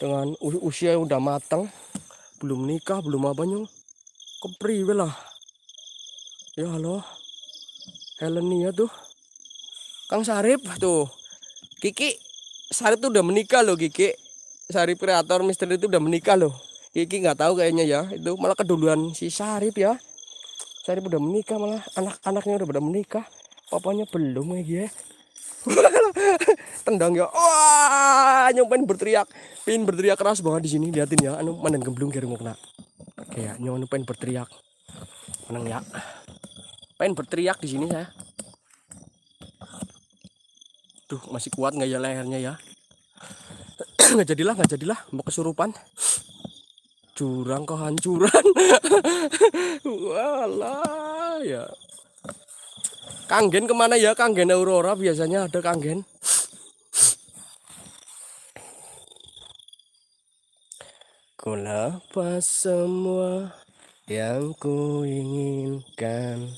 Dengan usia yang udah matang. Belum nikah. Belum apa nyung. Kepri, lah. Ya halo. Helen Nia tuh. Kang Sarip tuh. Kiki Sari itu udah menikah loh Kiki. Sari kreator misteri itu udah menikah loh. Kiki nggak tahu kayaknya ya. Itu malah keduluan si Sari ya. Sari udah menikah malah anak-anaknya udah udah menikah. Papanya belum ya ya. Tendang ya. Wah, nyompen berteriak. Pin berteriak keras banget di sini. Liatin ya, anu mana gemblung kira mau kena. Kayak nyompen anu berteriak. Menang ya. Pengen berteriak di sini saya. Aduh, masih kuat nggak ya lehernya ya? nggak jadilah, nggak jadilah, mau kesurupan. Jurang kehancuran. Walah ya. Kanggen kemana ya? Kanggen Aurora biasanya ada kanggen. kulapas pas semua yang ku inginkan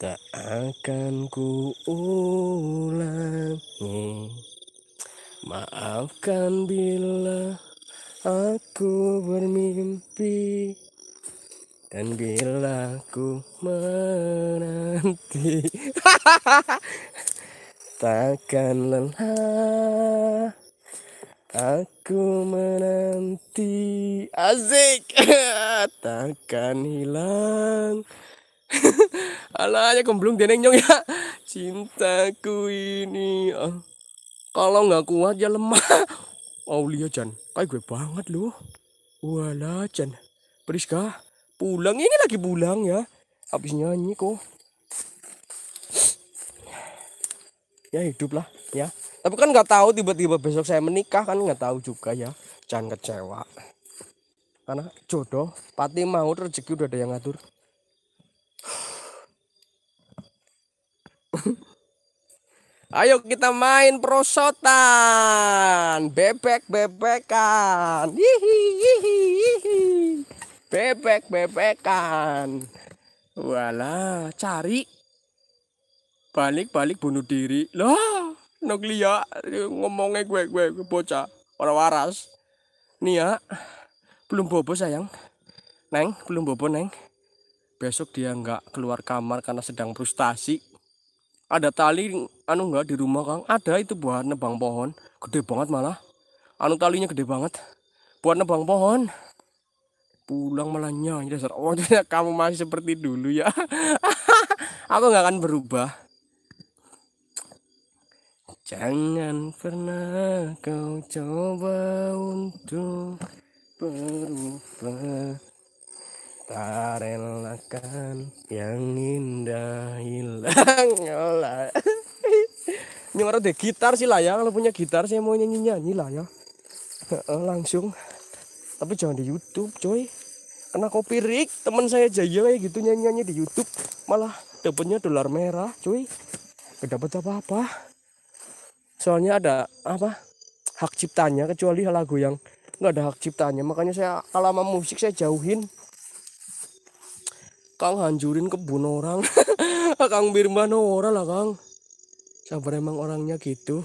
tak akan ku ulangi Maafkan bila aku bermimpi Dan bila ku menanti Takkan lelah Aku menanti azik, Takkan hilang Alah ya gemblung deneng nyong ya. Cintaku ini. Oh. Kalau nggak kuat ya lemah. oh oh, Jan, kayak gue banget loh. Walah Jan. Priska pulang ini lagi pulang ya. Habis nyanyi kok. Ya hidup lah ya. Tapi kan nggak tahu tiba-tiba besok saya menikah kan nggak tahu juga ya. Jangan kecewa. Karena jodoh, pati mau rezeki udah ada yang ngatur. Ayo kita main prosotan. Bebek-bebekan. Bebek-bebekan. Wala cari. Balik-balik bunuh diri. loh. noglia ngomongnya gue gue, gue bocah orang waras. Nia, ya. belum bobo sayang. Neng, belum bobo, Neng. Besok dia nggak keluar kamar karena sedang frustasi ada tali anu enggak di rumah Kang ada itu buat nebang pohon gede banget malah anu talinya gede banget buat nebang pohon pulang malah nyanyi dasar oh kamu masih seperti dulu ya aku nggak akan berubah jangan pernah kau coba untuk berubah tak relakan yang indah hilang lah ini orang ada gitar sih lah ya kalau punya gitar saya mau nyanyi nyanyi lah ya langsung tapi jangan di YouTube coy kena kopi rik teman saya jaya kayak gitu nyanyi nyanyi di YouTube malah dapatnya dolar merah coy gak dapat apa apa soalnya ada apa hak ciptanya kecuali lagu yang nggak ada hak ciptanya makanya saya kalau musik saya jauhin Kang hancurin kebun orang. Kang Birman orang lah Kang. Sabar emang orangnya gitu.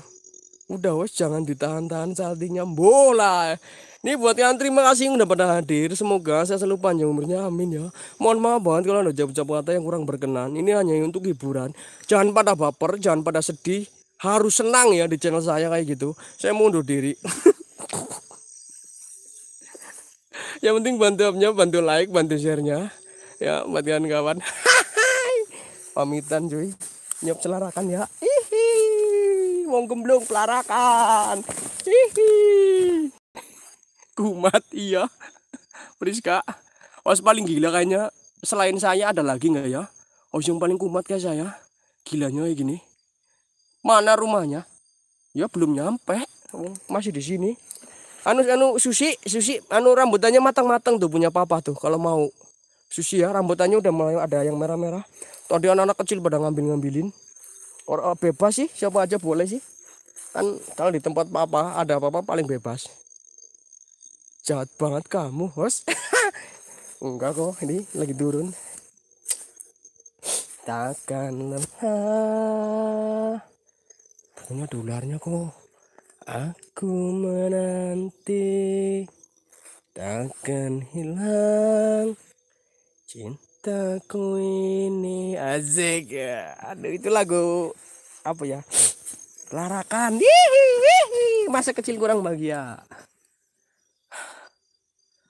Udah wes jangan ditahan-tahan saatnya bola. Ini buat yang terima kasih yang udah pada hadir. Semoga saya selalu panjang umurnya. Amin ya. Mohon maaf banget kalau ada jawab-jawab kata yang kurang berkenan. Ini hanya untuk hiburan. Jangan pada baper, jangan pada sedih. Harus senang ya di channel saya kayak gitu. Saya mundur diri. yang penting bantu upnya, bantu like, bantu sharenya ya buat kawan-kawan pamitan cuy nyop celarakan ya Hihi. wong gemblong pelarakan Hihi. kumat iya Priska os paling gila kayaknya selain saya ada lagi nggak ya os yang paling kumat kayak saya gilanya kayak gini mana rumahnya ya belum nyampe oh, masih di sini anu anu susi susi anu rambutannya matang-matang tuh punya papa tuh kalau mau sisi ya rambutannya udah mulai ada yang merah-merah tadi anak-anak kecil pada ngambil-ngambilin orang eh, bebas sih siapa aja boleh sih kan kalau di tempat papa ada apa-apa paling bebas jahat banget kamu host enggak kok ini lagi turun takkan lelah punya dularnya kok aku menanti takkan hilang Cintaku ini azik ya. Aduh itu lagu apa ya? Larakan. Hihi, Masa kecil kurang bahagia.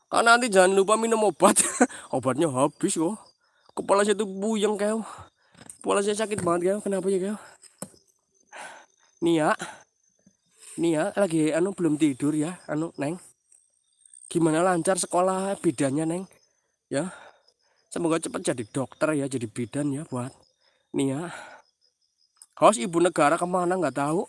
Kan nanti jangan lupa minum obat. Obatnya habis kok. Kepala saya tuh buyang kau. Kepala saya sakit banget kau. Kenapa ya kau? Nia. Nia lagi anu belum tidur ya, anu Neng. Gimana lancar sekolah bedanya Neng? Ya, semoga cepat jadi dokter ya jadi bidan ya buat Nia ya. haus ibu negara kemana nggak tahu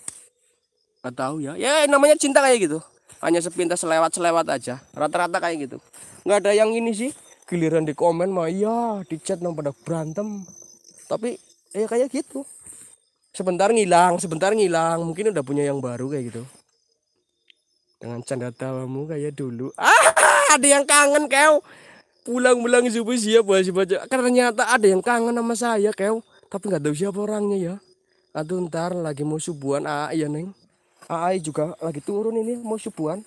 nggak tahu ya ya namanya cinta kayak gitu hanya sepintas selewat selewat aja rata-rata kayak gitu nggak ada yang ini sih giliran di komen mah ya di chat nang pada berantem tapi ya kayak gitu sebentar ngilang sebentar ngilang mungkin udah punya yang baru kayak gitu dengan canda tawamu kayak dulu ah ada yang kangen kau pulang-pulang subuh siapa siapa siapa karena ternyata ada yang kangen sama saya kau tapi nggak tahu siapa orangnya ya aduh ntar lagi mau subuhan AI ya neng AI juga lagi turun ini mau subuhan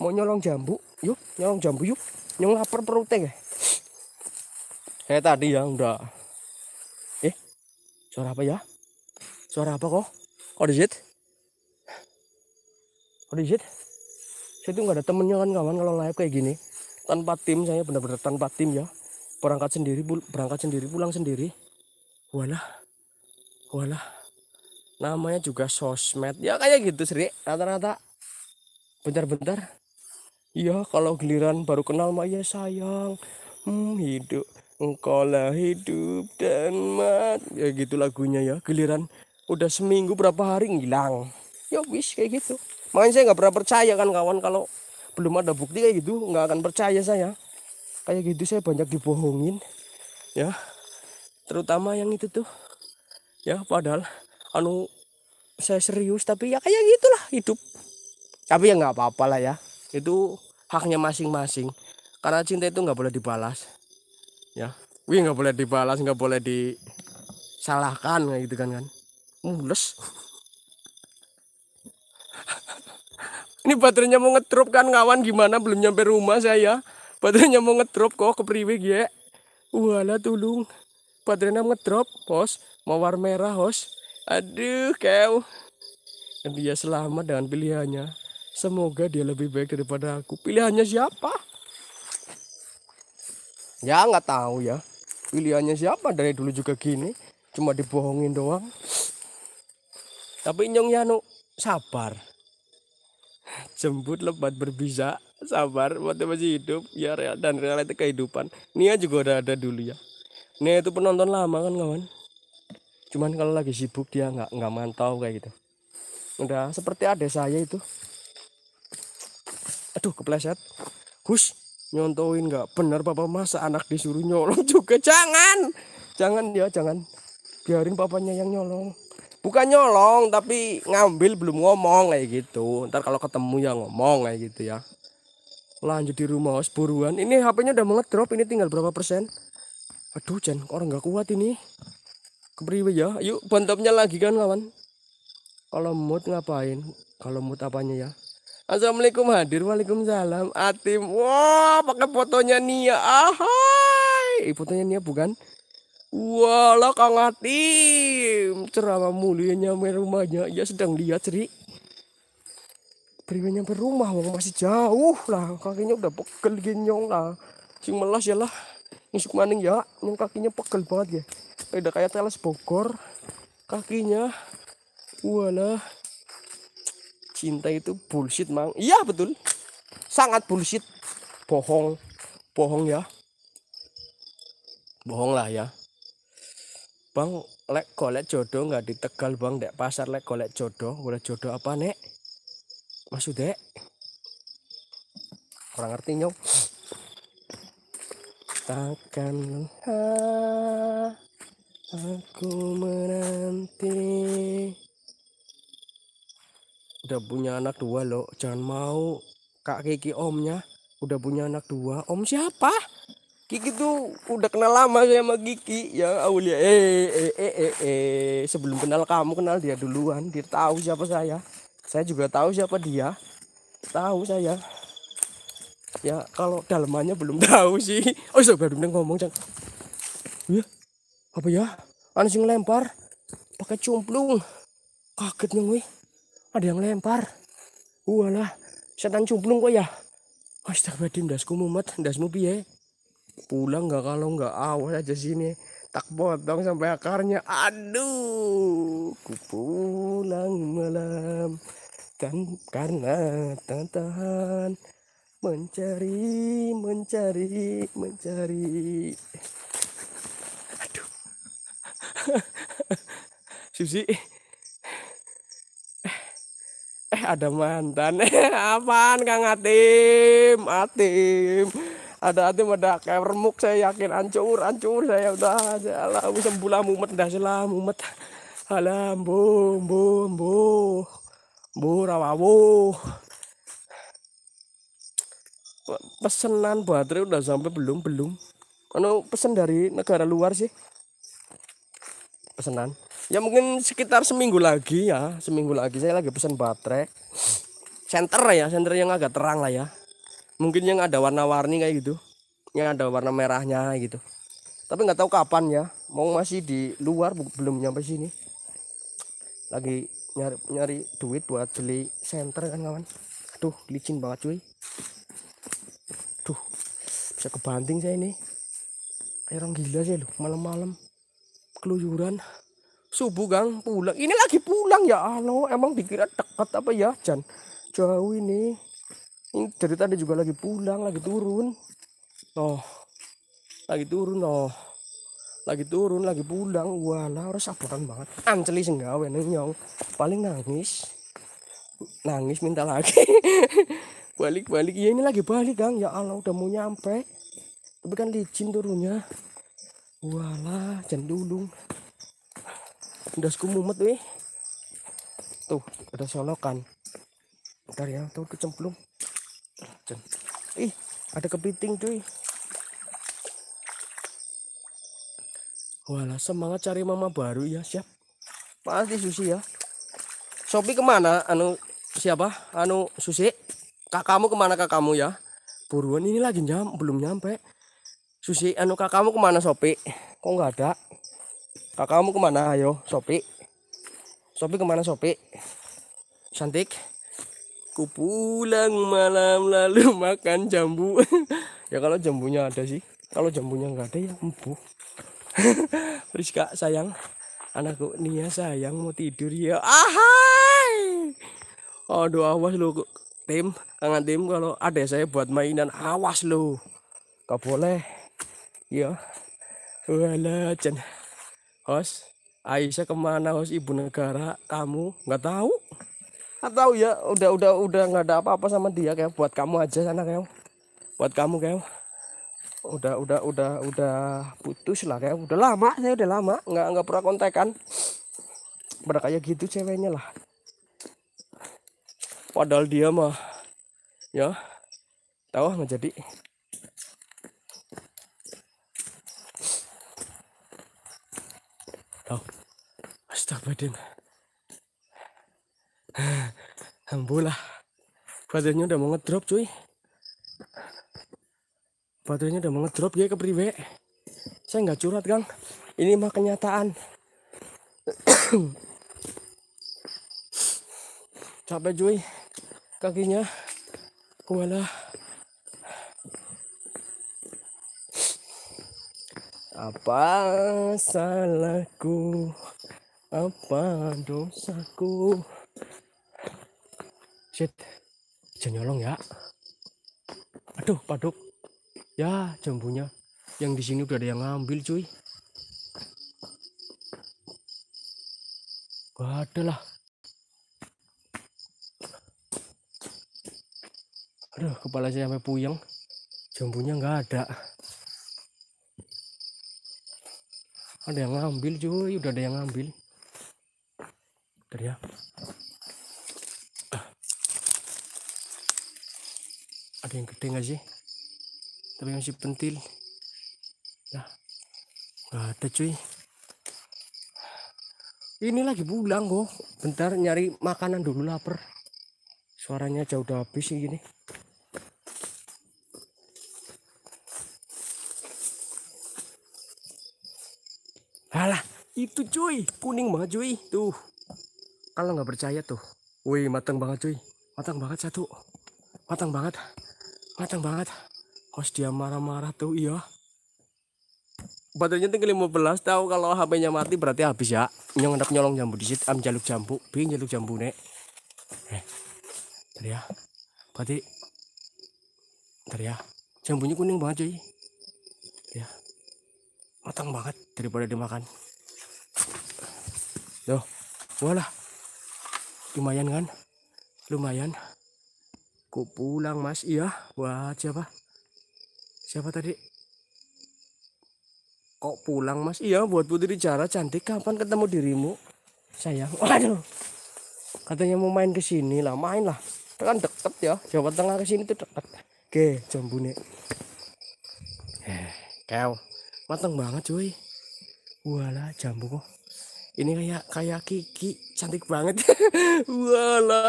mau nyolong jambu yuk nyolong jambu yuk nyolong lapar perutnya ya kayak eh, tadi ya udah eh suara apa ya suara apa kok what is it what it saya tuh nggak ada temennya kan kawan kalau live kayak gini tanpa tim saya benar-benar tanpa tim ya berangkat sendiri berangkat sendiri pulang sendiri walah walah namanya juga sosmed ya kayak gitu Sri rata-rata bentar-bentar iya kalau giliran baru kenal mah iya, sayang hmm, hidup engkau lah hidup dan mat ya gitu lagunya ya giliran udah seminggu berapa hari ngilang ya wis kayak gitu makanya saya nggak pernah percaya kan kawan kalau belum ada bukti kayak gitu nggak akan percaya saya kayak gitu saya banyak dibohongin ya terutama yang itu tuh ya padahal anu saya serius tapi ya kayak gitulah hidup tapi ya nggak apa-apa lah ya itu haknya masing-masing karena cinta itu nggak boleh dibalas ya wih nggak boleh dibalas nggak boleh disalahkan kayak gitu kan kan mules Ini baterainya mau ngedrop kan kawan gimana belum nyampe rumah saya. Baterainya mau ngedrop kok ke priwe ya. Wala tulung. Baterainya ngedrop, Bos. Mawar merah, Bos. Aduh, kau. Dia selamat dengan pilihannya. Semoga dia lebih baik daripada aku. Pilihannya siapa? Ya nggak tahu ya. Pilihannya siapa dari dulu juga gini. Cuma dibohongin doang. Tapi Nyong Yanu sabar jembut lebat berbisa sabar masih hidup ya real dan itu kehidupan Nia juga udah ada dulu ya Nia itu penonton lama kan kawan cuman kalau lagi sibuk dia nggak nggak mantau kayak gitu udah seperti ada saya itu aduh kepleset Gus nyontoin nggak benar papa masa anak disuruh nyolong juga jangan jangan ya jangan biarin papanya yang nyolong bukan nyolong tapi ngambil belum ngomong kayak gitu ntar kalau ketemu ya ngomong kayak gitu ya lanjut di rumah os buruan ini HP-nya udah drop, ini tinggal berapa persen aduh Jen orang nggak kuat ini kepriwe ya yuk bantapnya lagi kan kawan kalau mood ngapain kalau mood apanya ya Assalamualaikum hadir Waalaikumsalam Atim Wah wow, pakai fotonya Nia Ahai eh, Fotonya Nia bukan Walah Kang Atim, ceramah mulia nyampe rumahnya. Ya sedang lihat Sri. Priwe nyampe rumah, wong masih jauh lah. Kakinya udah pegel genyong lah. Sing melas ya lah. Ngisuk maning ya, yang kakinya pegel banget ya. Udah kayak teles Bogor. Kakinya. Walah. Cinta itu bullshit, Mang. Iya, betul. Sangat bullshit. Bohong. Bohong ya. Bohong lah ya bang lek golek jodoh nggak di Tegal bang dek pasar lek golek jodoh golek jodoh apa nek maksud dek kurang ngerti nyok takkanlah aku menanti udah punya anak dua loh jangan mau kak Kiki omnya udah punya anak dua om siapa Kiki tuh udah kenal lama saya sama Kiki ya Aulia eh, eh eh eh eh eh sebelum kenal kamu kenal dia duluan dia tahu siapa saya saya juga tahu siapa dia tahu saya ya kalau dalamannya belum tahu sih oh sudah baru ngomong cang ya apa ya anjing lempar pakai cumplung kaget nih wih ada yang lempar walah setan cumplung kok ya astagfirullahaladzim dasku mumet dasmu piye pulang nggak kalau nggak awas aja sini tak potong sampai akarnya aduh ku pulang malam kan karena tantahan mencari mencari mencari aduh Susi eh ada mantan apaan Kang Atim Atim ada hati muda kayak remuk saya yakin hancur hancur saya udah lah bisa bula mumet dah selam mumet alam bu bu bu bu rawawu pesenan baterai udah sampai belum belum anu pesen dari negara luar sih pesenan ya mungkin sekitar seminggu lagi ya seminggu lagi saya lagi pesen baterai center ya center yang agak terang lah ya mungkin yang ada warna-warni kayak gitu yang ada warna merahnya gitu tapi nggak tahu kapan ya mau masih di luar belum nyampe sini lagi nyari nyari duit buat beli senter kan kawan tuh licin banget cuy tuh bisa kebanting saya ini kayak orang gila sih loh malam-malam keluyuran subuh gang pulang ini lagi pulang ya Allah emang dikira dekat apa ya Jan jauh ini ini dari tadi juga lagi pulang lagi turun oh lagi turun oh lagi turun lagi pulang walah harus saburan banget anceli senggawe nyong paling nangis nangis minta lagi balik balik ya ini lagi balik gang ya Allah udah mau nyampe tapi kan licin turunnya walah jendulung udah mumet nih tuh ada solokan ntar ya tuh kecemplung ih ada kepiting cuy wala semangat cari mama baru ya siap pasti susi ya Sopi kemana anu siapa anu susi kakakmu kemana kakakmu ya buruan ini lagi jam belum nyampe Susi anu kakakmu kemana Sopi kok nggak ada kakakmu kemana ayo Sopi Sopi kemana Sopi cantik Aku pulang malam lalu makan jambu. ya kalau jambunya ada sih. Kalau jambunya nggak ada ya empuh. Rizka sayang, anakku Nia sayang mau tidur ya. Ahai. Aduh awas lo tim, kangen tim kalau ada saya buat mainan awas lo. Gak boleh. Ya. jen host Aisyah kemana host ibu negara kamu nggak tahu atau ya udah udah udah nggak ada apa-apa sama dia kayak buat kamu aja sana kayak buat kamu kayak udah udah udah udah putus lah kayak udah lama saya udah lama nggak nggak pernah kontekan pernah kayak gitu ceweknya lah padahal dia mah ya tahu nggak jadi tahu astagfirullah Hembulah. Baterainya udah mau ngedrop, cuy. Baterainya udah mau ngedrop ya ke priwe. Saya nggak curhat, kan Ini mah kenyataan. Capek, cuy. Kakinya Kuala Apa salahku? Apa dosaku? Shit, nyolong ya. Aduh, paduk. Ya, jambunya. Yang di sini udah ada yang ngambil, cuy. Gak ada lah. Aduh, kepala saya sampai puyeng. Jambunya nggak ada. Ada yang ngambil, cuy. Udah ada yang ngambil. Teriak. ada yang gede nggak sih tapi masih pentil Ya, nggak ada cuy ini lagi pulang kok bentar nyari makanan dulu lapar suaranya jauh udah habis sih gini alah itu cuy kuning banget cuy tuh kalau nggak percaya tuh wih matang banget cuy matang banget satu matang banget matang banget kos dia marah-marah tuh iya baterainya tinggal 15 tahu kalau HP-nya mati berarti habis ya nyong hendak nyolong jambu di situ am jaluk jambu bi jaluk jambu nek eh tadi ya berarti tadi ya jambunya kuning banget cuy ya matang banget daripada dimakan tuh walah lumayan kan lumayan Ku pulang mas Iya Buat siapa Siapa tadi Kok pulang mas Iya buat putri Jara cantik Kapan ketemu dirimu Sayang Waduh Katanya mau main ke sini lah Main lah kan deket ya Jawa Tengah ke sini tuh deket Oke jambune eh, Kew Mateng banget cuy Walah jambu kok ini kayak kayak Kiki cantik banget wala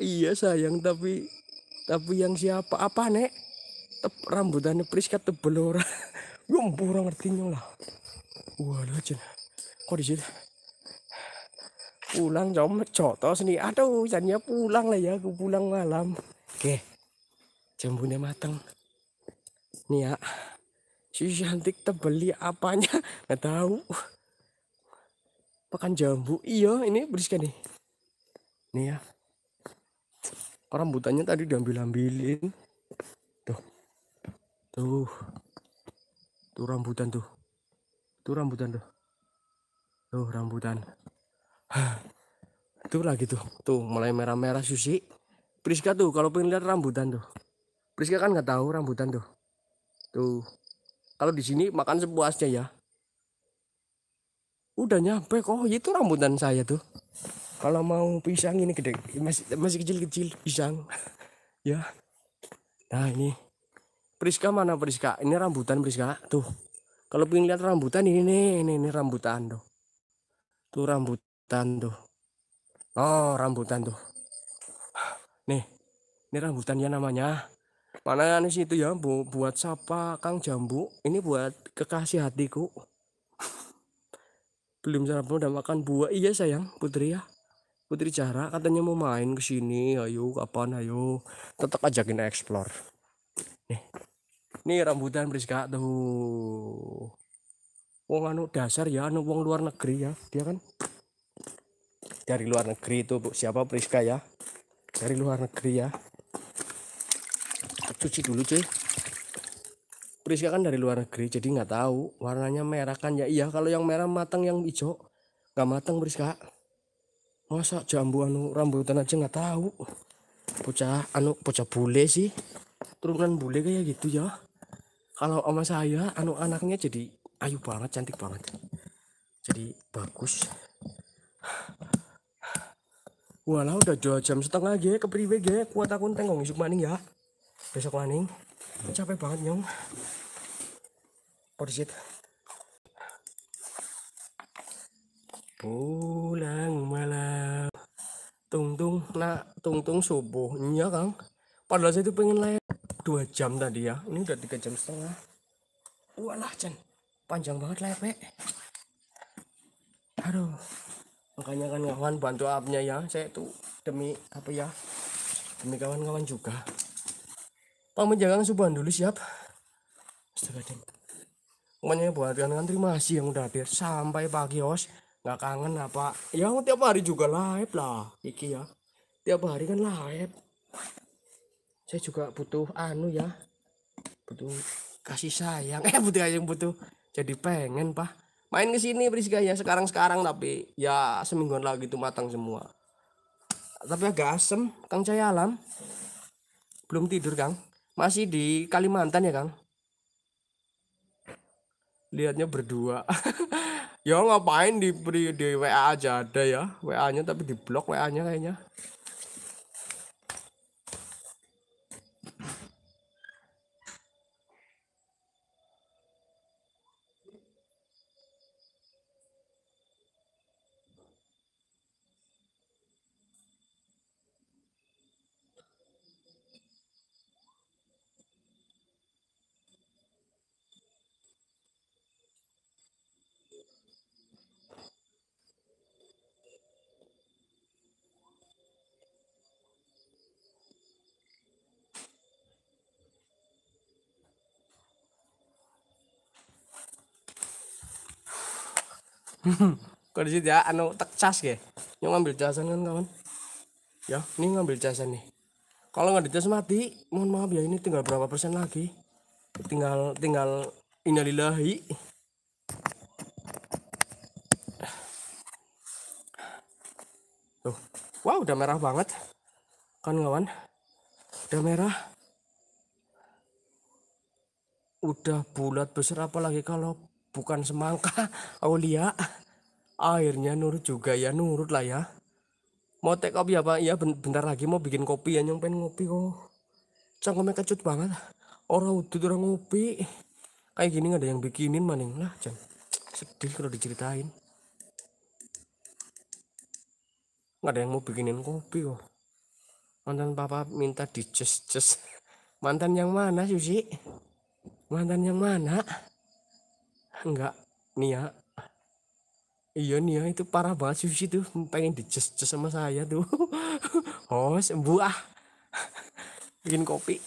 iya sayang tapi tapi yang siapa apa nek Tep, rambutannya Priska tebel ora gue ya mpura ngertinya lah wala jen kok di pulang jam jotos nih aduh jadinya pulang lah ya aku pulang malam oke jambunya matang nih ya si cantik tebeli ya, apanya nggak tahu pekan jambu. Iya, ini berisikan nih. Nih ya. Orang butanya tadi diambil-ambilin. Tuh. Tuh. Tuh rambutan tuh. Tuh rambutan tuh. Tuh rambutan. Tuh lagi tuh. Tuh mulai merah-merah Susi. Priska tuh kalau pengen lihat rambutan tuh. Priska kan nggak tahu rambutan tuh. Tuh. Kalau di sini makan sepuasnya ya udah nyampe kok oh, itu rambutan saya tuh kalau mau pisang ini gede masih masih kecil kecil pisang ya nah ini Priska mana Priska ini rambutan Priska tuh kalau pengen lihat rambutan ini nih ini, ini rambutan tuh tuh rambutan tuh oh rambutan tuh nih ini rambutan ya namanya mana sih itu ya bu buat siapa Kang Jambu ini buat kekasih hatiku belum sarapan udah makan buah iya sayang putri ya putri Cara katanya mau main ke sini ayo kapan ayo tetap ajakin explore nih nih rambutan Priska tuh wong anu dasar ya anu wong luar negeri ya dia kan dari luar negeri itu siapa Priska ya dari luar negeri ya cuci dulu cuy Priska kan dari luar negeri jadi nggak tahu warnanya merah kan ya iya kalau yang merah matang yang hijau nggak matang Priska masa jambu anu rambutan aja nggak tahu bocah anu bocah bule sih turunan bule kayak gitu ya kalau oma saya anu anaknya jadi ayu banget cantik banget jadi bagus walau udah dua jam setengah aja ke priwe ge kuat aku tengok isuk maning ya besok maning capek banget nyong porsit pulang malam tungtung nak tungtung subuh iya kang padahal saya itu pengen layak dua jam tadi ya ini udah tiga jam setengah walah Chan panjang banget lepek aduh makanya kan kawan bantu apnya ya saya tuh demi apa ya demi kawan-kawan juga Pamenjangan subuhan dulu siap. Astagfirullahaladzim. Pokoknya buat kalian kan terima kasih yang udah hadir sampai pagi os. Nggak kangen apa? Ya tiap hari juga live lah, Iki ya. Tiap hari kan live. Saya juga butuh anu ya. Butuh kasih sayang. Eh butuh yang butuh. Jadi pengen pak. Main ke sini Priska ya sekarang-sekarang tapi ya semingguan lagi tuh matang semua. Tapi agak asem, Kang Cahaya Alam. Belum tidur, Kang. Masih di Kalimantan ya, Kang? Lihatnya berdua. ya ngapain di, di, WA aja ada ya. WA-nya tapi di blok WA-nya kayaknya. kondisi dia ya? anu cas ke? yang ngambil casan kan kawan ya ini ngambil casan nih kalau nggak dicas mati mohon maaf ya ini tinggal berapa persen lagi tinggal tinggal innalillahi tuh wow udah merah banget kan kawan udah merah udah bulat besar apalagi kalau bukan semangka Aulia airnya nurut juga ya nurut lah ya mau teh kopi apa? pak ya bentar lagi mau bikin kopi ya nyong pengen ngopi kok cangkemnya kecut banget orang udah orang ngopi kayak gini gak ada yang bikinin maning lah ceng. sedih kalau diceritain nggak ada yang mau bikinin kopi kok mantan papa minta di just just mantan yang mana sih? mantan yang mana enggak Nia iya Nia itu parah banget Susi tuh pengen dijes sama saya tuh oh sembuh ah bikin kopi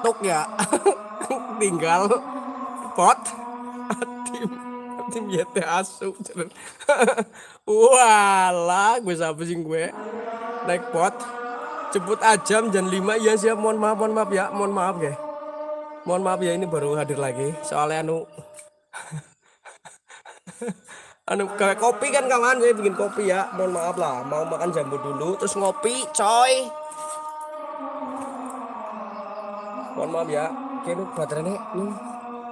batuk ya tinggal pot tim tim YT asu wala gue siapa sih gue naik pot cepet ajam jam 5 ya siap mohon maaf mohon maaf ya mohon maaf ya mohon maaf ya ini baru hadir lagi soalnya anu anu kopi kan kawan gue bikin kopi ya mohon maaf lah mau makan jambu dulu terus ngopi coy mohon maaf ya lu baterainya ini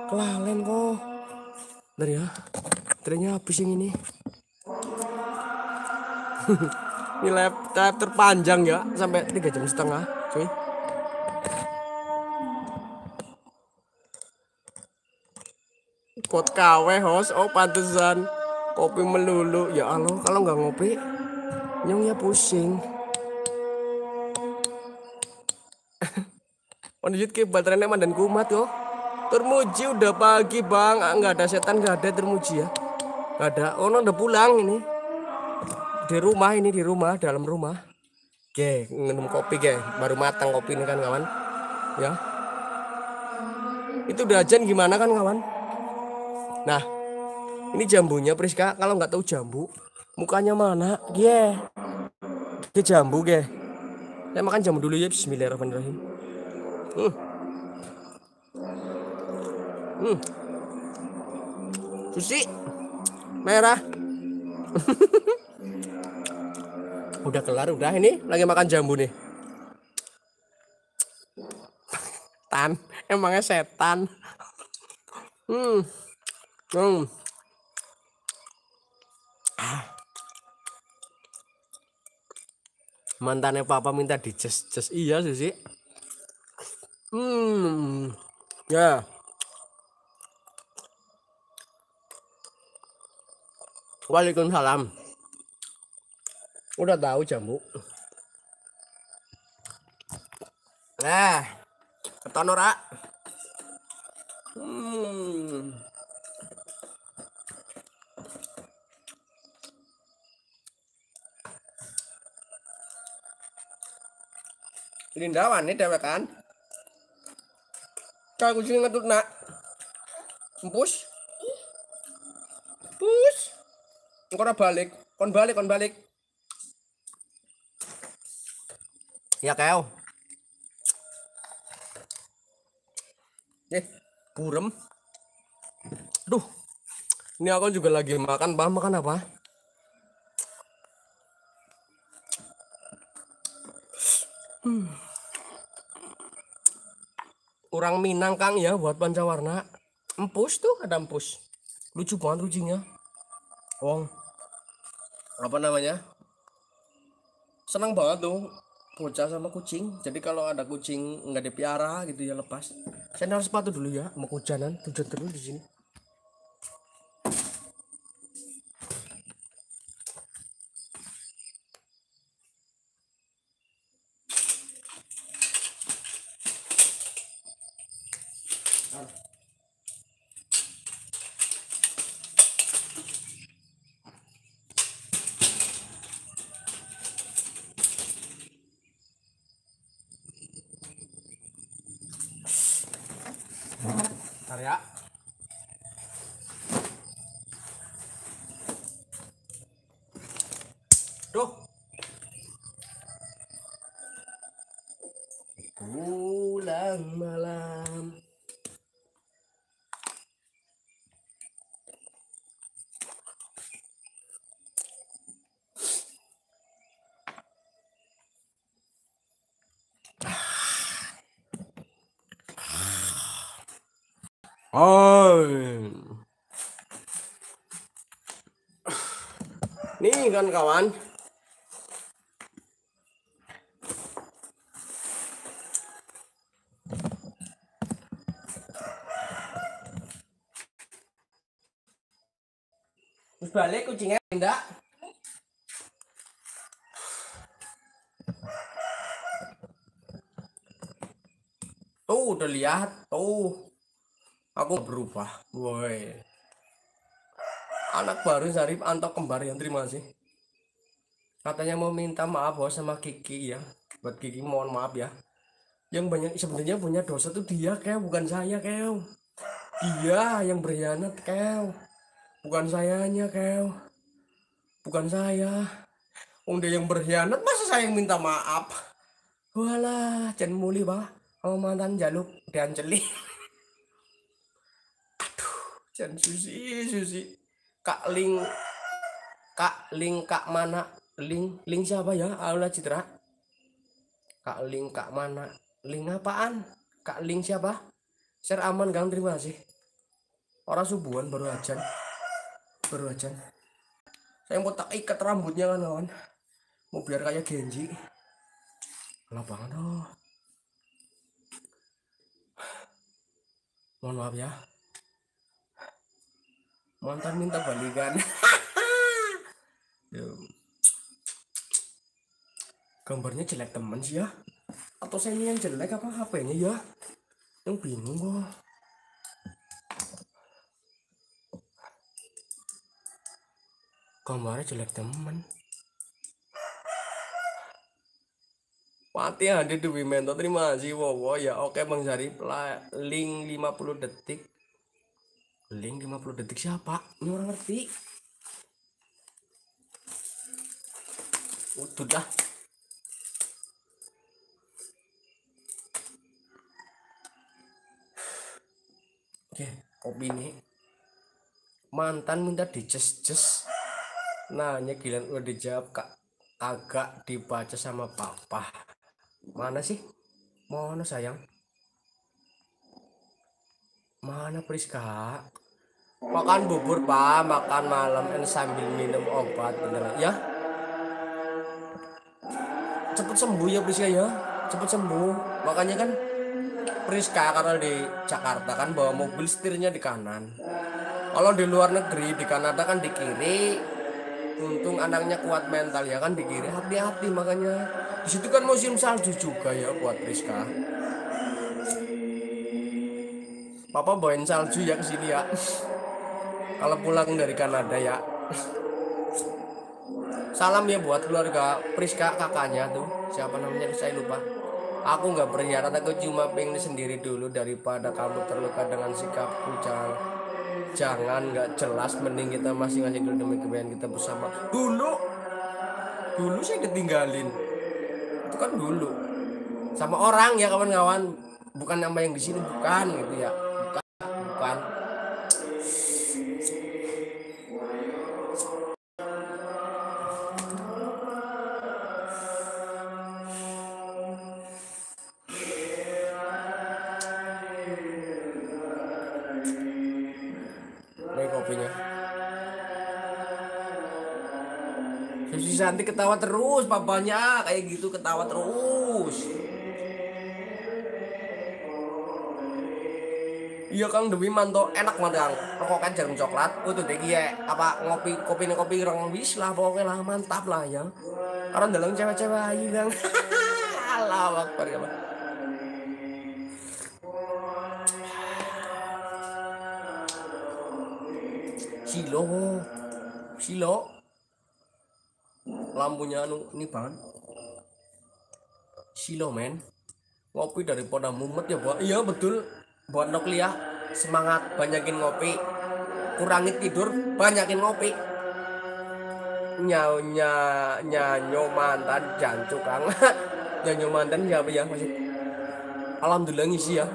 kelalen kok bentar ya baterainya habis yang ini ini lab, lab terpanjang ya sampai tiga jam setengah cuy pot kawe host oh pantesan kopi melulu ya Allah anu, kalau nggak ngopi nyong ya pusing lanjut ke baterainya mandan kumat yo. Oh. Termuji udah pagi bang, ah, nggak ada setan nggak ada termuji ya. Nggak ada. Oh udah pulang ini. Di rumah ini di rumah dalam rumah. Oke, minum kopi ge, baru matang kopi ini kan kawan. Ya. Itu udah ajan gimana kan kawan? Nah, ini jambunya Priska kalau nggak tahu jambu mukanya mana ge? Iya. ke jambu ge saya makan jambu dulu ya Bismillahirrahmanirrahim Uh. Hmm. Susi, merah. udah kelar udah ini lagi makan jambu nih. Tan, emangnya setan. Hmm. Hmm. Ah. Mantannya papa minta dijes-jes. Iya, Susi. Hmm. Ya. Yeah. Waalaikumsalam. Udah tahu jamu. Nah, keton ora? Hmm. Lindawan ini dewek kan? Kaya ko sila ngadot nak Push. Push. Engko ora balik. kau balik, kau balik. Ya kau. Eh, kurem. Duh. Ini aku juga lagi makan, Pak. Makan apa? Orang minang Kang ya buat warna Empus tuh ada empus. Lucu banget rujinya. Wong. Apa namanya? Senang banget tuh bocah sama kucing. Jadi kalau ada kucing nggak dipiara gitu ya lepas. Saya harus sepatu dulu ya, mau hujanan, hujan terus di sini. kawan-kawan balik kucingnya tidak tuh udah lihat tuh aku berubah woi anak baru Zarif antok kembar yang terima kasih katanya mau minta maaf bos sama Kiki ya buat Kiki mohon maaf ya yang banyak sebenarnya punya dosa tuh dia kayak bukan saya kayak dia yang berkhianat kayak bukan sayanya kayak bukan saya udah yang berkhianat masa saya yang minta maaf walah jangan muli bah sama mantan jaluk dan celi aduh jangan susi susi kak ling kak ling kak mana link link siapa ya Aula Citra Kak link Kak mana link apaan Kak link siapa share aman gang terima kasih orang subuhan baru aja baru aja saya mau tak ikat rambutnya kan kawan mau biar kayak Genji lah banget oh mohon maaf ya mantan minta balikan gambarnya jelek temen sih ya atau saya yang jelek apa HP-nya ya yang bingung gua gambarnya jelek temen Pati hadir di Wimento terima kasih Wowo ya oke Bang Sari link 50 detik link 50 detik siapa ini orang ngerti udah ya kopi ini mantan minta dices jes nanya giliran udah dijawab kak agak dibaca sama papa mana sih mana sayang mana Priska makan bubur pak makan malam dan sambil minum obat bener ya cepet sembuh ya Priska ya cepet sembuh makanya kan Priska karena di Jakarta kan bawa mobil setirnya di kanan kalau di luar negeri di Kanada kan di kiri untung anaknya kuat mental ya kan di kiri hati-hati makanya di situ kan musim salju juga ya buat Priska Papa bawain salju ya ke sini ya kalau pulang dari Kanada ya salam ya buat keluarga Priska kakaknya tuh siapa namanya saya lupa Aku nggak berniat aku cuma pengen sendiri dulu daripada kamu terluka dengan sikapku, Jangan, Jangan nggak jelas, mending kita masing-masing dulu demi kebaikan kita bersama. Dulu, dulu saya ketinggalin. Itu kan dulu. Sama orang ya kawan-kawan, bukan nama yang di sini bukan gitu ya, bukan, bukan. nanti ketawa terus papanya kayak gitu ketawa terus Iya kang demi manto enak rokok kan jarum coklat itu deh ya apa ngopi kopi kopi orang wis lah pokoknya lah mantap lah ya karena dalam cewek-cewek ayu kang Allah wakbar ya Silo Silo lampunya anu ini banget silo men ngopi daripada mumet ya buat iya betul buat noklia ya, semangat banyakin ngopi kurangi tidur banyakin ngopi nyaunya nyanyo mantan jancuk kang nyanyo mantan siapa ya masih alhamdulillah ngisi ya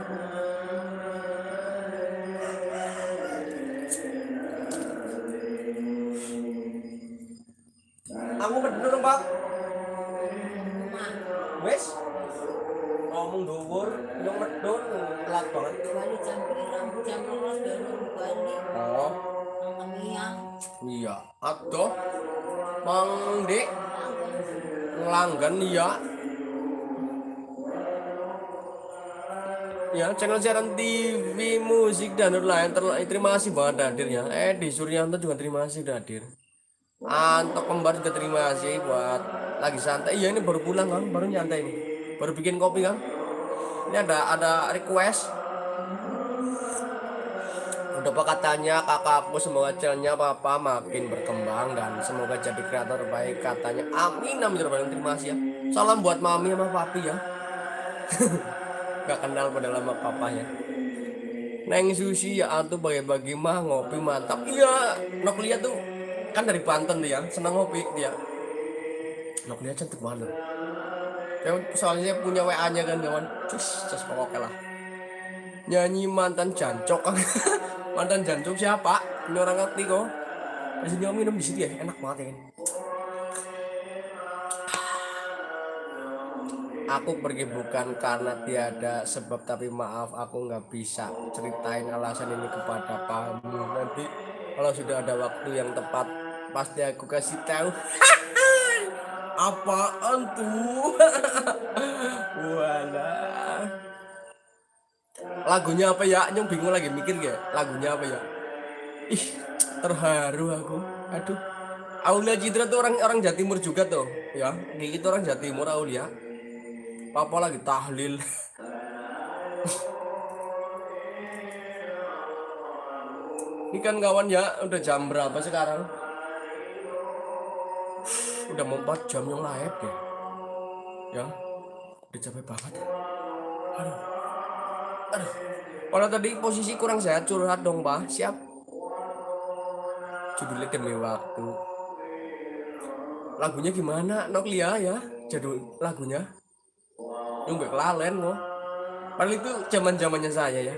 ya ya channel siaran TV musik dan lain terima kasih banget hadirnya eh di Suryanto juga terima kasih udah hadir Antok kembar juga terima kasih buat lagi santai iya ini baru pulang kan baru nyantai ini baru bikin kopi kan ini ada ada request untuk katanya kakakku semoga channelnya papa makin berkembang dan semoga jadi kreator baik katanya. Amin amin terbaik terima kasih ya. Salam buat mami sama papi ya. Gak kenal pada lama papanya Neng susi ya atuh bagi-bagi mah ngopi mantap. Iya, nok lihat tuh kan dari Banten dia, senang ngopi dia. Nok lihat cantik banget. Ya, soalnya punya WA-nya kan kawan. Cus, cus pokoknya lah nyanyi mantan jancok mantan jantung siapa ini orang ngerti kok masih dia minum di situ ya enak banget ya aku pergi bukan karena tiada sebab tapi maaf aku nggak bisa ceritain alasan ini kepada kamu nanti kalau sudah ada waktu yang tepat pasti aku kasih tahu apaan tuh Wala lagunya apa ya nyong bingung lagi mikir ya lagunya apa ya ih terharu aku aduh Aulia Citra tuh orang orang Jatimur juga tuh ya gigi tuh orang Jatimur Aulia apa lagi tahlil ini kan kawan ya udah jam berapa sekarang udah mau 4 jam yang lain ya ya udah capek banget aduh Aduh. Kalau tadi posisi kurang sehat curhat dong, Pak. Siap. Judulnya demi waktu. Lagunya gimana? Noklia ya. Jadul lagunya. Yang gue kelalen loh. Paling itu zaman-zamannya saya ya.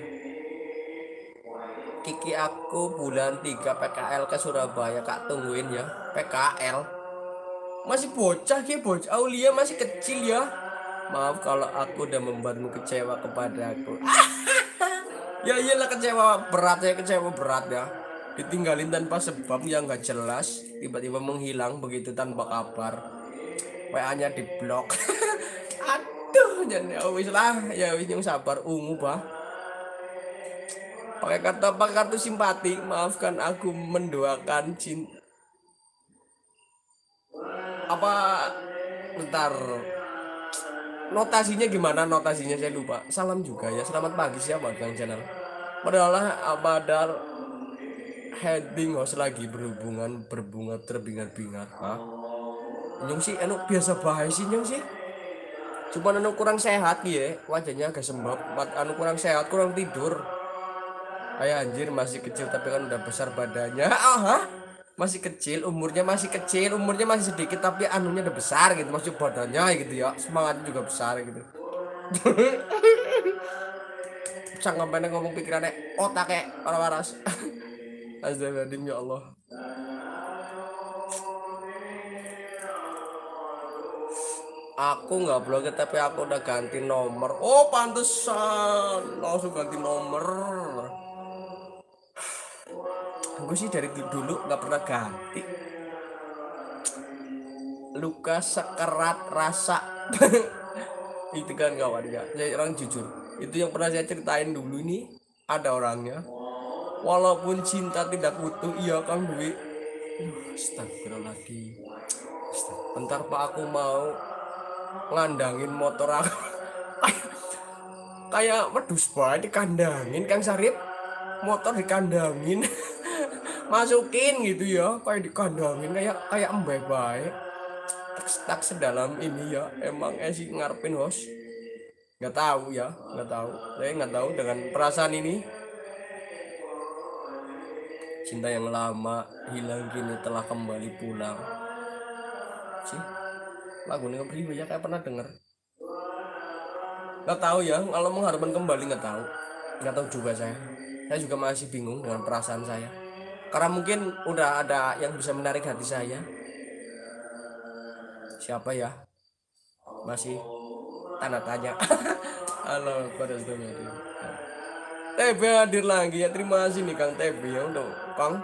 Kiki aku bulan 3 PKL ke Surabaya Kak tungguin ya PKL masih bocah ya bocah Aulia masih kecil ya Maaf kalau aku udah membuatmu kecewa kepada aku. ya iyalah kecewa berat ya kecewa berat ya. Ditinggalin tanpa sebab yang nggak jelas, tiba-tiba menghilang begitu tanpa kabar. WA-nya di blok. Aduh, jangan ya wis lah, ya wis yang sabar ungu bah. Pakai kartu apa kartu simpati, maafkan aku mendoakan cinta. Apa bentar notasinya gimana notasinya saya lupa salam juga ya selamat pagi siapa Gang Channel padahal ah, padahal heading host lagi berhubungan berbunga terbingar-bingar ah nyung sih enak anu, biasa bahaya sih nyung sih cuma anu kurang sehat ya wajahnya agak sembab anu kurang sehat kurang tidur kayak anjir masih kecil tapi kan udah besar badannya ah masih kecil umurnya masih kecil umurnya masih sedikit tapi anunya udah besar gitu masih badannya gitu ya semangatnya juga besar gitu bisa ngapain ngomong pikirannya otaknya orang waras Azzaladin ya Allah aku nggak blokir tapi aku udah ganti nomor oh pantesan langsung ganti nomor gue sih dari dulu nggak pernah ganti luka sekerat rasa itu kan kawan ya saya orang jujur itu yang pernah saya ceritain dulu ini ada orangnya walaupun cinta tidak butuh iya kang Dwi lagi bentar pak aku mau ngandangin motor aku kayak wedus banget dikandangin kang Sarip motor dikandangin masukin gitu ya kayak dikandangin kayak kayak embe baik tak sedalam ini ya emang esi eh, ngarepin host nggak tahu ya nggak tahu saya nggak tahu dengan perasaan ini cinta yang lama hilang kini telah kembali pulang si lagu ini kepriwe ya kayak pernah dengar nggak tahu ya kalau mengharapkan kembali nggak tahu nggak tahu juga saya saya juga masih bingung dengan perasaan saya karena mungkin udah ada yang bisa menarik hati saya. Siapa ya? Masih tanda tanya. Halo, pada sebelumnya dia. TB hadir lagi ya terima kasih nih Kang TB ya untuk Kang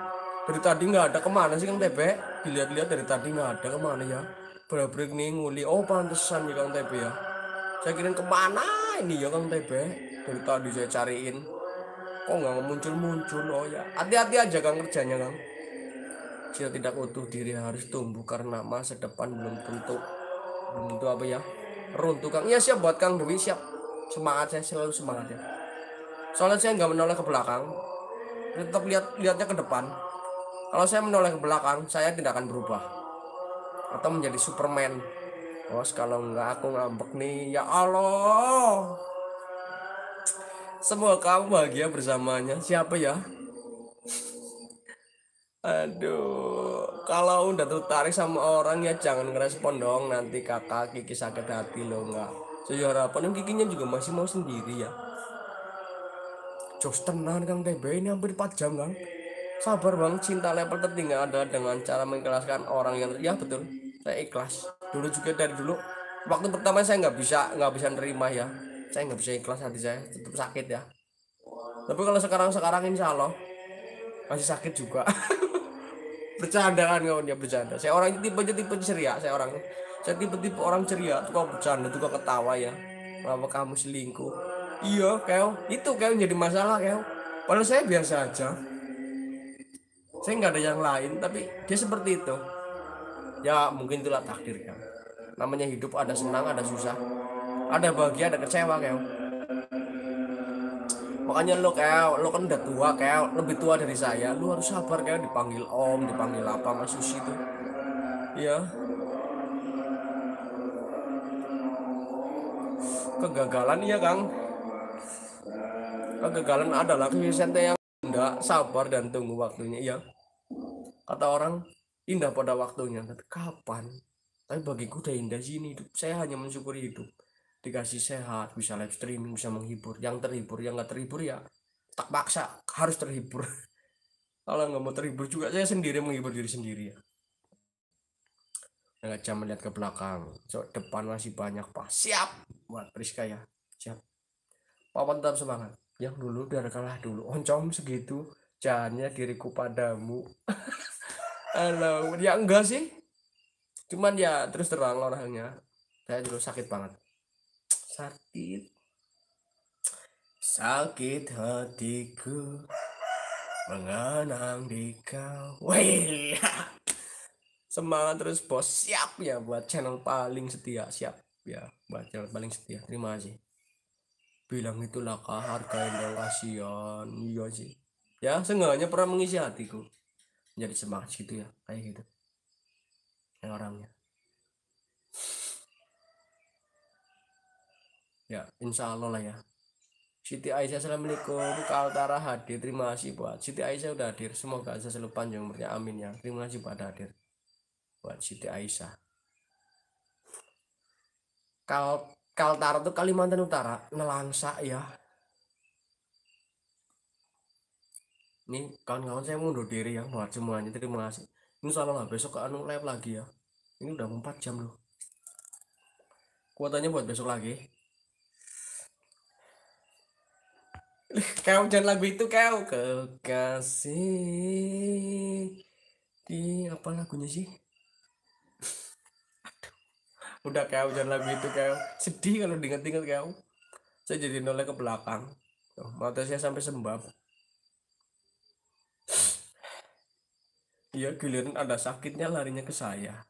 dari tadi nggak ada kemana sih Kang TB dilihat-lihat dari tadi nggak ada kemana ya berabrik nih nguli oh pantesan ya Kang TB ya saya kirim kemana ini ya Kang TB dari tadi saya cariin kok nggak muncul-muncul oh ya hati-hati aja kang kerjanya kang jika tidak utuh diri harus tumbuh karena masa depan belum tentu belum tentu apa ya runtuh kang ya siap buat kang Dewi siap semangat saya selalu semangat ya soalnya saya nggak menoleh ke belakang tetap lihat lihatnya ke depan kalau saya menoleh ke belakang saya tidak akan berubah atau menjadi Superman bos kalau nggak aku ngambek nih ya Allah semua kamu bahagia bersamanya. Siapa ya? Aduh, kalau udah tertarik sama orang ya jangan ngerespon dong. Nanti kakak Kiki sakit hati loh nggak. Sejauh harapan Kikinya juga masih mau sendiri ya. Jos tenang Kang TB ini hampir 4 jam kang. Sabar bang, cinta level tertinggi adalah dengan cara mengikhlaskan orang yang ya betul. Saya ikhlas. Dulu juga dari dulu waktu pertama saya nggak bisa nggak bisa nerima ya saya nggak bisa ikhlas hati saya tetap sakit ya tapi kalau sekarang sekarang insya Allah masih sakit juga bercanda kan kawan ya bercanda saya orang tipe tipe ceria saya orang saya tipe tipe orang ceria tuh kau bercanda tuh kau ketawa ya kenapa kamu selingkuh iya kau itu kau jadi masalah kau padahal saya biasa aja saya nggak ada yang lain tapi dia seperti itu ya mungkin itulah takdir kan namanya hidup ada senang ada susah ada bahagia ada kecewa kayak makanya lo kayak lo kan udah tua kayak lebih tua dari saya lo harus sabar kayak dipanggil om dipanggil apa mas susi tuh ya kegagalan iya kang kegagalan adalah kebiasaan yang tidak sabar dan tunggu waktunya iya kata orang indah pada waktunya tapi kapan tapi bagiku udah indah sini hidup saya hanya mensyukuri hidup dikasih sehat bisa live streaming bisa menghibur yang terhibur yang nggak terhibur ya tak paksa harus terhibur kalau nggak mau terhibur juga saya sendiri menghibur diri sendiri ya nggak jam melihat ke belakang so, depan masih banyak pak siap buat Priska ya siap papan tetap semangat yang dulu biar kalah dulu oncom segitu jahatnya diriku padamu halo ya enggak sih cuman ya terus terang orangnya saya dulu sakit banget sakit sakit hatiku mengenang di kau semangat terus bos siap ya buat channel paling setia siap ya buat channel paling setia terima kasih bilang itulah laka harga yang kasihan iya sih ya seenggaknya pernah mengisi hatiku jadi semangat gitu ya kayak gitu yang orangnya ya insya Allah lah ya Siti Aisyah Assalamualaikum Kaltara hadir terima kasih buat Siti Aisyah udah hadir semoga Aisyah selalu panjang umurnya amin ya terima kasih buat hadir buat Siti Aisyah Kal Kaltara tuh Kalimantan Utara nelangsa ya ini kawan-kawan saya mundur diri ya buat semuanya terima kasih insya Allah lah besok anu live lagi ya ini udah 4 jam loh kuotanya buat besok lagi kau jangan lagu itu kau kekasih di apa lagunya sih udah kau jangan lagu itu kau sedih kalau diingat ingat kau saya jadi noleh ke belakang oh, Tuh, mata saya sampai sembab Iya giliran ada sakitnya larinya ke saya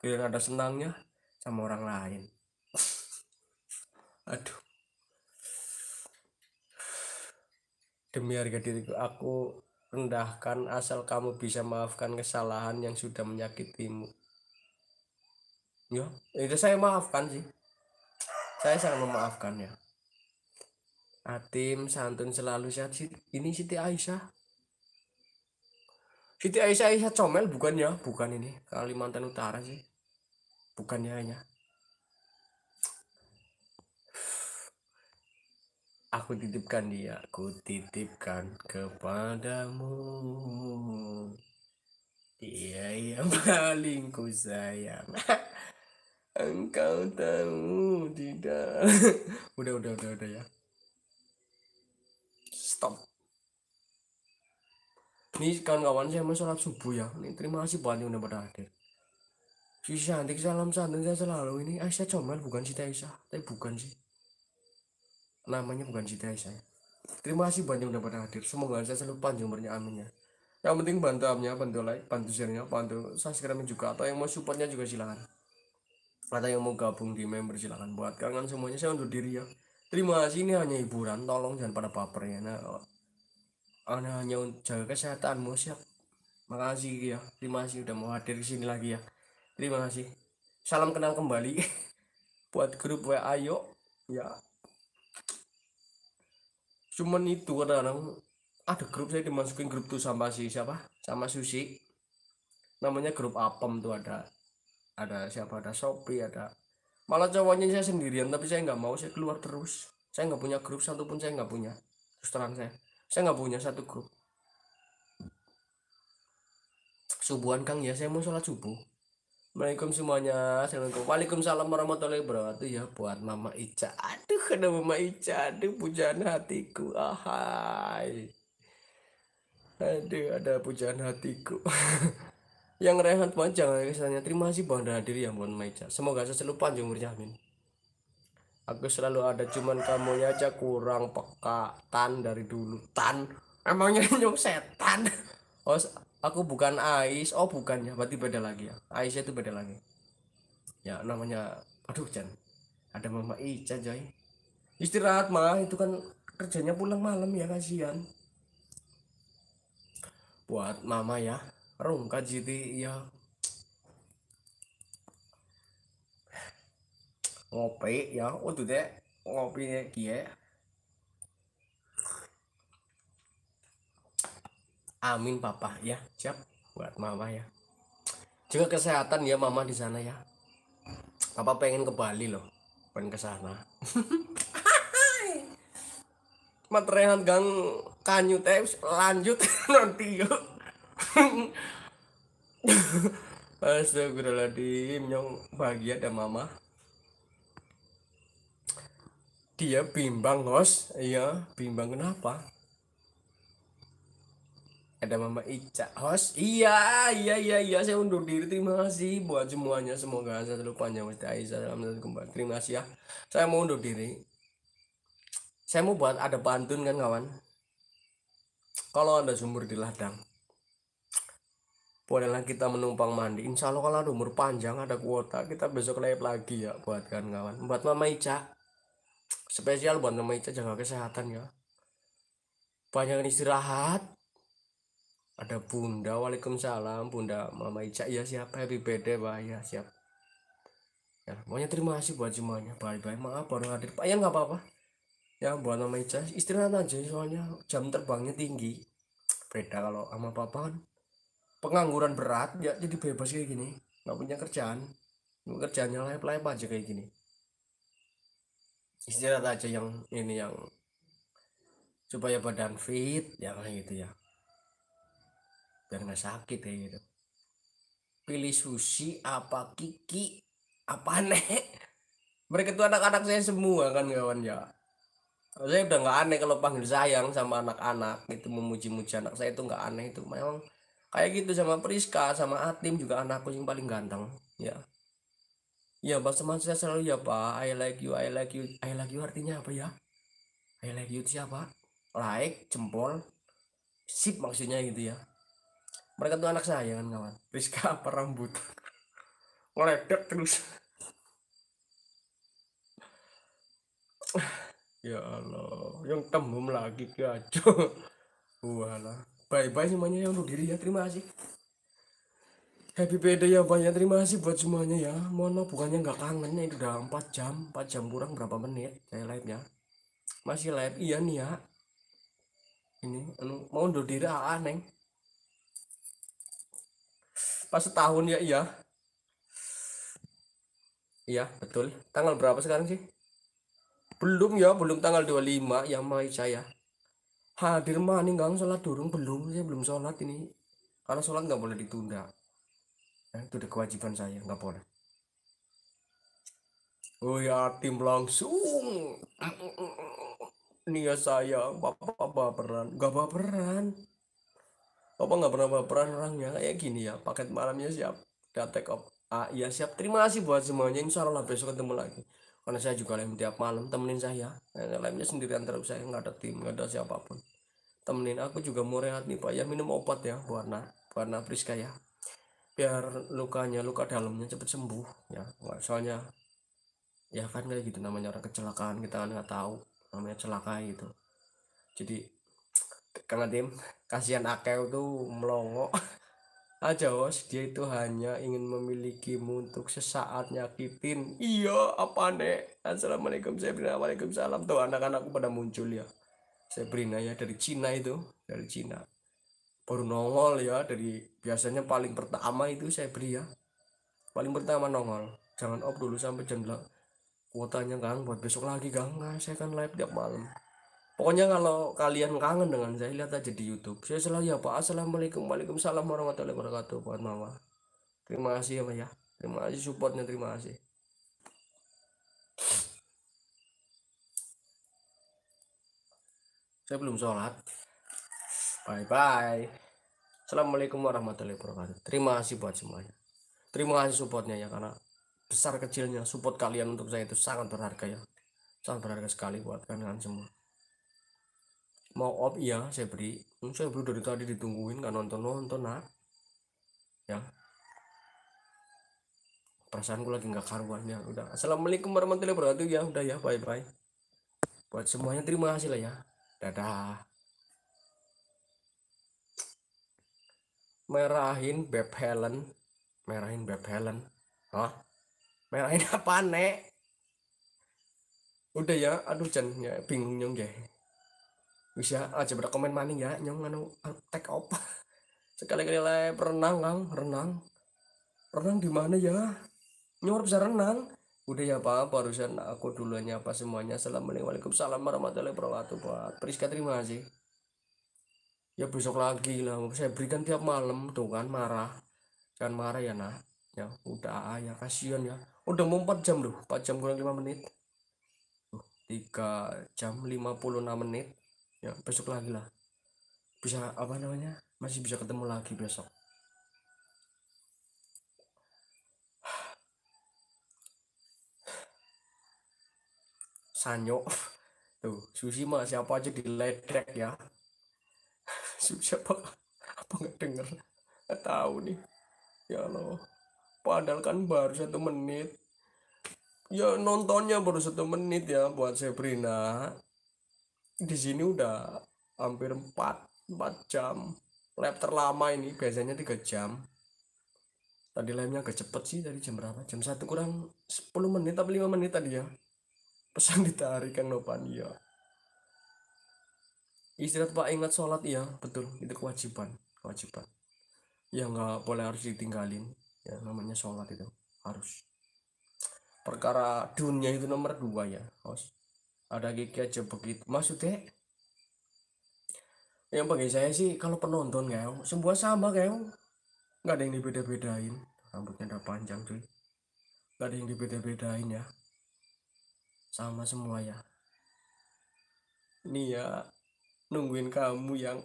Giliran ada senangnya sama orang lain Aduh Demi harga diriku, aku rendahkan asal kamu bisa maafkan kesalahan yang sudah menyakitimu. Ya, itu saya maafkan sih. Saya sangat memaafkan ya. Atim santun selalu sehat. Ini Siti Aisyah. Siti Aisyah Aisyah Comel bukan ya? Bukan ini. Kalimantan Utara sih. Bukannya hanya. aku titipkan dia aku titipkan kepadamu dia yang paling ku sayang engkau tahu tidak udah udah udah udah ya stop ini kawan-kawan saya mau sholat subuh ya ini terima kasih banyak udah pada hadir si cantik salam santun saya selalu ini eh, Aisyah comel bukan si Aisyah tapi bukan sih namanya bukan Siti saya terima kasih banyak udah pada hadir semoga saya selalu panjang umurnya amin ya yang penting bantu amnya bantu like bantu share-nya bantu subscribe juga atau yang mau supportnya juga silahkan atau yang mau gabung di member silahkan buat kangen semuanya saya untuk diri ya terima kasih ini hanya hiburan tolong jangan pada baper ya nah, nah hanya jaga kesehatanmu siap makasih ya terima kasih udah mau hadir di sini lagi ya terima kasih salam kenal kembali buat grup WA yuk ya cuman itu kadang-kadang ada grup saya dimasukin grup tuh sama si siapa sama Susi namanya grup apem tuh ada ada siapa ada Shopee ada malah cowoknya saya sendirian tapi saya nggak mau saya keluar terus saya nggak punya grup satu pun saya nggak punya terus terang saya saya nggak punya satu grup subuhan kang ya saya mau sholat subuh Assalamualaikum semuanya. Assalamualaikum. Waalaikumsalam warahmatullahi wabarakatuh ya buat Mama Ica. Aduh, ada Mama Ica. Aduh, pujaan hatiku. Ahai. Aduh, ada pujaan hatiku. Yang rehat panjang kisahnya. Terima kasih Bang hadir ya Mama Ica. Semoga selalu panjang umurnya. Amin. Aku selalu ada cuman kamunya aja kurang peka tan dari dulu tan. Emangnya nyong setan. Oh, aku bukan Ais oh bukan ya berarti beda lagi ya Ais itu beda lagi ya namanya aduh Jan ada Mama Ica Jai istirahat mah itu kan kerjanya pulang malam ya kasihan buat mama ya Rung Kajiti ya ngopi ya udah deh ngopi ya amin papa ya siap buat mama ya juga kesehatan ya mama di sana ya Papa pengen ke Bali loh pengen ke sana matrehan gang kanyu teh lanjut nanti yuk Astagfirullahaladzim yang bahagia ada mama dia bimbang bos, iya bimbang kenapa ada Mama Ica host iya iya iya iya saya undur diri terima kasih buat semuanya semoga saya selalu panjang usia Aisyah dalam satu kembali terima kasih ya saya mau undur diri saya mau buat ada pantun kan kawan kalau ada sumur di ladang bolehlah kita menumpang mandi insya Allah kalau umur panjang ada kuota kita besok live lagi ya buat kan kawan buat Mama Ica spesial buat Mama Ica jaga kesehatan ya banyak istirahat ada Bunda Waalaikumsalam Bunda Mama Ica ya siap happy birthday Pak ya siap ya semuanya terima kasih buat semuanya bye bye maaf baru hadir Pak ya nggak apa-apa ya buat Mama Ica istirahat aja soalnya jam terbangnya tinggi beda kalau sama papa kan pengangguran berat ya jadi bebas kayak gini nggak punya kerjaan kerjaannya lain-lain aja kayak gini istirahat aja yang ini yang supaya badan fit ya kayak gitu ya biar nggak sakit ya gitu pilih sushi apa kiki apa nek mereka tuh anak-anak saya semua kan kawan ya saya udah nggak aneh kalau panggil sayang sama anak-anak itu memuji-muji anak saya itu nggak aneh itu memang kayak gitu sama Priska sama Atim juga anakku yang paling ganteng ya ya bahasa saya selalu ya pak I like you I like you I like you artinya apa ya I like you itu siapa like jempol sip maksudnya gitu ya mereka tuh anak saya kan kawan Rizka apa rambut ngeledek terus ya Allah yang tembem lagi kacau walah bye bye semuanya yang untuk diri ya terima kasih happy birthday ya banyak terima kasih buat semuanya ya mohon maaf bukannya nggak kangen ya itu udah 4 jam 4 jam kurang berapa menit saya live nya masih live iya nih ya ini anu mau undur diri ah neng pas setahun ya iya iya betul tanggal berapa sekarang sih belum ya belum tanggal 25 ya mai saya hadir maning kang sholat durung belum saya belum sholat ini karena sholat nggak boleh ditunda eh, itu udah kewajiban saya nggak boleh oh ya tim langsung nia ya, sayang bapak baperan nggak baperan apa nggak pernah baperan orangnya kayak gini ya paket malamnya siap udah take off ah iya siap terima kasih buat semuanya insya Allah besok ketemu lagi karena saya juga lem tiap malam temenin saya lemnya sendirian terus saya nggak ada tim nggak ada siapapun temenin aku juga mau rehat nih pak ya minum obat ya warna warna Priska ya biar lukanya luka dalamnya cepet sembuh ya nggak soalnya ya kan kayak gitu namanya orang kecelakaan kita kan nggak tahu namanya celaka gitu jadi karena tim kasihan Akeo tuh melongo aja bos dia itu hanya ingin memilikimu untuk sesaat nyakitin iya apa nek assalamualaikum Sabrina waalaikumsalam tuh anak-anakku pada muncul ya Sabrina ya dari Cina itu dari Cina baru nongol ya dari biasanya paling pertama itu Sabri ya paling pertama nongol jangan off dulu sampai jam kuotanya gang buat besok lagi gang nah, saya kan live tiap malam pokoknya kalau kalian kangen dengan saya lihat aja di YouTube saya selalu ya Pak Assalamualaikum Waalaikumsalam warahmatullahi wabarakatuh Pak Mama terima kasih ya Pak ya terima kasih supportnya terima kasih saya belum sholat bye bye assalamualaikum warahmatullahi wabarakatuh terima kasih buat semuanya terima kasih supportnya ya karena besar kecilnya support kalian untuk saya itu sangat berharga ya sangat berharga sekali buat kalian semua mau op iya saya beri hmm, saya beri dari tadi ditungguin nggak nonton nonton nah ya perasaan gue lagi nggak karuan ya udah assalamualaikum warahmatullahi wabarakatuh ya udah ya bye bye buat semuanya terima kasih lah ya dadah merahin beb Helen merahin beb Helen Hah? merahin apa nek udah ya aduh jen ya bingung nyong ya bisa aja ah, komen maning ya nyong anu, anu take off sekali-kali lah renang kang renang renang di mana ya nyong bisa renang udah ya pak barusan aku dulunya apa semuanya salam assalamualaikum salam warahmatullahi wabarakatuh pak Priska terima kasih ya besok lagi lah saya berikan tiap malam tuh kan marah jangan marah ya nak ya udah ah, ya kasihan ya udah mau 4 jam loh 4 jam kurang 5 menit tiga jam 56 menit ya besok lagi lah bisa apa namanya masih bisa ketemu lagi besok Sanyo tuh Susi mah siapa aja di ledek ya siapa apa nggak denger nggak tahu nih ya loh, padahal kan baru satu menit ya nontonnya baru satu menit ya buat Sabrina di sini udah hampir 4 4 jam lab terlama ini biasanya tiga jam tadi labnya agak cepet sih dari jam berapa jam satu kurang 10 menit tapi lima menit tadi ya pesan ditarik Kang Nopan ya istirahat Pak ingat sholat ya betul itu kewajiban kewajiban ya nggak boleh harus ditinggalin ya namanya sholat itu harus perkara dunia itu nomor dua ya harus ada gigi aja begitu maksudnya yang bagi saya sih kalau penonton kayak semua sama kayak nggak ada yang dibeda-bedain rambutnya udah panjang cuy nggak ada yang dibeda-bedain ya sama semua ya nih ya nungguin kamu yang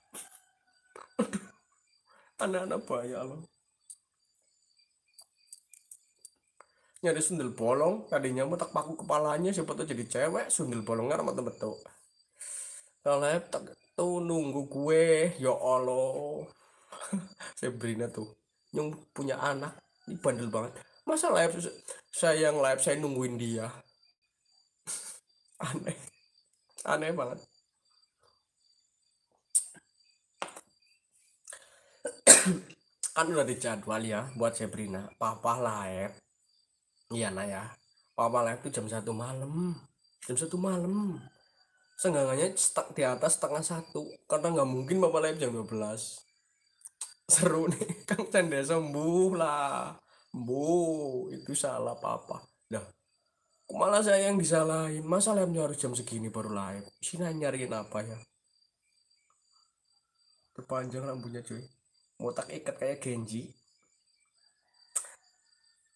anak-anak bayar loh nyari sundel bolong tadinya mau tak paku kepalanya siapa tuh jadi cewek sundel bolong sama temen tuh lep tak tuh nunggu gue ya allah Sabrina tuh yang punya anak ini bandel banget masa live saya yang live saya nungguin dia aneh aneh banget kan udah dijadwal ya buat Sabrina papa live iya nak ya papa live tuh jam satu malam jam satu malam senggangannya di atas setengah satu karena nggak mungkin papa live jam 12 seru nih kang canda sembuh lah bu itu salah papa dah malah saya yang disalahin masa live harus jam segini baru live sini nyariin apa ya terpanjang rambutnya cuy mau tak ikat kayak Genji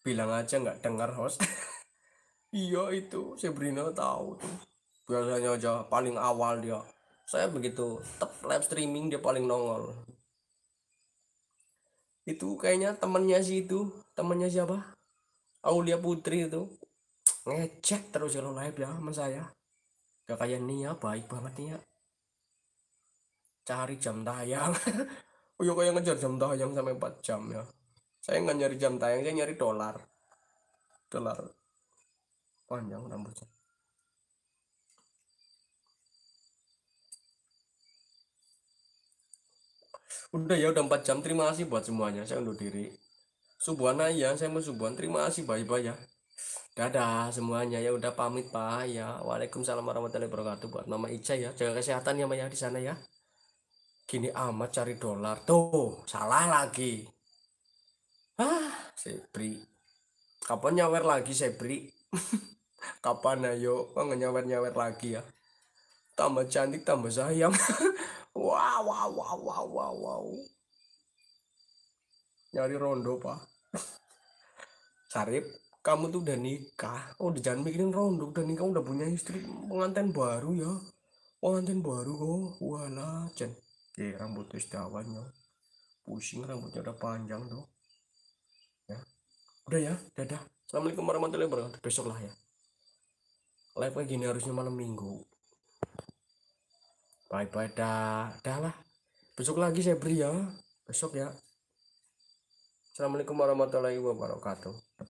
bilang aja nggak dengar host iya itu Sabrina tahu tuh biasanya aja paling awal dia saya begitu tep live streaming dia paling nongol itu kayaknya temennya si itu temennya siapa Aulia Putri itu ngecek terus kalau live ya sama saya gak kayak Nia ya, baik banget Nia ya. cari jam tayang oh iya, kayak ngejar jam tayang sampai 4 jam ya saya nggak nyari jam tayang saya nyari dolar dolar panjang rambutnya udah ya udah 4 jam terima kasih buat semuanya saya undur diri subuhana ya saya mau subuhan terima kasih bye bye ya dadah semuanya ya udah pamit pak ya waalaikumsalam warahmatullahi wabarakatuh buat mama Ica ya jaga kesehatan ya Maya di sana ya gini amat cari dolar tuh salah lagi ah Sebri kapan nyawer lagi Sebri kapan ayo nggak nyawer nyawer lagi ya tambah cantik tambah sayang wow wow wow wow wow wow nyari rondo pak Sarip kamu tuh udah nikah oh udah jangan mikirin rondo udah nikah udah punya istri pengantin baru ya pengantin baru kok walah jen Oke, rambut terus dawannya pusing rambutnya udah panjang tuh udah ya dadah assalamualaikum warahmatullahi wabarakatuh besok lah ya live kayak gini harusnya malam minggu bye bye dah dah lah besok lagi saya beri ya besok ya assalamualaikum warahmatullahi wabarakatuh